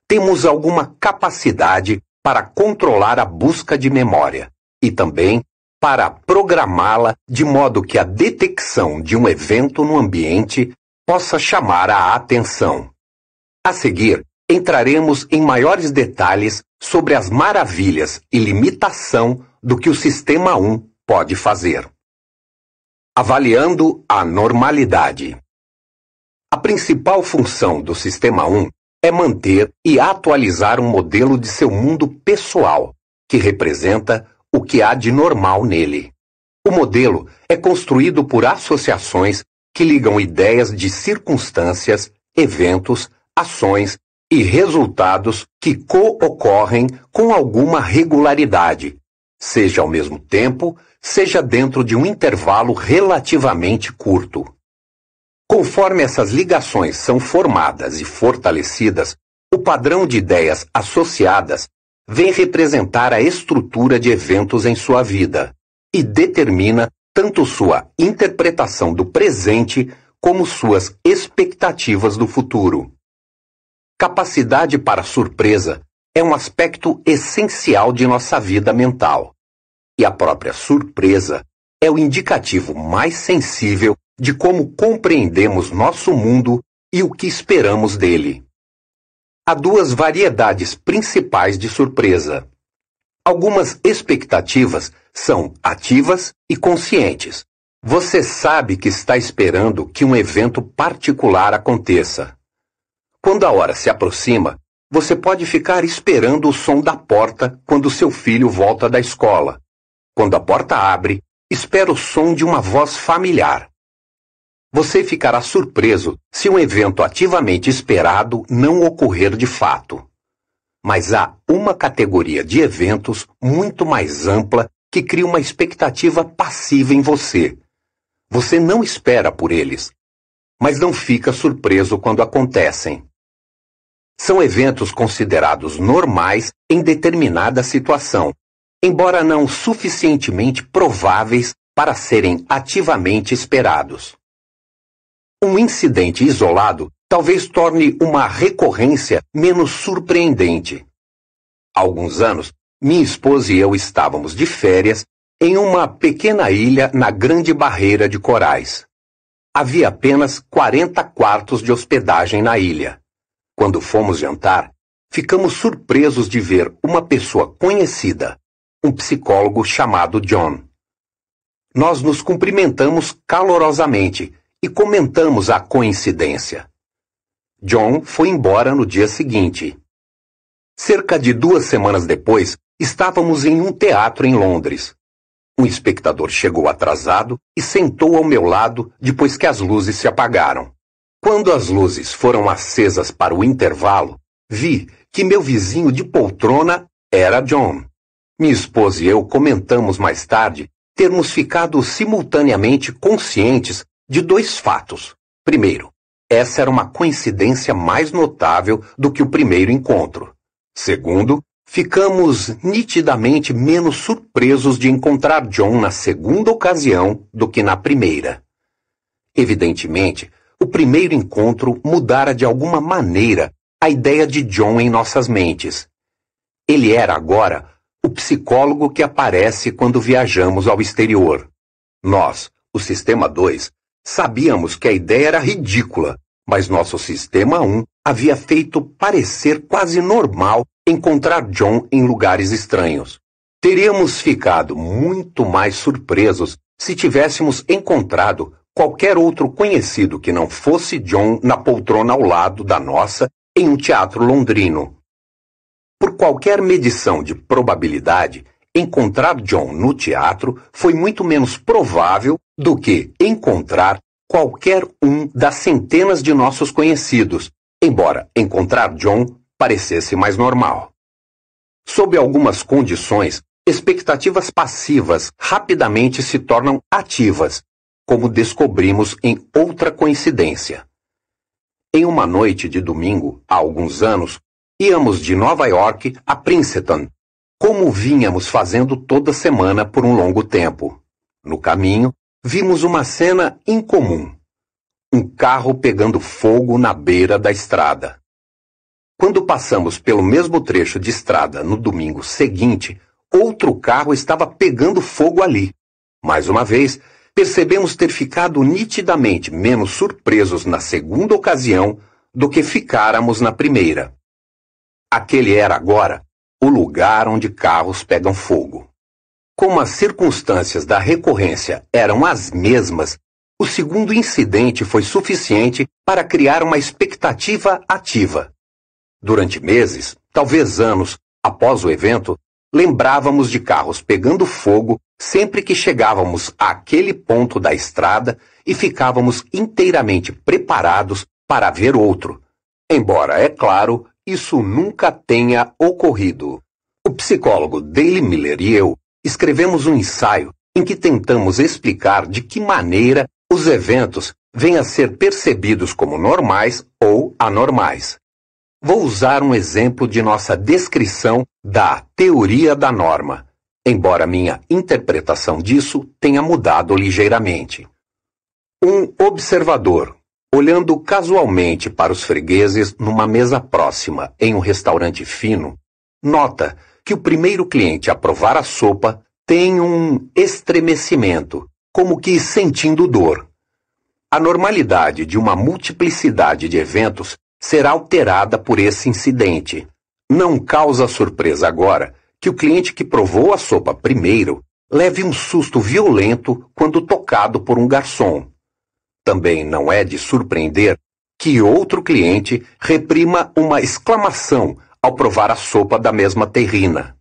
temos alguma capacidade para controlar a busca de memória e também para programá-la de modo que a detecção de um evento no ambiente possa chamar a atenção. A seguir, entraremos em maiores detalhes sobre as maravilhas e limitação do que o Sistema 1 pode fazer. Avaliando a normalidade. A principal função do Sistema 1 é manter e atualizar um modelo de seu mundo pessoal, que representa o que há de normal nele. O modelo é construído por associações que ligam ideias de circunstâncias, eventos, ações e resultados que co-ocorrem com alguma regularidade, seja ao mesmo tempo, seja dentro de um intervalo relativamente curto. Conforme essas ligações são formadas e fortalecidas, o padrão de ideias associadas vem representar a estrutura de eventos em sua vida e determina tanto sua interpretação do presente como suas expectativas do futuro. Capacidade para surpresa é um aspecto essencial de nossa vida mental, e a própria surpresa é o indicativo mais sensível de como compreendemos nosso mundo e o que esperamos dele. Há duas variedades principais de surpresa. Algumas expectativas são ativas e conscientes. Você sabe que está esperando que um evento particular aconteça. Quando a hora se aproxima, você pode ficar esperando o som da porta quando seu filho volta da escola. Quando a porta abre, espera o som de uma voz familiar. Você ficará surpreso se um evento ativamente esperado não ocorrer de fato. Mas há uma categoria de eventos muito mais ampla que cria uma expectativa passiva em você. Você não espera por eles, mas não fica surpreso quando acontecem. São eventos considerados normais em determinada situação, embora não suficientemente prováveis para serem ativamente esperados. Um incidente isolado talvez torne uma recorrência menos surpreendente. Há alguns anos, minha esposa e eu estávamos de férias em uma pequena ilha na Grande Barreira de Corais. Havia apenas 40 quartos de hospedagem na ilha. Quando fomos jantar, ficamos surpresos de ver uma pessoa conhecida, um psicólogo chamado John. Nós nos cumprimentamos calorosamente e comentamos a coincidência. John foi embora no dia seguinte. Cerca de duas semanas depois, estávamos em um teatro em Londres. Um espectador chegou atrasado e sentou ao meu lado depois que as luzes se apagaram. Quando as luzes foram acesas para o intervalo, vi que meu vizinho de poltrona era John. Minha esposa e eu comentamos mais tarde termos ficado simultaneamente conscientes de dois fatos. Primeiro, essa era uma coincidência mais notável do que o primeiro encontro. Segundo, ficamos nitidamente menos surpresos de encontrar John na segunda ocasião do que na primeira. Evidentemente, o primeiro encontro mudara de alguma maneira a ideia de John em nossas mentes. Ele era agora o psicólogo que aparece quando viajamos ao exterior. Nós, o Sistema 2, Sabíamos que a ideia era ridícula, mas nosso sistema 1 havia feito parecer quase normal encontrar John em lugares estranhos. Teríamos ficado muito mais surpresos se tivéssemos encontrado qualquer outro conhecido que não fosse John na poltrona ao lado da nossa em um teatro londrino. Por qualquer medição de probabilidade, Encontrar John no teatro foi muito menos provável do que encontrar qualquer um das centenas de nossos conhecidos, embora encontrar John parecesse mais normal. Sob algumas condições, expectativas passivas rapidamente se tornam ativas, como descobrimos em outra coincidência. Em uma noite de domingo, há alguns anos, íamos de Nova York a Princeton como vínhamos fazendo toda semana por um longo tempo. No caminho, vimos uma cena incomum: um carro pegando fogo na beira da estrada. Quando passamos pelo mesmo trecho de estrada no domingo seguinte, outro carro estava pegando fogo ali. Mais uma vez, percebemos ter ficado nitidamente menos surpresos na segunda ocasião do que ficáramos na primeira. Aquele era agora o lugar onde carros pegam fogo. Como as circunstâncias da recorrência eram as mesmas, o segundo incidente foi suficiente para criar uma expectativa ativa. Durante meses, talvez anos, após o evento, lembrávamos de carros pegando fogo sempre que chegávamos àquele ponto da estrada e ficávamos inteiramente preparados para ver outro. Embora, é claro, isso nunca tenha ocorrido. O psicólogo Dale Miller e eu escrevemos um ensaio em que tentamos explicar de que maneira os eventos vêm a ser percebidos como normais ou anormais. Vou usar um exemplo de nossa descrição da teoria da norma, embora minha interpretação disso tenha mudado ligeiramente. Um observador Olhando casualmente para os fregueses numa mesa próxima, em um restaurante fino, nota que o primeiro cliente a provar a sopa tem um estremecimento, como que sentindo dor. A normalidade de uma multiplicidade de eventos será alterada por esse incidente. Não causa surpresa agora que o cliente que provou a sopa primeiro leve um susto violento quando tocado por um garçom também não é de surpreender que outro cliente reprima uma exclamação ao provar a sopa da mesma terrina.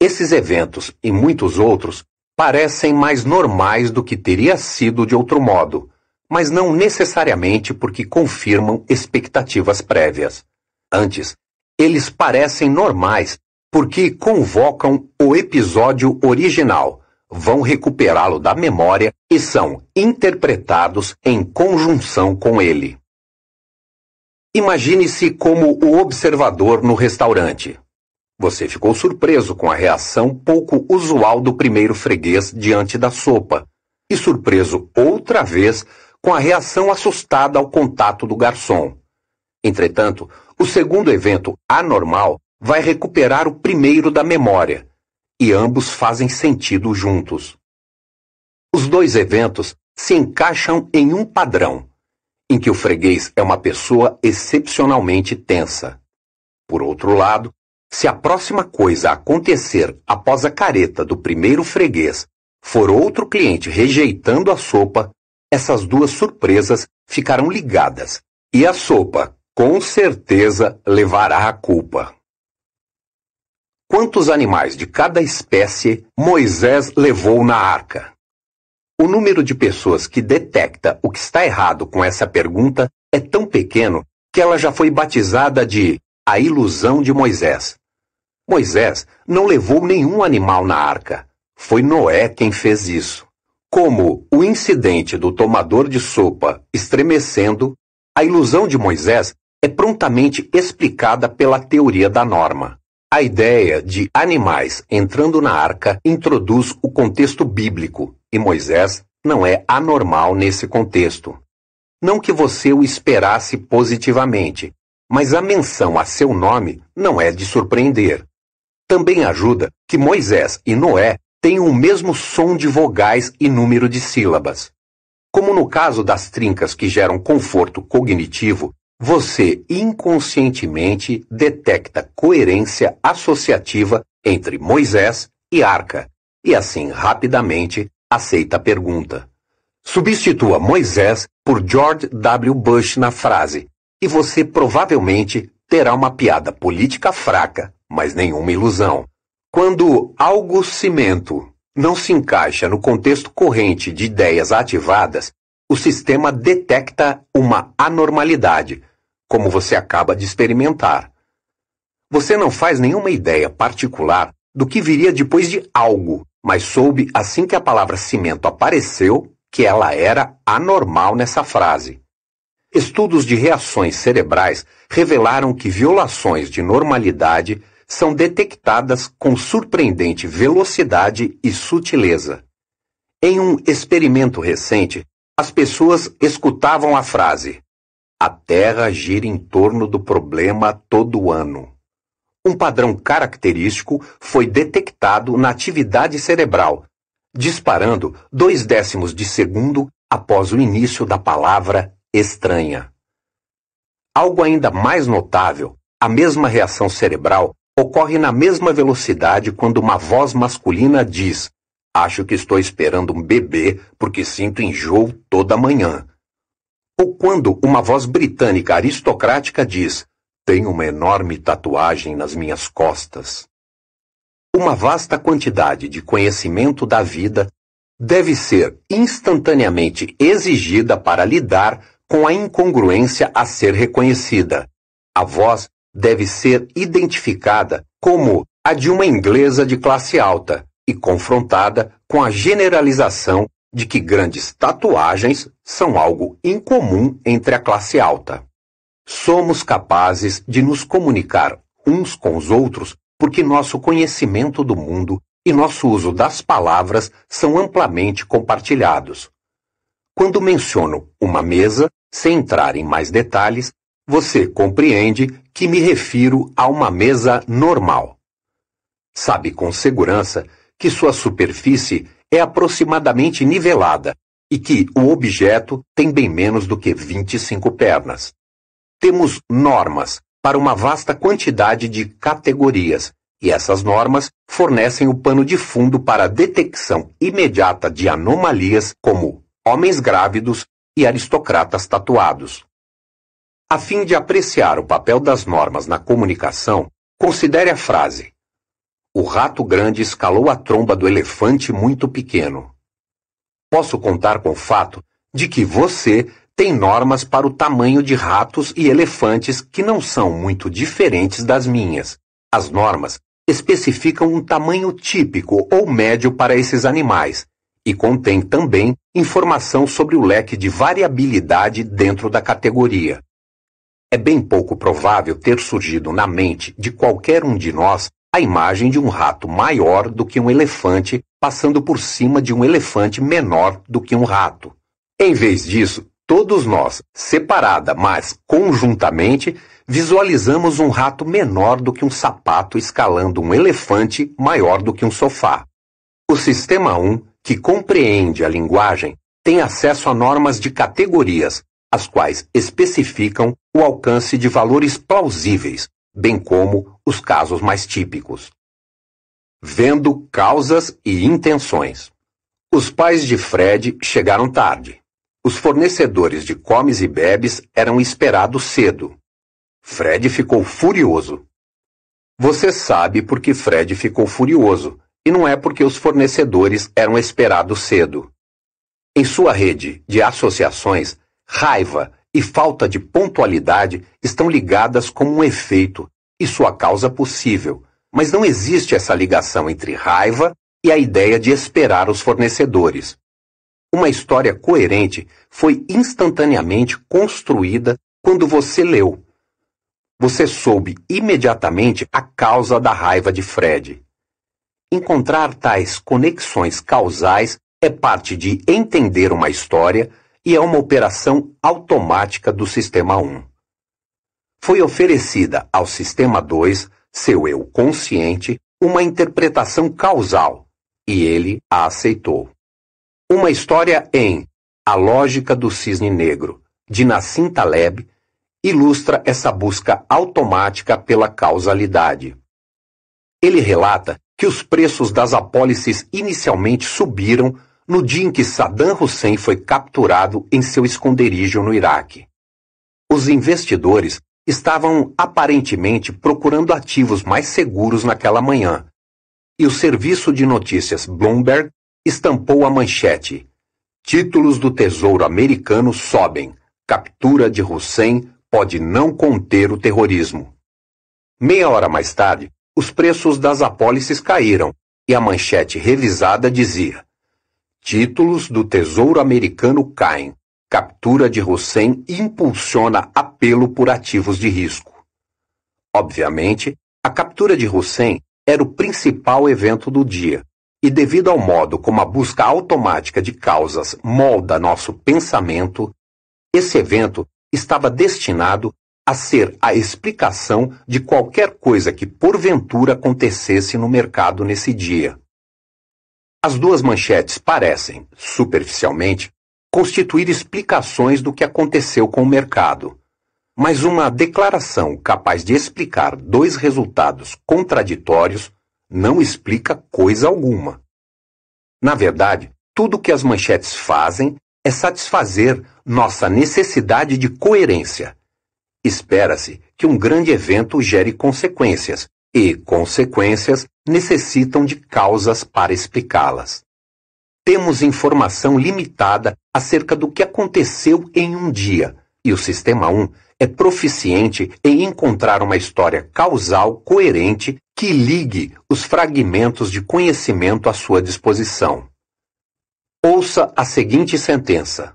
Esses eventos e muitos outros parecem mais normais do que teria sido de outro modo, mas não necessariamente porque confirmam expectativas prévias. Antes, eles parecem normais porque convocam o episódio original, vão recuperá-lo da memória e são interpretados em conjunção com ele. Imagine-se como o observador no restaurante. Você ficou surpreso com a reação pouco usual do primeiro freguês diante da sopa, e surpreso outra vez com a reação assustada ao contato do garçom. Entretanto, o segundo evento anormal vai recuperar o primeiro da memória, e ambos fazem sentido juntos. Os dois eventos se encaixam em um padrão, em que o freguês é uma pessoa excepcionalmente tensa. Por outro lado, se a próxima coisa a acontecer após a careta do primeiro freguês for outro cliente rejeitando a sopa, essas duas surpresas ficarão ligadas e a sopa, com certeza, levará a culpa. Quantos animais de cada espécie Moisés levou na arca? O número de pessoas que detecta o que está errado com essa pergunta é tão pequeno que ela já foi batizada de a ilusão de Moisés. Moisés não levou nenhum animal na arca. Foi Noé quem fez isso. Como o incidente do tomador de sopa estremecendo, a ilusão de Moisés é prontamente explicada pela teoria da norma. A ideia de animais entrando na arca introduz o contexto bíblico, e Moisés não é anormal nesse contexto. Não que você o esperasse positivamente, mas a menção a seu nome não é de surpreender. Também ajuda que Moisés e Noé têm o mesmo som de vogais e número de sílabas. Como no caso das trincas que geram conforto cognitivo, você inconscientemente detecta coerência associativa entre Moisés e Arca, e assim rapidamente aceita a pergunta. Substitua Moisés por George W. Bush na frase, e você provavelmente terá uma piada política fraca, mas nenhuma ilusão. Quando algo cimento não se encaixa no contexto corrente de ideias ativadas, o sistema detecta uma anormalidade, como você acaba de experimentar. Você não faz nenhuma ideia particular do que viria depois de algo, mas soube assim que a palavra cimento apareceu que ela era anormal nessa frase. Estudos de reações cerebrais revelaram que violações de normalidade são detectadas com surpreendente velocidade e sutileza. Em um experimento recente, as pessoas escutavam a frase: a Terra gira em torno do problema todo ano. Um padrão característico foi detectado na atividade cerebral, disparando dois décimos de segundo após o início da palavra estranha. Algo ainda mais notável, a mesma reação cerebral ocorre na mesma velocidade quando uma voz masculina diz: Acho que estou esperando um bebê porque sinto enjoo toda manhã. Ou quando uma voz britânica aristocrática diz: Tenho uma enorme tatuagem nas minhas costas. Uma vasta quantidade de conhecimento da vida deve ser instantaneamente exigida para lidar com a incongruência a ser reconhecida. A voz deve ser identificada como a de uma inglesa de classe alta e confrontada com a generalização de que grandes tatuagens são algo incomum entre a classe alta. Somos capazes de nos comunicar uns com os outros porque nosso conhecimento do mundo e nosso uso das palavras são amplamente compartilhados. Quando menciono uma mesa, sem entrar em mais detalhes, você compreende que me refiro a uma mesa normal. Sabe com segurança que sua superfície é aproximadamente nivelada e que o objeto tem bem menos do que 25 pernas. Temos normas para uma vasta quantidade de categorias, e essas normas fornecem o pano de fundo para a detecção imediata de anomalias como homens grávidos e aristocratas tatuados. A fim de apreciar o papel das normas na comunicação, considere a frase: o rato grande escalou a tromba do elefante muito pequeno. Posso contar com o fato de que você tem normas para o tamanho de ratos e elefantes que não são muito diferentes das minhas. As normas especificam um tamanho típico ou médio para esses animais e contém também informação sobre o leque de variabilidade dentro da categoria. É bem pouco provável ter surgido na mente de qualquer um de nós a imagem de um rato maior do que um elefante passando por cima de um elefante menor do que um rato. Em vez disso, todos nós, separada, mas conjuntamente, visualizamos um rato menor do que um sapato escalando um elefante maior do que um sofá. O sistema 1, que compreende a linguagem, tem acesso a normas de categorias, as quais especificam o alcance de valores plausíveis, bem como os casos mais típicos. Vendo causas e intenções. Os pais de Fred chegaram tarde. Os fornecedores de comes e bebes eram esperados cedo. Fred ficou furioso. Você sabe por que Fred ficou furioso, e não é porque os fornecedores eram esperados cedo. Em sua rede de associações, raiva e falta de pontualidade estão ligadas como um efeito e sua causa possível, mas não existe essa ligação entre raiva e a ideia de esperar os fornecedores. Uma história coerente foi instantaneamente construída quando você leu. Você soube imediatamente a causa da raiva de Fred. Encontrar tais conexões causais é parte de entender uma história e é uma operação automática do sistema 1. Foi oferecida ao sistema 2, seu eu consciente, uma interpretação causal e ele a aceitou. Uma história em A Lógica do Cisne Negro, de Nassim Taleb, ilustra essa busca automática pela causalidade. Ele relata que os preços das apólices inicialmente subiram no dia em que Saddam Hussein foi capturado em seu esconderijo no Iraque. Os investidores estavam aparentemente procurando ativos mais seguros naquela manhã, e o serviço de notícias Bloomberg estampou a manchete: Títulos do Tesouro Americano sobem. Captura de Hussein pode não conter o terrorismo. Meia hora mais tarde, os preços das apólices caíram e a manchete revisada dizia: Títulos do Tesouro Americano caem. Captura de Hussein impulsiona apelo por ativos de risco. Obviamente, a captura de Hussein era o principal evento do dia, e devido ao modo como a busca automática de causas molda nosso pensamento, esse evento estava destinado a ser a explicação de qualquer coisa que porventura acontecesse no mercado nesse dia. As duas manchetes parecem, superficialmente, constituir explicações do que aconteceu com o mercado. Mas uma declaração capaz de explicar dois resultados contraditórios não explica coisa alguma. Na verdade, tudo o que as manchetes fazem é satisfazer nossa necessidade de coerência. Espera-se que um grande evento gere consequências, e consequências necessitam de causas para explicá-las. Temos informação limitada acerca do que aconteceu em um dia, e o Sistema 1 é proficiente em encontrar uma história causal coerente que ligue os fragmentos de conhecimento à sua disposição. Ouça a seguinte sentença: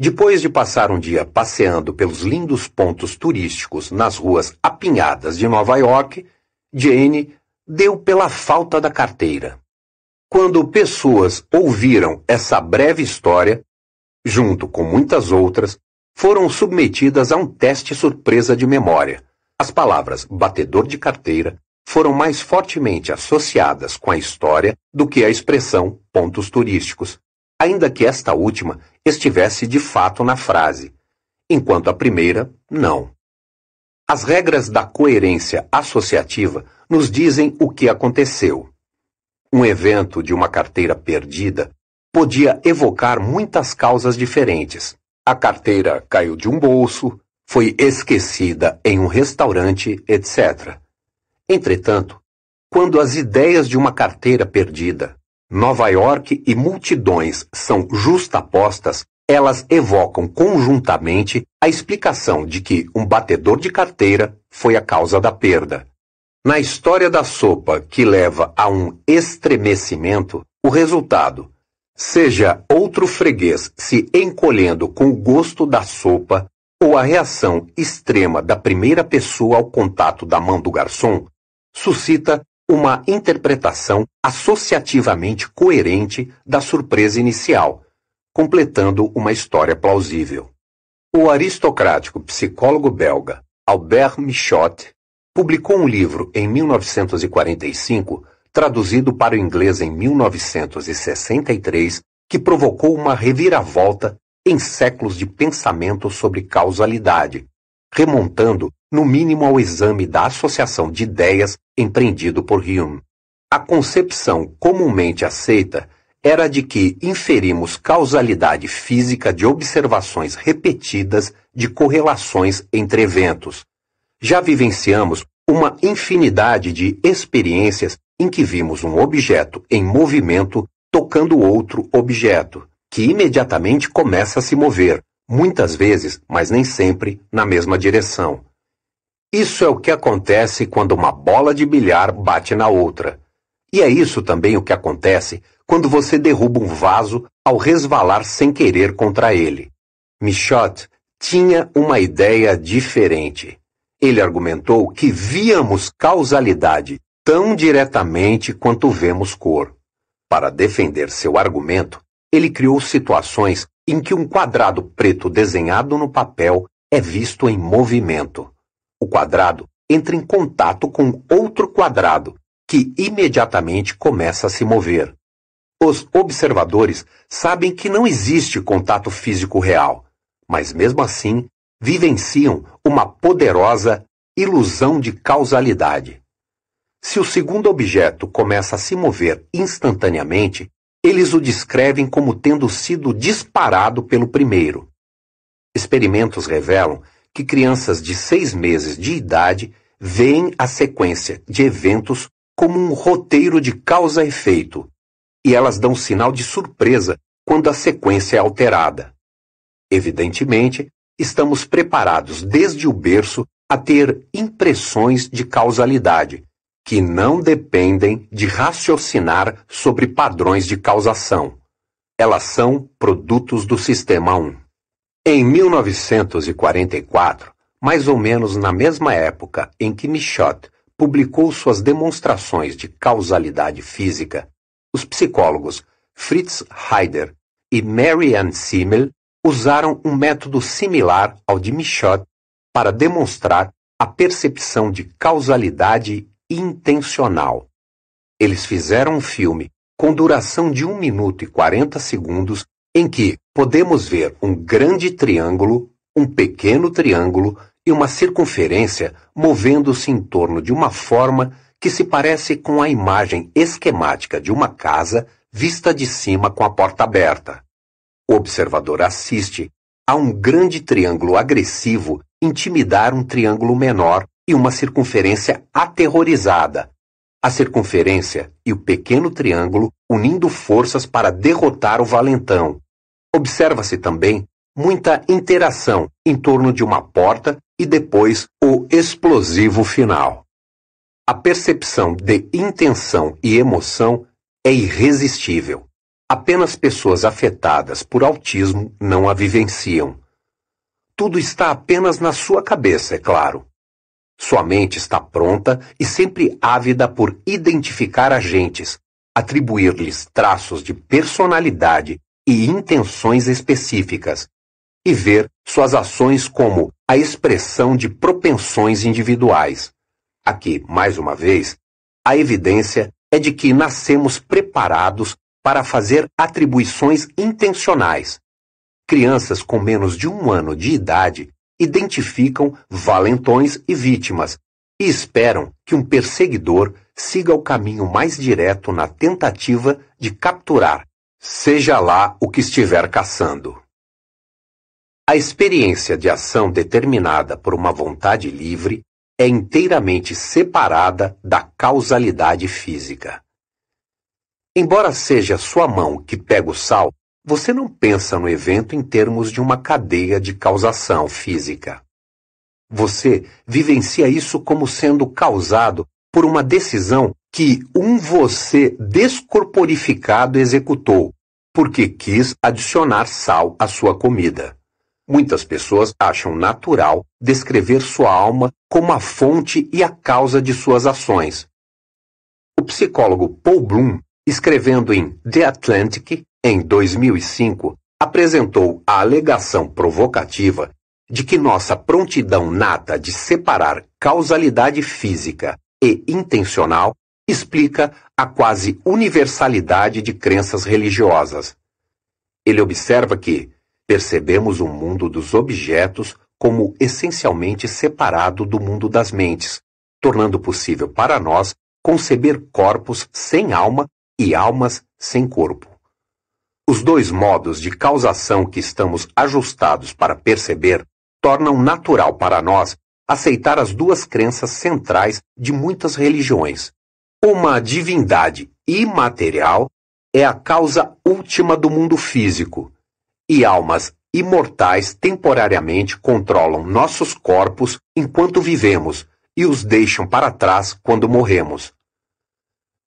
depois de passar um dia passeando pelos lindos pontos turísticos nas ruas apinhadas de Nova York, Jane deu pela falta da carteira. Quando pessoas ouviram essa breve história, junto com muitas outras, foram submetidas a um teste surpresa de memória. As palavras batedor de carteira foram mais fortemente associadas com a história do que a expressão pontos turísticos, ainda que esta última estivesse de fato na frase, enquanto a primeira, não. As regras da coerência associativa nos dizem o que aconteceu. Um evento de uma carteira perdida podia evocar muitas causas diferentes. A carteira caiu de um bolso, foi esquecida em um restaurante, etc. Entretanto, quando as ideias de uma carteira perdida Nova York e multidões são justapostas, elas evocam conjuntamente a explicação de que um batedor de carteira foi a causa da perda. Na história da sopa que leva a um estremecimento, o resultado, seja outro freguês se encolhendo com o gosto da sopa ou a reação extrema da primeira pessoa ao contato da mão do garçom, suscita uma interpretação associativamente coerente da surpresa inicial, completando uma história plausível. O aristocrático psicólogo belga Albert Michot publicou um livro em 1945, traduzido para o inglês em 1963, que provocou uma reviravolta em séculos de pensamento sobre causalidade, remontando no mínimo ao exame da associação de ideias empreendido por Hume. A concepção comumente aceita era de que inferimos causalidade física de observações repetidas de correlações entre eventos. Já vivenciamos uma infinidade de experiências em que vimos um objeto em movimento tocando outro objeto, que imediatamente começa a se mover, muitas vezes, mas nem sempre, na mesma direção. Isso é o que acontece quando uma bola de bilhar bate na outra. E é isso também o que acontece quando você derruba um vaso ao resvalar sem querer contra ele. Michot tinha uma ideia diferente. Ele argumentou que víamos causalidade tão diretamente quanto vemos cor. Para defender seu argumento, ele criou situações em que um quadrado preto desenhado no papel é visto em movimento o quadrado entra em contato com outro quadrado, que imediatamente começa a se mover. Os observadores sabem que não existe contato físico real, mas mesmo assim vivenciam uma poderosa ilusão de causalidade. Se o segundo objeto começa a se mover instantaneamente, eles o descrevem como tendo sido disparado pelo primeiro. Experimentos revelam que crianças de seis meses de idade veem a sequência de eventos como um roteiro de causa-efeito, e elas dão sinal de surpresa quando a sequência é alterada. Evidentemente, estamos preparados desde o berço a ter impressões de causalidade, que não dependem de raciocinar sobre padrões de causação. Elas são produtos do sistema 1. Em 1944, mais ou menos na mesma época em que Michot publicou suas demonstrações de causalidade física, os psicólogos Fritz Heider e Mary Ann Simmel usaram um método similar ao de Michot para demonstrar a percepção de causalidade intencional. Eles fizeram um filme com duração de 1 minuto e 40 segundos em que podemos ver um grande triângulo, um pequeno triângulo e uma circunferência movendo-se em torno de uma forma que se parece com a imagem esquemática de uma casa vista de cima com a porta aberta. O observador assiste a um grande triângulo agressivo intimidar um triângulo menor e uma circunferência aterrorizada. A circunferência e o pequeno triângulo unindo forças para derrotar o valentão, Observa-se também muita interação em torno de uma porta e depois o explosivo final. A percepção de intenção e emoção é irresistível. Apenas pessoas afetadas por autismo não a vivenciam. Tudo está apenas na sua cabeça, é claro. Sua mente está pronta e sempre ávida por identificar agentes, atribuir-lhes traços de personalidade e intenções específicas, e ver suas ações como a expressão de propensões individuais. Aqui, mais uma vez, a evidência é de que nascemos preparados para fazer atribuições intencionais. Crianças com menos de um ano de idade identificam valentões e vítimas e esperam que um perseguidor siga o caminho mais direto na tentativa de capturar Seja lá o que estiver caçando. A experiência de ação determinada por uma vontade livre é inteiramente separada da causalidade física. Embora seja sua mão que pega o sal, você não pensa no evento em termos de uma cadeia de causação física. Você vivencia isso como sendo causado por uma decisão que um você descorporificado executou, porque quis adicionar sal à sua comida. Muitas pessoas acham natural descrever sua alma como a fonte e a causa de suas ações. O psicólogo Paul Bloom, escrevendo em The Atlantic, em 2005, apresentou a alegação provocativa de que nossa prontidão nata de separar causalidade física e intencional explica a quase universalidade de crenças religiosas. Ele observa que percebemos o mundo dos objetos como essencialmente separado do mundo das mentes, tornando possível para nós conceber corpos sem alma e almas sem corpo. Os dois modos de causação que estamos ajustados para perceber tornam natural para nós aceitar as duas crenças centrais de muitas religiões, uma divindade imaterial é a causa última do mundo físico, e almas imortais temporariamente controlam nossos corpos enquanto vivemos e os deixam para trás quando morremos.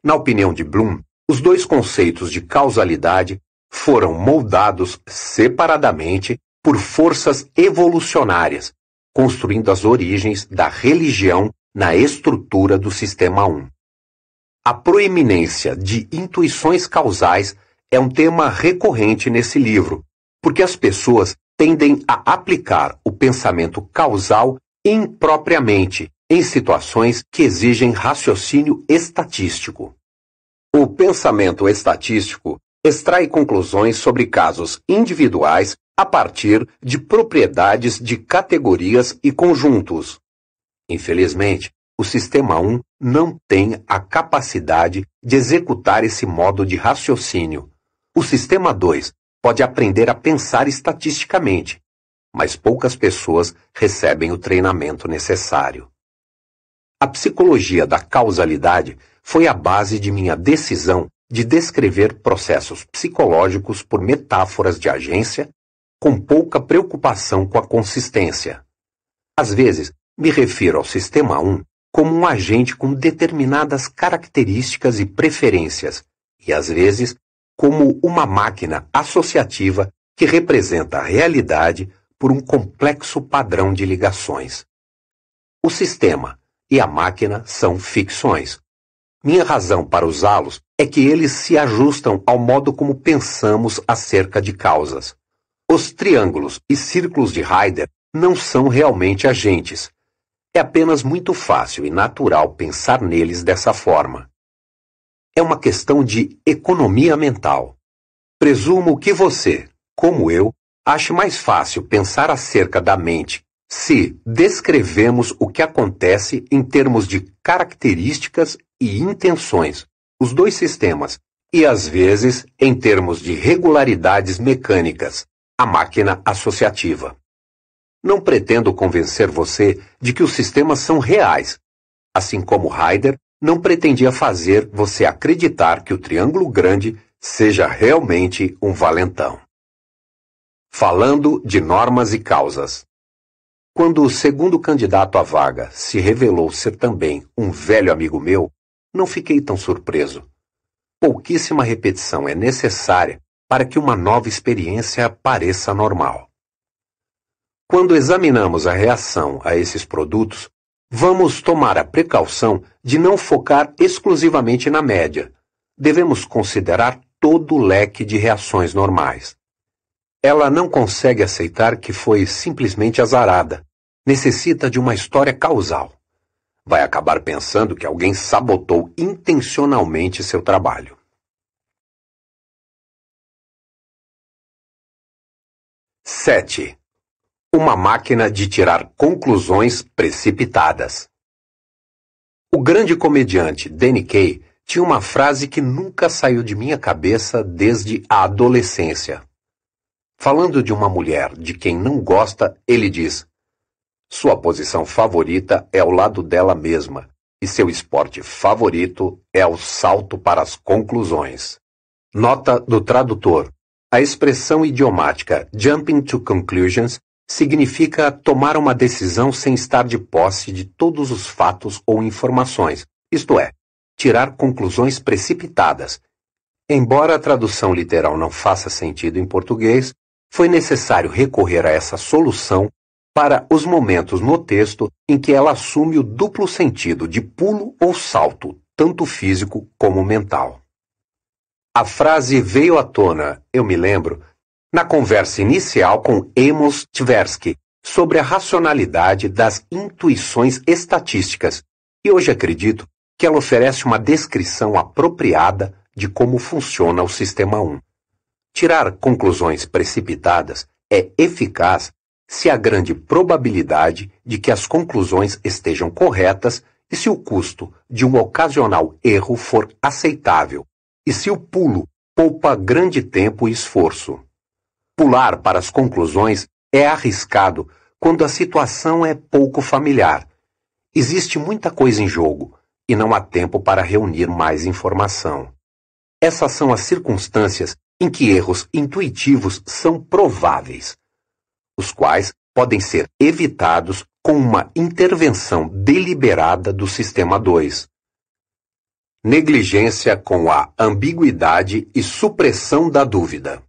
Na opinião de Bloom, os dois conceitos de causalidade foram moldados separadamente por forças evolucionárias, construindo as origens da religião na estrutura do Sistema 1. A proeminência de intuições causais é um tema recorrente nesse livro, porque as pessoas tendem a aplicar o pensamento causal impropriamente em situações que exigem raciocínio estatístico. O pensamento estatístico extrai conclusões sobre casos individuais a partir de propriedades de categorias e conjuntos. Infelizmente, o sistema 1 não tem a capacidade de executar esse modo de raciocínio. O sistema 2 pode aprender a pensar estatisticamente, mas poucas pessoas recebem o treinamento necessário. A psicologia da causalidade foi a base de minha decisão de descrever processos psicológicos por metáforas de agência, com pouca preocupação com a consistência. Às vezes, me refiro ao sistema 1 como um agente com determinadas características e preferências, e às vezes como uma máquina associativa que representa a realidade por um complexo padrão de ligações. O sistema e a máquina são ficções. Minha razão para usá-los é que eles se ajustam ao modo como pensamos acerca de causas. Os triângulos e círculos de Heider não são realmente agentes, é apenas muito fácil e natural pensar neles dessa forma. É uma questão de economia mental. Presumo que você, como eu, ache mais fácil pensar acerca da mente se descrevemos o que acontece em termos de características e intenções, os dois sistemas, e às vezes em termos de regularidades mecânicas, a máquina associativa. Não pretendo convencer você de que os sistemas são reais, assim como Heider não pretendia fazer você acreditar que o triângulo grande seja realmente um valentão. Falando de normas e causas. Quando o segundo candidato à vaga se revelou ser também um velho amigo meu, não fiquei tão surpreso. Pouquíssima repetição é necessária para que uma nova experiência pareça normal. Quando examinamos a reação a esses produtos, vamos tomar a precaução de não focar exclusivamente na média. Devemos considerar todo o leque de reações normais. Ela não consegue aceitar que foi simplesmente azarada. Necessita de uma história causal. Vai acabar pensando que alguém sabotou intencionalmente seu trabalho. Sete uma máquina de tirar conclusões precipitadas. O grande comediante Danny Kay tinha uma frase que nunca saiu de minha cabeça desde a adolescência. Falando de uma mulher de quem não gosta, ele diz: Sua posição favorita é ao lado dela mesma, e seu esporte favorito é o salto para as conclusões. Nota do tradutor: a expressão idiomática jumping to conclusions significa tomar uma decisão sem estar de posse de todos os fatos ou informações, isto é, tirar conclusões precipitadas. Embora a tradução literal não faça sentido em português, foi necessário recorrer a essa solução para os momentos no texto em que ela assume o duplo sentido de pulo ou salto, tanto físico como mental. A frase veio à tona, eu me lembro, na conversa inicial com Amos Tversky sobre a racionalidade das intuições estatísticas, e hoje acredito que ela oferece uma descrição apropriada de como funciona o sistema 1. Tirar conclusões precipitadas é eficaz se há grande probabilidade de que as conclusões estejam corretas e se o custo de um ocasional erro for aceitável, e se o pulo poupa grande tempo e esforço. Pular para as conclusões é arriscado quando a situação é pouco familiar. Existe muita coisa em jogo e não há tempo para reunir mais informação. Essas são as circunstâncias em que erros intuitivos são prováveis, os quais podem ser evitados com uma intervenção deliberada do sistema 2. Negligência com a ambiguidade e supressão da dúvida.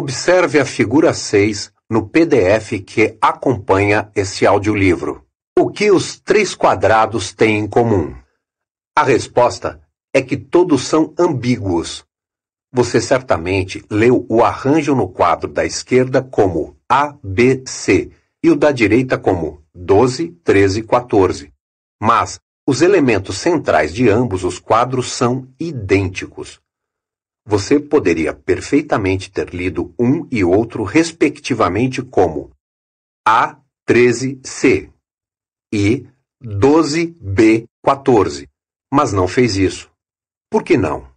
Observe a figura 6 no PDF que acompanha esse audiolivro. O que os três quadrados têm em comum? A resposta é que todos são ambíguos. Você certamente leu o arranjo no quadro da esquerda como ABC e o da direita como 12, 13, 14. Mas os elementos centrais de ambos os quadros são idênticos. Você poderia perfeitamente ter lido um e outro respectivamente como A13C e 12B14, mas não fez isso. Por que não?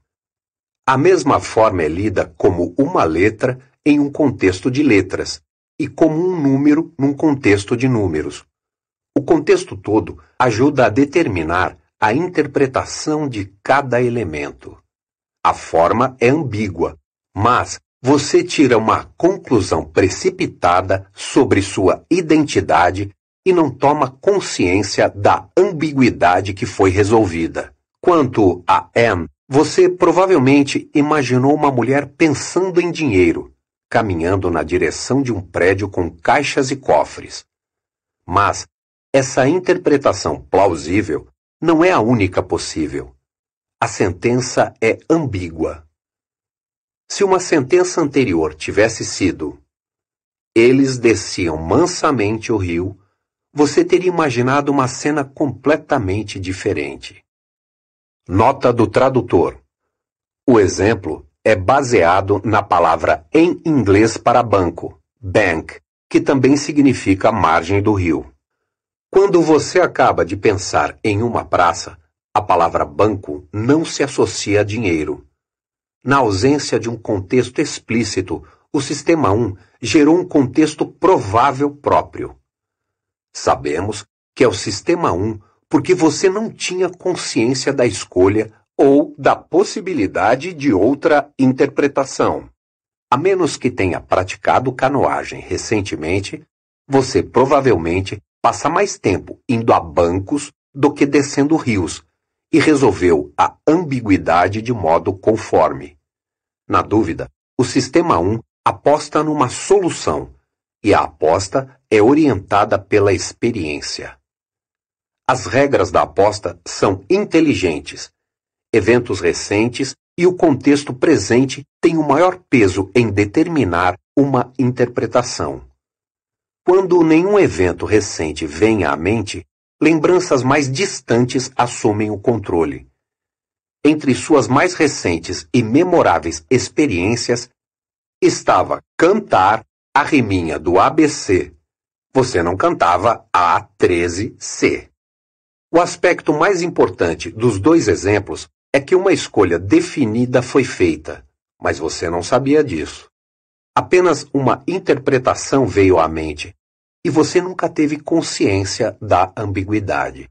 A mesma forma é lida como uma letra em um contexto de letras e como um número num contexto de números. O contexto todo ajuda a determinar a interpretação de cada elemento. A forma é ambígua, mas você tira uma conclusão precipitada sobre sua identidade e não toma consciência da ambiguidade que foi resolvida. Quanto a Anne, você provavelmente imaginou uma mulher pensando em dinheiro, caminhando na direção de um prédio com caixas e cofres. Mas essa interpretação plausível não é a única possível. A sentença é ambígua. Se uma sentença anterior tivesse sido eles desciam mansamente o rio, você teria imaginado uma cena completamente diferente. Nota do tradutor. O exemplo é baseado na palavra em inglês para banco, bank, que também significa margem do rio. Quando você acaba de pensar em uma praça, a palavra banco não se associa a dinheiro. Na ausência de um contexto explícito, o Sistema 1 gerou um contexto provável próprio. Sabemos que é o Sistema 1 porque você não tinha consciência da escolha ou da possibilidade de outra interpretação. A menos que tenha praticado canoagem recentemente, você provavelmente passa mais tempo indo a bancos do que descendo rios, e resolveu a ambiguidade de modo conforme. Na dúvida, o sistema 1 aposta numa solução e a aposta é orientada pela experiência. As regras da aposta são inteligentes. Eventos recentes e o contexto presente têm o maior peso em determinar uma interpretação. Quando nenhum evento recente vem à mente, lembranças mais distantes assumem o controle. Entre suas mais recentes e memoráveis experiências estava cantar a riminha do ABC. Você não cantava a 13C. O aspecto mais importante dos dois exemplos é que uma escolha definida foi feita, mas você não sabia disso. Apenas uma interpretação veio à mente, e você nunca teve consciência da ambiguidade.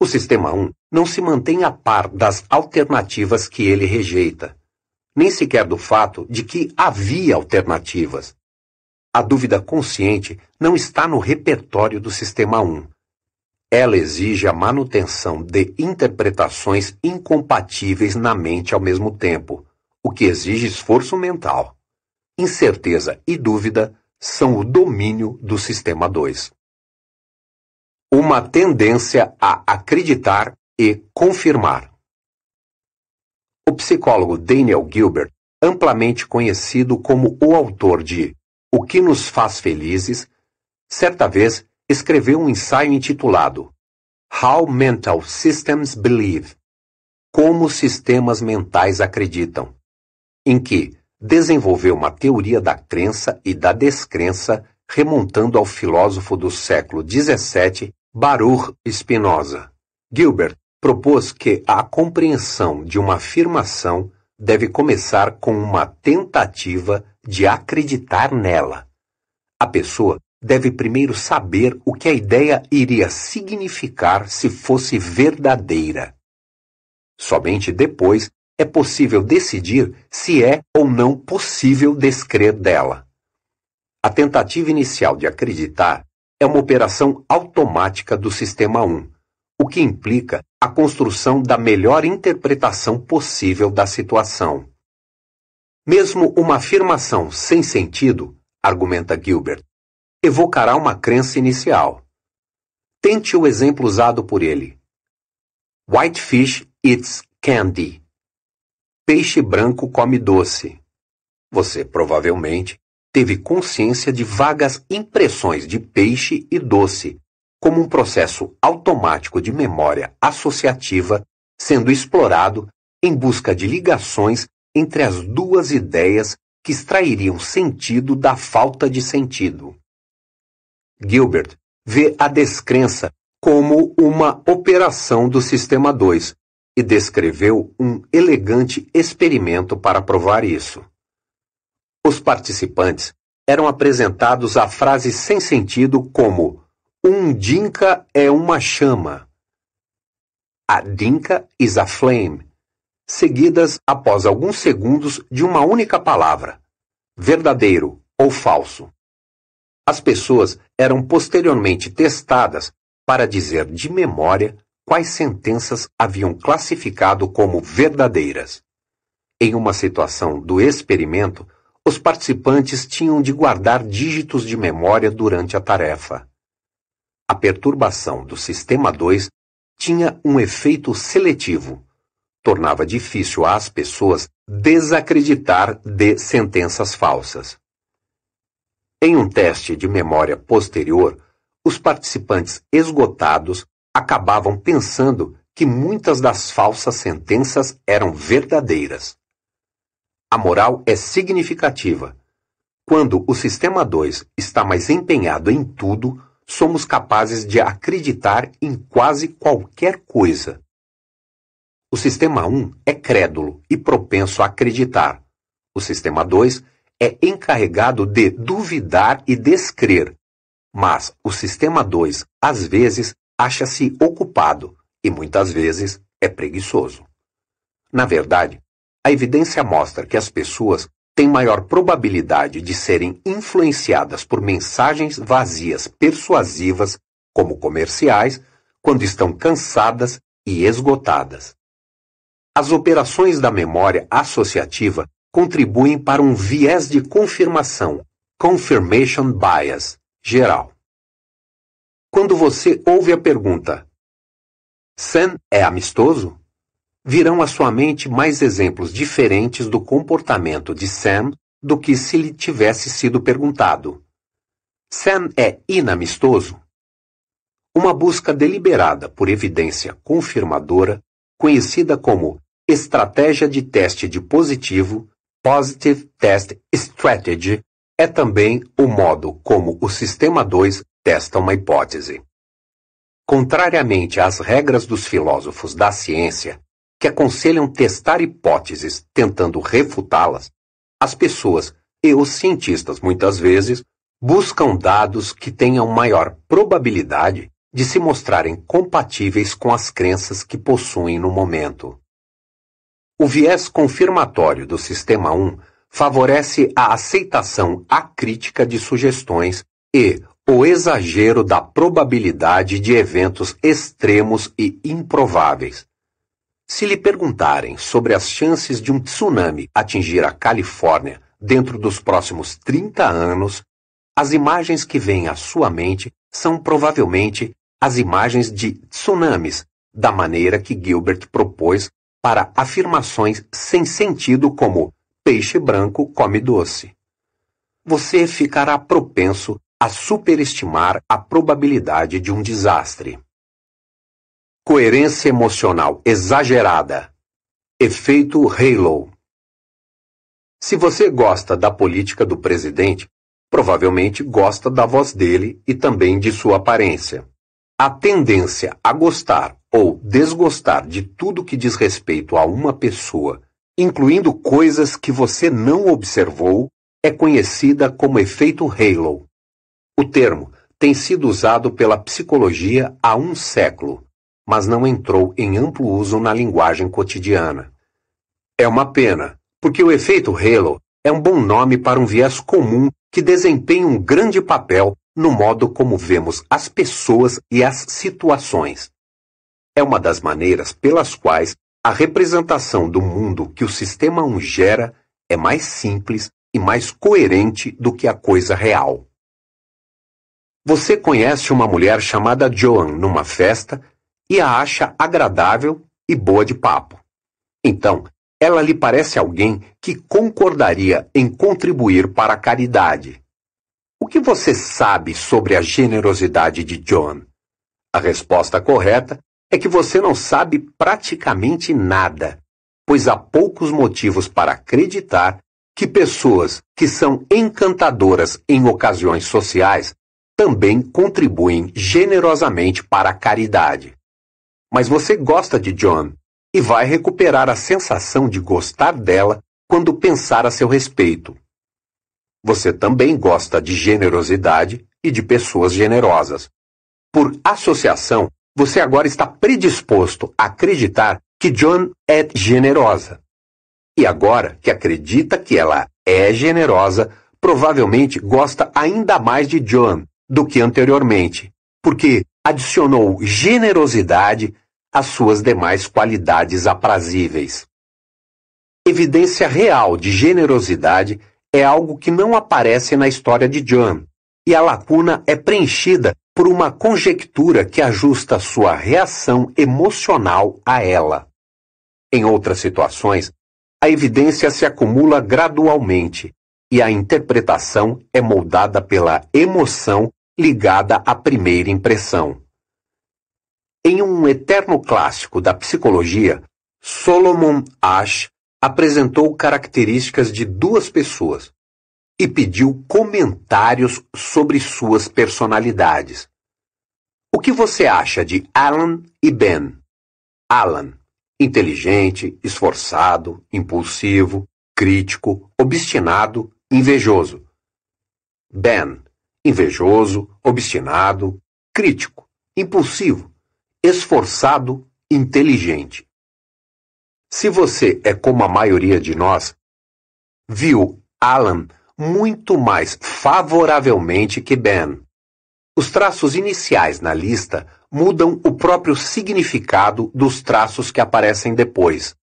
O sistema 1 não se mantém a par das alternativas que ele rejeita, nem sequer do fato de que havia alternativas. A dúvida consciente não está no repertório do sistema 1. Ela exige a manutenção de interpretações incompatíveis na mente ao mesmo tempo, o que exige esforço mental. Incerteza e dúvida são o domínio do sistema 2. Uma tendência a acreditar e confirmar. O psicólogo Daniel Gilbert, amplamente conhecido como o autor de O que nos faz felizes, certa vez escreveu um ensaio intitulado How Mental Systems Believe Como Sistemas Mentais Acreditam, em que desenvolveu uma teoria da crença e da descrença remontando ao filósofo do século XVII Baruch Spinoza. Gilbert propôs que a compreensão de uma afirmação deve começar com uma tentativa de acreditar nela. A pessoa deve primeiro saber o que a ideia iria significar se fosse verdadeira. Somente depois é possível decidir se é ou não possível descrer dela. A tentativa inicial de acreditar é uma operação automática do sistema 1, o que implica a construção da melhor interpretação possível da situação. Mesmo uma afirmação sem sentido, argumenta Gilbert, evocará uma crença inicial. Tente o exemplo usado por ele. Whitefish eats candy. Peixe branco come doce. Você provavelmente teve consciência de vagas impressões de peixe e doce, como um processo automático de memória associativa sendo explorado em busca de ligações entre as duas ideias que extrairiam sentido da falta de sentido. Gilbert vê a descrença como uma operação do sistema 2, e descreveu um elegante experimento para provar isso. Os participantes eram apresentados a frases sem sentido como Um dinka é uma chama. A dinka is a flame, seguidas após alguns segundos de uma única palavra, verdadeiro ou falso. As pessoas eram posteriormente testadas para dizer de memória quais sentenças haviam classificado como verdadeiras. Em uma situação do experimento, os participantes tinham de guardar dígitos de memória durante a tarefa. A perturbação do sistema 2 tinha um efeito seletivo. Tornava difícil às pessoas desacreditar de sentenças falsas. Em um teste de memória posterior, os participantes esgotados acabavam pensando que muitas das falsas sentenças eram verdadeiras. A moral é significativa. Quando o sistema 2 está mais empenhado em tudo, somos capazes de acreditar em quase qualquer coisa. O sistema 1 um é crédulo e propenso a acreditar. O sistema 2 é encarregado de duvidar e descrer. Mas o sistema 2, às vezes, acha-se ocupado e muitas vezes é preguiçoso. Na verdade, a evidência mostra que as pessoas têm maior probabilidade de serem influenciadas por mensagens vazias persuasivas, como comerciais, quando estão cansadas e esgotadas. As operações da memória associativa contribuem para um viés de confirmação, confirmation bias, geral quando você ouve a pergunta: Sam é amistoso? Virão à sua mente mais exemplos diferentes do comportamento de Sam do que se lhe tivesse sido perguntado. Sam é inamistoso? Uma busca deliberada por evidência confirmadora, conhecida como estratégia de teste de positivo, Positive Test Strategy, é também o modo como o Sistema 2 testa uma hipótese. Contrariamente às regras dos filósofos da ciência, que aconselham testar hipóteses tentando refutá-las, as pessoas e os cientistas muitas vezes buscam dados que tenham maior probabilidade de se mostrarem compatíveis com as crenças que possuem no momento. O viés confirmatório do sistema 1 favorece a aceitação acrítica de sugestões e, o exagero da probabilidade de eventos extremos e improváveis. Se lhe perguntarem sobre as chances de um tsunami atingir a Califórnia dentro dos próximos 30 anos, as imagens que vêm à sua mente são provavelmente as imagens de tsunamis, da maneira que Gilbert propôs para afirmações sem sentido como peixe branco come doce. Você ficará propenso a superestimar a probabilidade de um desastre. Coerência emocional exagerada. Efeito Halo. Se você gosta da política do presidente, provavelmente gosta da voz dele e também de sua aparência. A tendência a gostar ou desgostar de tudo que diz respeito a uma pessoa, incluindo coisas que você não observou, é conhecida como efeito Halo. O termo tem sido usado pela psicologia há um século, mas não entrou em amplo uso na linguagem cotidiana. É uma pena, porque o efeito Halo é um bom nome para um viés comum que desempenha um grande papel no modo como vemos as pessoas e as situações. É uma das maneiras pelas quais a representação do mundo que o sistema 1 gera é mais simples e mais coerente do que a coisa real. Você conhece uma mulher chamada Joan numa festa e a acha agradável e boa de papo. Então, ela lhe parece alguém que concordaria em contribuir para a caridade. O que você sabe sobre a generosidade de Joan? A resposta correta é que você não sabe praticamente nada, pois há poucos motivos para acreditar que pessoas que são encantadoras em ocasiões sociais também contribuem generosamente para a caridade. Mas você gosta de John e vai recuperar a sensação de gostar dela quando pensar a seu respeito. Você também gosta de generosidade e de pessoas generosas. Por associação, você agora está predisposto a acreditar que John é generosa. E agora que acredita que ela é generosa, provavelmente gosta ainda mais de John do que anteriormente, porque adicionou generosidade às suas demais qualidades aprazíveis. Evidência real de generosidade é algo que não aparece na história de John, e a lacuna é preenchida por uma conjectura que ajusta sua reação emocional a ela. Em outras situações, a evidência se acumula gradualmente e a interpretação é moldada pela emoção ligada à primeira impressão. Em um eterno clássico da psicologia, Solomon Ash apresentou características de duas pessoas e pediu comentários sobre suas personalidades. O que você acha de Alan e Ben? Alan, inteligente, esforçado, impulsivo, crítico, obstinado, invejoso. Ben, invejoso, obstinado, crítico, impulsivo, esforçado, inteligente. Se você é como a maioria de nós, viu Alan muito mais favoravelmente que Ben. Os traços iniciais na lista mudam o próprio significado dos traços que aparecem depois.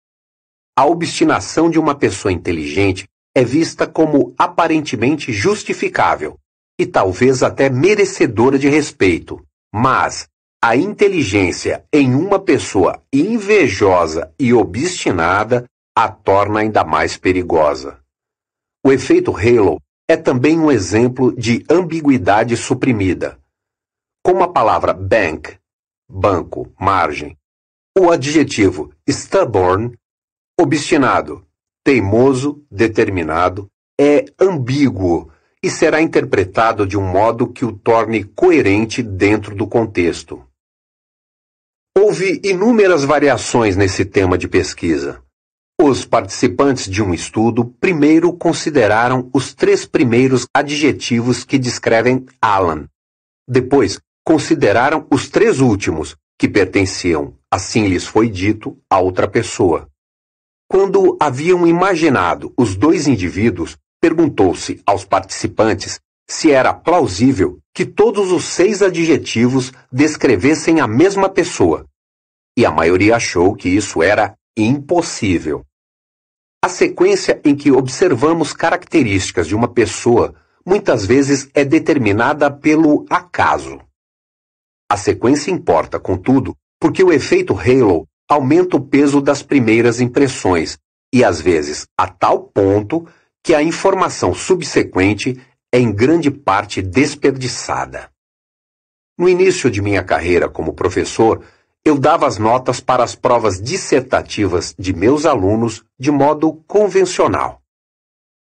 A obstinação de uma pessoa inteligente é vista como aparentemente justificável, e talvez até merecedora de respeito, mas a inteligência em uma pessoa invejosa e obstinada a torna ainda mais perigosa. O efeito Halo é também um exemplo de ambiguidade suprimida. Como a palavra bank, banco, margem, o adjetivo stubborn, obstinado, teimoso, determinado, é ambíguo e será interpretado de um modo que o torne coerente dentro do contexto. Houve inúmeras variações nesse tema de pesquisa. Os participantes de um estudo primeiro consideraram os três primeiros adjetivos que descrevem Alan. Depois, consideraram os três últimos, que pertenciam, assim lhes foi dito, a outra pessoa. Quando haviam imaginado os dois indivíduos, perguntou-se aos participantes se era plausível que todos os seis adjetivos descrevessem a mesma pessoa, e a maioria achou que isso era impossível. A sequência em que observamos características de uma pessoa muitas vezes é determinada pelo acaso. A sequência importa, contudo, porque o efeito halo aumenta o peso das primeiras impressões e às vezes a tal ponto que a informação subsequente é em grande parte desperdiçada. No início de minha carreira como professor, eu dava as notas para as provas dissertativas de meus alunos de modo convencional.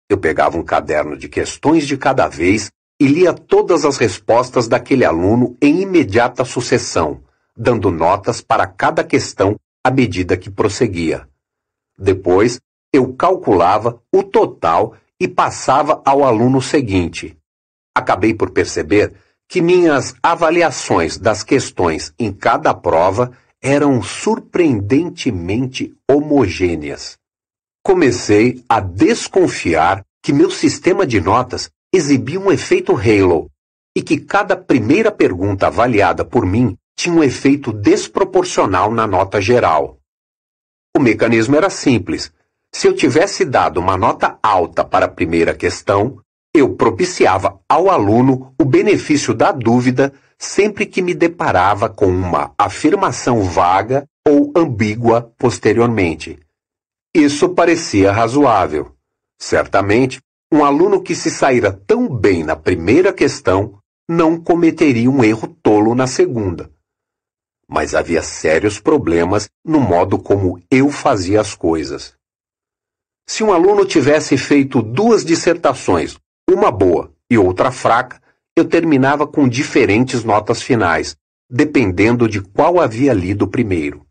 Eu pegava um caderno de questões de cada vez e lia todas as respostas daquele aluno em imediata sucessão, dando notas para cada questão à medida que prosseguia. Depois, eu calculava o total e passava ao aluno seguinte. Acabei por perceber que minhas avaliações das questões em cada prova eram surpreendentemente homogêneas. Comecei a desconfiar que meu sistema de notas exibia um efeito halo e que cada primeira pergunta avaliada por mim tinha um efeito desproporcional na nota geral. O mecanismo era simples. Se eu tivesse dado uma nota alta para a primeira questão, eu propiciava ao aluno o benefício da dúvida sempre que me deparava com uma afirmação vaga ou ambígua posteriormente. Isso parecia razoável. Certamente, um aluno que se saíra tão bem na primeira questão não cometeria um erro tolo na segunda. Mas havia sérios problemas no modo como eu fazia as coisas. Se um aluno tivesse feito duas dissertações, uma boa e outra fraca, eu terminava com diferentes notas finais, dependendo de qual havia lido primeiro.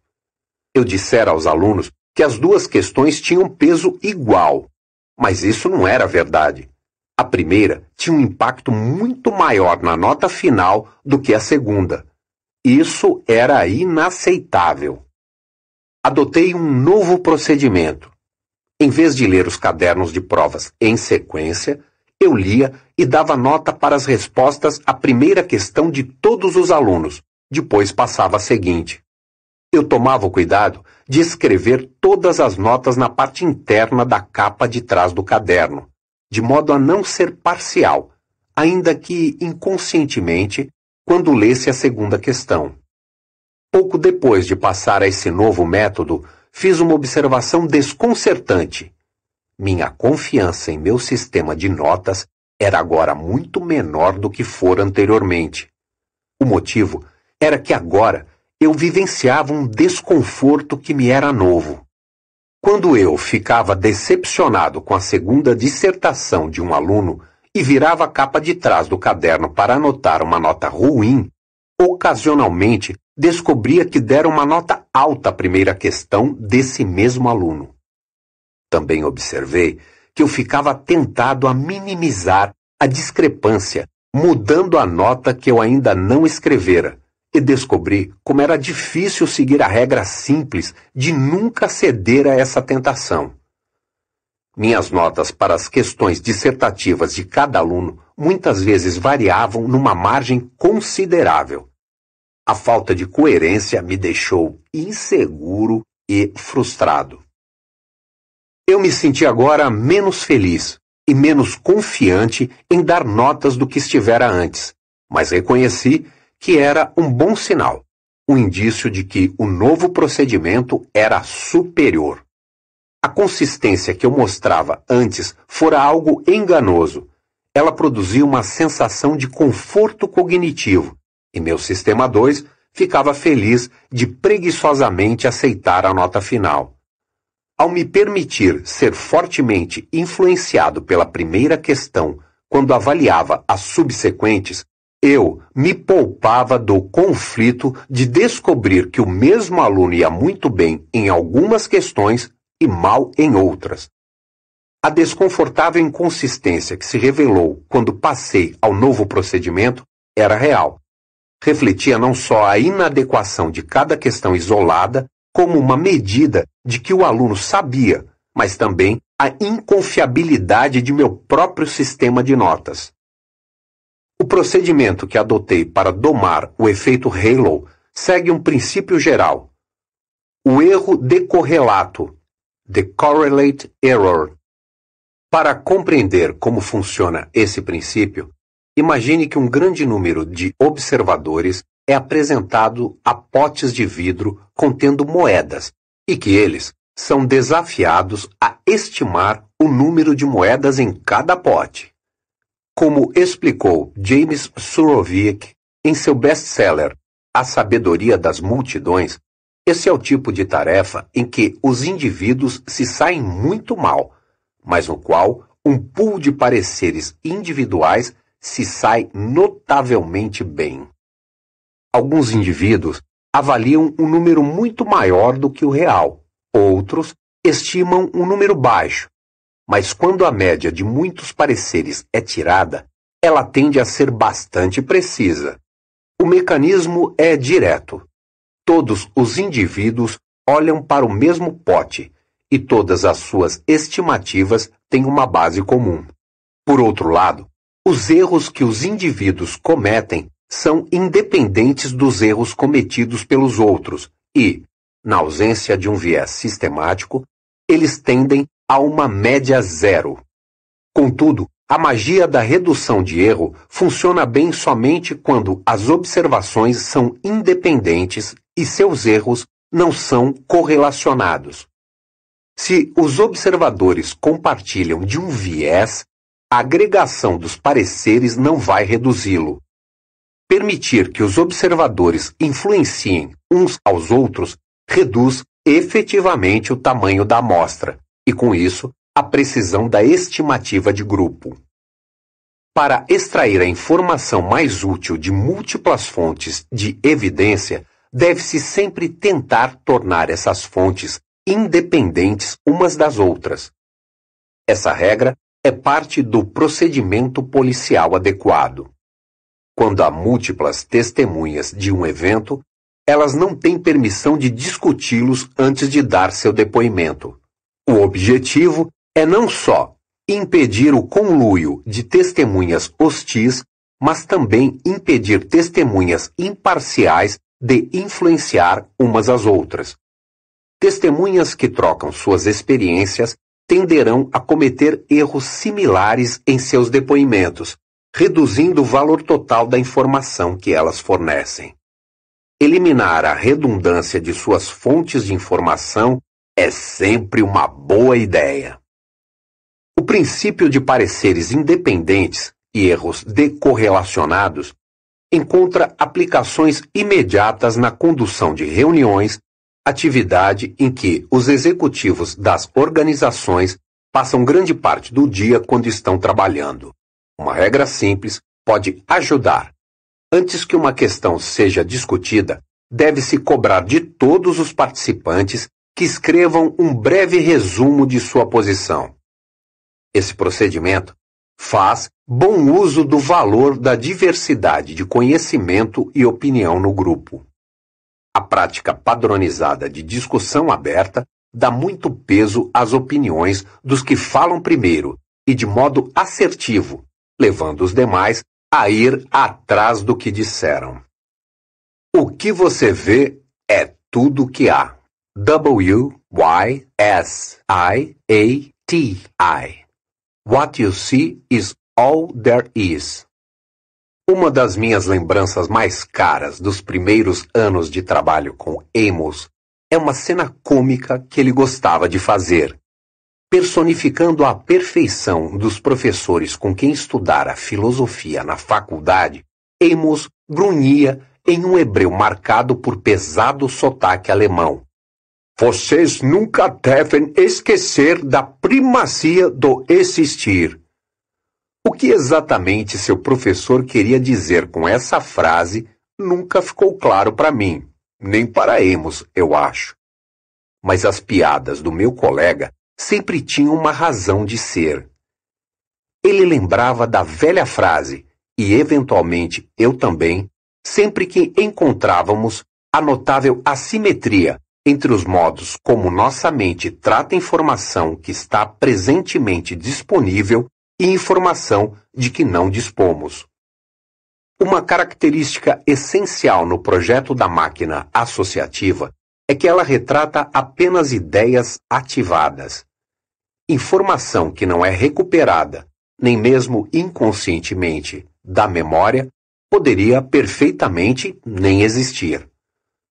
Eu dissera aos alunos que as duas questões tinham peso igual, mas isso não era verdade. A primeira tinha um impacto muito maior na nota final do que a segunda. Isso era inaceitável. Adotei um novo procedimento. Em vez de ler os cadernos de provas em sequência, eu lia e dava nota para as respostas à primeira questão de todos os alunos, depois passava a seguinte. Eu tomava o cuidado de escrever todas as notas na parte interna da capa de trás do caderno, de modo a não ser parcial, ainda que inconscientemente, quando lesse a segunda questão. Pouco depois de passar a esse novo método, fiz uma observação desconcertante. Minha confiança em meu sistema de notas era agora muito menor do que fora anteriormente. O motivo era que agora eu vivenciava um desconforto que me era novo. Quando eu ficava decepcionado com a segunda dissertação de um aluno e virava a capa de trás do caderno para anotar uma nota ruim, ocasionalmente descobria que dera uma nota alta à primeira questão desse mesmo aluno. Também observei que eu ficava tentado a minimizar a discrepância, mudando a nota que eu ainda não escrevera, e descobri como era difícil seguir a regra simples de nunca ceder a essa tentação. Minhas notas para as questões dissertativas de cada aluno muitas vezes variavam numa margem considerável a falta de coerência me deixou inseguro e frustrado. Eu me senti agora menos feliz e menos confiante em dar notas do que estivera antes, mas reconheci que era um bom sinal, um indício de que o novo procedimento era superior. A consistência que eu mostrava antes fora algo enganoso. Ela produzia uma sensação de conforto cognitivo e meu sistema 2 ficava feliz de preguiçosamente aceitar a nota final. Ao me permitir ser fortemente influenciado pela primeira questão quando avaliava as subsequentes, eu me poupava do conflito de descobrir que o mesmo aluno ia muito bem em algumas questões e mal em outras. A desconfortável inconsistência que se revelou quando passei ao novo procedimento era real refletia não só a inadequação de cada questão isolada, como uma medida de que o aluno sabia, mas também a inconfiabilidade de meu próprio sistema de notas. O procedimento que adotei para domar o efeito Halo segue um princípio geral. O erro decorrelato, the correlate error. Para compreender como funciona esse princípio, Imagine que um grande número de observadores é apresentado a potes de vidro contendo moedas e que eles são desafiados a estimar o número de moedas em cada pote. Como explicou James Suroviec em seu best-seller A Sabedoria das Multidões, esse é o tipo de tarefa em que os indivíduos se saem muito mal, mas no qual um pool de pareceres individuais se sai notavelmente bem. Alguns indivíduos avaliam um número muito maior do que o real, outros estimam um número baixo, mas quando a média de muitos pareceres é tirada, ela tende a ser bastante precisa. O mecanismo é direto. Todos os indivíduos olham para o mesmo pote e todas as suas estimativas têm uma base comum. Por outro lado, os erros que os indivíduos cometem são independentes dos erros cometidos pelos outros e, na ausência de um viés sistemático, eles tendem a uma média zero. Contudo, a magia da redução de erro funciona bem somente quando as observações são independentes e seus erros não são correlacionados. Se os observadores compartilham de um viés, a agregação dos pareceres não vai reduzi-lo. Permitir que os observadores influenciem uns aos outros reduz efetivamente o tamanho da amostra e, com isso, a precisão da estimativa de grupo. Para extrair a informação mais útil de múltiplas fontes de evidência, deve-se sempre tentar tornar essas fontes independentes umas das outras. Essa regra é parte do procedimento policial adequado. Quando há múltiplas testemunhas de um evento, elas não têm permissão de discuti-los antes de dar seu depoimento. O objetivo é não só impedir o conluio de testemunhas hostis, mas também impedir testemunhas imparciais de influenciar umas às outras. Testemunhas que trocam suas experiências tenderão a cometer erros similares em seus depoimentos, reduzindo o valor total da informação que elas fornecem. Eliminar a redundância de suas fontes de informação é sempre uma boa ideia. O princípio de pareceres independentes e erros decorrelacionados encontra aplicações imediatas na condução de reuniões atividade em que os executivos das organizações passam grande parte do dia quando estão trabalhando. Uma regra simples pode ajudar. Antes que uma questão seja discutida, deve-se cobrar de todos os participantes que escrevam um breve resumo de sua posição. Esse procedimento faz bom uso do valor da diversidade de conhecimento e opinião no grupo. A prática padronizada de discussão aberta dá muito peso às opiniões dos que falam primeiro e de modo assertivo, levando os demais a ir atrás do que disseram. O que você vê é tudo o que há. W Y S I A T I. What you see is all there is. Uma das minhas lembranças mais caras dos primeiros anos de trabalho com Amos é uma cena cômica que ele gostava de fazer. Personificando a perfeição dos professores com quem estudara filosofia na faculdade, Amos grunhia em um hebreu marcado por pesado sotaque alemão. Vocês nunca devem esquecer da primacia do existir que exatamente seu professor queria dizer com essa frase nunca ficou claro para mim, nem para Emos, eu acho. Mas as piadas do meu colega sempre tinham uma razão de ser. Ele lembrava da velha frase, e eventualmente eu também, sempre que encontrávamos a notável assimetria entre os modos como nossa mente trata informação que está presentemente disponível e informação de que não dispomos. Uma característica essencial no projeto da máquina associativa é que ela retrata apenas ideias ativadas. Informação que não é recuperada, nem mesmo inconscientemente, da memória, poderia perfeitamente nem existir.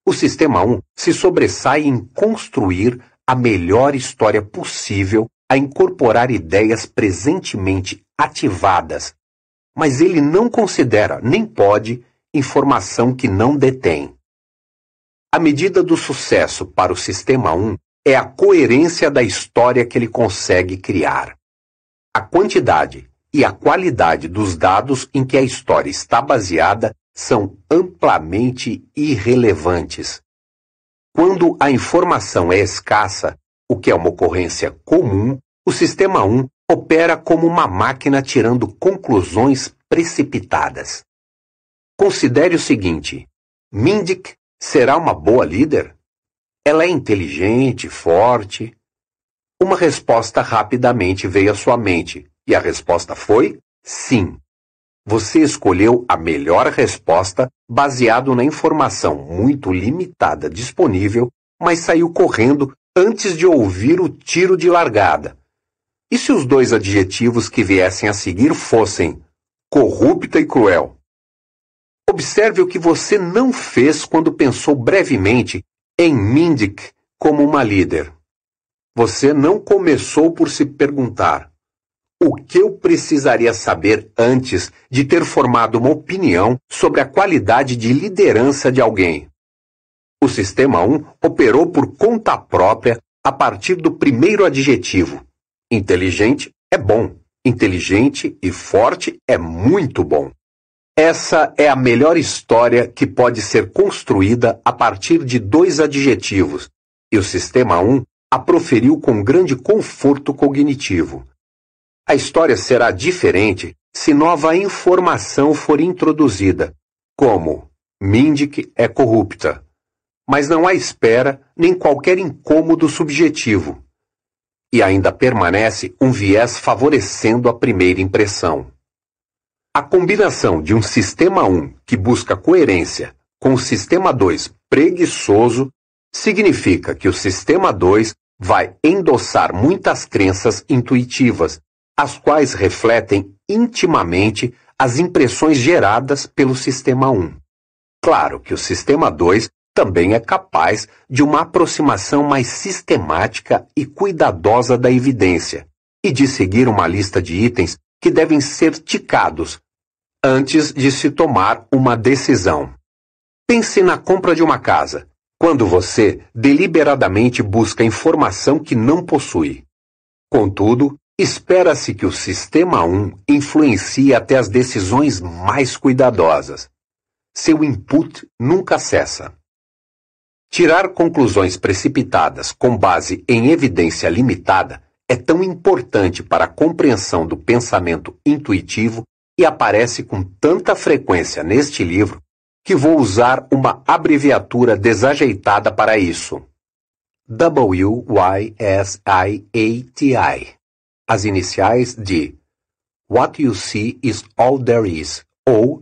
O Sistema 1 se sobressai em construir a melhor história possível a incorporar ideias presentemente ativadas, mas ele não considera, nem pode, informação que não detém. A medida do sucesso para o sistema 1 é a coerência da história que ele consegue criar. A quantidade e a qualidade dos dados em que a história está baseada são amplamente irrelevantes. Quando a informação é escassa, o que é uma ocorrência comum, o sistema 1 opera como uma máquina tirando conclusões precipitadas. Considere o seguinte: Mindic será uma boa líder? Ela é inteligente, forte? Uma resposta rapidamente veio à sua mente, e a resposta foi sim. Você escolheu a melhor resposta baseado na informação muito limitada disponível, mas saiu correndo antes de ouvir o tiro de largada. E se os dois adjetivos que viessem a seguir fossem corrupta e cruel? Observe o que você não fez quando pensou brevemente em Mindic como uma líder. Você não começou por se perguntar: o que eu precisaria saber antes de ter formado uma opinião sobre a qualidade de liderança de alguém? O sistema 1 operou por conta própria a partir do primeiro adjetivo. Inteligente é bom. Inteligente e forte é muito bom. Essa é a melhor história que pode ser construída a partir de dois adjetivos, e o sistema 1 a proferiu com grande conforto cognitivo. A história será diferente se nova informação for introduzida, como Mindic é corrupta, mas não há espera nem qualquer incômodo subjetivo. E ainda permanece um viés favorecendo a primeira impressão. A combinação de um sistema 1 que busca coerência com o sistema 2 preguiçoso significa que o sistema 2 vai endossar muitas crenças intuitivas, as quais refletem intimamente as impressões geradas pelo sistema 1. Claro que o sistema 2 também é capaz de uma aproximação mais sistemática e cuidadosa da evidência, e de seguir uma lista de itens que devem ser ticados antes de se tomar uma decisão. Pense na compra de uma casa, quando você deliberadamente busca informação que não possui. Contudo, espera-se que o sistema 1 influencie até as decisões mais cuidadosas. Seu input nunca cessa. Tirar conclusões precipitadas com base em evidência limitada é tão importante para a compreensão do pensamento intuitivo e aparece com tanta frequência neste livro que vou usar uma abreviatura desajeitada para isso. WYSIATI As iniciais de What You See Is All There Is ou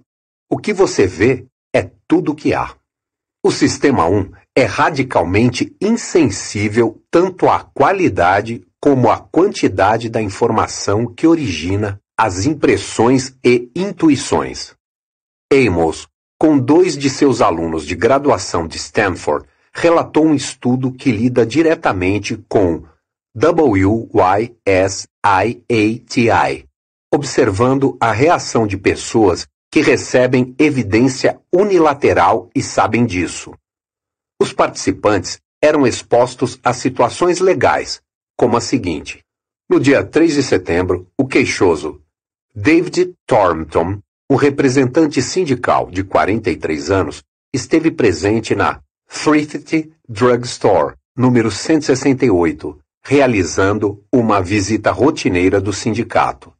O que você vê é tudo o que há. O sistema 1 é radicalmente insensível tanto à qualidade como à quantidade da informação que origina as impressões e intuições. Amos, com dois de seus alunos de graduação de Stanford, relatou um estudo que lida diretamente com WYSIATI, observando a reação de pessoas que recebem evidência unilateral e sabem disso. Os participantes eram expostos a situações legais, como a seguinte. No dia 3 de setembro, o queixoso David Thornton, um representante sindical de 43 anos, esteve presente na Thrifty Drug Store, número 168, realizando uma visita rotineira do sindicato.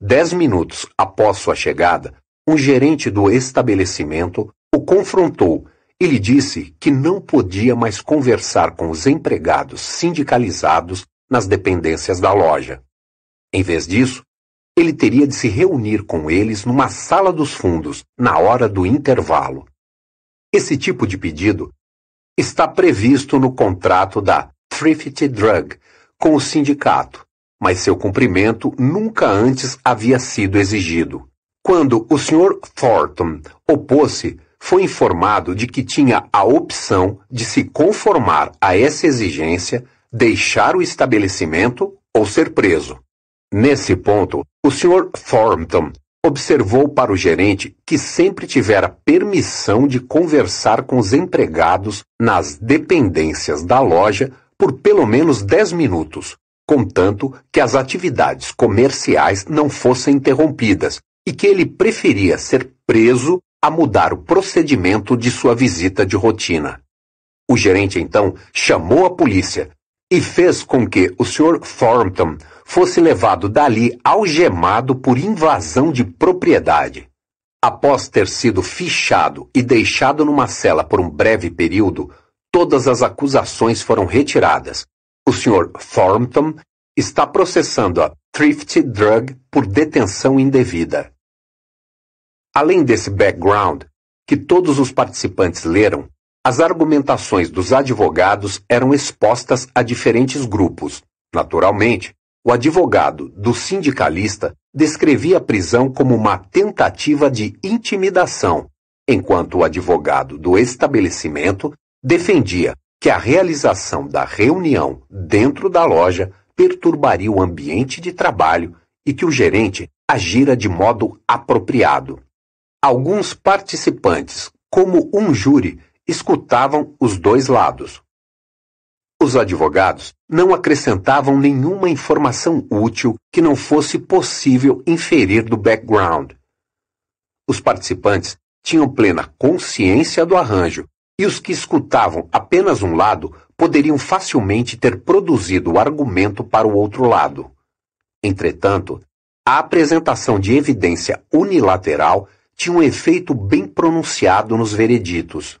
Dez minutos após sua chegada, um gerente do estabelecimento o confrontou ele disse que não podia mais conversar com os empregados sindicalizados nas dependências da loja. Em vez disso, ele teria de se reunir com eles numa sala dos fundos, na hora do intervalo. Esse tipo de pedido está previsto no contrato da Thrift Drug com o sindicato, mas seu cumprimento nunca antes havia sido exigido. Quando o Sr. Thornton opôs-se, foi informado de que tinha a opção de se conformar a essa exigência, deixar o estabelecimento ou ser preso. Nesse ponto, o Sr. Thornton observou para o gerente que sempre tivera permissão de conversar com os empregados nas dependências da loja por pelo menos 10 minutos, contanto que as atividades comerciais não fossem interrompidas e que ele preferia ser preso a mudar o procedimento de sua visita de rotina. O gerente então chamou a polícia e fez com que o Sr. Thornton fosse levado dali algemado por invasão de propriedade. Após ter sido fichado e deixado numa cela por um breve período, todas as acusações foram retiradas. O Sr. Thornton está processando a Thrift Drug por detenção indevida. Além desse background, que todos os participantes leram, as argumentações dos advogados eram expostas a diferentes grupos. Naturalmente, o advogado do sindicalista descrevia a prisão como uma tentativa de intimidação, enquanto o advogado do estabelecimento defendia que a realização da reunião dentro da loja perturbaria o ambiente de trabalho e que o gerente agira de modo apropriado. Alguns participantes, como um júri, escutavam os dois lados. Os advogados não acrescentavam nenhuma informação útil que não fosse possível inferir do background. Os participantes tinham plena consciência do arranjo e os que escutavam apenas um lado poderiam facilmente ter produzido o argumento para o outro lado. Entretanto, a apresentação de evidência unilateral tinha um efeito bem pronunciado nos vereditos.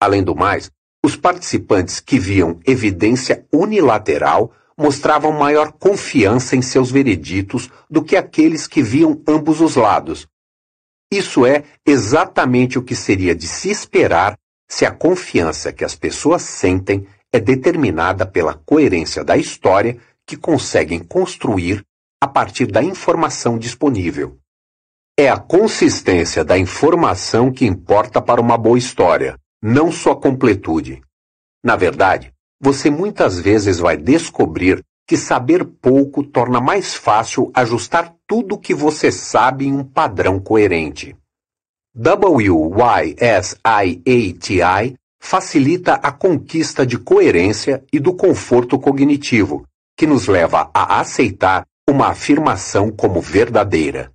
Além do mais, os participantes que viam evidência unilateral mostravam maior confiança em seus vereditos do que aqueles que viam ambos os lados. Isso é exatamente o que seria de se esperar se a confiança que as pessoas sentem é determinada pela coerência da história que conseguem construir a partir da informação disponível. É a consistência da informação que importa para uma boa história, não sua completude. Na verdade, você muitas vezes vai descobrir que saber pouco torna mais fácil ajustar tudo o que você sabe em um padrão coerente. WYSIATI facilita a conquista de coerência e do conforto cognitivo, que nos leva a aceitar uma afirmação como verdadeira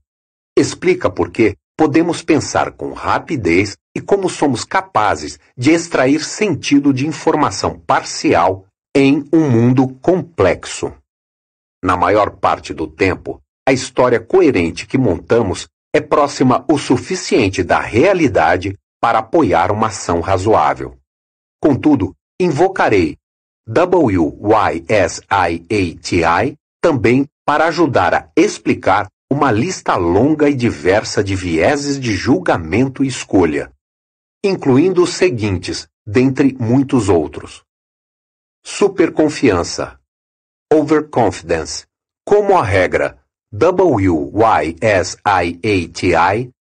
explica por que podemos pensar com rapidez e como somos capazes de extrair sentido de informação parcial em um mundo complexo. Na maior parte do tempo, a história coerente que montamos é próxima o suficiente da realidade para apoiar uma ação razoável. Contudo, invocarei WYSIATI também para ajudar a explicar uma lista longa e diversa de vieses de julgamento e escolha, incluindo os seguintes, dentre muitos outros: superconfiança, overconfidence, como a regra WYSIATI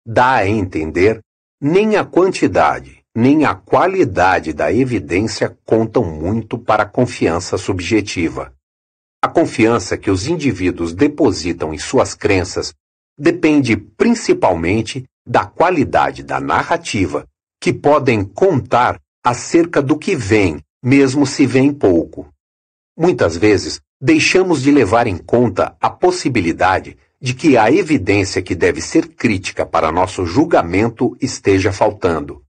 dá a entender, nem a quantidade nem a qualidade da evidência contam muito para a confiança subjetiva. A confiança que os indivíduos depositam em suas crenças depende principalmente da qualidade da narrativa que podem contar acerca do que vem, mesmo se vem pouco. Muitas vezes, deixamos de levar em conta a possibilidade de que a evidência que deve ser crítica para nosso julgamento esteja faltando.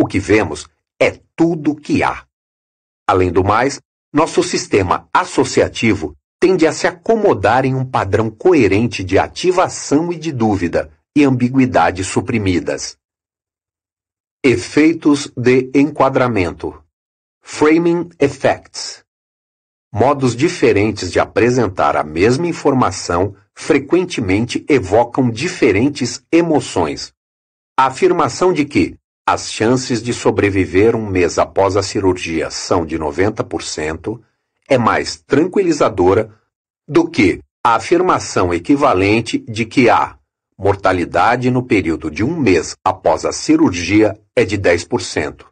O que vemos é tudo o que há. Além do mais, nosso sistema associativo tende a se acomodar em um padrão coerente de ativação e de dúvida e ambiguidade suprimidas. Efeitos de enquadramento Framing Effects Modos diferentes de apresentar a mesma informação frequentemente evocam diferentes emoções. A afirmação de que as chances de sobreviver um mês após a cirurgia são de 90%, é mais tranquilizadora do que a afirmação equivalente de que a mortalidade no período de um mês após a cirurgia é de 10%.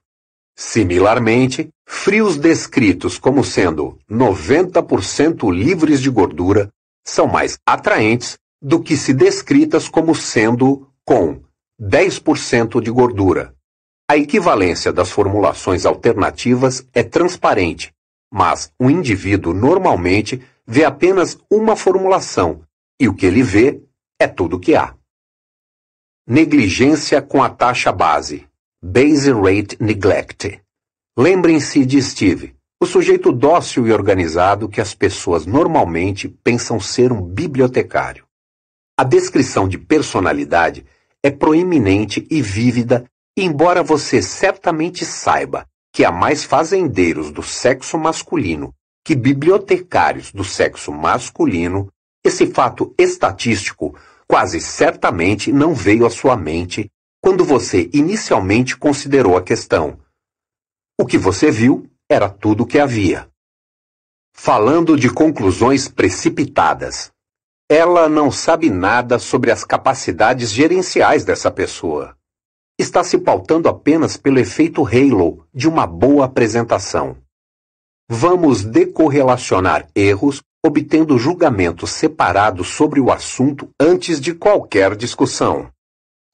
Similarmente, frios descritos como sendo 90% livres de gordura são mais atraentes do que se descritas como sendo com 10% de gordura. A equivalência das formulações alternativas é transparente, mas o indivíduo normalmente vê apenas uma formulação e o que ele vê é tudo o que há. Negligência com a taxa base. Base Rate Neglect. Lembrem-se de Steve, o sujeito dócil e organizado que as pessoas normalmente pensam ser um bibliotecário. A descrição de personalidade é proeminente e vívida Embora você certamente saiba que há mais fazendeiros do sexo masculino que bibliotecários do sexo masculino, esse fato estatístico quase certamente não veio à sua mente quando você inicialmente considerou a questão. O que você viu era tudo o que havia. Falando de conclusões precipitadas, ela não sabe nada sobre as capacidades gerenciais dessa pessoa está se pautando apenas pelo efeito halo de uma boa apresentação. Vamos decorrelacionar erros obtendo julgamentos separados sobre o assunto antes de qualquer discussão.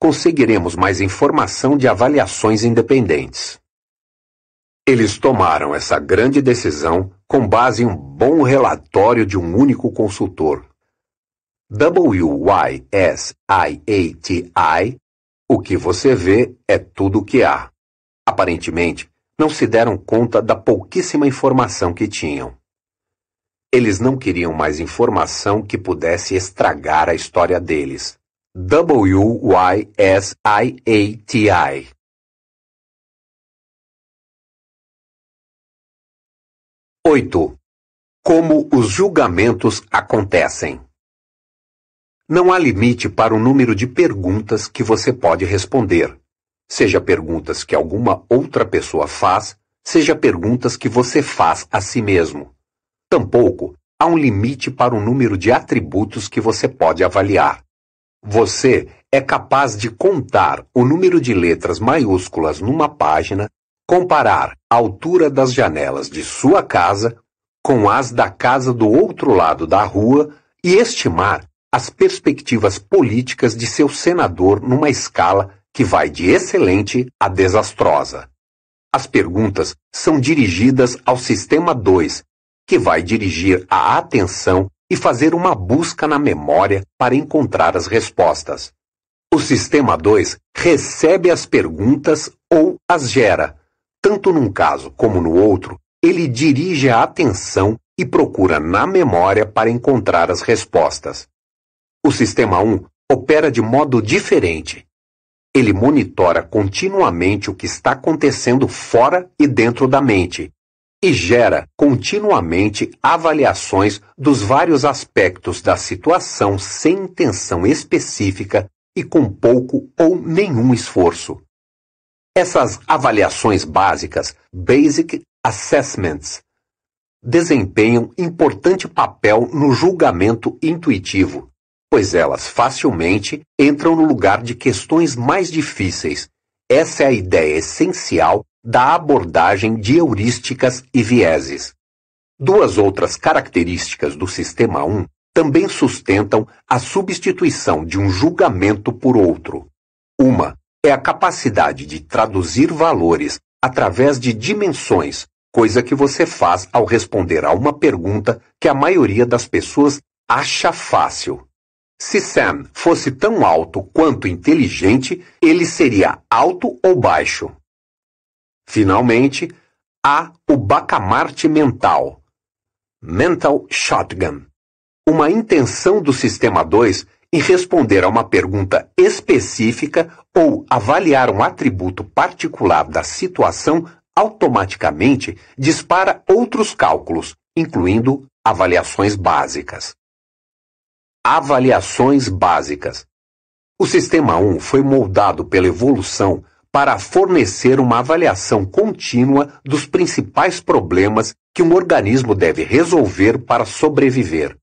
Conseguiremos mais informação de avaliações independentes. Eles tomaram essa grande decisão com base em um bom relatório de um único consultor. WYSIATI o que você vê é tudo o que há. Aparentemente, não se deram conta da pouquíssima informação que tinham. Eles não queriam mais informação que pudesse estragar a história deles. W-Y-S-I-A-T-I Oito. Como os julgamentos acontecem. Não há limite para o número de perguntas que você pode responder, seja perguntas que alguma outra pessoa faz, seja perguntas que você faz a si mesmo. Tampouco há um limite para o número de atributos que você pode avaliar. Você é capaz de contar o número de letras maiúsculas numa página, comparar a altura das janelas de sua casa com as da casa do outro lado da rua e estimar as perspectivas políticas de seu senador numa escala que vai de excelente a desastrosa. As perguntas são dirigidas ao sistema 2, que vai dirigir a atenção e fazer uma busca na memória para encontrar as respostas. O sistema 2 recebe as perguntas ou as gera. Tanto num caso como no outro, ele dirige a atenção e procura na memória para encontrar as respostas. O sistema 1 opera de modo diferente. Ele monitora continuamente o que está acontecendo fora e dentro da mente e gera continuamente avaliações dos vários aspectos da situação sem intenção específica e com pouco ou nenhum esforço. Essas avaliações básicas, Basic Assessments, desempenham importante papel no julgamento intuitivo pois elas facilmente entram no lugar de questões mais difíceis. Essa é a ideia essencial da abordagem de heurísticas e vieses. Duas outras características do sistema 1 também sustentam a substituição de um julgamento por outro. Uma é a capacidade de traduzir valores através de dimensões, coisa que você faz ao responder a uma pergunta que a maioria das pessoas acha fácil. Se Sam fosse tão alto quanto inteligente, ele seria alto ou baixo. Finalmente, há o bacamarte mental. Mental Shotgun. Uma intenção do sistema 2 em responder a uma pergunta específica ou avaliar um atributo particular da situação automaticamente dispara outros cálculos, incluindo avaliações básicas. Avaliações básicas. O Sistema 1 foi moldado pela evolução para fornecer uma avaliação contínua dos principais problemas que um organismo deve resolver para sobreviver.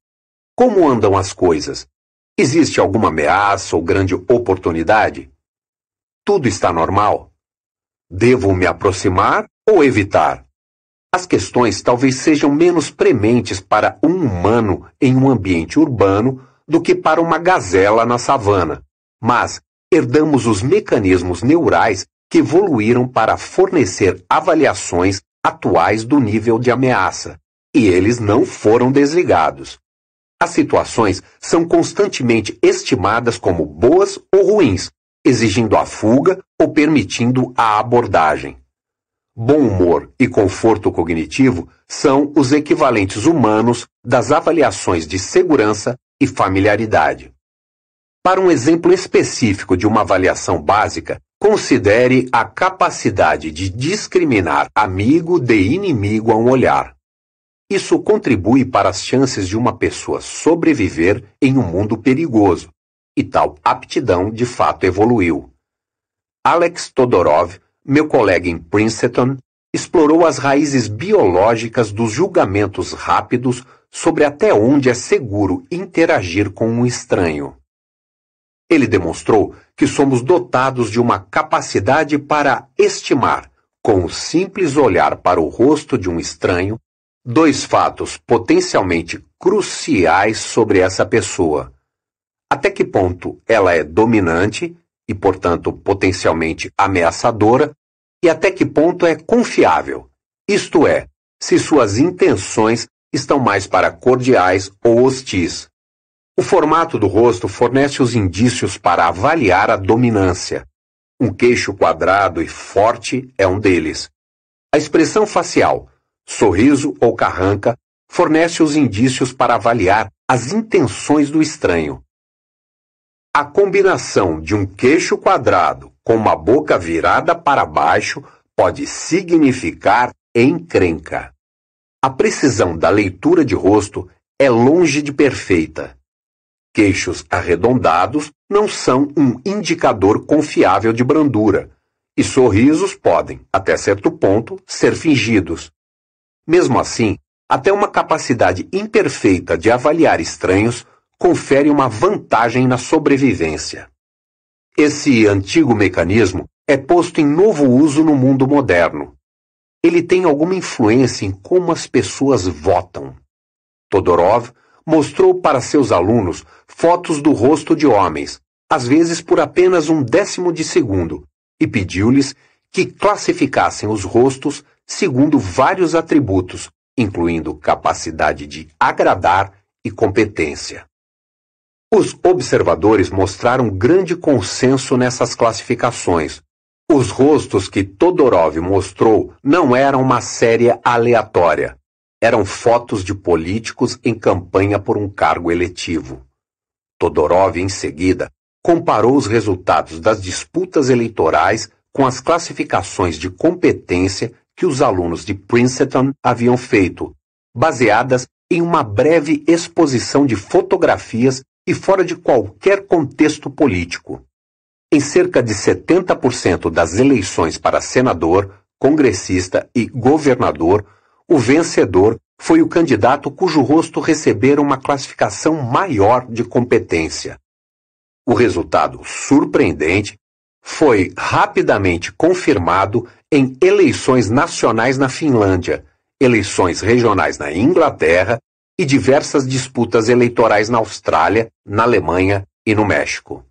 Como andam as coisas? Existe alguma ameaça ou grande oportunidade? Tudo está normal? Devo me aproximar ou evitar? As questões talvez sejam menos prementes para um humano em um ambiente urbano do que para uma gazela na savana, mas herdamos os mecanismos neurais que evoluíram para fornecer avaliações atuais do nível de ameaça, e eles não foram desligados. As situações são constantemente estimadas como boas ou ruins, exigindo a fuga ou permitindo a abordagem. Bom humor e conforto cognitivo são os equivalentes humanos das avaliações de segurança e familiaridade. Para um exemplo específico de uma avaliação básica, considere a capacidade de discriminar amigo de inimigo a um olhar. Isso contribui para as chances de uma pessoa sobreviver em um mundo perigoso, e tal aptidão de fato evoluiu. Alex Todorov, meu colega em Princeton, explorou as raízes biológicas dos julgamentos rápidos sobre até onde é seguro interagir com um estranho. Ele demonstrou que somos dotados de uma capacidade para estimar, com o simples olhar para o rosto de um estranho, dois fatos potencialmente cruciais sobre essa pessoa. Até que ponto ela é dominante e, portanto, potencialmente ameaçadora, e até que ponto é confiável, isto é, se suas intenções estão mais para cordiais ou hostis. O formato do rosto fornece os indícios para avaliar a dominância. Um queixo quadrado e forte é um deles. A expressão facial, sorriso ou carranca, fornece os indícios para avaliar as intenções do estranho. A combinação de um queixo quadrado com uma boca virada para baixo pode significar encrenca. A precisão da leitura de rosto é longe de perfeita. Queixos arredondados não são um indicador confiável de brandura, e sorrisos podem, até certo ponto, ser fingidos. Mesmo assim, até uma capacidade imperfeita de avaliar estranhos confere uma vantagem na sobrevivência. Esse antigo mecanismo é posto em novo uso no mundo moderno ele tem alguma influência em como as pessoas votam. Todorov mostrou para seus alunos fotos do rosto de homens, às vezes por apenas um décimo de segundo, e pediu-lhes que classificassem os rostos segundo vários atributos, incluindo capacidade de agradar e competência. Os observadores mostraram grande consenso nessas classificações, os rostos que Todorov mostrou não eram uma série aleatória. Eram fotos de políticos em campanha por um cargo eletivo. Todorov, em seguida, comparou os resultados das disputas eleitorais com as classificações de competência que os alunos de Princeton haviam feito, baseadas em uma breve exposição de fotografias e fora de qualquer contexto político. Em cerca de 70% das eleições para senador, congressista e governador, o vencedor foi o candidato cujo rosto recebera uma classificação maior de competência. O resultado surpreendente foi rapidamente confirmado em eleições nacionais na Finlândia, eleições regionais na Inglaterra e diversas disputas eleitorais na Austrália, na Alemanha e no México.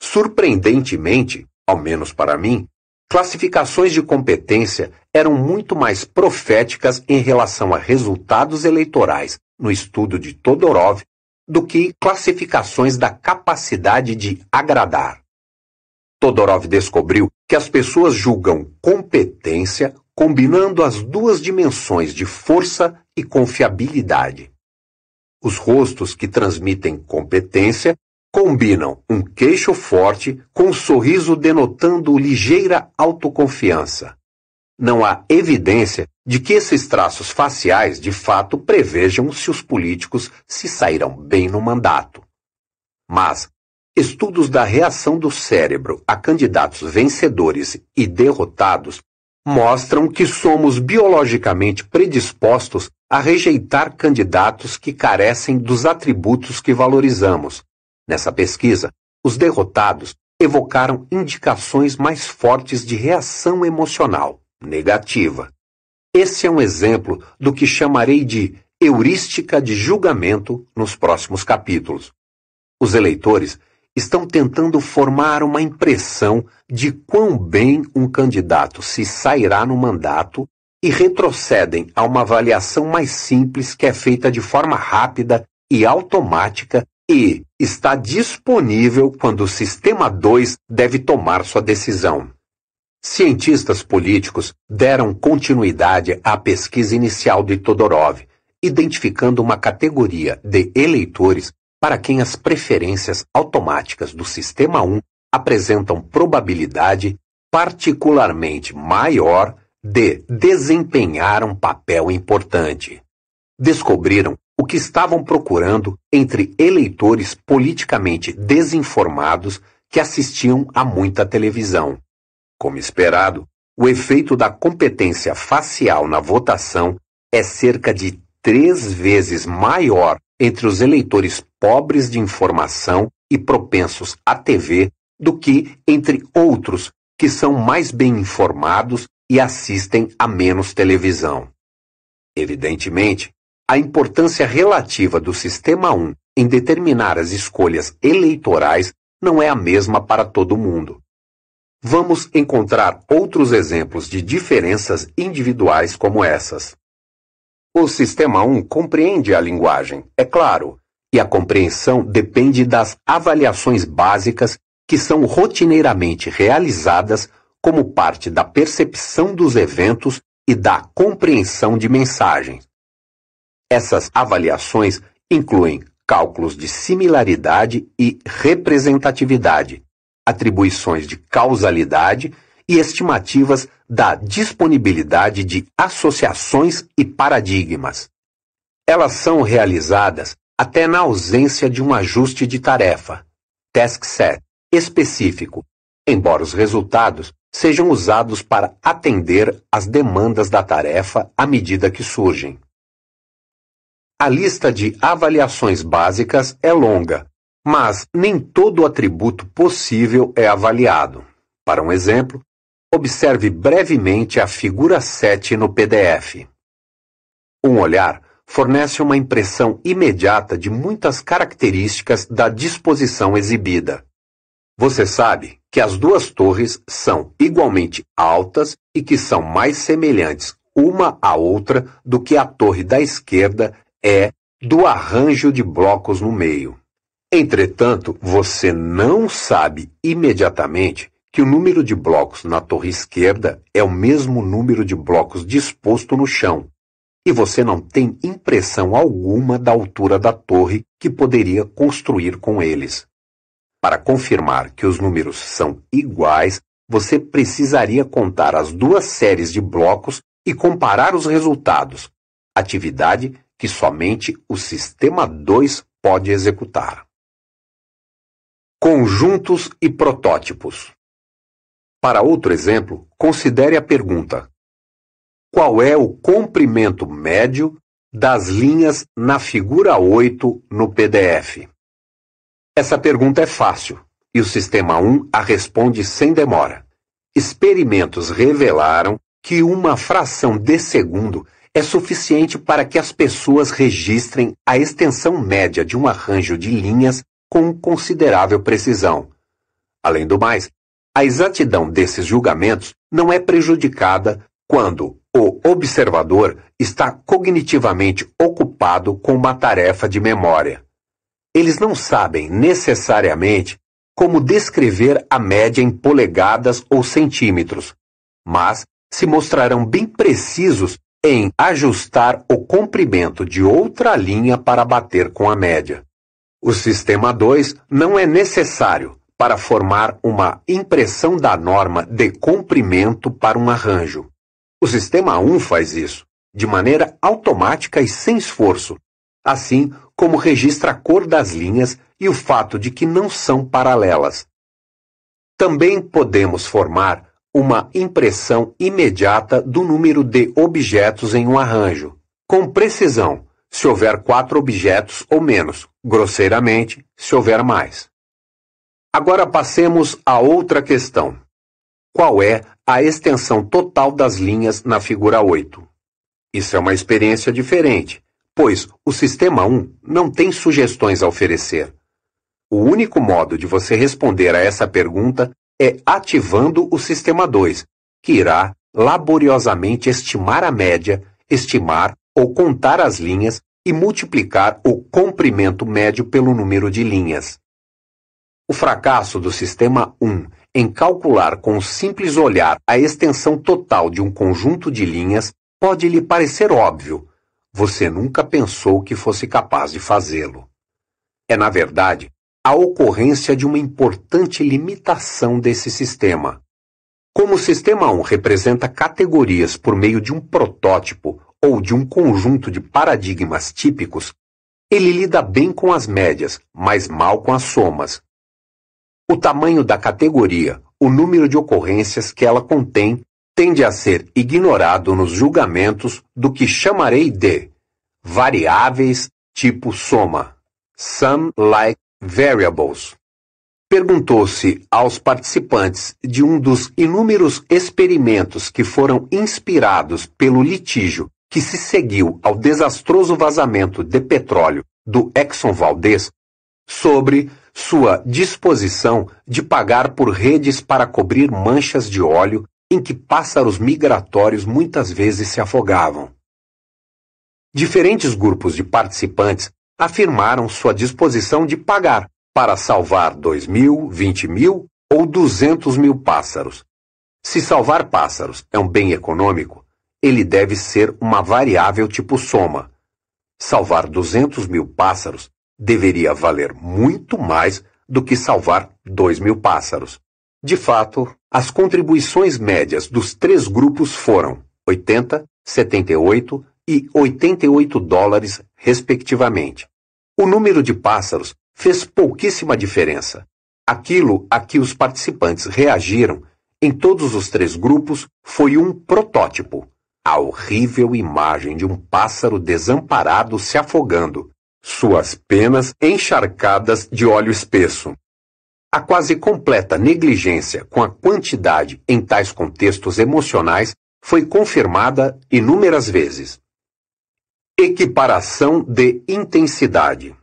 Surpreendentemente, ao menos para mim, classificações de competência eram muito mais proféticas em relação a resultados eleitorais no estudo de Todorov do que classificações da capacidade de agradar. Todorov descobriu que as pessoas julgam competência combinando as duas dimensões de força e confiabilidade. Os rostos que transmitem competência Combinam um queixo forte com um sorriso denotando ligeira autoconfiança. Não há evidência de que esses traços faciais de fato prevejam se os políticos se sairão bem no mandato. Mas estudos da reação do cérebro a candidatos vencedores e derrotados mostram que somos biologicamente predispostos a rejeitar candidatos que carecem dos atributos que valorizamos, Nessa pesquisa, os derrotados evocaram indicações mais fortes de reação emocional negativa. Esse é um exemplo do que chamarei de heurística de julgamento nos próximos capítulos. Os eleitores estão tentando formar uma impressão de quão bem um candidato se sairá no mandato e retrocedem a uma avaliação mais simples que é feita de forma rápida e automática e está disponível quando o sistema 2 deve tomar sua decisão. Cientistas políticos deram continuidade à pesquisa inicial de Todorov, identificando uma categoria de eleitores para quem as preferências automáticas do sistema 1 apresentam probabilidade particularmente maior de desempenhar um papel importante. Descobriram o que estavam procurando entre eleitores politicamente desinformados que assistiam a muita televisão. Como esperado, o efeito da competência facial na votação é cerca de três vezes maior entre os eleitores pobres de informação e propensos à TV do que entre outros que são mais bem informados e assistem a menos televisão. Evidentemente, a importância relativa do sistema 1 em determinar as escolhas eleitorais não é a mesma para todo mundo. Vamos encontrar outros exemplos de diferenças individuais como essas. O sistema 1 compreende a linguagem, é claro, e a compreensão depende das avaliações básicas que são rotineiramente realizadas como parte da percepção dos eventos e da compreensão de mensagens. Essas avaliações incluem cálculos de similaridade e representatividade, atribuições de causalidade e estimativas da disponibilidade de associações e paradigmas. Elas são realizadas até na ausência de um ajuste de tarefa, task set, específico, embora os resultados sejam usados para atender às demandas da tarefa à medida que surgem. A lista de avaliações básicas é longa, mas nem todo atributo possível é avaliado. Para um exemplo, observe brevemente a figura 7 no PDF. Um olhar fornece uma impressão imediata de muitas características da disposição exibida. Você sabe que as duas torres são igualmente altas e que são mais semelhantes uma à outra do que a torre da esquerda é do arranjo de blocos no meio. Entretanto, você não sabe imediatamente que o número de blocos na torre esquerda é o mesmo número de blocos disposto no chão, e você não tem impressão alguma da altura da torre que poderia construir com eles. Para confirmar que os números são iguais, você precisaria contar as duas séries de blocos e comparar os resultados, atividade que somente o sistema dois pode executar. Conjuntos e protótipos. Para outro exemplo, considere a pergunta: Qual é o comprimento médio das linhas na figura 8 no PDF? Essa pergunta é fácil e o sistema 1 a responde sem demora. Experimentos revelaram que uma fração de segundo é suficiente para que as pessoas registrem a extensão média de um arranjo de linhas com considerável precisão. Além do mais, a exatidão desses julgamentos não é prejudicada quando o observador está cognitivamente ocupado com uma tarefa de memória. Eles não sabem necessariamente como descrever a média em polegadas ou centímetros, mas se mostrarão bem precisos em ajustar o comprimento de outra linha para bater com a média. O sistema 2 não é necessário para formar uma impressão da norma de comprimento para um arranjo. O sistema 1 um faz isso, de maneira automática e sem esforço, assim como registra a cor das linhas e o fato de que não são paralelas. Também podemos formar uma impressão imediata do número de objetos em um arranjo, com precisão, se houver quatro objetos ou menos, grosseiramente, se houver mais. Agora passemos a outra questão. Qual é a extensão total das linhas na figura 8? Isso é uma experiência diferente, pois o sistema 1 não tem sugestões a oferecer. O único modo de você responder a essa pergunta é ativando o sistema 2, que irá laboriosamente estimar a média, estimar ou contar as linhas e multiplicar o comprimento médio pelo número de linhas. O fracasso do sistema 1 em calcular com um simples olhar a extensão total de um conjunto de linhas pode lhe parecer óbvio. Você nunca pensou que fosse capaz de fazê-lo. É, na verdade, a ocorrência de uma importante limitação desse sistema. Como o sistema 1 representa categorias por meio de um protótipo ou de um conjunto de paradigmas típicos, ele lida bem com as médias, mas mal com as somas. O tamanho da categoria, o número de ocorrências que ela contém, tende a ser ignorado nos julgamentos do que chamarei de variáveis tipo soma, sum like variables. Perguntou-se aos participantes de um dos inúmeros experimentos que foram inspirados pelo litígio que se seguiu ao desastroso vazamento de petróleo do Exxon Valdez sobre sua disposição de pagar por redes para cobrir manchas de óleo em que pássaros migratórios muitas vezes se afogavam. Diferentes grupos de participantes afirmaram sua disposição de pagar para salvar 2 mil, 20 mil ou 200 mil pássaros. Se salvar pássaros é um bem econômico, ele deve ser uma variável tipo soma. Salvar 200 mil pássaros deveria valer muito mais do que salvar 2 mil pássaros. De fato, as contribuições médias dos três grupos foram 80, 78 e 88 dólares, respectivamente. O número de pássaros fez pouquíssima diferença. Aquilo a que os participantes reagiram em todos os três grupos foi um protótipo, a horrível imagem de um pássaro desamparado se afogando, suas penas encharcadas de óleo espesso. A quase completa negligência com a quantidade em tais contextos emocionais foi confirmada inúmeras vezes. Equiparação de intensidade.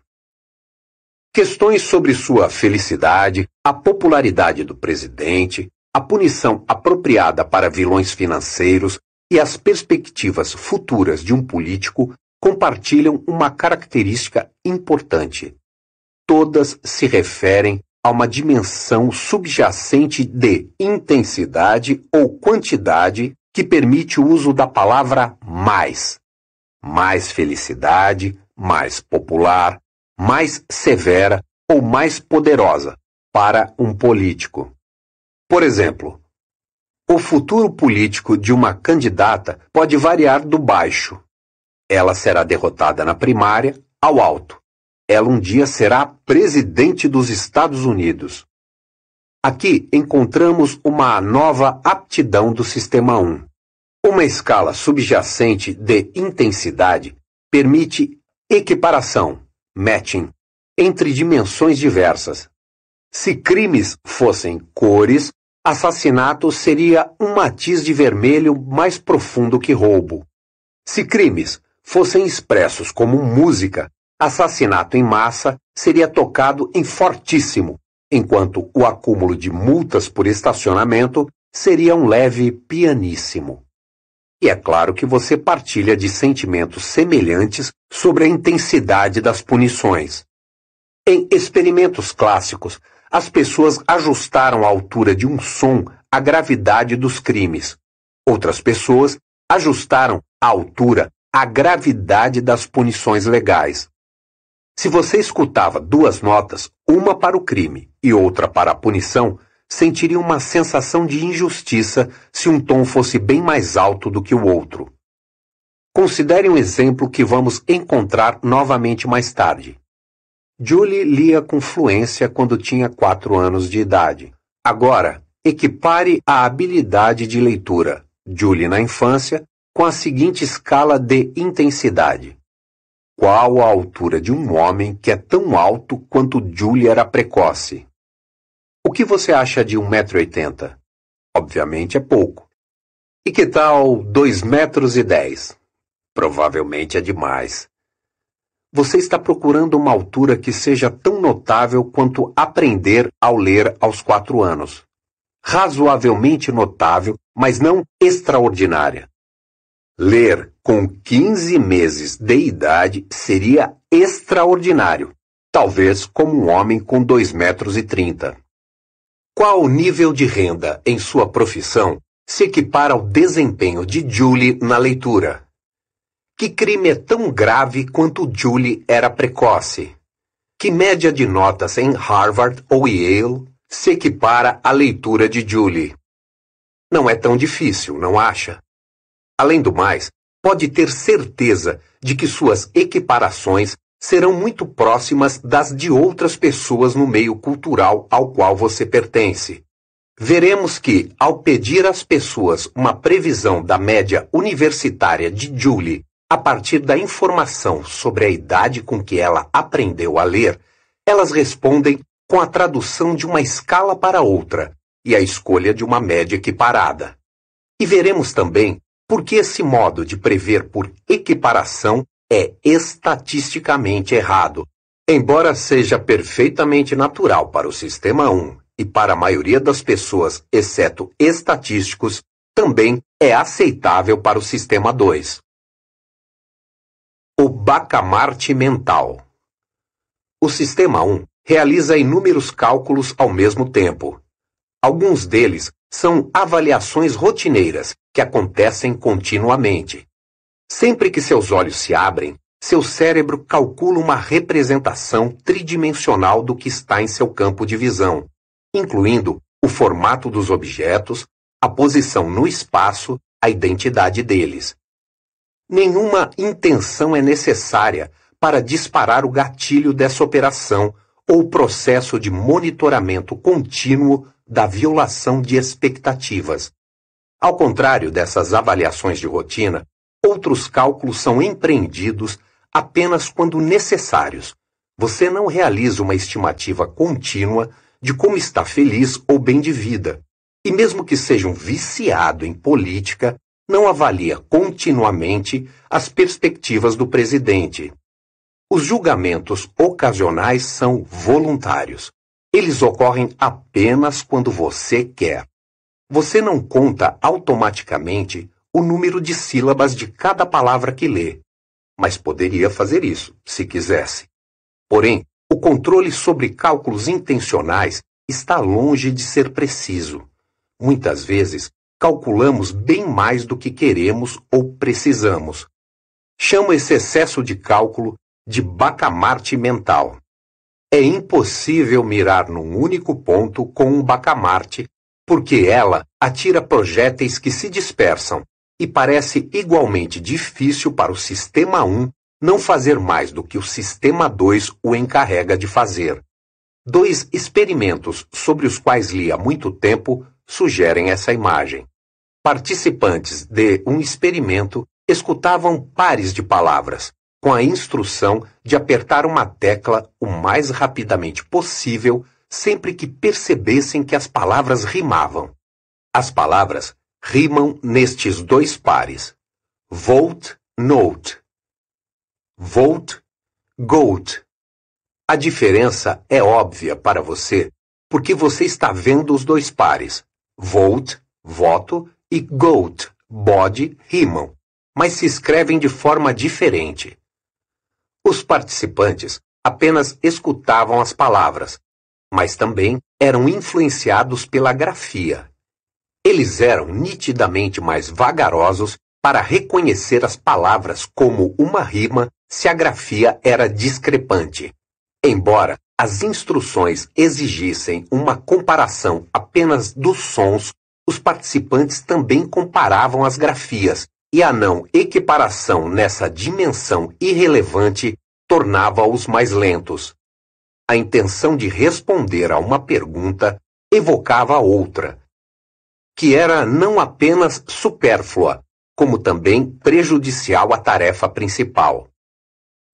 Questões sobre sua felicidade, a popularidade do presidente, a punição apropriada para vilões financeiros e as perspectivas futuras de um político compartilham uma característica importante. Todas se referem a uma dimensão subjacente de intensidade ou quantidade que permite o uso da palavra mais mais felicidade, mais popular, mais severa ou mais poderosa para um político. Por exemplo, o futuro político de uma candidata pode variar do baixo. Ela será derrotada na primária ao alto. Ela um dia será presidente dos Estados Unidos. Aqui encontramos uma nova aptidão do sistema 1. Uma escala subjacente de intensidade permite equiparação, matching, entre dimensões diversas. Se crimes fossem cores, assassinato seria um matiz de vermelho mais profundo que roubo. Se crimes fossem expressos como música, assassinato em massa seria tocado em fortíssimo, enquanto o acúmulo de multas por estacionamento seria um leve pianíssimo. E é claro que você partilha de sentimentos semelhantes sobre a intensidade das punições. Em experimentos clássicos, as pessoas ajustaram a altura de um som à gravidade dos crimes. Outras pessoas ajustaram a altura à gravidade das punições legais. Se você escutava duas notas, uma para o crime e outra para a punição, sentiria uma sensação de injustiça se um tom fosse bem mais alto do que o outro. Considere um exemplo que vamos encontrar novamente mais tarde. Julie lia com fluência quando tinha quatro anos de idade. Agora, equipare a habilidade de leitura, Julie na infância, com a seguinte escala de intensidade. Qual a altura de um homem que é tão alto quanto Julie era precoce? O que você acha de 1,80m? Obviamente é pouco. E que tal 2,10 metros? Provavelmente é demais. Você está procurando uma altura que seja tão notável quanto aprender ao ler aos quatro anos. Razoavelmente notável, mas não extraordinária. Ler com 15 meses de idade seria extraordinário, talvez como um homem com 2,30 metros. Qual nível de renda em sua profissão se equipara ao desempenho de Julie na leitura? Que crime é tão grave quanto Julie era precoce? Que média de notas em Harvard ou Yale se equipara à leitura de Julie? Não é tão difícil, não acha? Além do mais, pode ter certeza de que suas equiparações serão muito próximas das de outras pessoas no meio cultural ao qual você pertence. Veremos que, ao pedir às pessoas uma previsão da média universitária de Julie a partir da informação sobre a idade com que ela aprendeu a ler, elas respondem com a tradução de uma escala para outra e a escolha de uma média equiparada. E veremos também por que esse modo de prever por equiparação é estatisticamente errado. Embora seja perfeitamente natural para o sistema 1 e para a maioria das pessoas, exceto estatísticos, também é aceitável para o sistema 2. O bacamarte mental. O sistema 1 realiza inúmeros cálculos ao mesmo tempo. Alguns deles são avaliações rotineiras que acontecem continuamente. Sempre que seus olhos se abrem, seu cérebro calcula uma representação tridimensional do que está em seu campo de visão, incluindo o formato dos objetos, a posição no espaço, a identidade deles. Nenhuma intenção é necessária para disparar o gatilho dessa operação ou processo de monitoramento contínuo da violação de expectativas. Ao contrário dessas avaliações de rotina, Outros cálculos são empreendidos apenas quando necessários. Você não realiza uma estimativa contínua de como está feliz ou bem de vida. E mesmo que seja um viciado em política, não avalia continuamente as perspectivas do presidente. Os julgamentos ocasionais são voluntários. Eles ocorrem apenas quando você quer. Você não conta automaticamente o número de sílabas de cada palavra que lê, mas poderia fazer isso, se quisesse. Porém, o controle sobre cálculos intencionais está longe de ser preciso. Muitas vezes, calculamos bem mais do que queremos ou precisamos. Chamo esse excesso de cálculo de bacamarte mental. É impossível mirar num único ponto com um bacamarte, porque ela atira projéteis que se dispersam, e parece igualmente difícil para o sistema 1 não fazer mais do que o sistema 2 o encarrega de fazer. Dois experimentos sobre os quais li há muito tempo sugerem essa imagem. Participantes de um experimento escutavam pares de palavras, com a instrução de apertar uma tecla o mais rapidamente possível sempre que percebessem que as palavras rimavam. As palavras rimam nestes dois pares. Volt, note. Volt, goat. A diferença é óbvia para você, porque você está vendo os dois pares. Volt, voto, e goat, bode, rimam, mas se escrevem de forma diferente. Os participantes apenas escutavam as palavras, mas também eram influenciados pela grafia eles eram nitidamente mais vagarosos para reconhecer as palavras como uma rima se a grafia era discrepante. Embora as instruções exigissem uma comparação apenas dos sons, os participantes também comparavam as grafias, e a não equiparação nessa dimensão irrelevante tornava-os mais lentos. A intenção de responder a uma pergunta evocava outra, que era não apenas supérflua, como também prejudicial à tarefa principal.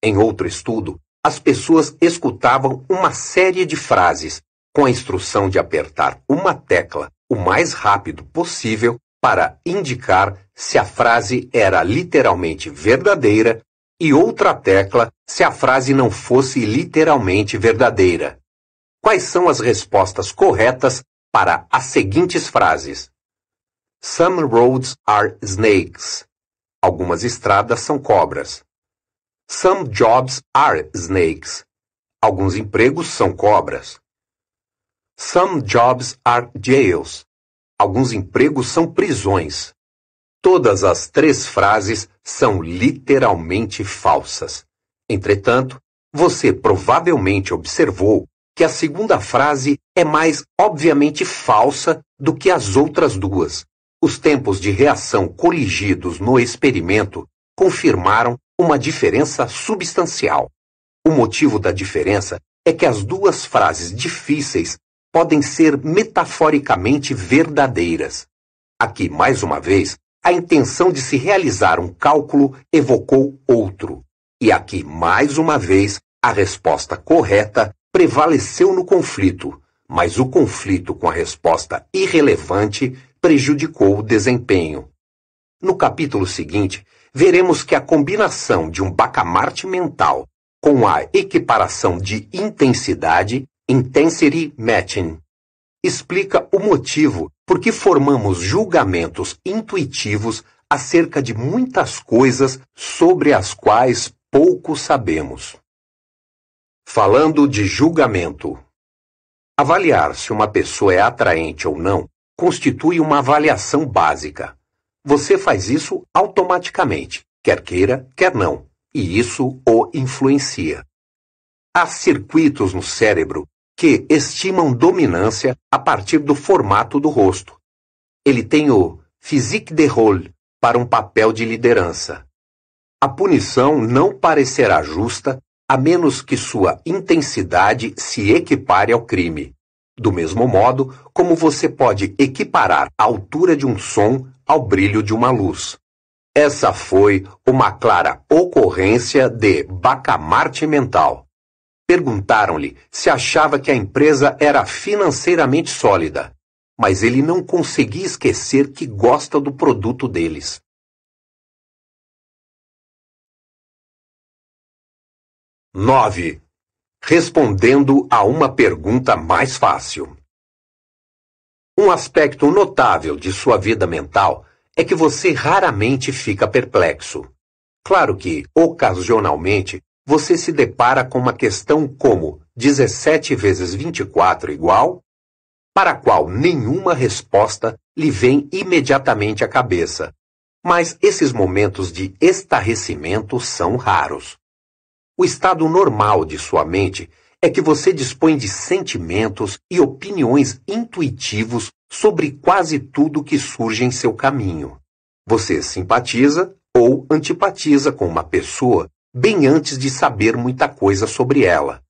Em outro estudo, as pessoas escutavam uma série de frases com a instrução de apertar uma tecla o mais rápido possível para indicar se a frase era literalmente verdadeira e outra tecla se a frase não fosse literalmente verdadeira. Quais são as respostas corretas para as seguintes frases: Some roads are snakes. Algumas estradas são cobras. Some jobs are snakes. Alguns empregos são cobras. Some jobs are jails. Alguns empregos são prisões. Todas as três frases são literalmente falsas. Entretanto, você provavelmente observou que a segunda frase é mais obviamente falsa do que as outras duas. Os tempos de reação coligidos no experimento confirmaram uma diferença substancial. O motivo da diferença é que as duas frases difíceis podem ser metaforicamente verdadeiras. Aqui, mais uma vez, a intenção de se realizar um cálculo evocou outro. E aqui, mais uma vez, a resposta correta prevaleceu no conflito, mas o conflito com a resposta irrelevante prejudicou o desempenho. No capítulo seguinte, veremos que a combinação de um bacamarte mental com a equiparação de intensidade, intensity matching, explica o motivo por que formamos julgamentos intuitivos acerca de muitas coisas sobre as quais pouco sabemos. Falando de julgamento. Avaliar se uma pessoa é atraente ou não constitui uma avaliação básica. Você faz isso automaticamente, quer queira, quer não, e isso o influencia. Há circuitos no cérebro que estimam dominância a partir do formato do rosto. Ele tem o physique de rôle para um papel de liderança. A punição não parecerá justa a menos que sua intensidade se equipare ao crime. Do mesmo modo como você pode equiparar a altura de um som ao brilho de uma luz. Essa foi uma clara ocorrência de bacamarte mental. Perguntaram-lhe se achava que a empresa era financeiramente sólida, mas ele não conseguia esquecer que gosta do produto deles. nove Respondendo a uma pergunta mais fácil. Um aspecto notável de sua vida mental é que você raramente fica perplexo. Claro que, ocasionalmente, você se depara com uma questão como 17 vezes 24 igual, para a qual nenhuma resposta lhe vem imediatamente à cabeça. Mas esses momentos de estarrecimento são raros. O estado normal de sua mente é que você dispõe de sentimentos e opiniões intuitivos sobre quase tudo que surge em seu caminho. Você simpatiza ou antipatiza com uma pessoa bem antes de saber muita coisa sobre ela.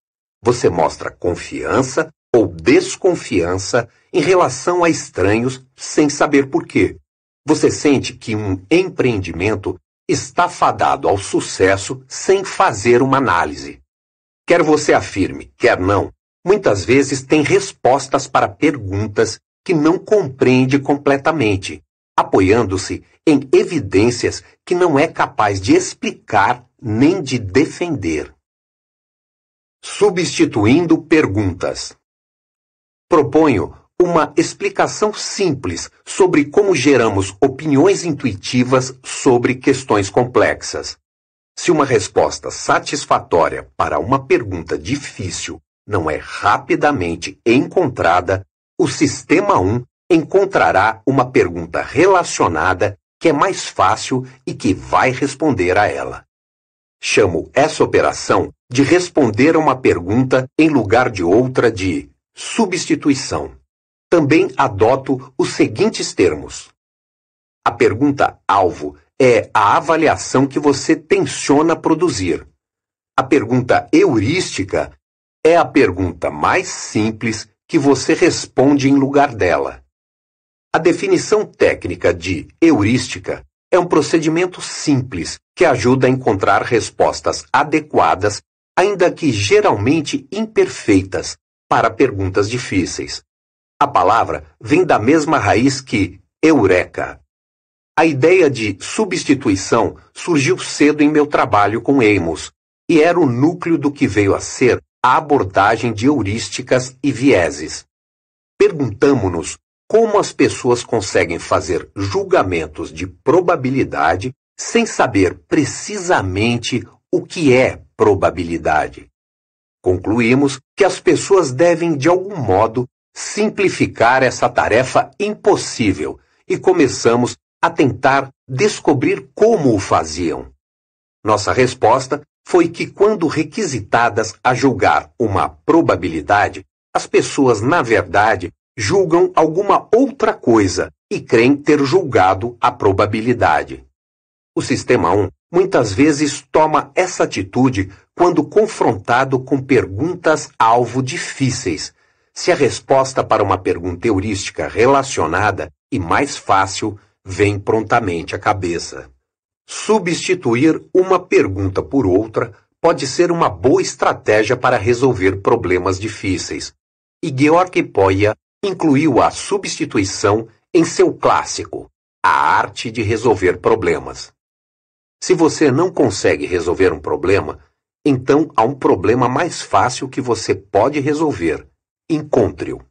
Você mostra confiança ou desconfiança em relação a estranhos sem saber por quê. Você sente que um empreendimento está fadado ao sucesso sem fazer uma análise. Quer você afirme, quer não, muitas vezes tem respostas para perguntas que não compreende completamente, apoiando-se em evidências que não é capaz de explicar nem de defender. Substituindo perguntas. Proponho uma explicação simples sobre como geramos opiniões intuitivas sobre questões complexas. Se uma resposta satisfatória para uma pergunta difícil não é rapidamente encontrada, o sistema 1 encontrará uma pergunta relacionada que é mais fácil e que vai responder a ela. Chamo essa operação de responder a uma pergunta em lugar de outra de substituição também adoto os seguintes termos. A pergunta alvo é a avaliação que você tenciona produzir. A pergunta heurística é a pergunta mais simples que você responde em lugar dela. A definição técnica de heurística é um procedimento simples que ajuda a encontrar respostas adequadas, ainda que geralmente imperfeitas, para perguntas difíceis. A palavra vem da mesma raiz que eureka. A ideia de substituição surgiu cedo em meu trabalho com Amos e era o núcleo do que veio a ser a abordagem de heurísticas e vieses. Perguntamo-nos como as pessoas conseguem fazer julgamentos de probabilidade sem saber precisamente o que é probabilidade. Concluímos que as pessoas devem, de algum modo, simplificar essa tarefa impossível e começamos a tentar descobrir como o faziam. Nossa resposta foi que, quando requisitadas a julgar uma probabilidade, as pessoas, na verdade, julgam alguma outra coisa e creem ter julgado a probabilidade. O sistema 1 muitas vezes toma essa atitude quando confrontado com perguntas alvo difíceis se a resposta para uma pergunta heurística relacionada e mais fácil vem prontamente à cabeça. Substituir uma pergunta por outra pode ser uma boa estratégia para resolver problemas difíceis, e Georg Poia incluiu a substituição em seu clássico, A Arte de Resolver Problemas. Se você não consegue resolver um problema, então há um problema mais fácil que você pode resolver, encontre-o.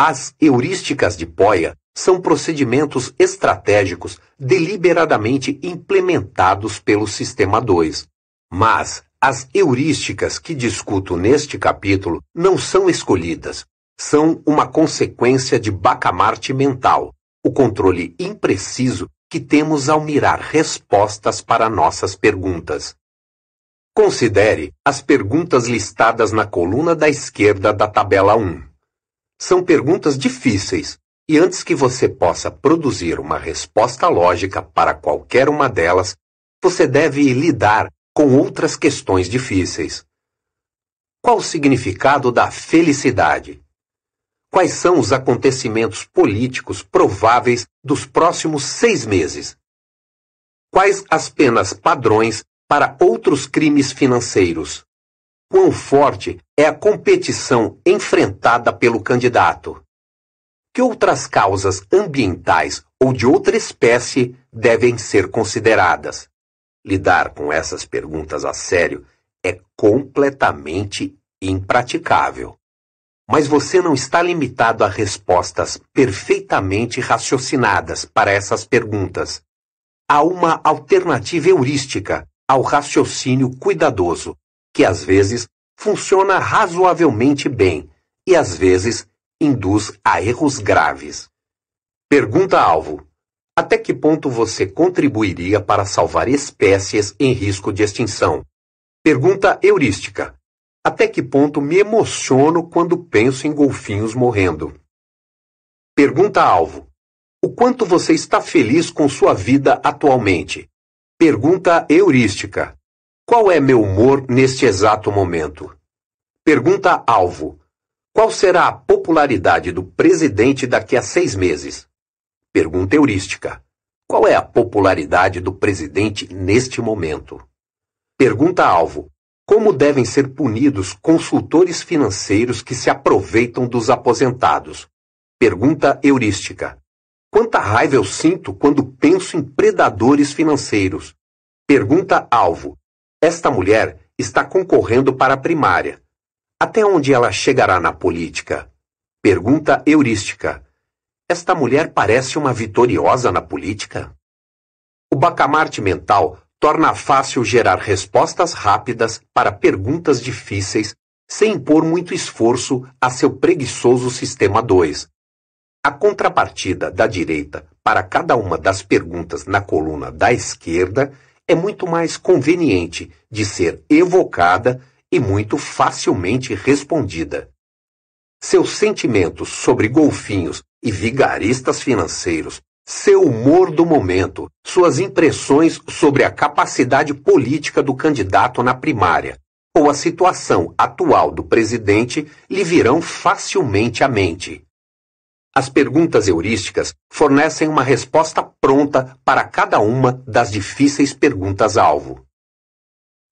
As heurísticas de Poia são procedimentos estratégicos deliberadamente implementados pelo Sistema 2, mas as heurísticas que discuto neste capítulo não são escolhidas, são uma consequência de bacamarte mental, o controle impreciso que temos ao mirar respostas para nossas perguntas. Considere as perguntas listadas na coluna da esquerda da tabela 1. São perguntas difíceis e antes que você possa produzir uma resposta lógica para qualquer uma delas, você deve lidar com outras questões difíceis. Qual o significado da felicidade? Quais são os acontecimentos políticos prováveis dos próximos seis meses? Quais as penas padrões para outros crimes financeiros. Quão forte é a competição enfrentada pelo candidato? Que outras causas ambientais ou de outra espécie devem ser consideradas? Lidar com essas perguntas a sério é completamente impraticável. Mas você não está limitado a respostas perfeitamente raciocinadas para essas perguntas. Há uma alternativa heurística ao raciocínio cuidadoso, que às vezes funciona razoavelmente bem e às vezes induz a erros graves. Pergunta-alvo: Até que ponto você contribuiria para salvar espécies em risco de extinção? Pergunta heurística: Até que ponto me emociono quando penso em golfinhos morrendo? Pergunta-alvo: O quanto você está feliz com sua vida atualmente? Pergunta heurística: Qual é meu humor neste exato momento? Pergunta alvo: Qual será a popularidade do presidente daqui a seis meses? Pergunta heurística: Qual é a popularidade do presidente neste momento? Pergunta alvo: Como devem ser punidos consultores financeiros que se aproveitam dos aposentados? Pergunta heurística: Quanta raiva eu sinto quando penso em predadores financeiros. Pergunta alvo. Esta mulher está concorrendo para a primária. Até onde ela chegará na política? Pergunta heurística. Esta mulher parece uma vitoriosa na política? O bacamarte mental torna fácil gerar respostas rápidas para perguntas difíceis sem impor muito esforço a seu preguiçoso sistema 2, a contrapartida da direita para cada uma das perguntas na coluna da esquerda é muito mais conveniente de ser evocada e muito facilmente respondida. Seus sentimentos sobre golfinhos e vigaristas financeiros, seu humor do momento, suas impressões sobre a capacidade política do candidato na primária ou a situação atual do presidente lhe virão facilmente à mente. As perguntas heurísticas fornecem uma resposta pronta para cada uma das difíceis perguntas-alvo.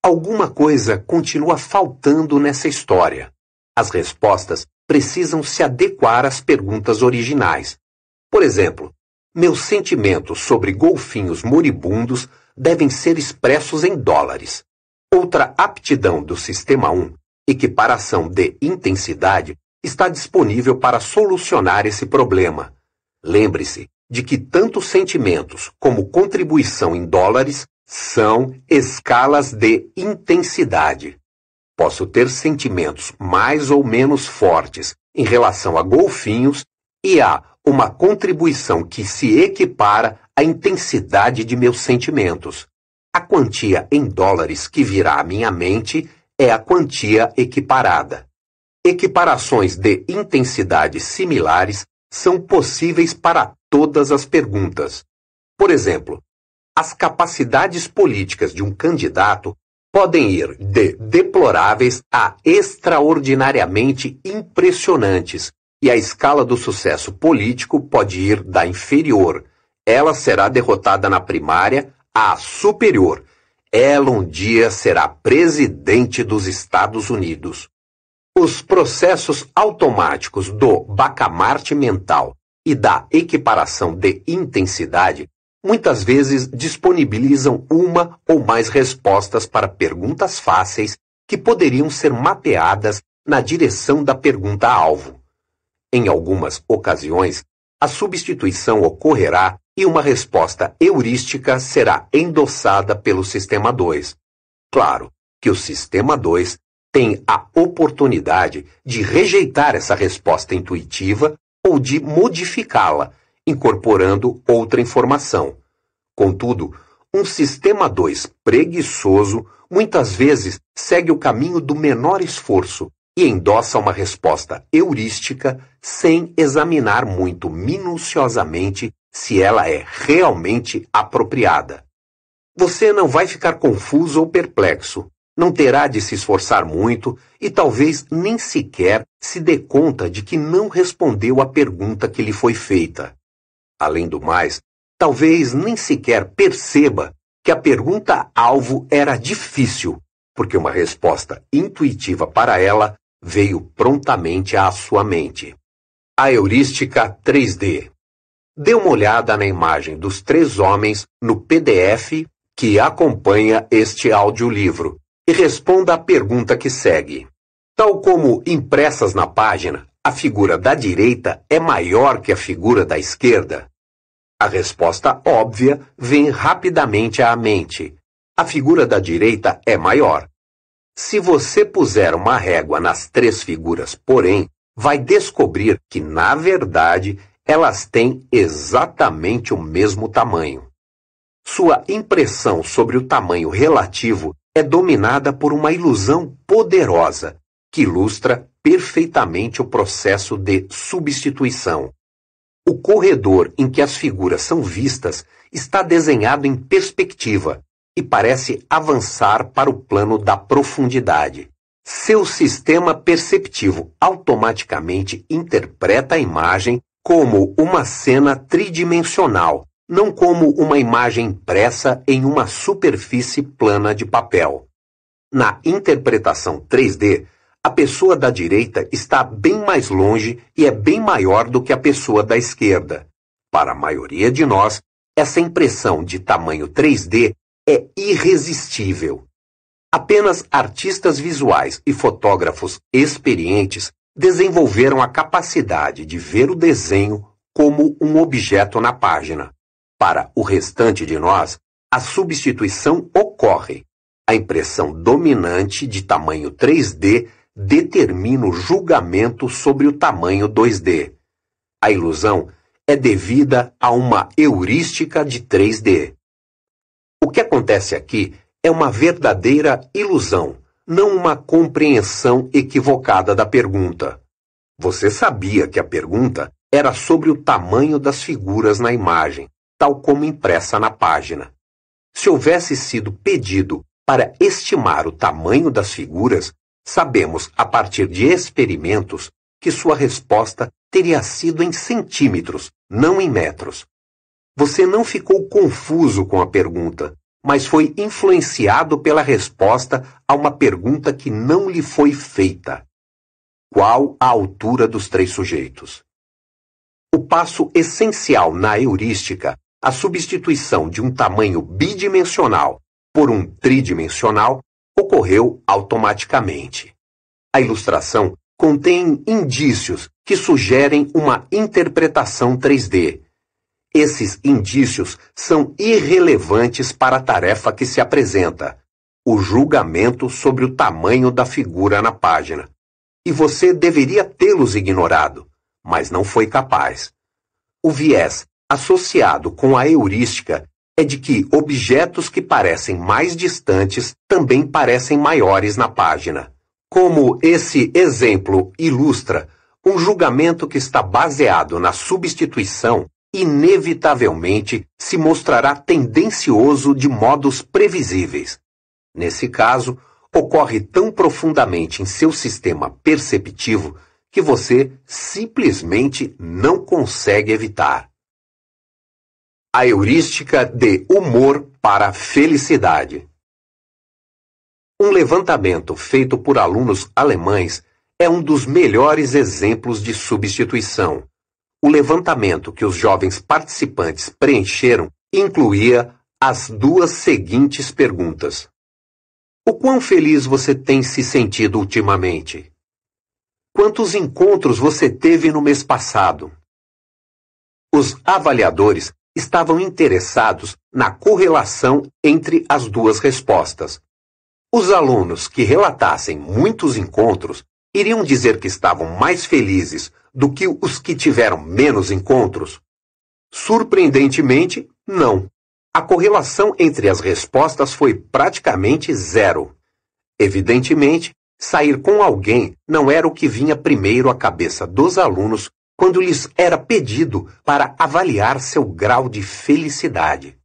Alguma coisa continua faltando nessa história. As respostas precisam se adequar às perguntas originais. Por exemplo, meus sentimentos sobre golfinhos moribundos devem ser expressos em dólares. Outra aptidão do sistema 1, equiparação de intensidade, está disponível para solucionar esse problema. Lembre-se de que tanto sentimentos como contribuição em dólares são escalas de intensidade. Posso ter sentimentos mais ou menos fortes em relação a golfinhos e há uma contribuição que se equipara à intensidade de meus sentimentos. A quantia em dólares que virá à minha mente é a quantia equiparada. Equiparações de intensidade similares são possíveis para todas as perguntas. Por exemplo, as capacidades políticas de um candidato podem ir de deploráveis a extraordinariamente impressionantes, e a escala do sucesso político pode ir da inferior. Ela será derrotada na primária à superior. Ela um dia será presidente dos Estados Unidos. Os processos automáticos do bacamarte mental e da equiparação de intensidade muitas vezes disponibilizam uma ou mais respostas para perguntas fáceis que poderiam ser mapeadas na direção da pergunta-alvo. Em algumas ocasiões, a substituição ocorrerá e uma resposta heurística será endossada pelo sistema 2. Claro que o sistema 2 tem a oportunidade de rejeitar essa resposta intuitiva ou de modificá-la, incorporando outra informação. Contudo, um sistema 2 preguiçoso muitas vezes segue o caminho do menor esforço e endossa uma resposta heurística sem examinar muito minuciosamente se ela é realmente apropriada. Você não vai ficar confuso ou perplexo não terá de se esforçar muito e talvez nem sequer se dê conta de que não respondeu à pergunta que lhe foi feita. Além do mais, talvez nem sequer perceba que a pergunta alvo era difícil, porque uma resposta intuitiva para ela veio prontamente à sua mente. A heurística 3D. Dê uma olhada na imagem dos três homens no PDF que acompanha este audiolivro e responda à pergunta que segue. Tal como impressas na página, a figura da direita é maior que a figura da esquerda? A resposta óbvia vem rapidamente à mente. A figura da direita é maior. Se você puser uma régua nas três figuras, porém, vai descobrir que, na verdade, elas têm exatamente o mesmo tamanho. Sua impressão sobre o tamanho relativo é dominada por uma ilusão poderosa que ilustra perfeitamente o processo de substituição. O corredor em que as figuras são vistas está desenhado em perspectiva e parece avançar para o plano da profundidade. Seu sistema perceptivo automaticamente interpreta a imagem como uma cena tridimensional não como uma imagem impressa em uma superfície plana de papel. Na interpretação 3D, a pessoa da direita está bem mais longe e é bem maior do que a pessoa da esquerda. Para a maioria de nós, essa impressão de tamanho 3D é irresistível. Apenas artistas visuais e fotógrafos experientes desenvolveram a capacidade de ver o desenho como um objeto na página. Para o restante de nós, a substituição ocorre. A impressão dominante de tamanho 3D determina o julgamento sobre o tamanho 2D. A ilusão é devida a uma heurística de 3D. O que acontece aqui é uma verdadeira ilusão, não uma compreensão equivocada da pergunta. Você sabia que a pergunta era sobre o tamanho das figuras na imagem, tal como impressa na página. Se houvesse sido pedido para estimar o tamanho das figuras, sabemos a partir de experimentos que sua resposta teria sido em centímetros, não em metros. Você não ficou confuso com a pergunta, mas foi influenciado pela resposta a uma pergunta que não lhe foi feita. Qual a altura dos três sujeitos? O passo essencial na heurística a substituição de um tamanho bidimensional por um tridimensional ocorreu automaticamente. A ilustração contém indícios que sugerem uma interpretação 3D. Esses indícios são irrelevantes para a tarefa que se apresenta, o julgamento sobre o tamanho da figura na página. E você deveria tê-los ignorado, mas não foi capaz. O viés associado com a heurística é de que objetos que parecem mais distantes também parecem maiores na página. Como esse exemplo ilustra, um julgamento que está baseado na substituição inevitavelmente se mostrará tendencioso de modos previsíveis. Nesse caso, ocorre tão profundamente em seu sistema perceptivo que você simplesmente não consegue evitar. A heurística de humor para felicidade. Um levantamento feito por alunos alemães é um dos melhores exemplos de substituição. O levantamento que os jovens participantes preencheram incluía as duas seguintes perguntas: O quão feliz você tem se sentido ultimamente? Quantos encontros você teve no mês passado? Os avaliadores estavam interessados na correlação entre as duas respostas. Os alunos que relatassem muitos encontros iriam dizer que estavam mais felizes do que os que tiveram menos encontros? Surpreendentemente, não. A correlação entre as respostas foi praticamente zero. Evidentemente, sair com alguém não era o que vinha primeiro à cabeça dos alunos quando lhes era pedido para avaliar seu grau de felicidade.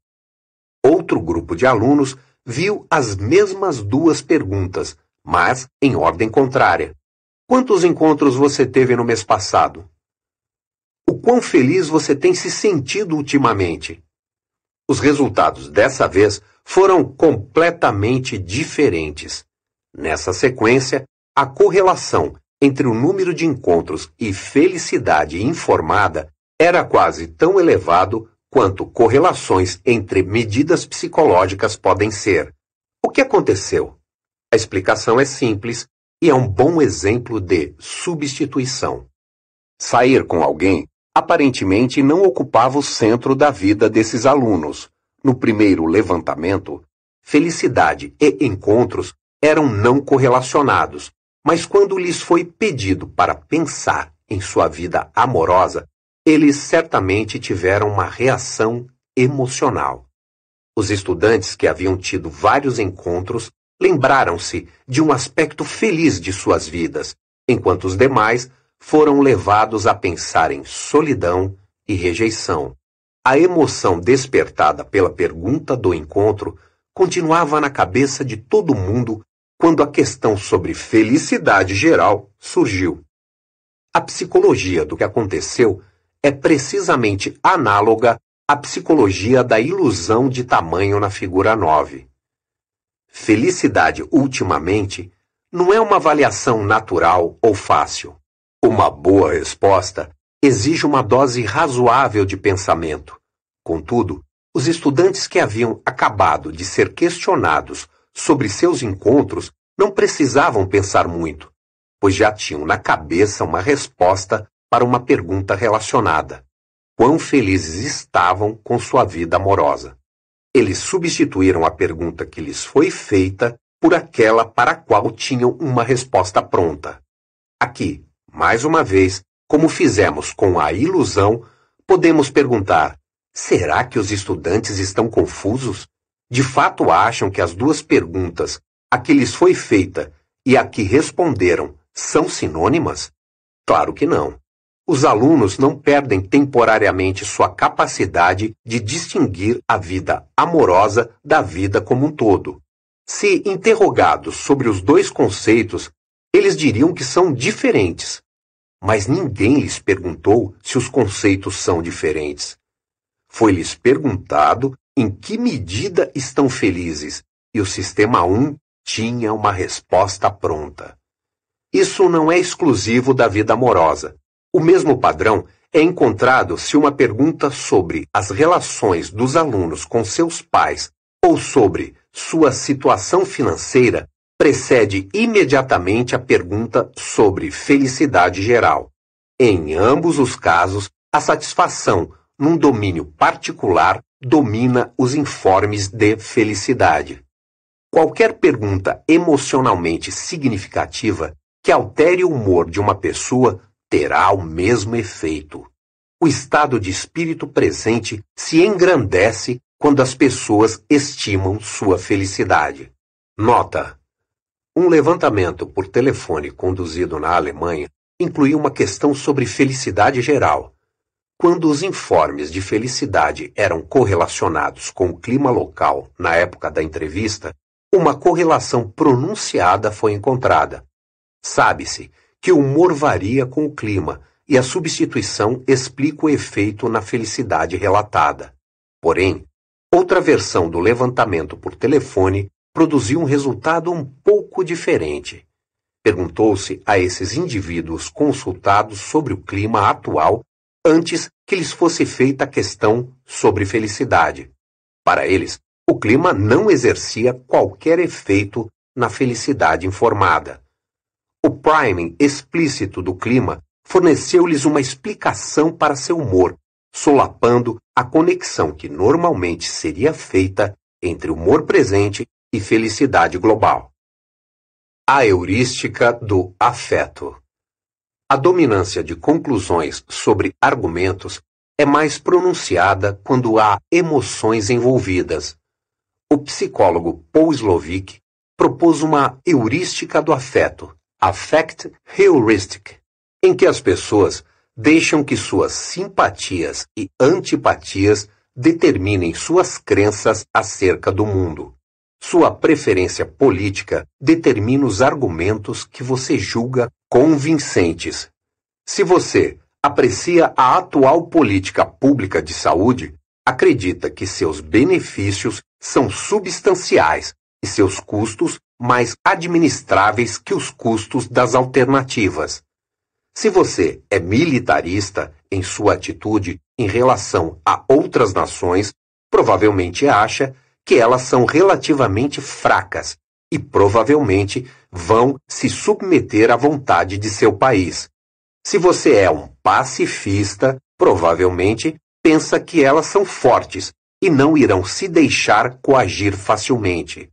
Outro grupo de alunos viu as mesmas duas perguntas, mas em ordem contrária. Quantos encontros você teve no mês passado? O quão feliz você tem se sentido ultimamente? Os resultados dessa vez foram completamente diferentes. Nessa sequência, a correlação entre o número de encontros e felicidade informada era quase tão elevado quanto correlações entre medidas psicológicas podem ser. O que aconteceu? A explicação é simples e é um bom exemplo de substituição. Sair com alguém aparentemente não ocupava o centro da vida desses alunos. No primeiro levantamento, felicidade e encontros eram não correlacionados mas quando lhes foi pedido para pensar em sua vida amorosa, eles certamente tiveram uma reação emocional. Os estudantes que haviam tido vários encontros lembraram-se de um aspecto feliz de suas vidas, enquanto os demais foram levados a pensar em solidão e rejeição. A emoção despertada pela pergunta do encontro continuava na cabeça de todo mundo quando a questão sobre felicidade geral surgiu. A psicologia do que aconteceu é precisamente análoga à psicologia da ilusão de tamanho na figura 9. Felicidade, ultimamente, não é uma avaliação natural ou fácil. Uma boa resposta exige uma dose razoável de pensamento. Contudo, os estudantes que haviam acabado de ser questionados sobre seus encontros, não precisavam pensar muito, pois já tinham na cabeça uma resposta para uma pergunta relacionada: quão felizes estavam com sua vida amorosa? Eles substituíram a pergunta que lhes foi feita por aquela para a qual tinham uma resposta pronta. Aqui, mais uma vez, como fizemos com a ilusão, podemos perguntar: será que os estudantes estão confusos? de fato acham que as duas perguntas, a que lhes foi feita e a que responderam, são sinônimas? Claro que não. Os alunos não perdem temporariamente sua capacidade de distinguir a vida amorosa da vida como um todo. Se interrogados sobre os dois conceitos, eles diriam que são diferentes. Mas ninguém lhes perguntou se os conceitos são diferentes. Foi-lhes perguntado em que medida estão felizes, e o sistema 1 tinha uma resposta pronta. Isso não é exclusivo da vida amorosa. O mesmo padrão é encontrado se uma pergunta sobre as relações dos alunos com seus pais ou sobre sua situação financeira precede imediatamente a pergunta sobre felicidade geral. Em ambos os casos, a satisfação num domínio particular domina os informes de felicidade. Qualquer pergunta emocionalmente significativa que altere o humor de uma pessoa terá o mesmo efeito. O estado de espírito presente se engrandece quando as pessoas estimam sua felicidade. Nota: Um levantamento por telefone conduzido na Alemanha incluiu uma questão sobre felicidade geral, quando os informes de felicidade eram correlacionados com o clima local na época da entrevista, uma correlação pronunciada foi encontrada. Sabe-se que o humor varia com o clima e a substituição explica o efeito na felicidade relatada. Porém, outra versão do levantamento por telefone produziu um resultado um pouco diferente. Perguntou-se a esses indivíduos consultados sobre o clima atual antes que lhes fosse feita a questão sobre felicidade. Para eles, o clima não exercia qualquer efeito na felicidade informada. O priming explícito do clima forneceu-lhes uma explicação para seu humor, solapando a conexão que normalmente seria feita entre humor presente e felicidade global. A heurística do afeto. A dominância de conclusões sobre argumentos é mais pronunciada quando há emoções envolvidas. O psicólogo Paul Slovic propôs uma heurística do afeto, affect heuristic, em que as pessoas deixam que suas simpatias e antipatias determinem suas crenças acerca do mundo. Sua preferência política determina os argumentos que você julga convincentes. Se você aprecia a atual política pública de saúde, acredita que seus benefícios são substanciais e seus custos mais administráveis que os custos das alternativas. Se você é militarista em sua atitude em relação a outras nações, provavelmente acha que elas são relativamente fracas e provavelmente vão se submeter à vontade de seu país. Se você é um pacifista, provavelmente pensa que elas são fortes e não irão se deixar coagir facilmente.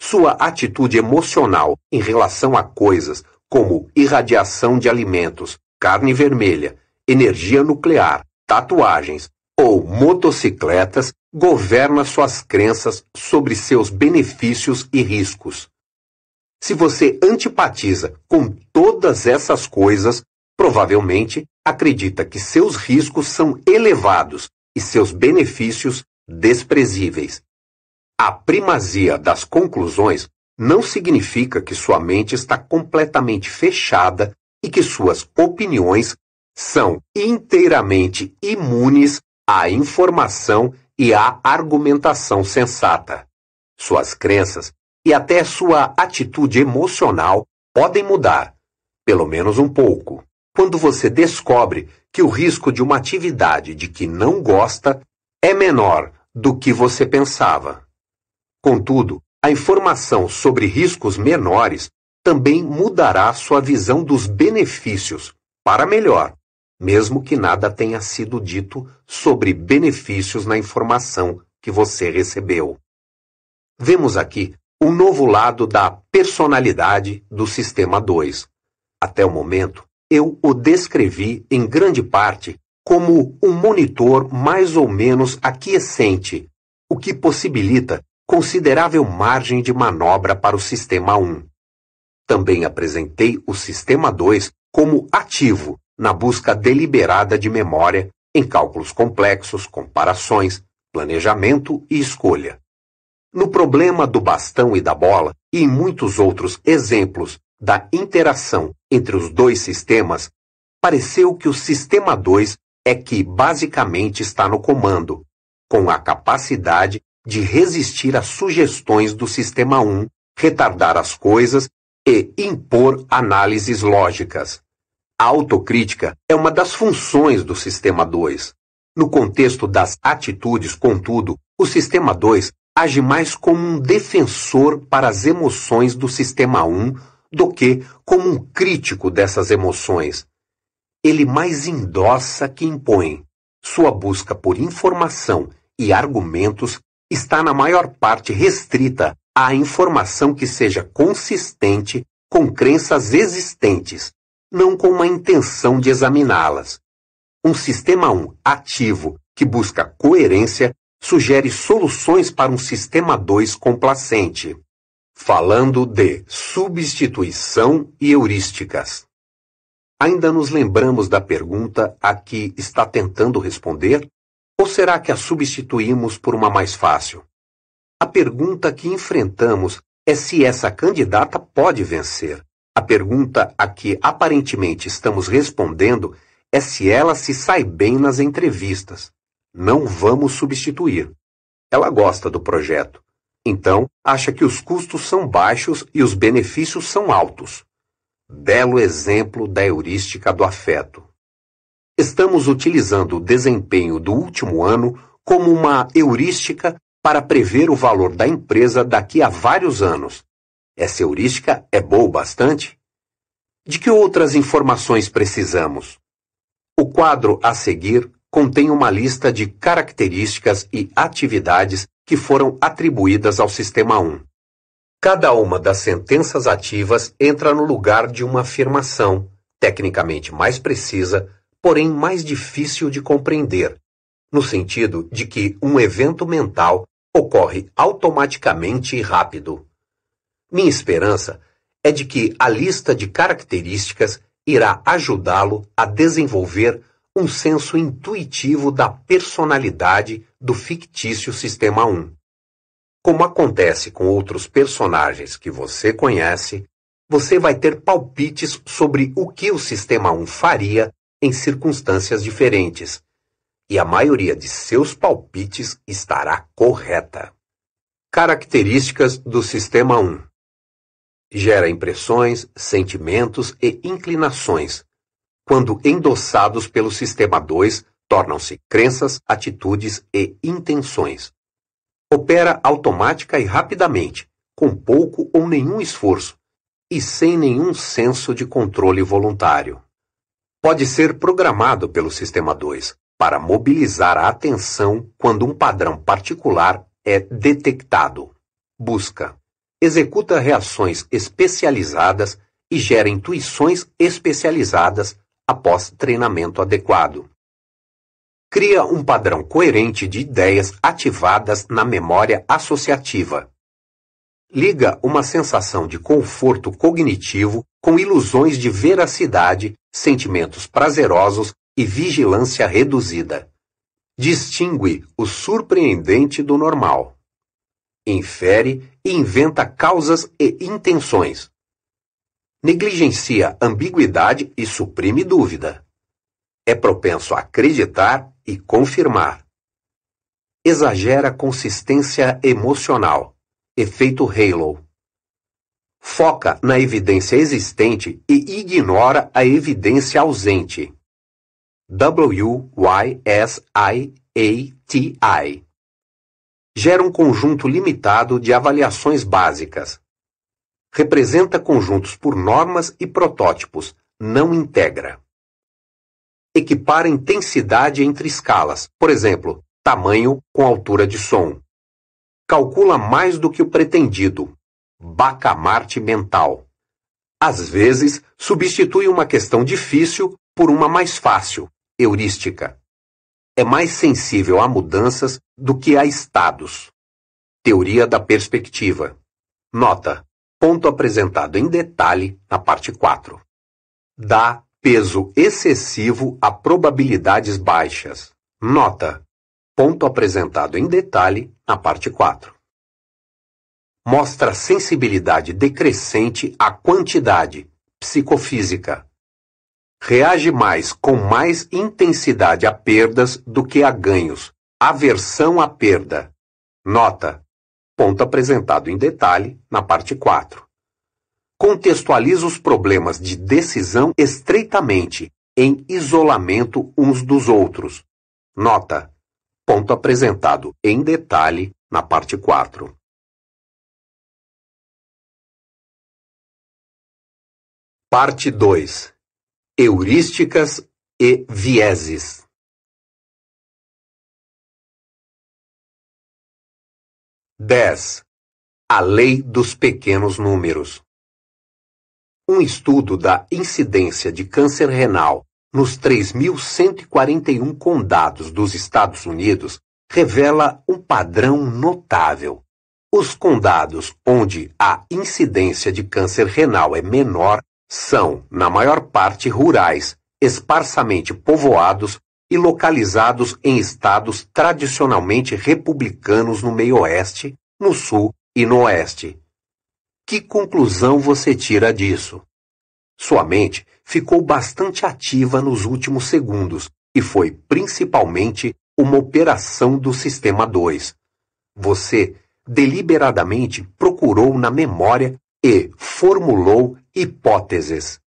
Sua atitude emocional em relação a coisas como irradiação de alimentos, carne vermelha, energia nuclear, tatuagens ou motocicletas governa suas crenças sobre seus benefícios e riscos. Se você antipatiza com todas essas coisas, provavelmente acredita que seus riscos são elevados e seus benefícios desprezíveis. A primazia das conclusões não significa que sua mente está completamente fechada e que suas opiniões são inteiramente imunes à informação e à argumentação sensata. Suas crenças e até sua atitude emocional podem mudar, pelo menos um pouco, quando você descobre que o risco de uma atividade de que não gosta é menor do que você pensava. Contudo, a informação sobre riscos menores também mudará sua visão dos benefícios para melhor, mesmo que nada tenha sido dito sobre benefícios na informação que você recebeu. Vemos aqui um novo lado da personalidade do sistema 2. Até o momento, eu o descrevi em grande parte como um monitor mais ou menos aquiescente, o que possibilita considerável margem de manobra para o sistema 1. Também apresentei o sistema 2 como ativo na busca deliberada de memória em cálculos complexos, comparações, planejamento e escolha. No problema do bastão e da bola, e em muitos outros exemplos da interação entre os dois sistemas, pareceu que o sistema 2 é que basicamente está no comando, com a capacidade de resistir às sugestões do sistema 1, um, retardar as coisas e impor análises lógicas. A autocrítica é uma das funções do sistema 2. No contexto das atitudes, contudo, o sistema 2 age mais como um defensor para as emoções do sistema 1 do que como um crítico dessas emoções. Ele mais endossa que impõe. Sua busca por informação e argumentos está na maior parte restrita à informação que seja consistente com crenças existentes, não com uma intenção de examiná-las. Um sistema 1 ativo que busca coerência sugere soluções para um sistema 2 complacente, falando de substituição e heurísticas. Ainda nos lembramos da pergunta a que está tentando responder? Ou será que a substituímos por uma mais fácil? A pergunta que enfrentamos é se essa candidata pode vencer. A pergunta a que aparentemente estamos respondendo é se ela se sai bem nas entrevistas. Não vamos substituir. Ela gosta do projeto. Então, acha que os custos são baixos e os benefícios são altos. Belo exemplo da heurística do afeto. Estamos utilizando o desempenho do último ano como uma heurística para prever o valor da empresa daqui a vários anos. Essa heurística é boa o bastante? De que outras informações precisamos? O quadro a seguir contém uma lista de características e atividades que foram atribuídas ao Sistema 1. Cada uma das sentenças ativas entra no lugar de uma afirmação, tecnicamente mais precisa, porém mais difícil de compreender, no sentido de que um evento mental ocorre automaticamente e rápido. Minha esperança é de que a lista de características irá ajudá-lo a desenvolver um senso intuitivo da personalidade do fictício Sistema 1. Como acontece com outros personagens que você conhece, você vai ter palpites sobre o que o Sistema 1 faria em circunstâncias diferentes, e a maioria de seus palpites estará correta. Características do Sistema 1 Gera impressões, sentimentos e inclinações, quando endossados pelo sistema 2, tornam-se crenças, atitudes e intenções. Opera automática e rapidamente, com pouco ou nenhum esforço, e sem nenhum senso de controle voluntário. Pode ser programado pelo sistema 2 para mobilizar a atenção quando um padrão particular é detectado. Busca. Executa reações especializadas e gera intuições especializadas após treinamento adequado. Cria um padrão coerente de ideias ativadas na memória associativa. Liga uma sensação de conforto cognitivo com ilusões de veracidade, sentimentos prazerosos e vigilância reduzida. Distingue o surpreendente do normal. Infere e inventa causas e intenções, negligencia ambiguidade e suprime dúvida. É propenso a acreditar e confirmar. Exagera consistência emocional, efeito halo. Foca na evidência existente e ignora a evidência ausente. W-Y-S-I-A-T-I Gera um conjunto limitado de avaliações básicas, Representa conjuntos por normas e protótipos, não integra. Equipara intensidade entre escalas, por exemplo, tamanho com altura de som. Calcula mais do que o pretendido. Bacamarte mental. Às vezes, substitui uma questão difícil por uma mais fácil, heurística. É mais sensível a mudanças do que a estados. Teoria da perspectiva. Nota: ponto apresentado em detalhe na parte 4. Dá peso excessivo a probabilidades baixas. Nota: ponto apresentado em detalhe na parte 4. Mostra sensibilidade decrescente à quantidade, psicofísica. Reage mais com mais intensidade a perdas do que a ganhos, aversão à perda. Nota: ponto apresentado em detalhe na parte 4. Contextualiza os problemas de decisão estreitamente, em isolamento uns dos outros. Nota: ponto apresentado em detalhe na parte 4. Parte 2 Heurísticas e vieses. 10. A Lei dos Pequenos Números Um estudo da incidência de câncer renal nos 3.141 condados dos Estados Unidos revela um padrão notável. Os condados onde a incidência de câncer renal é menor são, na maior parte, rurais, esparsamente povoados e localizados em estados tradicionalmente republicanos no meio-oeste, no sul e no oeste. Que conclusão você tira disso? Sua mente ficou bastante ativa nos últimos segundos e foi principalmente uma operação do sistema 2. Você deliberadamente procurou na memória e formulou hipóteses.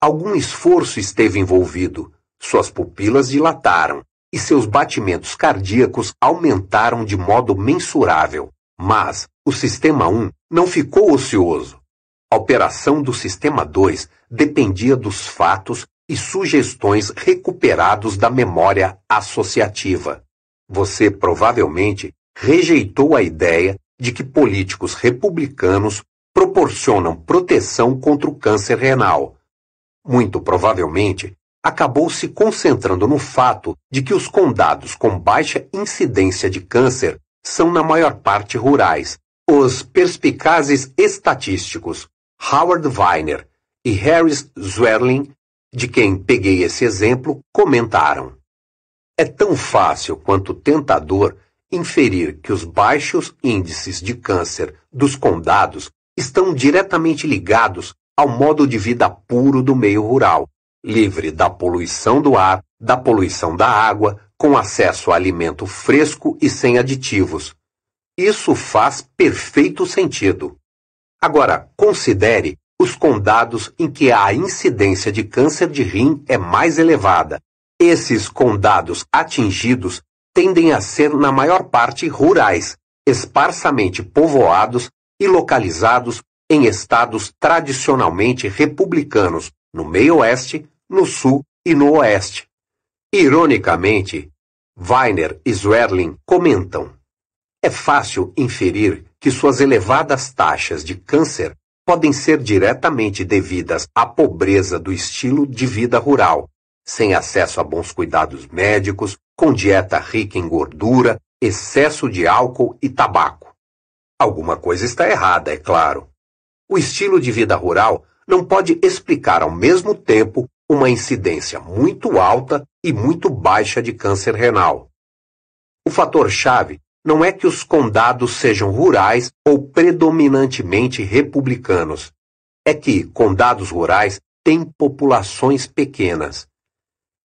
Algum esforço esteve envolvido suas pupilas dilataram e seus batimentos cardíacos aumentaram de modo mensurável. Mas o sistema 1 não ficou ocioso. A operação do sistema 2 dependia dos fatos e sugestões recuperados da memória associativa. Você provavelmente rejeitou a ideia de que políticos republicanos proporcionam proteção contra o câncer renal. Muito provavelmente acabou se concentrando no fato de que os condados com baixa incidência de câncer são, na maior parte, rurais. Os perspicazes estatísticos Howard Weiner e Harris Zwerling, de quem peguei esse exemplo, comentaram. É tão fácil quanto tentador inferir que os baixos índices de câncer dos condados estão diretamente ligados ao modo de vida puro do meio rural, livre da poluição do ar, da poluição da água, com acesso a alimento fresco e sem aditivos. Isso faz perfeito sentido. Agora, considere os condados em que a incidência de câncer de rim é mais elevada. Esses condados atingidos tendem a ser, na maior parte, rurais, esparsamente povoados e localizados em estados tradicionalmente republicanos, no meio oeste, no sul e no oeste. Ironicamente, Weiner e Zwerling comentam: é fácil inferir que suas elevadas taxas de câncer podem ser diretamente devidas à pobreza do estilo de vida rural, sem acesso a bons cuidados médicos, com dieta rica em gordura, excesso de álcool e tabaco. Alguma coisa está errada, é claro. O estilo de vida rural não pode explicar ao mesmo tempo uma incidência muito alta e muito baixa de câncer renal. O fator-chave não é que os condados sejam rurais ou predominantemente republicanos. É que condados rurais têm populações pequenas.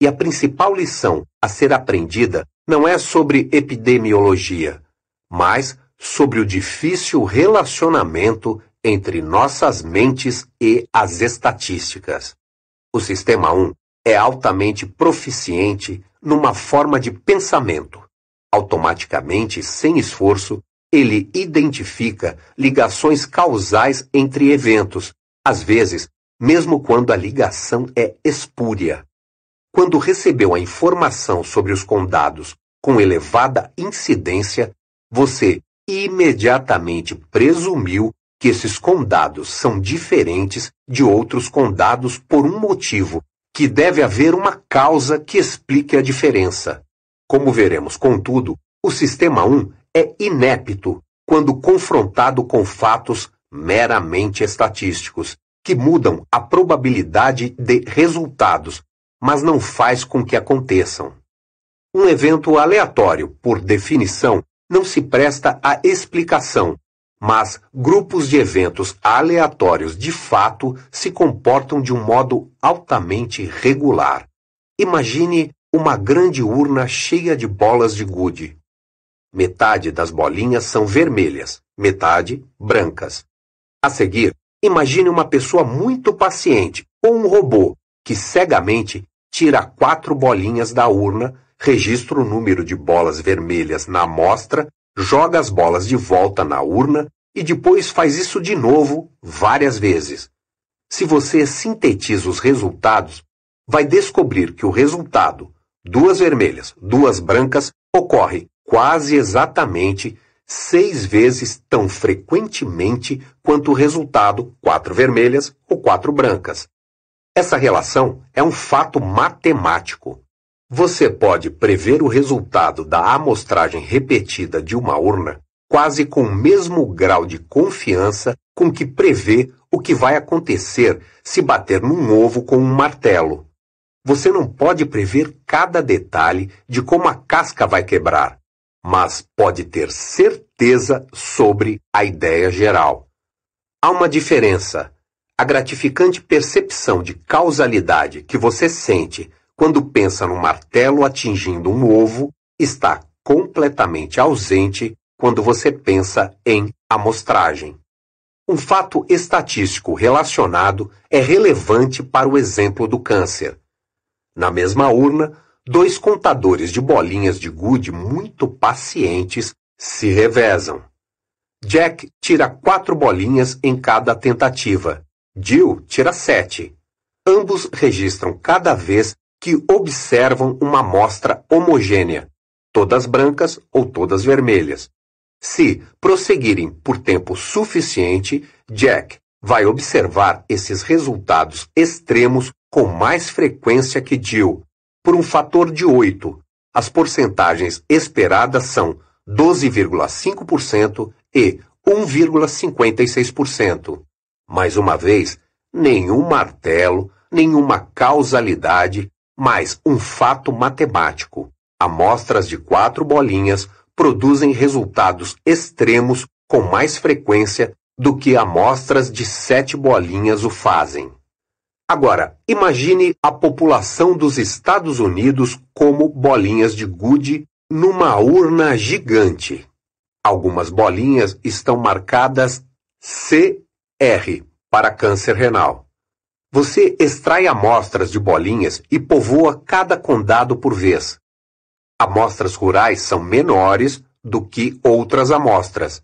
E a principal lição a ser aprendida não é sobre epidemiologia, mas sobre o difícil relacionamento entre nossas mentes e as estatísticas. O Sistema 1 é altamente proficiente numa forma de pensamento. Automaticamente, sem esforço, ele identifica ligações causais entre eventos, às vezes, mesmo quando a ligação é espúria. Quando recebeu a informação sobre os condados com elevada incidência, você imediatamente presumiu que esses condados são diferentes de outros condados por um motivo, que deve haver uma causa que explique a diferença. Como veremos, contudo, o sistema 1 é inepto quando confrontado com fatos meramente estatísticos, que mudam a probabilidade de resultados, mas não faz com que aconteçam. Um evento aleatório, por definição, não se presta à explicação, mas grupos de eventos aleatórios de fato se comportam de um modo altamente regular. Imagine uma grande urna cheia de bolas de gude. Metade das bolinhas são vermelhas, metade brancas. A seguir, imagine uma pessoa muito paciente ou um robô que cegamente tira quatro bolinhas da urna, registra o número de bolas vermelhas na amostra joga as bolas de volta na urna e depois faz isso de novo várias vezes. Se você sintetiza os resultados, vai descobrir que o resultado, duas vermelhas, duas brancas, ocorre quase exatamente seis vezes tão frequentemente quanto o resultado, quatro vermelhas ou quatro brancas. Essa relação é um fato matemático. Você pode prever o resultado da amostragem repetida de uma urna quase com o mesmo grau de confiança com que prevê o que vai acontecer se bater num ovo com um martelo. Você não pode prever cada detalhe de como a casca vai quebrar, mas pode ter certeza sobre a ideia geral. Há uma diferença. A gratificante percepção de causalidade que você sente quando pensa no martelo atingindo um ovo, está completamente ausente quando você pensa em amostragem. Um fato estatístico relacionado é relevante para o exemplo do câncer. Na mesma urna, dois contadores de bolinhas de gude muito pacientes se revezam. Jack tira quatro bolinhas em cada tentativa. Jill tira sete. Ambos registram cada vez que observam uma amostra homogênea, todas brancas ou todas vermelhas. Se prosseguirem por tempo suficiente, Jack vai observar esses resultados extremos com mais frequência que Jill, por um fator de 8. As porcentagens esperadas são 12,5% e 1,56%. Mais uma vez, nenhum martelo, nenhuma causalidade mais um fato matemático. Amostras de quatro bolinhas produzem resultados extremos com mais frequência do que amostras de sete bolinhas o fazem. Agora, imagine a população dos Estados Unidos como bolinhas de gude numa urna gigante. Algumas bolinhas estão marcadas CR para câncer renal. Você extrai amostras de bolinhas e povoa cada condado por vez. Amostras rurais são menores do que outras amostras.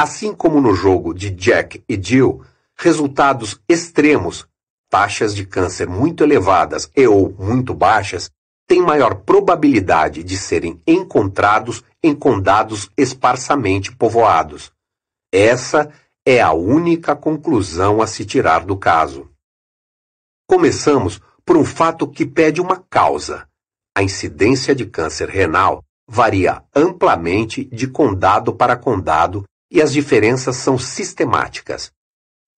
Assim como no jogo de Jack e Jill, resultados extremos, taxas de câncer muito elevadas e ou muito baixas, têm maior probabilidade de serem encontrados em condados esparsamente povoados. Essa é a única conclusão a se tirar do caso. Começamos por um fato que pede uma causa. A incidência de câncer renal varia amplamente de condado para condado e as diferenças são sistemáticas.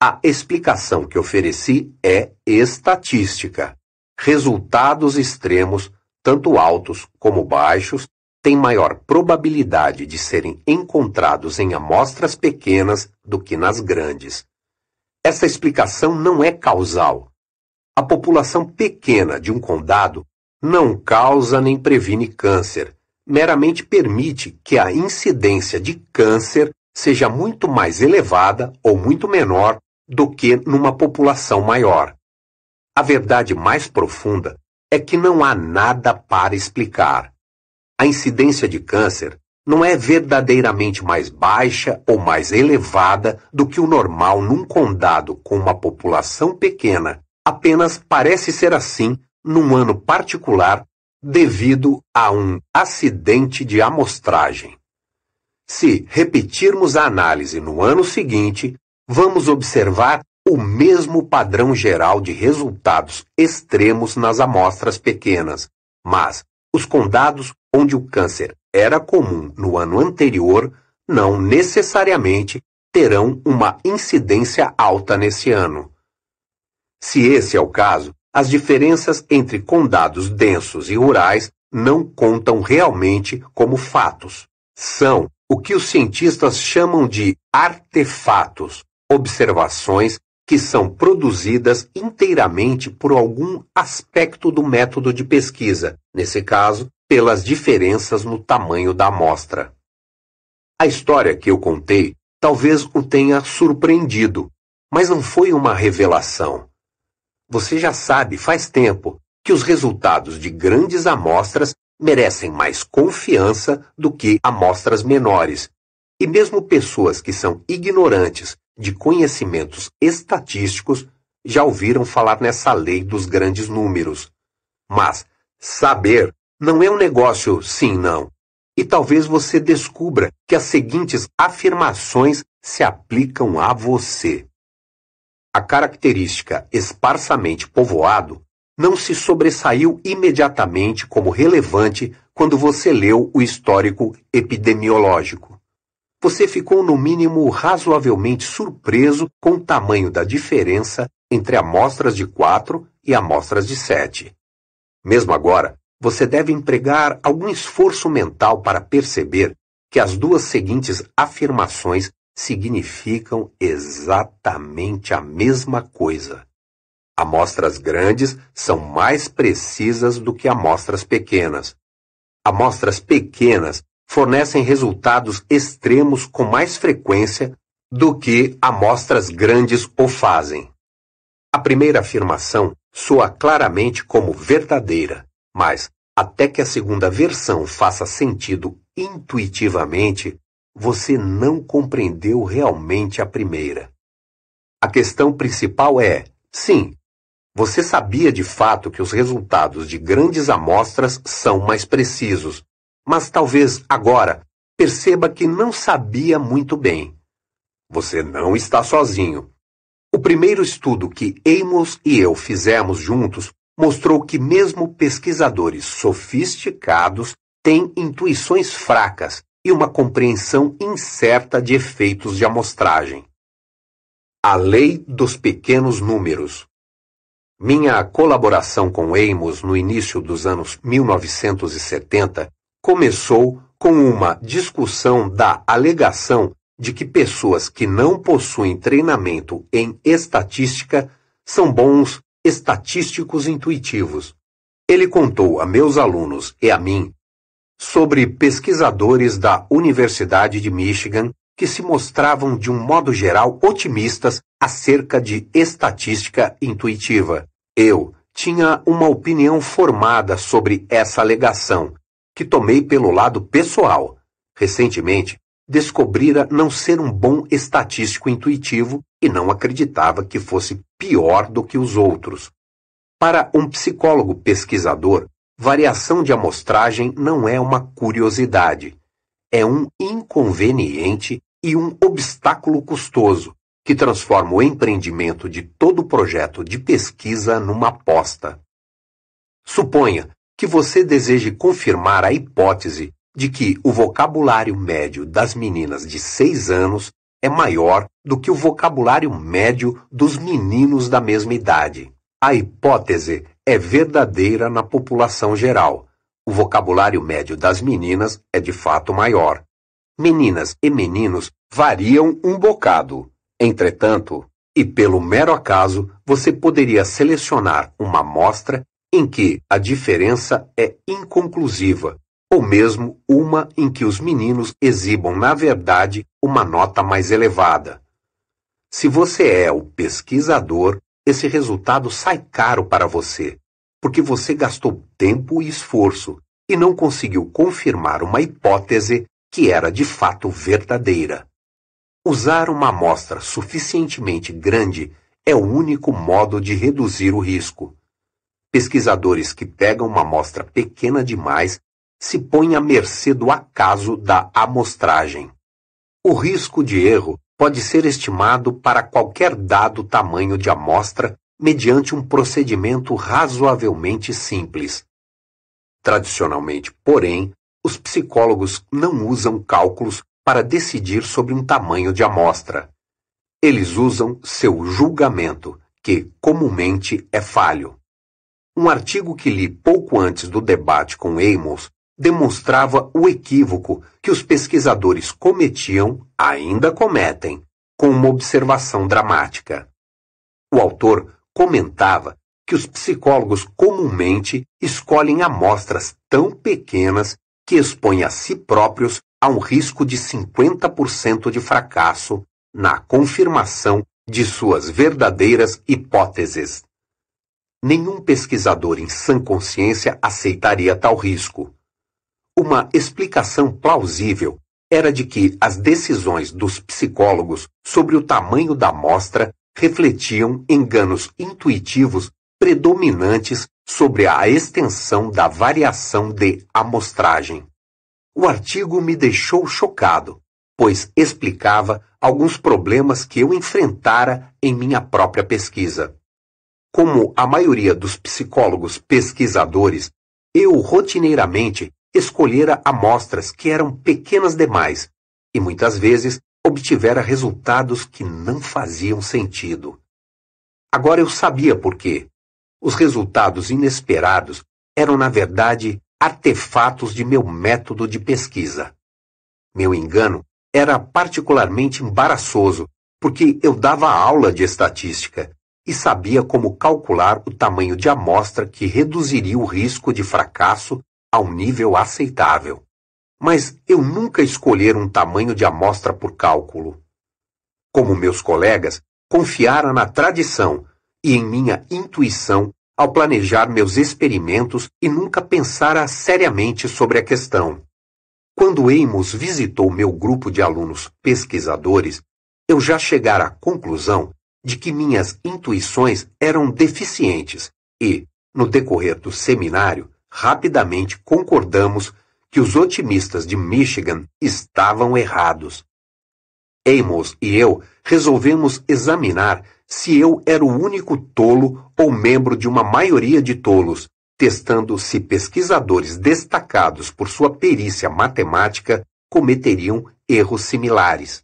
A explicação que ofereci é estatística. Resultados extremos, tanto altos como baixos, têm maior probabilidade de serem encontrados em amostras pequenas do que nas grandes. Essa explicação não é causal, a população pequena de um condado não causa nem previne câncer, meramente permite que a incidência de câncer seja muito mais elevada ou muito menor do que numa população maior. A verdade mais profunda é que não há nada para explicar. A incidência de câncer não é verdadeiramente mais baixa ou mais elevada do que o normal num condado com uma população pequena apenas parece ser assim num ano particular devido a um acidente de amostragem. Se repetirmos a análise no ano seguinte, vamos observar o mesmo padrão geral de resultados extremos nas amostras pequenas, mas os condados onde o câncer era comum no ano anterior não necessariamente terão uma incidência alta nesse ano. Se esse é o caso, as diferenças entre condados densos e rurais não contam realmente como fatos. São o que os cientistas chamam de artefatos, observações que são produzidas inteiramente por algum aspecto do método de pesquisa, nesse caso, pelas diferenças no tamanho da amostra. A história que eu contei talvez o tenha surpreendido, mas não foi uma revelação. Você já sabe faz tempo que os resultados de grandes amostras merecem mais confiança do que amostras menores. E mesmo pessoas que são ignorantes de conhecimentos estatísticos já ouviram falar nessa lei dos grandes números. Mas saber não é um negócio sim-não. E talvez você descubra que as seguintes afirmações se aplicam a você a característica esparsamente povoado não se sobressaiu imediatamente como relevante quando você leu o histórico epidemiológico. Você ficou, no mínimo, razoavelmente surpreso com o tamanho da diferença entre amostras de 4 e amostras de 7. Mesmo agora, você deve empregar algum esforço mental para perceber que as duas seguintes afirmações significam exatamente a mesma coisa. Amostras grandes são mais precisas do que amostras pequenas. Amostras pequenas fornecem resultados extremos com mais frequência do que amostras grandes o fazem. A primeira afirmação soa claramente como verdadeira, mas até que a segunda versão faça sentido intuitivamente, você não compreendeu realmente a primeira. A questão principal é: sim, você sabia de fato que os resultados de grandes amostras são mais precisos, mas talvez agora perceba que não sabia muito bem. Você não está sozinho. O primeiro estudo que Amos e eu fizemos juntos mostrou que mesmo pesquisadores sofisticados têm intuições fracas e uma compreensão incerta de efeitos de amostragem. A Lei dos Pequenos Números Minha colaboração com Amos no início dos anos 1970 começou com uma discussão da alegação de que pessoas que não possuem treinamento em estatística são bons estatísticos intuitivos. Ele contou a meus alunos e a mim sobre pesquisadores da Universidade de Michigan que se mostravam, de um modo geral, otimistas acerca de estatística intuitiva. Eu tinha uma opinião formada sobre essa alegação, que tomei pelo lado pessoal. Recentemente, descobrira não ser um bom estatístico intuitivo e não acreditava que fosse pior do que os outros. Para um psicólogo pesquisador, Variação de amostragem não é uma curiosidade, é um inconveniente e um obstáculo custoso que transforma o empreendimento de todo projeto de pesquisa numa aposta. Suponha que você deseje confirmar a hipótese de que o vocabulário médio das meninas de 6 anos é maior do que o vocabulário médio dos meninos da mesma idade. A hipótese é verdadeira na população geral. O vocabulário médio das meninas é de fato maior. Meninas e meninos variam um bocado. Entretanto, e pelo mero acaso, você poderia selecionar uma amostra em que a diferença é inconclusiva, ou mesmo uma em que os meninos exibam, na verdade, uma nota mais elevada. Se você é o pesquisador, esse resultado sai caro para você, porque você gastou tempo e esforço e não conseguiu confirmar uma hipótese que era de fato verdadeira. Usar uma amostra suficientemente grande é o único modo de reduzir o risco. Pesquisadores que pegam uma amostra pequena demais se põem à mercê do acaso da amostragem. O risco de erro pode ser estimado para qualquer dado tamanho de amostra mediante um procedimento razoavelmente simples. Tradicionalmente, porém, os psicólogos não usam cálculos para decidir sobre um tamanho de amostra. Eles usam seu julgamento, que comumente é falho. Um artigo que li pouco antes do debate com Amos demonstrava o equívoco que os pesquisadores cometiam, ainda cometem, com uma observação dramática. O autor comentava que os psicólogos comumente escolhem amostras tão pequenas que expõem a si próprios a um risco de 50% de fracasso na confirmação de suas verdadeiras hipóteses. Nenhum pesquisador em sã consciência aceitaria tal risco uma explicação plausível era de que as decisões dos psicólogos sobre o tamanho da amostra refletiam enganos intuitivos predominantes sobre a extensão da variação de amostragem. O artigo me deixou chocado, pois explicava alguns problemas que eu enfrentara em minha própria pesquisa. Como a maioria dos psicólogos pesquisadores, eu rotineiramente escolhera amostras que eram pequenas demais e muitas vezes obtivera resultados que não faziam sentido. Agora eu sabia por quê. Os resultados inesperados eram, na verdade, artefatos de meu método de pesquisa. Meu engano era particularmente embaraçoso, porque eu dava aula de estatística e sabia como calcular o tamanho de amostra que reduziria o risco de fracasso a um nível aceitável. Mas eu nunca escolher um tamanho de amostra por cálculo. Como meus colegas, confiara na tradição e em minha intuição ao planejar meus experimentos e nunca pensara seriamente sobre a questão. Quando Amos visitou meu grupo de alunos pesquisadores, eu já chegara à conclusão de que minhas intuições eram deficientes e, no decorrer do seminário, rapidamente concordamos que os otimistas de Michigan estavam errados. Amos e eu resolvemos examinar se eu era o único tolo ou membro de uma maioria de tolos, testando se pesquisadores destacados por sua perícia matemática cometeriam erros similares.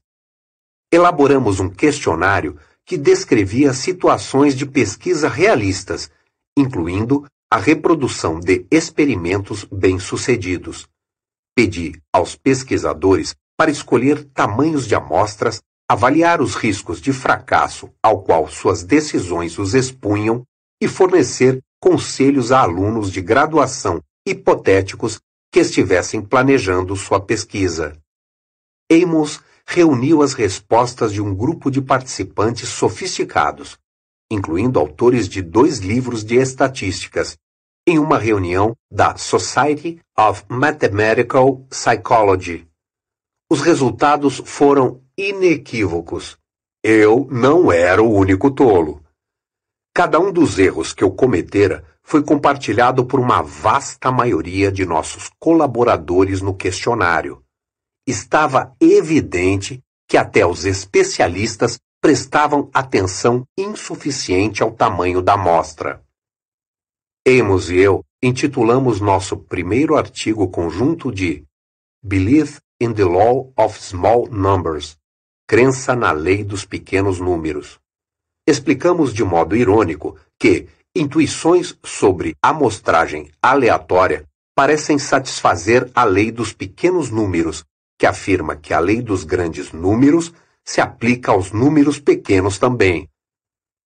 Elaboramos um questionário que descrevia situações de pesquisa realistas, incluindo a reprodução de experimentos bem-sucedidos. Pedi aos pesquisadores para escolher tamanhos de amostras, avaliar os riscos de fracasso ao qual suas decisões os expunham e fornecer conselhos a alunos de graduação hipotéticos que estivessem planejando sua pesquisa. Amos reuniu as respostas de um grupo de participantes sofisticados, incluindo autores de dois livros de estatísticas, em uma reunião da Society of Mathematical Psychology. Os resultados foram inequívocos. Eu não era o único tolo. Cada um dos erros que eu cometera foi compartilhado por uma vasta maioria de nossos colaboradores no questionário. Estava evidente que até os especialistas prestavam atenção insuficiente ao tamanho da amostra. Amos e eu intitulamos nosso primeiro artigo conjunto de Belief in the Law of Small Numbers Crença na Lei dos Pequenos Números. Explicamos de modo irônico que intuições sobre amostragem aleatória parecem satisfazer a lei dos pequenos números, que afirma que a lei dos grandes números se aplica aos números pequenos também.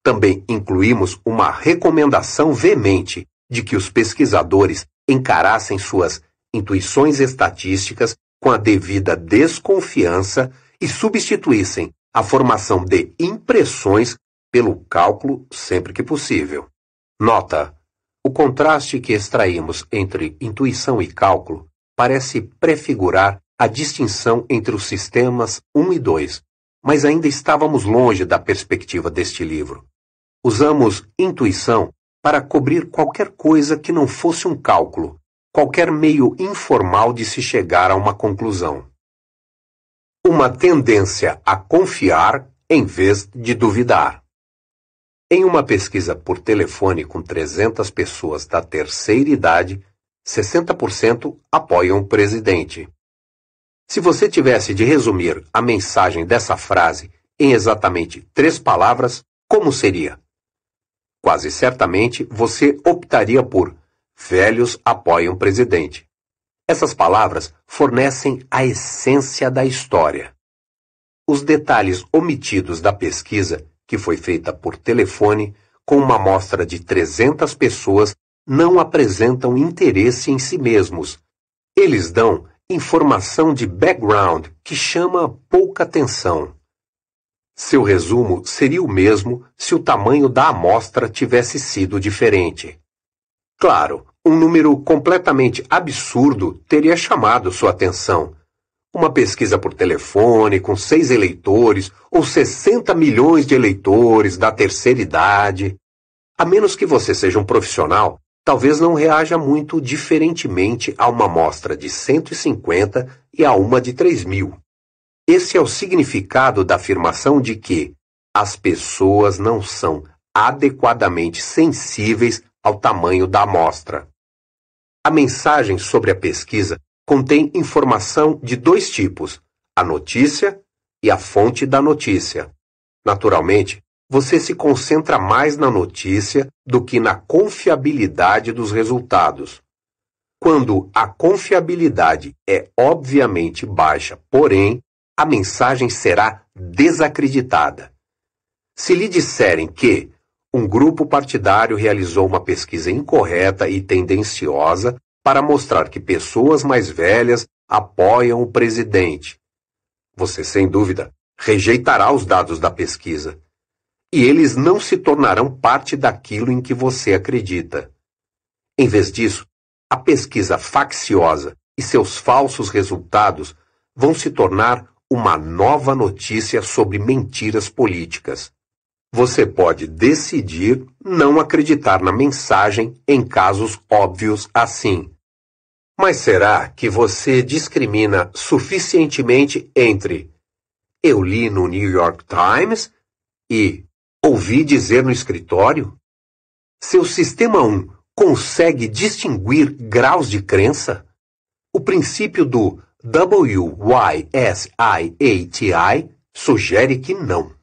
Também incluímos uma recomendação veemente de que os pesquisadores encarassem suas intuições estatísticas com a devida desconfiança e substituíssem a formação de impressões pelo cálculo sempre que possível. Nota: o contraste que extraímos entre intuição e cálculo parece prefigurar a distinção entre os sistemas 1 e 2, mas ainda estávamos longe da perspectiva deste livro. Usamos intuição para cobrir qualquer coisa que não fosse um cálculo, qualquer meio informal de se chegar a uma conclusão. Uma tendência a confiar em vez de duvidar. Em uma pesquisa por telefone com 300 pessoas da terceira idade, 60% apoiam o presidente. Se você tivesse de resumir a mensagem dessa frase em exatamente três palavras, como seria? Quase certamente você optaria por velhos apoiam presidente. Essas palavras fornecem a essência da história. Os detalhes omitidos da pesquisa, que foi feita por telefone, com uma amostra de 300 pessoas, não apresentam interesse em si mesmos. Eles dão informação de background que chama pouca atenção. Seu resumo seria o mesmo se o tamanho da amostra tivesse sido diferente. Claro, um número completamente absurdo teria chamado sua atenção. Uma pesquisa por telefone com seis eleitores ou 60 milhões de eleitores da terceira idade. A menos que você seja um profissional, talvez não reaja muito diferentemente a uma amostra de 150 e a uma de 3.000. Esse é o significado da afirmação de que as pessoas não são adequadamente sensíveis ao tamanho da amostra. A mensagem sobre a pesquisa contém informação de dois tipos: a notícia e a fonte da notícia. Naturalmente, você se concentra mais na notícia do que na confiabilidade dos resultados. Quando a confiabilidade é obviamente baixa, porém, a mensagem será desacreditada. Se lhe disserem que um grupo partidário realizou uma pesquisa incorreta e tendenciosa para mostrar que pessoas mais velhas apoiam o presidente, você sem dúvida rejeitará os dados da pesquisa e eles não se tornarão parte daquilo em que você acredita. Em vez disso, a pesquisa facciosa e seus falsos resultados vão se tornar uma nova notícia sobre mentiras políticas. Você pode decidir não acreditar na mensagem em casos óbvios assim. Mas será que você discrimina suficientemente entre eu li no New York Times e Ouvi dizer no escritório? Seu sistema 1 consegue distinguir graus de crença? O princípio do WYSIATI sugere que não.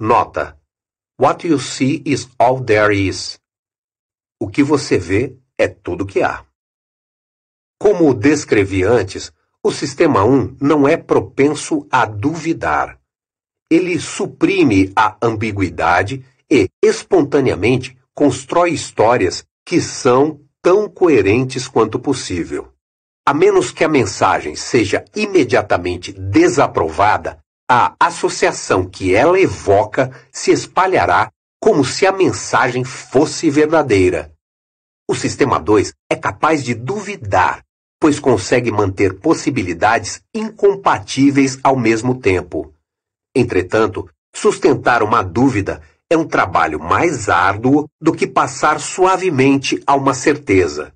Nota: What you see is all there is. O que você vê é tudo que há. Como descrevi antes, o sistema 1 não é propenso a duvidar ele suprime a ambiguidade e, espontaneamente, constrói histórias que são tão coerentes quanto possível. A menos que a mensagem seja imediatamente desaprovada, a associação que ela evoca se espalhará como se a mensagem fosse verdadeira. O sistema 2 é capaz de duvidar, pois consegue manter possibilidades incompatíveis ao mesmo tempo. Entretanto, sustentar uma dúvida é um trabalho mais árduo do que passar suavemente a uma certeza.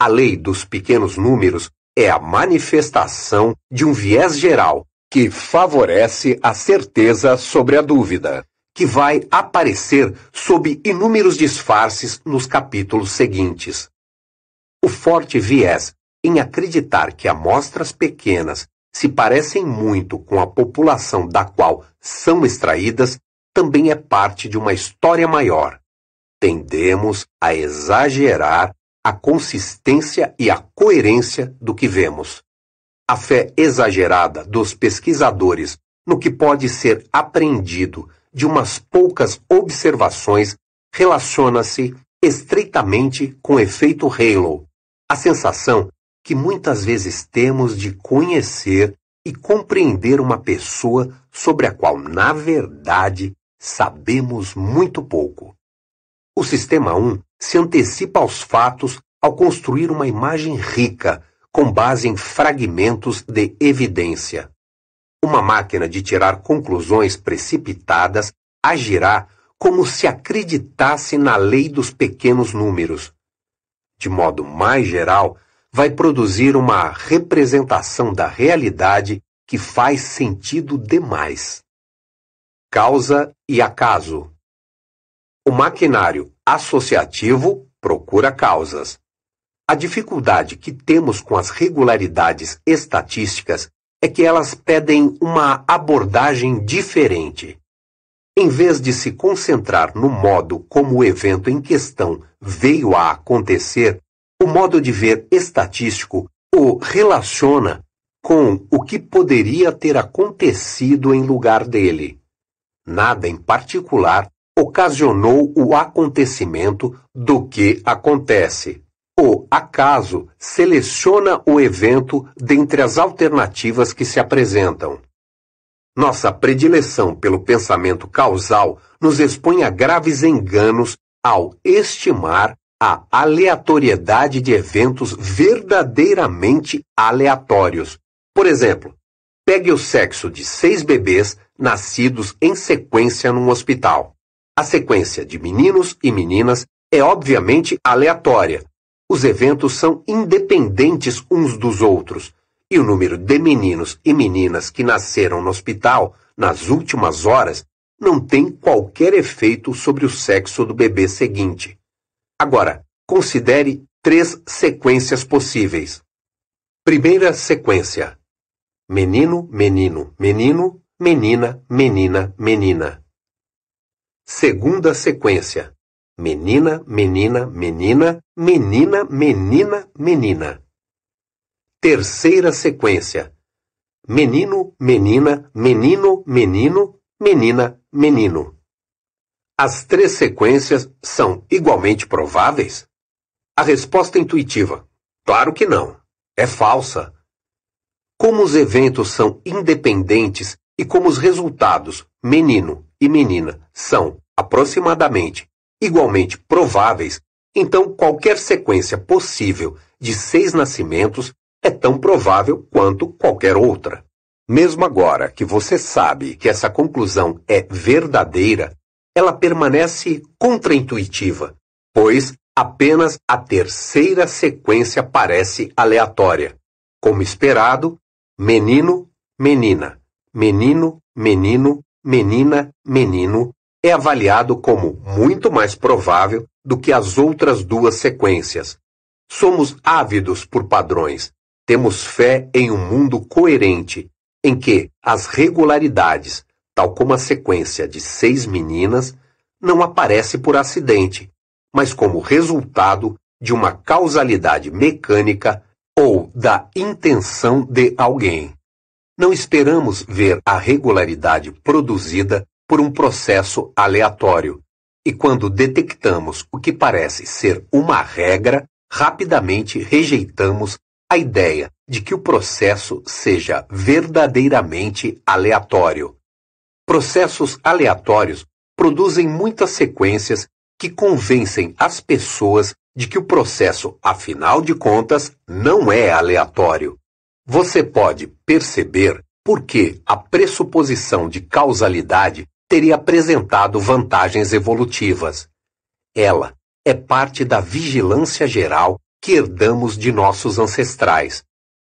A lei dos pequenos números é a manifestação de um viés geral que favorece a certeza sobre a dúvida, que vai aparecer sob inúmeros disfarces nos capítulos seguintes. O forte viés em acreditar que amostras pequenas se parecem muito com a população da qual são extraídas, também é parte de uma história maior. Tendemos a exagerar a consistência e a coerência do que vemos. A fé exagerada dos pesquisadores no que pode ser aprendido de umas poucas observações relaciona-se estreitamente com o efeito halo, a sensação que muitas vezes temos de conhecer e compreender uma pessoa sobre a qual, na verdade, sabemos muito pouco. O sistema 1 se antecipa aos fatos ao construir uma imagem rica, com base em fragmentos de evidência. Uma máquina de tirar conclusões precipitadas agirá como se acreditasse na lei dos pequenos números. De modo mais geral, vai produzir uma representação da realidade que faz sentido demais. Causa e acaso. O maquinário associativo procura causas. A dificuldade que temos com as regularidades estatísticas é que elas pedem uma abordagem diferente. Em vez de se concentrar no modo como o evento em questão veio a acontecer, o modo de ver estatístico o relaciona com o que poderia ter acontecido em lugar dele. Nada em particular ocasionou o acontecimento do que acontece. O acaso seleciona o evento dentre as alternativas que se apresentam. Nossa predileção pelo pensamento causal nos expõe a graves enganos ao estimar a aleatoriedade de eventos verdadeiramente aleatórios. Por exemplo, pegue o sexo de seis bebês nascidos em sequência num hospital. A sequência de meninos e meninas é obviamente aleatória. Os eventos são independentes uns dos outros, e o número de meninos e meninas que nasceram no hospital nas últimas horas não tem qualquer efeito sobre o sexo do bebê seguinte. Agora, considere três sequências possíveis. Primeira sequência: menino, menino, menino, menina, menina, menina. Segunda sequência: menina, menina, menina, menina, menina, menina. Terceira sequência: menino, menina, menino, menino, menina, menino. As três sequências são igualmente prováveis? A resposta é intuitiva: claro que não. É falsa. Como os eventos são independentes e como os resultados, menino e menina, são aproximadamente igualmente prováveis, então qualquer sequência possível de seis nascimentos é tão provável quanto qualquer outra. Mesmo agora que você sabe que essa conclusão é verdadeira, ela permanece contraintuitiva, pois apenas a terceira sequência parece aleatória. Como esperado, menino, menina, menino, menino, menina, menino é avaliado como muito mais provável do que as outras duas sequências. Somos ávidos por padrões. Temos fé em um mundo coerente, em que as regularidades, tal como a sequência de seis meninas, não aparece por acidente, mas como resultado de uma causalidade mecânica ou da intenção de alguém. Não esperamos ver a regularidade produzida por um processo aleatório, e quando detectamos o que parece ser uma regra, rapidamente rejeitamos a ideia de que o processo seja verdadeiramente aleatório. Processos aleatórios produzem muitas sequências que convencem as pessoas de que o processo, afinal de contas, não é aleatório. Você pode perceber por que a pressuposição de causalidade teria apresentado vantagens evolutivas. Ela é parte da vigilância geral que herdamos de nossos ancestrais.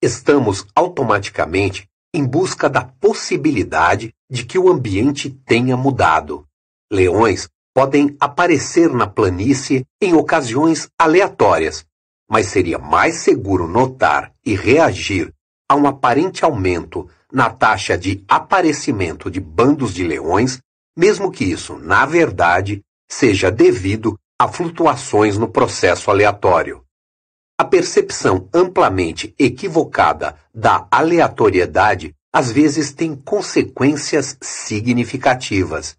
Estamos automaticamente em busca da possibilidade de que o ambiente tenha mudado. Leões podem aparecer na planície em ocasiões aleatórias, mas seria mais seguro notar e reagir a um aparente aumento na taxa de aparecimento de bandos de leões, mesmo que isso, na verdade, seja devido a flutuações no processo aleatório. A percepção amplamente equivocada da aleatoriedade às vezes tem consequências significativas.